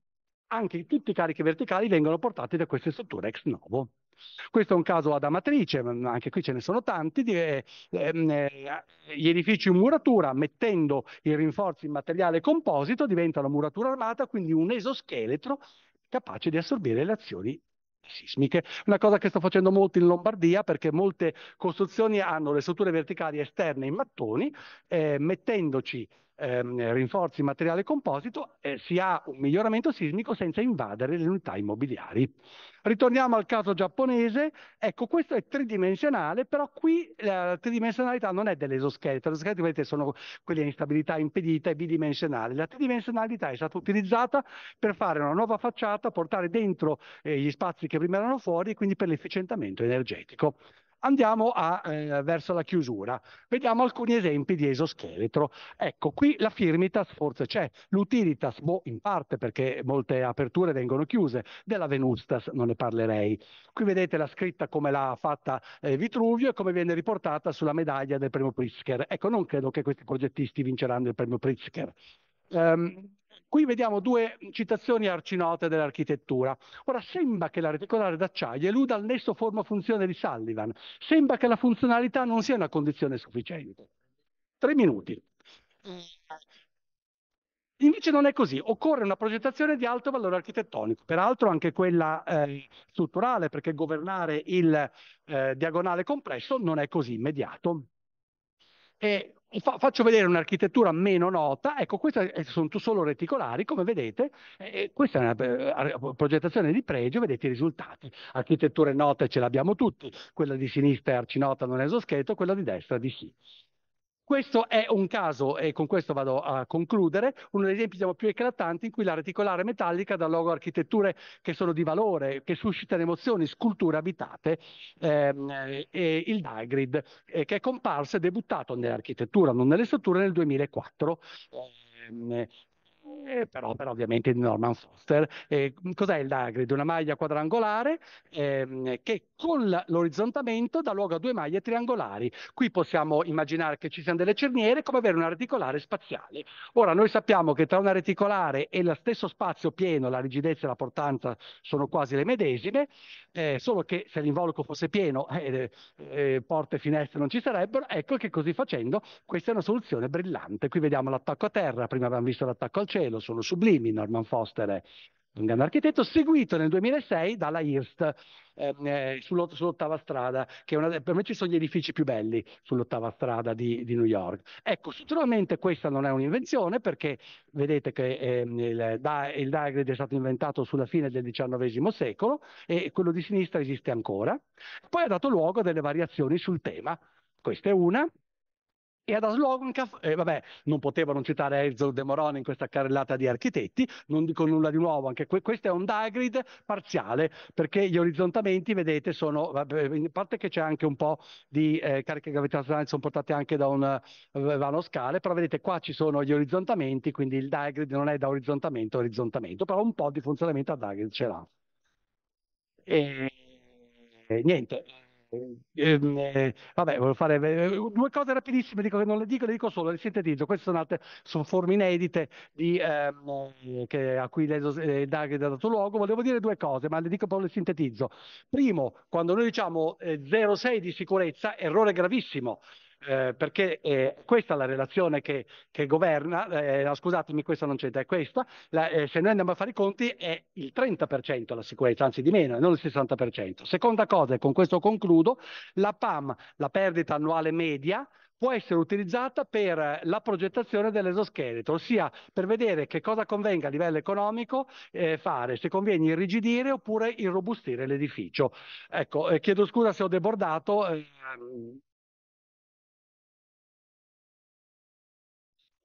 anche tutti i carichi verticali vengono portati da queste strutture ex novo. Questo è un caso ad Amatrice, ma anche qui ce ne sono tanti, di, ehm, eh, gli edifici in muratura, mettendo i rinforzi in materiale composito, diventano muratura armata, quindi un esoscheletro capace di assorbire le azioni sismiche. Una cosa che sto facendo molto in Lombardia perché molte costruzioni hanno le strutture verticali esterne in mattoni, eh, mettendoci ehm, rinforzi materiale composito, eh, si ha un miglioramento sismico senza invadere le unità immobiliari. Ritorniamo al caso giapponese, ecco questo è tridimensionale, però qui la tridimensionalità non è dell'esoscheletro, l'esoscheletro vedete sono quelli a instabilità impedita e bidimensionale, la tridimensionalità è stata utilizzata per fare una nuova facciata, portare dentro eh, gli spazi che prima erano fuori e quindi per l'efficientamento energetico. Andiamo a, eh, verso la chiusura. Vediamo alcuni esempi di esoscheletro. Ecco, qui la firmitas forse c'è, l'utilitas, boh, in parte perché molte aperture vengono chiuse, della venustas non ne parlerei. Qui vedete la scritta come l'ha fatta eh, Vitruvio e come viene riportata sulla medaglia del premio Pritzker. Ecco, non credo che questi progettisti vinceranno il premio Pritzker. Um, Qui vediamo due citazioni arcinote dell'architettura. Ora, sembra che la reticolare d'acciaio eluda il nesso forma-funzione di Sullivan. Sembra che la funzionalità non sia una condizione sufficiente. Tre minuti. Invece non è così, occorre una progettazione di alto valore architettonico, peraltro anche quella eh, strutturale, perché governare il eh, diagonale complesso non è così immediato. E Fa, faccio vedere un'architettura meno nota, ecco queste eh, sono solo reticolari, come vedete, eh, questa è una eh, eh, progettazione di pregio, vedete i risultati, architetture note ce l'abbiamo tutti, quella di sinistra è arcinota, non è esoscheletro, quella di destra di sì. Questo è un caso, e con questo vado a concludere, uno degli esempi diciamo, più eclatanti in cui la reticolare metallica dà luogo a architetture che sono di valore, che suscitano emozioni, sculture abitate, ehm, e il Dagrid, eh, che è comparso e debuttato nell'architettura, non nelle strutture, nel 2004 eh, però, però, ovviamente di Norman Foster. Eh, cos'è il Dagrid? Una maglia quadrangolare ehm, che con l'orizzontamento dà luogo a due maglie triangolari. Qui possiamo immaginare che ci siano delle cerniere come avere una reticolare spaziale. Ora noi sappiamo che tra una reticolare e lo stesso spazio pieno la rigidezza e la portanza sono quasi le medesime, eh, solo che se l'involucro fosse pieno eh, eh, porte e finestre non ci sarebbero, ecco che così facendo questa è una soluzione brillante. Qui vediamo l'attacco a terra, prima abbiamo visto l'attacco al centro cielo, sono sublimi, Norman Foster è un grande architetto, seguito nel 2006 dalla Hirst ehm, eh, sull'ottava strada, che è una, per me ci sono gli edifici più belli sull'ottava strada di, di New York. Ecco, sicuramente questa non è un'invenzione perché vedete che eh, il, da, il Dagrid è stato inventato sulla fine del XIX secolo e quello di sinistra esiste ancora, poi ha dato luogo a delle variazioni sul tema. Questa è una, e ad Aslogonkaf, eh, vabbè, non potevo non citare Enzo De Moroni in questa carrellata di architetti, non dico nulla di nuovo, anche que- questo è un diagrid parziale, perché gli orizzontamenti, vedete, sono, vabbè, in parte che c'è anche un po' di eh, cariche gravitazionali, sono portate anche da un eh, vano scale, però vedete qua ci sono gli orizzontamenti, quindi il diagrid non è da orizzontamento a orizzontamento, però un po' di funzionamento a diagrid ce l'ha. E, e niente, Ehm, eh, vabbè, volevo fare eh, due cose rapidissime, dico che non le dico, le dico solo, le sintetizzo. Queste sono, altre, sono forme inedite di, ehm, eh, che, a cui lei eh, Daghi ha dato luogo. Volevo dire due cose, ma le dico poi le sintetizzo. Primo, quando noi diciamo 0,6 di sicurezza, errore gravissimo. Eh, perché eh, questa è la relazione che, che governa, eh, scusatemi questa non c'entra, è questa, la, eh, se noi andiamo a fare i conti è il 30% la sicurezza, anzi di meno, e non il 60%. Seconda cosa, e con questo concludo, la PAM, la perdita annuale media, può essere utilizzata per la progettazione dell'esoscheletro, ossia per vedere che cosa convenga a livello economico eh, fare, se conviene irrigidire oppure irrobustire l'edificio. Ecco, eh, chiedo scusa se ho debordato, eh,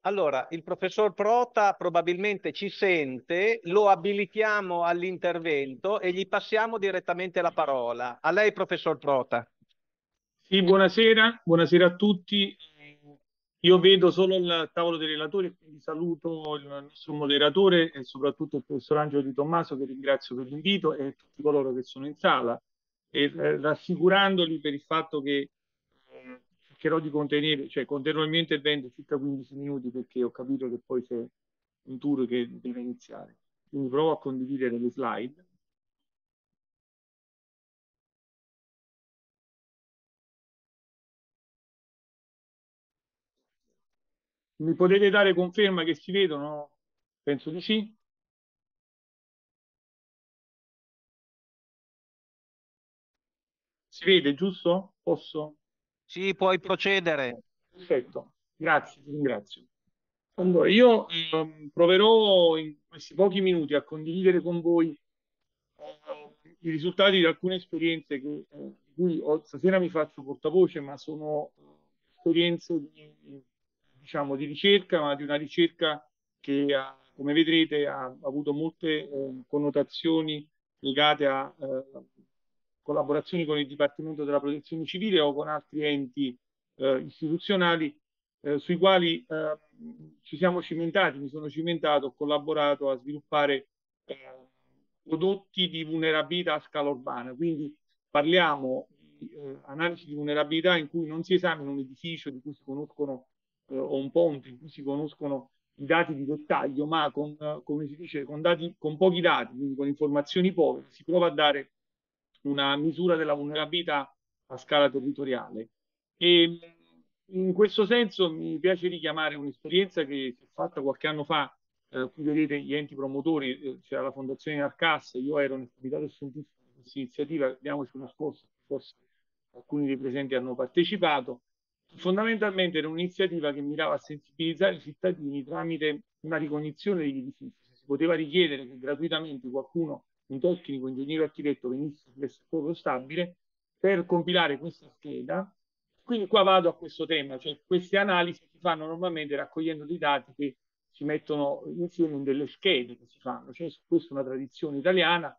Allora, il professor Prota probabilmente ci sente, lo abilitiamo all'intervento e gli passiamo direttamente la parola. A lei, professor Prota. Sì, buonasera, buonasera a tutti. Io vedo solo il tavolo dei relatori, quindi saluto il nostro moderatore e soprattutto il professor Angelo Di Tommaso che ringrazio per l'invito e tutti coloro che sono in sala e eh, rassicurandoli per il fatto che cercherò di contenere, cioè conterrò il mio intervento circa 15 minuti perché ho capito che poi c'è un tour che deve iniziare. Quindi provo a condividere le slide. Mi potete dare conferma che si vedono? Penso di sì. Si vede, giusto? Posso? Sì, puoi procedere. Perfetto, grazie, ti ringrazio. Allora, io eh, proverò in questi pochi minuti a condividere con voi eh, i risultati di alcune esperienze che, eh, cui ho, stasera mi faccio portavoce, ma sono eh, esperienze di, diciamo, di ricerca, ma di una ricerca che, ha, come vedrete, ha avuto molte eh, connotazioni legate a eh, collaborazioni con il Dipartimento della Protezione Civile o con altri enti eh, istituzionali eh, sui quali eh, ci siamo cimentati, mi sono cimentato, ho collaborato a sviluppare eh, prodotti di vulnerabilità a scala urbana. Quindi parliamo di eh, analisi di vulnerabilità in cui non si esamina un edificio di cui si conoscono eh, o un ponte in cui si conoscono i dati di dettaglio, ma con, come si dice, con, dati, con pochi dati, quindi con informazioni povere, si prova a dare una misura della vulnerabilità a scala territoriale. E in questo senso mi piace richiamare un'esperienza che si è fatta qualche anno fa, eh, qui vedete gli enti promotori, eh, c'era la Fondazione Arcas, io ero nel comitato scientifico di questa iniziativa, diamoci una scorsa, forse alcuni dei presenti hanno partecipato. Fondamentalmente era un'iniziativa che mirava a sensibilizzare i cittadini tramite una ricognizione degli edifici. Si poteva richiedere che gratuitamente qualcuno un tecnico ingegnere architetto venisse scopo stabile per compilare questa scheda. Quindi qua vado a questo tema, cioè queste analisi si fanno normalmente raccogliendo dei dati che si mettono insieme in delle schede che si fanno, cioè questa è una tradizione italiana,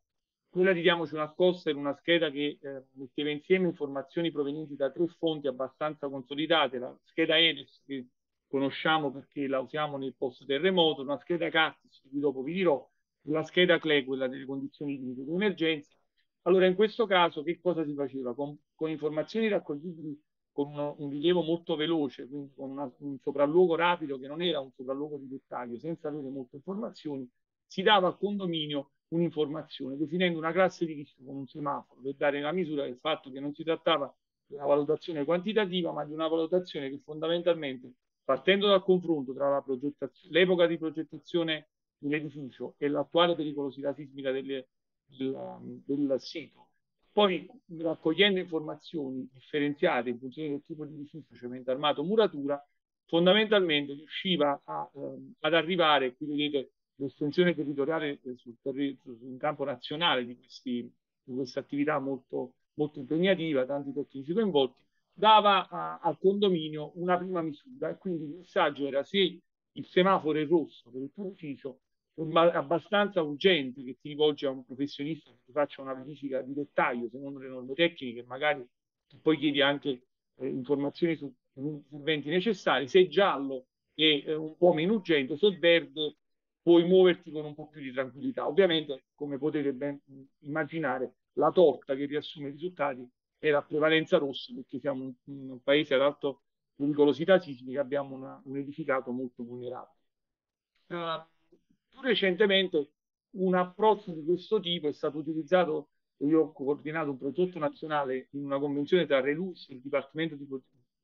quella di Diamoci una scossa era una scheda che eh, metteva insieme informazioni provenienti da tre fonti abbastanza consolidate, la scheda EDES che conosciamo perché la usiamo nel post terremoto, una scheda CATS, di cui dopo vi dirò, la scheda CLE, quella delle condizioni di emergenza. Allora, in questo caso, che cosa si faceva? Con, con informazioni raccoglibili con uno, un rilievo molto veloce, quindi con una, un sopralluogo rapido che non era un sopralluogo di dettaglio, senza avere molte informazioni, si dava al condominio un'informazione, definendo una classe di rischio con un semaforo, per dare la misura del fatto che non si trattava di una valutazione quantitativa, ma di una valutazione che fondamentalmente, partendo dal confronto tra l'epoca di progettazione l'edificio e l'attuale pericolosità sismica delle, del, del, sito. Poi raccogliendo informazioni differenziate in funzione del tipo di edificio, cemento armato, muratura, fondamentalmente riusciva a, ehm, ad arrivare, qui vedete l'estensione territoriale eh, sul, terri- sul campo nazionale di, questi, di questa attività molto, molto impegnativa, tanti tecnici coinvolti, dava a, al condominio una prima misura e quindi il messaggio era se il semaforo è rosso per il tuo ufficio, abbastanza urgente che ti rivolge a un professionista che ti faccia una verifica di dettaglio, secondo le norme tecniche, magari poi chiedi anche eh, informazioni su interventi necessari, se giallo è eh, un po' meno urgente, se è verde puoi muoverti con un po' più di tranquillità. Ovviamente, come potete ben immaginare, la torta che riassume i risultati è la prevalenza rossa perché siamo un, un paese ad alto pericolosità sismica, abbiamo una, un edificato molto vulnerabile. Uh, recentemente un approccio di questo tipo è stato utilizzato, io ho coordinato un progetto nazionale in una convenzione tra Relus il Dipartimento di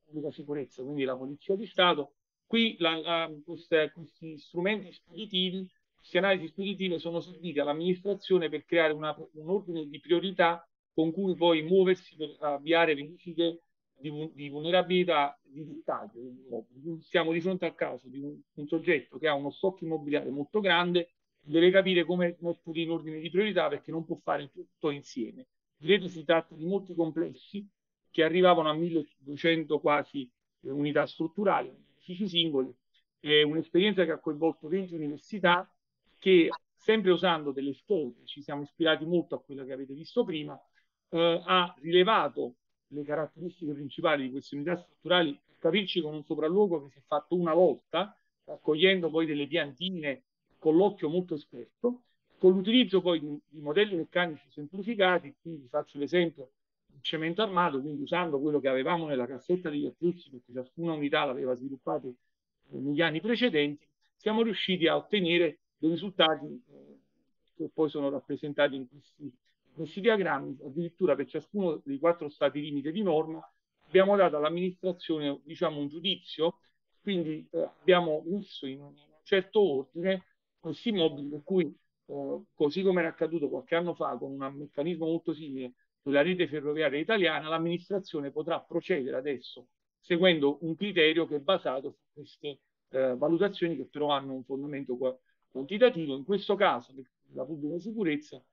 Pubblica Sicurezza, quindi la Polizia di Stato. Qui la, la, queste, questi strumenti speditivi, queste analisi speditive sono serviti all'amministrazione per creare una, un ordine di priorità con cui poi muoversi per avviare verifiche di, di vulnerabilità di disagio Siamo di fronte al caso di un, un soggetto che ha uno stock immobiliare molto grande, deve capire come mettere in ordine di priorità perché non può fare tutto insieme. Credo si tratta di molti complessi che arrivavano a 1200 quasi unità strutturali, edifici singoli. È un'esperienza che ha coinvolto 20 università che, sempre usando delle storie, ci siamo ispirati molto a quello che avete visto prima, eh, ha rilevato le caratteristiche principali di queste unità strutturali, per capirci con un sopralluogo che si è fatto una volta, raccogliendo poi delle piantine con l'occhio molto esperto, con l'utilizzo poi di, di modelli meccanici semplificati, qui vi faccio l'esempio il cemento armato, quindi usando quello che avevamo nella cassetta degli attrezzi, perché ciascuna unità l'aveva sviluppato negli anni precedenti, siamo riusciti a ottenere dei risultati eh, che poi sono rappresentati in questi questi diagrammi, addirittura per ciascuno dei quattro stati limite di norma, abbiamo dato all'amministrazione diciamo, un giudizio, quindi eh, abbiamo messo in un certo ordine questi immobili per cui, eh, così come era accaduto qualche anno fa con un meccanismo molto simile sulla rete ferroviaria italiana, l'amministrazione potrà procedere adesso seguendo un criterio che è basato su queste eh, valutazioni che però hanno un fondamento quantitativo. In questo caso la pubblica sicurezza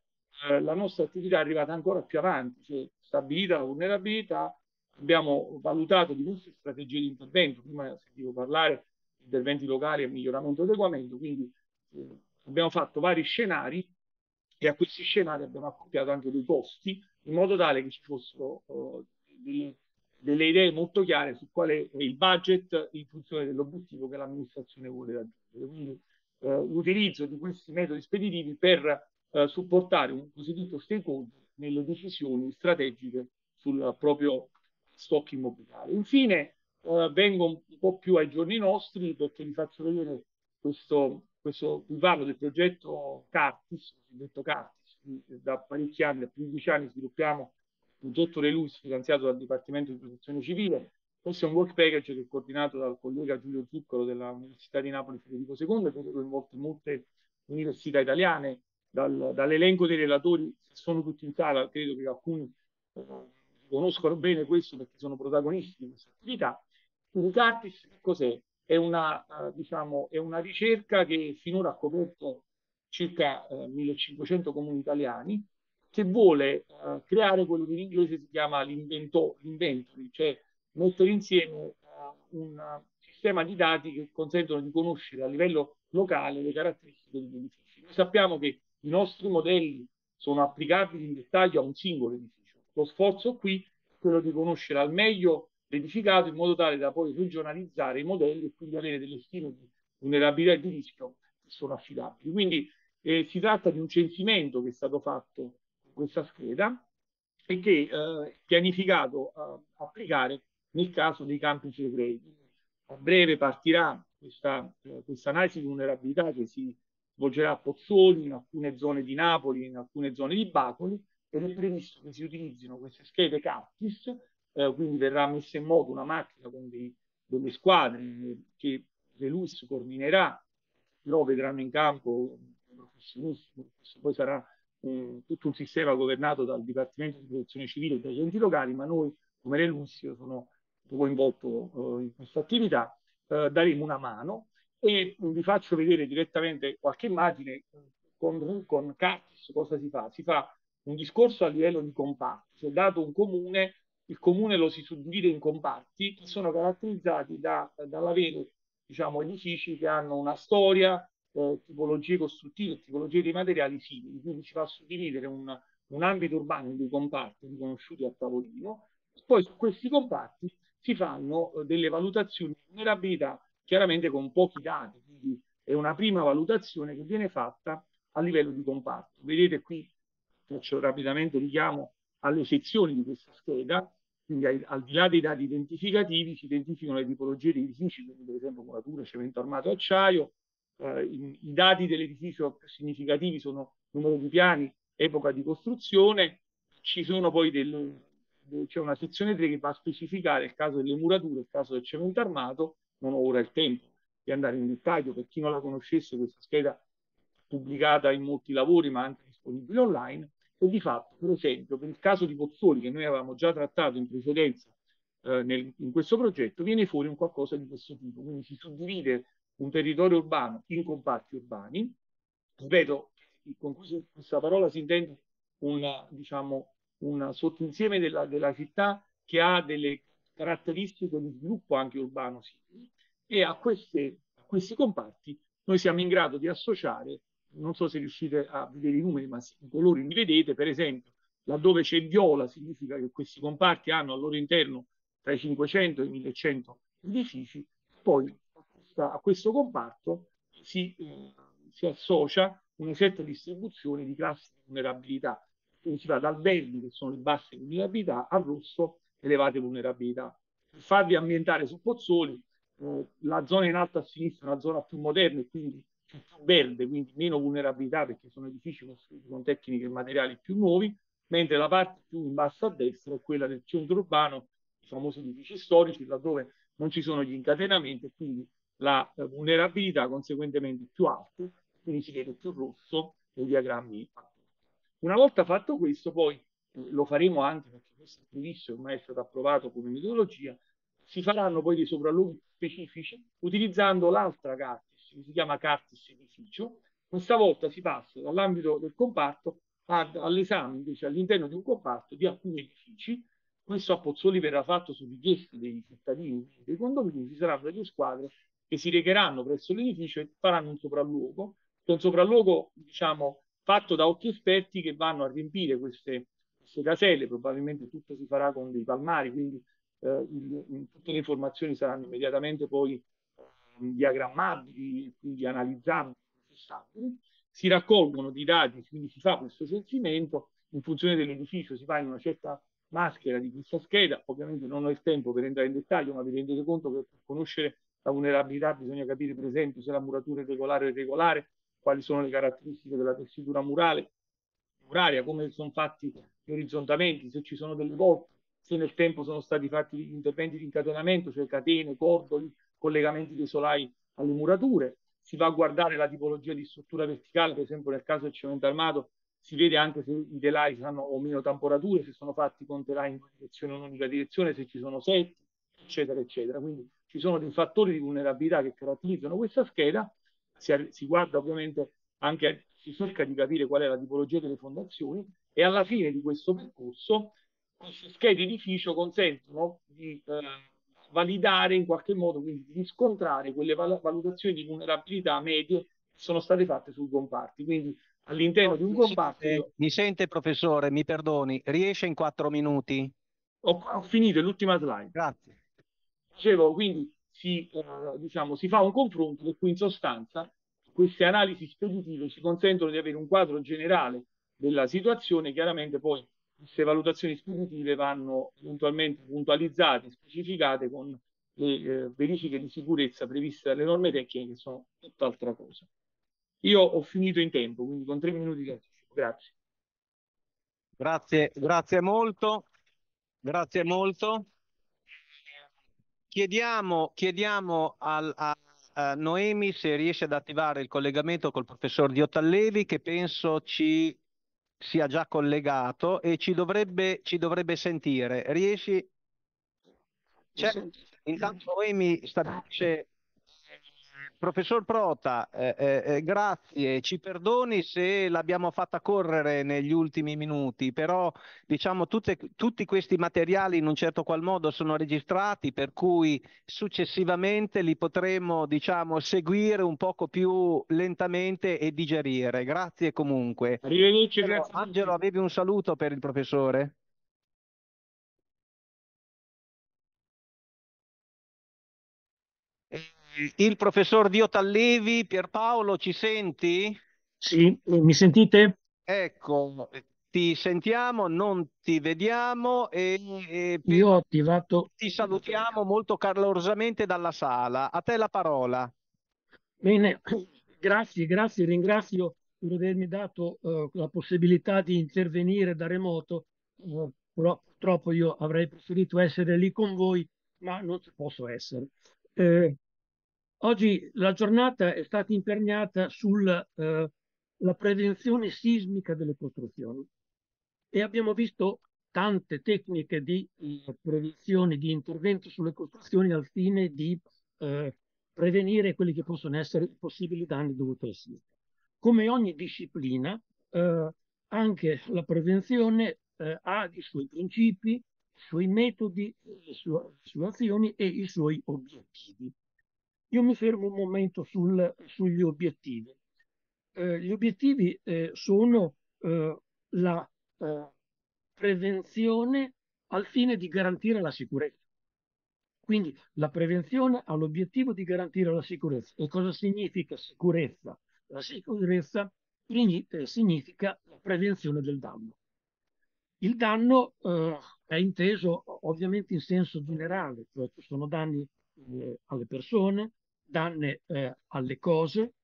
eh, la nostra attività è arrivata ancora più avanti, cioè stabilita la vulnerabilità, abbiamo valutato diverse strategie di intervento, prima sentivo parlare di interventi locali e miglioramento e adeguamento, quindi eh, abbiamo fatto vari scenari e a questi scenari abbiamo accoppiato anche dei costi in modo tale che ci fossero uh, delle, delle, idee molto chiare su qual è il budget in funzione dell'obiettivo che l'amministrazione vuole raggiungere. Quindi uh, l'utilizzo di questi metodi speditivi per eh, supportare un cosiddetto stakeholder nelle decisioni strategiche sul proprio stock immobiliare. Infine, eh, vengo un po' più ai giorni nostri perché vi faccio vedere questo, questo vi parlo del progetto Cartis, cosiddetto Cartis, eh, da parecchi anni, da più di dieci anni sviluppiamo il progetto Relus finanziato dal Dipartimento di Protezione Civile. Questo è un work package che è coordinato dal collega Giulio Zuccolo dell'Università di Napoli Federico II, che coinvolge molte università italiane, dal, dall'elenco dei relatori, sono tutti in sala, credo che alcuni eh, conoscono bene questo perché sono protagonisti di questa attività. Unicartis cos'è? È una, eh, diciamo, è una ricerca che finora ha coperto circa eh, 1500 comuni italiani, che vuole eh, creare quello che in inglese si chiama l'inventory, cioè mettere insieme eh, un sistema di dati che consentono di conoscere a livello locale le caratteristiche degli edifici. Noi sappiamo che i nostri modelli sono applicabili in dettaglio a un singolo edificio. Lo sforzo qui è quello di conoscere al meglio l'edificato in modo tale da poi regionalizzare i modelli e quindi avere delle stime di vulnerabilità e di rischio che sono affidabili. Quindi eh, si tratta di un censimento che è stato fatto in questa scheda e che eh, pianificato eh, applicare nel caso dei campi segreti. A breve partirà questa, eh, questa analisi di vulnerabilità che si svolgerà a Pozzoli, in alcune zone di Napoli, in alcune zone di Bacoli, ed è previsto che si utilizzino queste schede CAPTIS, eh, quindi verrà messa in moto una macchina con dei, delle squadre eh, che Velus coordinerà, però vedranno in campo professionisti, poi sarà eh, tutto un sistema governato dal Dipartimento di Protezione Civile e dagli enti locali, ma noi come Relus, sono coinvolto eh, in questa attività, eh, daremo una mano e vi faccio vedere direttamente qualche immagine con, con Cartis cosa si fa? Si fa un discorso a livello di comparti, cioè dato un comune, il comune lo si suddivide in comparti che sono caratterizzati da, dall'avere diciamo, edifici che hanno una storia, eh, tipologie costruttive, tipologie dei materiali simili, quindi ci fa suddividere un, un ambito urbano di comparti riconosciuti a tavolino, poi su questi comparti si fanno eh, delle valutazioni di vulnerabilità chiaramente con pochi dati, quindi è una prima valutazione che viene fatta a livello di comparto. Vedete qui, faccio rapidamente richiamo alle sezioni di questa scheda, quindi al, al di là dei dati identificativi si identificano le tipologie di edifici, quindi per esempio muratura, cemento armato, acciaio, eh, i, i dati dell'edificio più significativi sono numero di piani, epoca di costruzione, ci sono poi del, c'è una sezione 3 che va a specificare il caso delle murature, il caso del cemento armato non ho ora il tempo di andare in dettaglio, per chi non la conoscesse questa scheda pubblicata in molti lavori ma anche disponibile online, e di fatto, per esempio, per il caso di Pozzoli che noi avevamo già trattato in precedenza eh, nel, in questo progetto, viene fuori un qualcosa di questo tipo, quindi si suddivide un territorio urbano in comparti urbani, ripeto, con questa parola si intende una, diciamo, un sottinsieme della, della città che ha delle caratteristiche di sviluppo anche urbano simili, e a, queste, a questi comparti noi siamo in grado di associare, non so se riuscite a vedere i numeri, ma i colori li vedete, per esempio, laddove c'è viola significa che questi comparti hanno al loro interno tra i 500 e i 1100 edifici, poi a questo comparto si, eh, si associa una certa distribuzione di classi di vulnerabilità, quindi si va dal verde, che sono le basse vulnerabilità, al rosso, elevate vulnerabilità. farvi ambientare su Pozzoli, eh, la zona in alto a sinistra è una zona più moderna e quindi più verde, quindi meno vulnerabilità perché sono edifici costruiti con tecniche e materiali più nuovi, mentre la parte più in basso a destra è quella del centro urbano, i famosi edifici storici, laddove non ci sono gli incatenamenti e quindi la eh, vulnerabilità conseguentemente più alta, quindi si vede più rosso nei diagrammi. Una volta fatto questo, poi eh, lo faremo anche perché questo è previsto, ormai è stato approvato come metodologia, si faranno poi dei sopralluoghi specifici utilizzando l'altra cartis che si chiama cartis edificio Questa volta si passa dall'ambito del comparto all'esame invece all'interno di un comparto di alcuni edifici. Questo a Pozzoli verrà fatto su richiesta dei cittadini dei condomini, ci saranno delle squadre che si recheranno presso l'edificio e faranno un sopralluogo, un sopralluogo diciamo fatto da otto esperti che vanno a riempire queste, queste caselle, probabilmente tutto si farà con dei palmari, quindi eh, in, in tutte le informazioni saranno immediatamente poi eh, diagrammabili, quindi analizzabili, Si raccolgono dei dati, quindi si fa questo censimento, in funzione dell'edificio si fa in una certa maschera di questa scheda, ovviamente non ho il tempo per entrare in dettaglio, ma vi rendete conto che per conoscere la vulnerabilità bisogna capire per esempio se la muratura è regolare o irregolare, quali sono le caratteristiche della tessitura murale, muraria, come sono fatti gli orizzontamenti, se ci sono delle volte, se nel tempo sono stati fatti interventi di incatenamento, cioè catene, cordoli, collegamenti dei solai alle murature. Si va a guardare la tipologia di struttura verticale, per esempio nel caso del cemento armato si vede anche se i telai hanno o meno tamporature, se sono fatti con telai in una direzione o in un'unica direzione, se ci sono setti, eccetera, eccetera. Quindi ci sono dei fattori di vulnerabilità che caratterizzano questa scheda, si, si guarda ovviamente anche, si cerca di capire qual è la tipologia delle fondazioni e alla fine di questo percorso questi schede edificio consentono di eh, validare in qualche modo, quindi di riscontrare quelle val- valutazioni di vulnerabilità medie che sono state fatte sui comparti. Quindi all'interno di un comparto... mi sente professore, mi perdoni, riesce in quattro minuti? Ho, ho finito l'ultima slide. Grazie. Dicevo, quindi si, eh, diciamo, si fa un confronto per cui in sostanza queste analisi speditive ci consentono di avere un quadro generale della situazione, chiaramente poi queste valutazioni speditive vanno puntualmente puntualizzate, specificate con le eh, verifiche di sicurezza previste dalle norme tecniche che sono tutt'altra cosa. Io ho finito in tempo, quindi con tre minuti di anticipo. Grazie. Grazie, grazie molto. Grazie molto. Chiediamo, chiediamo al, a, a Noemi se riesce ad attivare il collegamento col professor Diotallevi che penso ci sia già collegato e ci dovrebbe, ci dovrebbe sentire. Riesci? C'è, intanto Emi stabilisce ah. Professor Prota, eh, eh, eh, grazie, ci perdoni se l'abbiamo fatta correre negli ultimi minuti, però diciamo tutte, tutti questi materiali in un certo qual modo sono registrati, per cui successivamente li potremo diciamo, seguire un poco più lentamente e digerire. Grazie comunque. Arrivederci, Angelo, grazie. Angelo, avevi un saluto per il professore? il professor Dio Tallevi. Pierpaolo, ci senti? Sì, mi sentite? Ecco, ti sentiamo, non ti vediamo e, e Io ho attivato... ti salutiamo molto calorosamente dalla sala. A te la parola. Bene, grazie, grazie, ringrazio per avermi dato uh, la possibilità di intervenire da remoto. Uh, purtroppo io avrei preferito essere lì con voi, ma non posso essere. Eh, Oggi la giornata è stata imperniata sulla eh, prevenzione sismica delle costruzioni e abbiamo visto tante tecniche di eh, prevenzione, di intervento sulle costruzioni al fine di eh, prevenire quelli che possono essere possibili danni dovuti al sismo. Come ogni disciplina, eh, anche la prevenzione eh, ha i suoi principi, i suoi metodi, le sue, le sue azioni e i suoi obiettivi. Io mi fermo un momento sul, sugli obiettivi. Eh, gli obiettivi eh, sono eh, la eh, prevenzione al fine di garantire la sicurezza. Quindi la prevenzione ha l'obiettivo di garantire la sicurezza. E cosa significa sicurezza? La sicurezza eh, significa la prevenzione del danno. Il danno eh, è inteso ovviamente in senso generale, cioè ci sono danni eh, alle persone, danni eh, alle cose,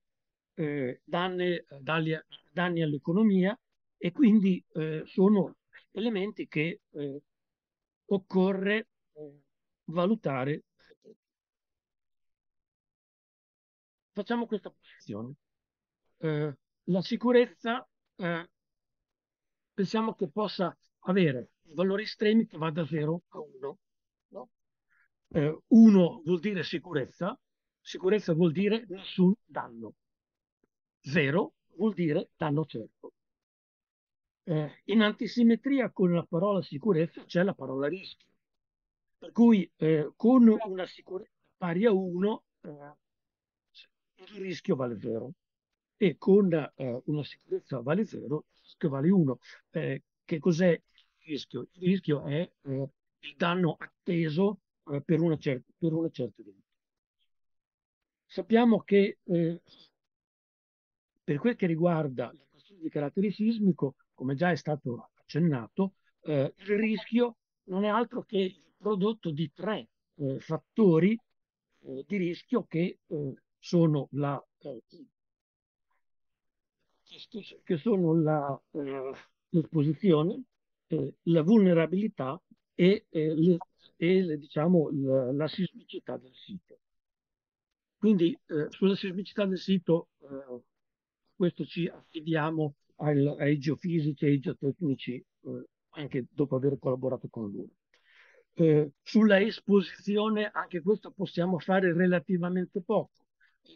eh, danni, danni all'economia e quindi eh, sono elementi che eh, occorre eh, valutare. Facciamo questa posizione. Eh, la sicurezza pensiamo che possa avere valori estremi che va da 0 a 1. 1 no? vuol dire sicurezza, Sicurezza vuol dire nessun danno. Zero vuol dire danno certo. Eh, in antisimmetria con la parola sicurezza c'è la parola rischio. Per cui eh, con una sicurezza pari a 1 eh, il rischio vale 0 e con eh, una sicurezza vale 0 il rischio vale 1. Eh, che cos'è il rischio? Il rischio è eh, il danno atteso eh, per, per una certa dimensione. Sappiamo che eh, per quel che riguarda le questioni di carattere sismico, come già è stato accennato, eh, il rischio non è altro che il prodotto di tre eh, fattori eh, di rischio che eh, sono la, eh, che sono la l'esposizione, la vulnerabilità e, le, e diciamo, la, la sismicità del sito. Quindi eh, sulla sismicità del sito, eh, questo ci affidiamo al, ai geofisici e ai geotecnici, eh, anche dopo aver collaborato con loro. Eh, sulla esposizione, anche questo possiamo fare relativamente poco.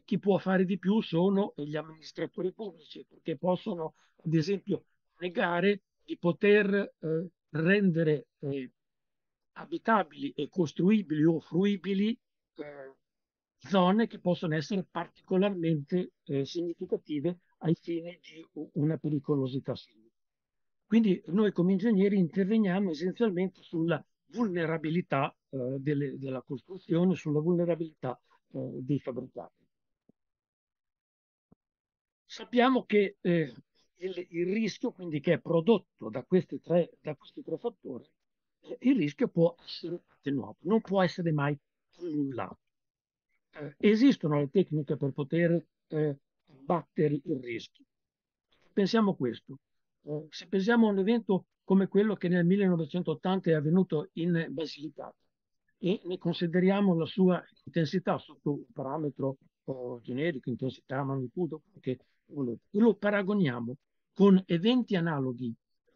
Chi può fare di più sono gli amministratori pubblici, perché possono, ad esempio, negare di poter eh, rendere eh, abitabili e costruibili o fruibili eh, zone che possono essere particolarmente eh, significative ai fini di una pericolosità simile. Quindi noi come ingegneri interveniamo essenzialmente sulla vulnerabilità eh, delle, della costruzione, sulla vulnerabilità eh, dei fabbricati. Sappiamo che eh, il, il, rischio, quindi che è prodotto da questi, tre, da questi tre fattori, eh, il rischio può essere attenuato, non può essere mai annullato eh, esistono le tecniche per poter eh, battere il rischio. Pensiamo questo. Eh, se pensiamo a un evento come quello che nel 1980 è avvenuto in Basilicata e ne consideriamo la sua intensità sotto un parametro oh, generico, intensità, magnitudo, che volete, e lo paragoniamo con eventi analoghi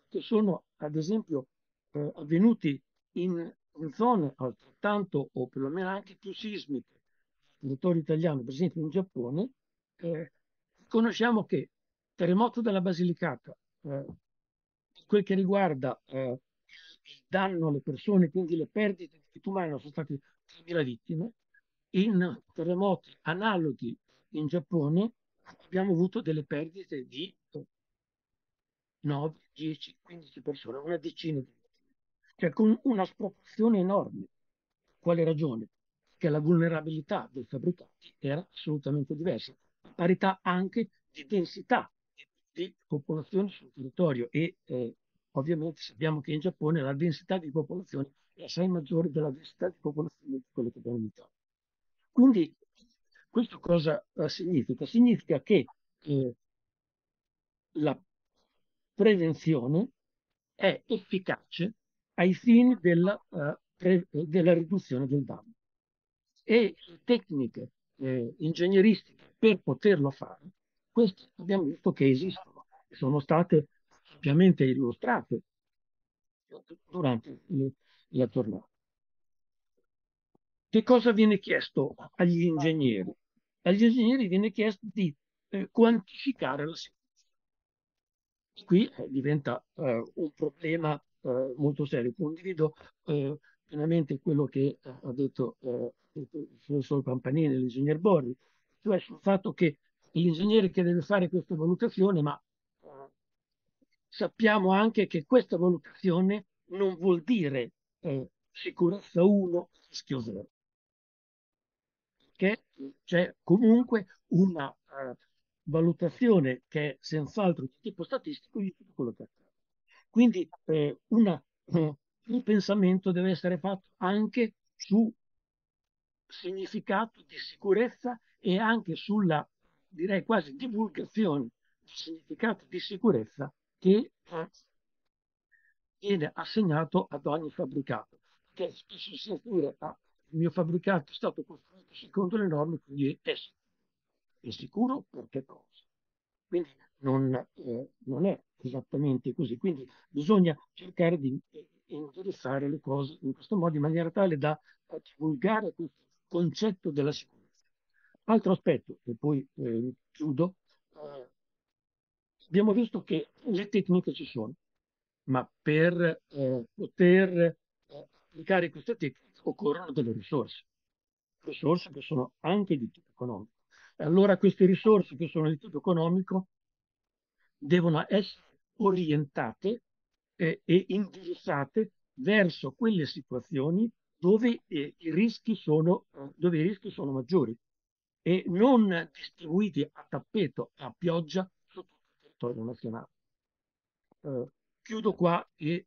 che sono ad esempio eh, avvenuti in, in zone altrettanto o perlomeno anche più sismiche dottore italiano presente in Giappone, eh, conosciamo che terremoto della Basilicata, eh, quel che riguarda eh, il danno alle persone, quindi le perdite umane sono state 3.000 vittime, in terremoti analoghi in Giappone abbiamo avuto delle perdite di 9, 10, 15 persone, una decina di vittime, cioè con una sproporzione enorme. Quale ragione? che la vulnerabilità dei fabbricati era assolutamente diversa, a parità anche di densità di popolazione sul territorio e eh, ovviamente sappiamo che in Giappone la densità di popolazione è assai maggiore della densità di popolazione di quello che abbiamo in Italia. Quindi questo cosa eh, significa? Significa che eh, la prevenzione è efficace ai fini della, eh, pre- della riduzione del danno e tecniche eh, ingegneristiche per poterlo fare, queste abbiamo visto che esistono, sono state ampiamente illustrate durante la tornata. Che cosa viene chiesto agli ingegneri? Agli ingegneri viene chiesto di eh, quantificare la sicurezza. Qui eh, diventa eh, un problema eh, molto serio. Condivido eh, pienamente quello che ha detto eh, il professor Campanini, l'ingegner Borri, cioè sul fatto che l'ingegnere che deve fare questa valutazione, ma eh, sappiamo anche che questa valutazione non vuol dire eh, sicurezza 1, rischio 0. che c'è comunque una eh, valutazione che è senz'altro di tipo statistico di tutto quello che accade. Quindi eh, una, eh, un pensamento deve essere fatto anche su significato di sicurezza e anche sulla, direi quasi, divulgazione del significato di sicurezza che viene assegnato ad ogni fabbricato. Che spesso si dice, ah, il mio fabbricato è stato costruito secondo le norme, quindi è sicuro. È sicuro per che cosa? Quindi non, eh, non, è esattamente così. Quindi bisogna cercare di eh, indirizzare le cose in questo modo, in maniera tale da eh, divulgare questo concetto della sicurezza. Altro aspetto, e poi eh, chiudo, eh, abbiamo visto che le tecniche ci sono, ma per eh, poter eh, applicare queste tecniche occorrono delle risorse, risorse che sono anche di tipo economico. E allora queste risorse che sono di tipo economico devono essere orientate e indirizzate verso quelle situazioni dove, eh, i sono, eh, dove i rischi sono maggiori e non distribuiti a tappeto, a pioggia, su tutto il territorio nazionale. Eh, chiudo qua e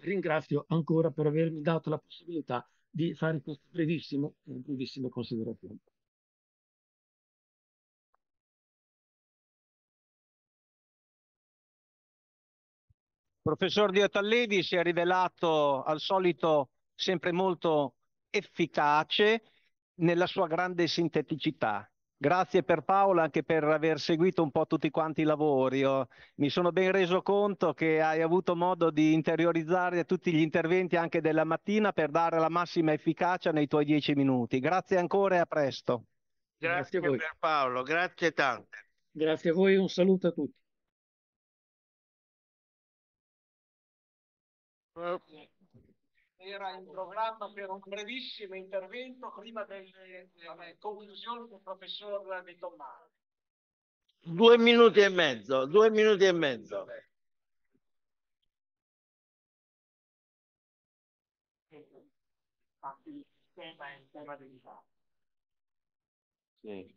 ringrazio ancora per avermi dato la possibilità di fare queste brevissime, brevissime considerazioni. Professor Diotallevi si è rivelato al solito sempre molto efficace nella sua grande sinteticità. Grazie per Paola anche per aver seguito un po' tutti quanti i lavori. Io mi sono ben reso conto che hai avuto modo di interiorizzare tutti gli interventi anche della mattina per dare la massima efficacia nei tuoi dieci minuti. Grazie ancora e a presto. Grazie, grazie a voi. per Paolo, grazie tante. Grazie a voi un saluto a tutti era in programma per un brevissimo intervento prima delle eh, conclusioni del professor Di Tommasi. Due minuti e mezzo, due minuti e mezzo. Sì.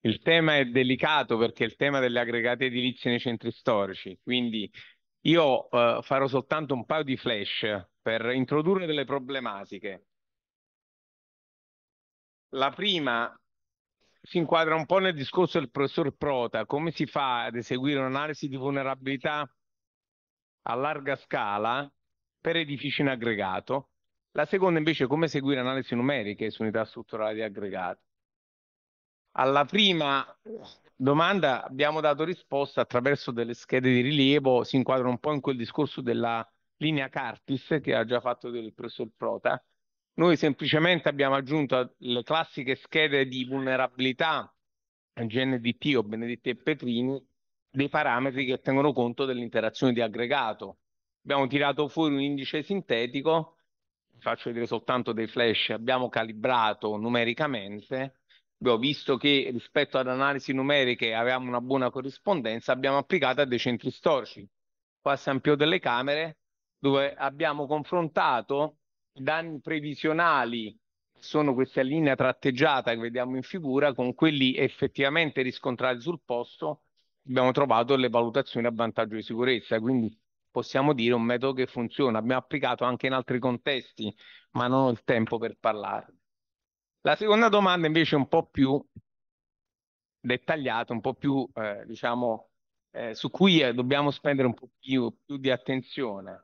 Il tema è delicato perché è il tema delle aggregate edilizie nei centri storici, quindi io eh, farò soltanto un paio di flash per introdurre delle problematiche. La prima si inquadra un po' nel discorso del professor Prota, come si fa ad eseguire un'analisi di vulnerabilità a larga scala per edifici in aggregato. La seconda invece è come seguire analisi numeriche su unità strutturali di aggregato. Alla prima domanda abbiamo dato risposta attraverso delle schede di rilievo, si inquadra un po' in quel discorso della linea Cartis che ha già fatto del professor Prota. Noi semplicemente abbiamo aggiunto le classiche schede di vulnerabilità GNDT o Benedetti e Petrini dei parametri che tengono conto dell'interazione di aggregato. Abbiamo tirato fuori un indice sintetico, faccio vedere soltanto dei flash, abbiamo calibrato numericamente, abbiamo visto che rispetto ad analisi numeriche avevamo una buona corrispondenza, abbiamo applicato a dei centri storici. Qua a San delle Camere dove abbiamo confrontato danni previsionali sono questa linea tratteggiata che vediamo in figura con quelli effettivamente riscontrati sul posto abbiamo trovato le valutazioni a vantaggio di sicurezza quindi possiamo dire un metodo che funziona abbiamo applicato anche in altri contesti ma non ho il tempo per parlarne la seconda domanda invece è un po' più dettagliata un po' più eh, diciamo eh, su cui eh, dobbiamo spendere un po' più, più di attenzione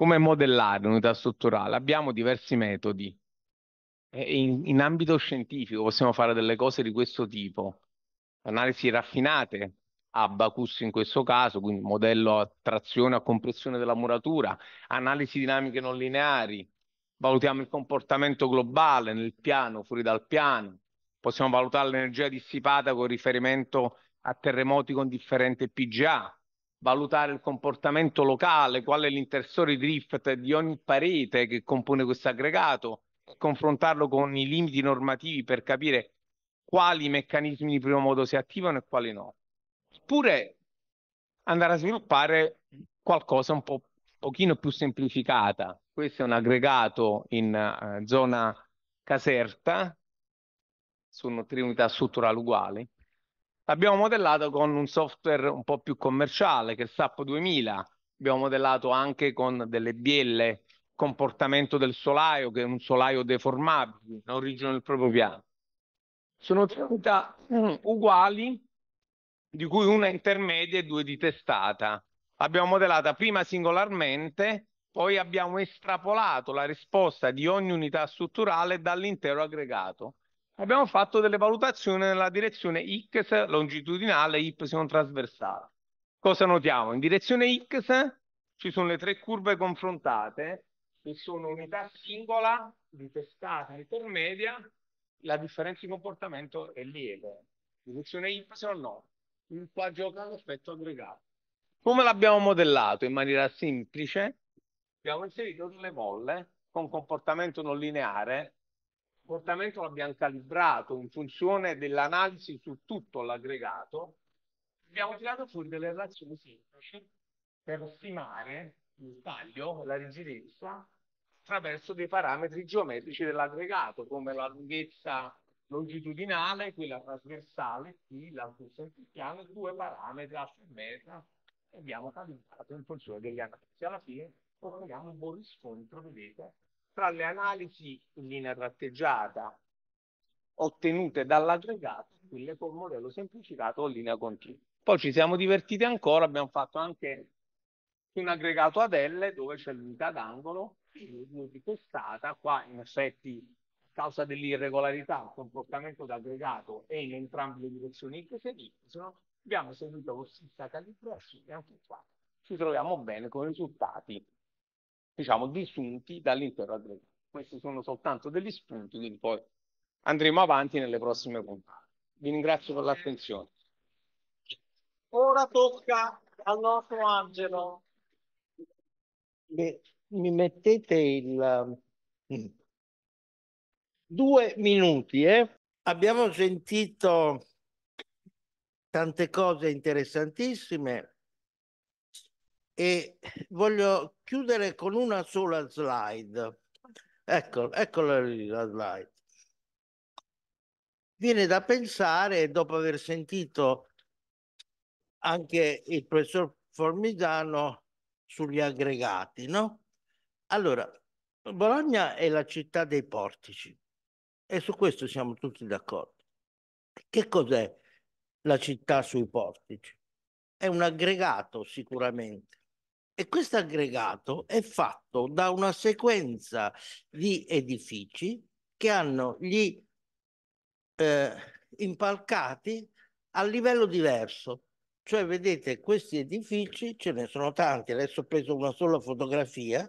come modellare un'unità strutturale? Abbiamo diversi metodi. In, in, ambito scientifico possiamo fare delle cose di questo tipo, analisi raffinate, a Bacus in questo caso, quindi modello a trazione a compressione della muratura, analisi dinamiche non lineari, valutiamo il comportamento globale nel piano, fuori dal piano, possiamo valutare l'energia dissipata con riferimento a terremoti con differente PGA, valutare il comportamento locale, qual è l'intersore drift di ogni parete che compone questo aggregato, confrontarlo con i limiti normativi per capire quali meccanismi di primo modo si attivano e quali no. Oppure andare a sviluppare qualcosa un po' pochino più semplificata. Questo è un aggregato in uh, zona Caserta, sono tre unità strutturali uguali, L'abbiamo modellato con un software un po' più commerciale che è il SAP 2000. Abbiamo modellato anche con delle bielle, comportamento del solaio, che è un solaio deformabile, non rigido nel proprio piano. Sono tre unità uguali, di cui una intermedia e due di testata. L'abbiamo modellata prima singolarmente, poi abbiamo estrapolato la risposta di ogni unità strutturale dall'intero aggregato abbiamo fatto delle valutazioni nella direzione X longitudinale e Y trasversale. Cosa notiamo? In direzione X ci sono le tre curve confrontate, che sono unità singola, di testata intermedia, la differenza di comportamento è lieve. Direzione Y no, il qua gioca l'effetto aggregato. Come l'abbiamo modellato? In maniera semplice, abbiamo inserito delle molle con comportamento non lineare comportamento l'abbiamo calibrato in funzione dell'analisi su tutto l'aggregato, abbiamo tirato fuori delle relazioni semplici per stimare il taglio, la rigidezza, attraverso dei parametri geometrici dell'aggregato, come la lunghezza longitudinale, quella trasversale, qui l'altezza del piano, due parametri, alfa e meta, abbiamo calibrato in funzione degli analisi. Alla fine otteniamo un buon riscontro, vedete, tra le analisi in linea tratteggiata ottenute dall'aggregato, quelle con modello semplificato o linea continua. Poi ci siamo divertiti ancora, abbiamo fatto anche un aggregato ad L dove c'è l'unità d'angolo di costata, qua in effetti a causa dell'irregolarità il comportamento d'aggregato è in entrambe le direzioni che si sono, abbiamo seguito lo stessa calibrazione e anche qua ci troviamo bene con i risultati diciamo, desunti dall'intero aggregato. Questi sono soltanto degli spunti, quindi poi andremo avanti nelle prossime puntate. Vi ringrazio per l'attenzione. Ora tocca al nostro Angelo. Beh, mi mettete il... Mm, due minuti, eh? Abbiamo sentito tante cose interessantissime e voglio chiudere con una sola slide. Ecco, eccola lì la slide. Viene da pensare, dopo aver sentito anche il professor Formidano sugli aggregati, no? Allora, Bologna è la città dei portici e su questo siamo tutti d'accordo. Che cos'è la città sui portici? È un aggregato sicuramente e questo aggregato è fatto da una sequenza di edifici che hanno gli eh, impalcati a livello diverso. Cioè, vedete, questi edifici ce ne sono tanti. Adesso ho preso una sola fotografia.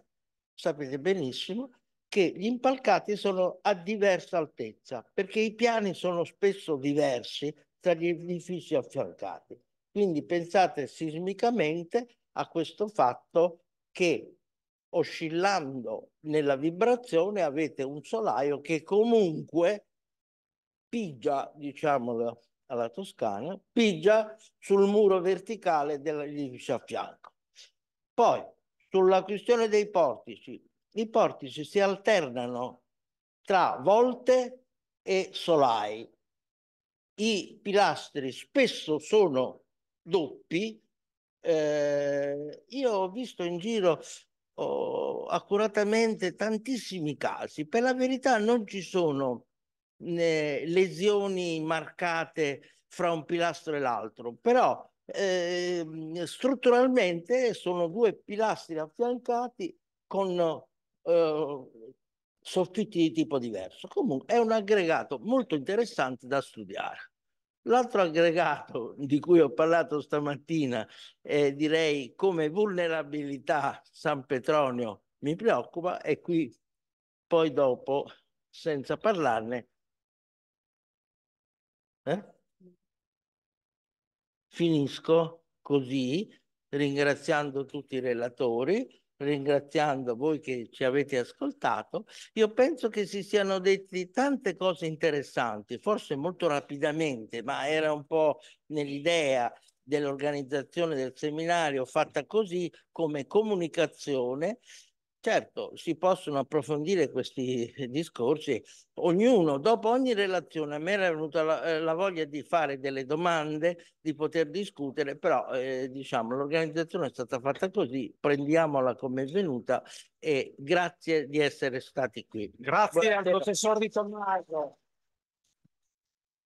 Sapete benissimo che gli impalcati sono a diversa altezza perché i piani sono spesso diversi tra gli edifici affiancati. Quindi pensate sismicamente a questo fatto che oscillando nella vibrazione avete un solaio che comunque pigia, diciamo alla Toscana, pigia sul muro verticale dell'ellice a fianco. Poi, sulla questione dei portici, i portici si alternano tra volte e solai. I pilastri spesso sono doppi eh, io ho visto in giro oh, accuratamente tantissimi casi. Per la verità non ci sono né, lesioni marcate fra un pilastro e l'altro, però eh, strutturalmente sono due pilastri affiancati con eh, soffitti di tipo diverso. Comunque è un aggregato molto interessante da studiare. L'altro aggregato di cui ho parlato stamattina, eh, direi come vulnerabilità San Petronio mi preoccupa e qui poi dopo, senza parlarne, eh? finisco così ringraziando tutti i relatori ringraziando voi che ci avete ascoltato, io penso che si siano detti tante cose interessanti, forse molto rapidamente, ma era un po' nell'idea dell'organizzazione del seminario fatta così come comunicazione Certo, si possono approfondire questi discorsi, ognuno, dopo ogni relazione, a me era venuta la, eh, la voglia di fare delle domande, di poter discutere, però eh, diciamo l'organizzazione è stata fatta così, prendiamola come è venuta e grazie di essere stati qui. Grazie Buonasera. al professor Di Tommaso.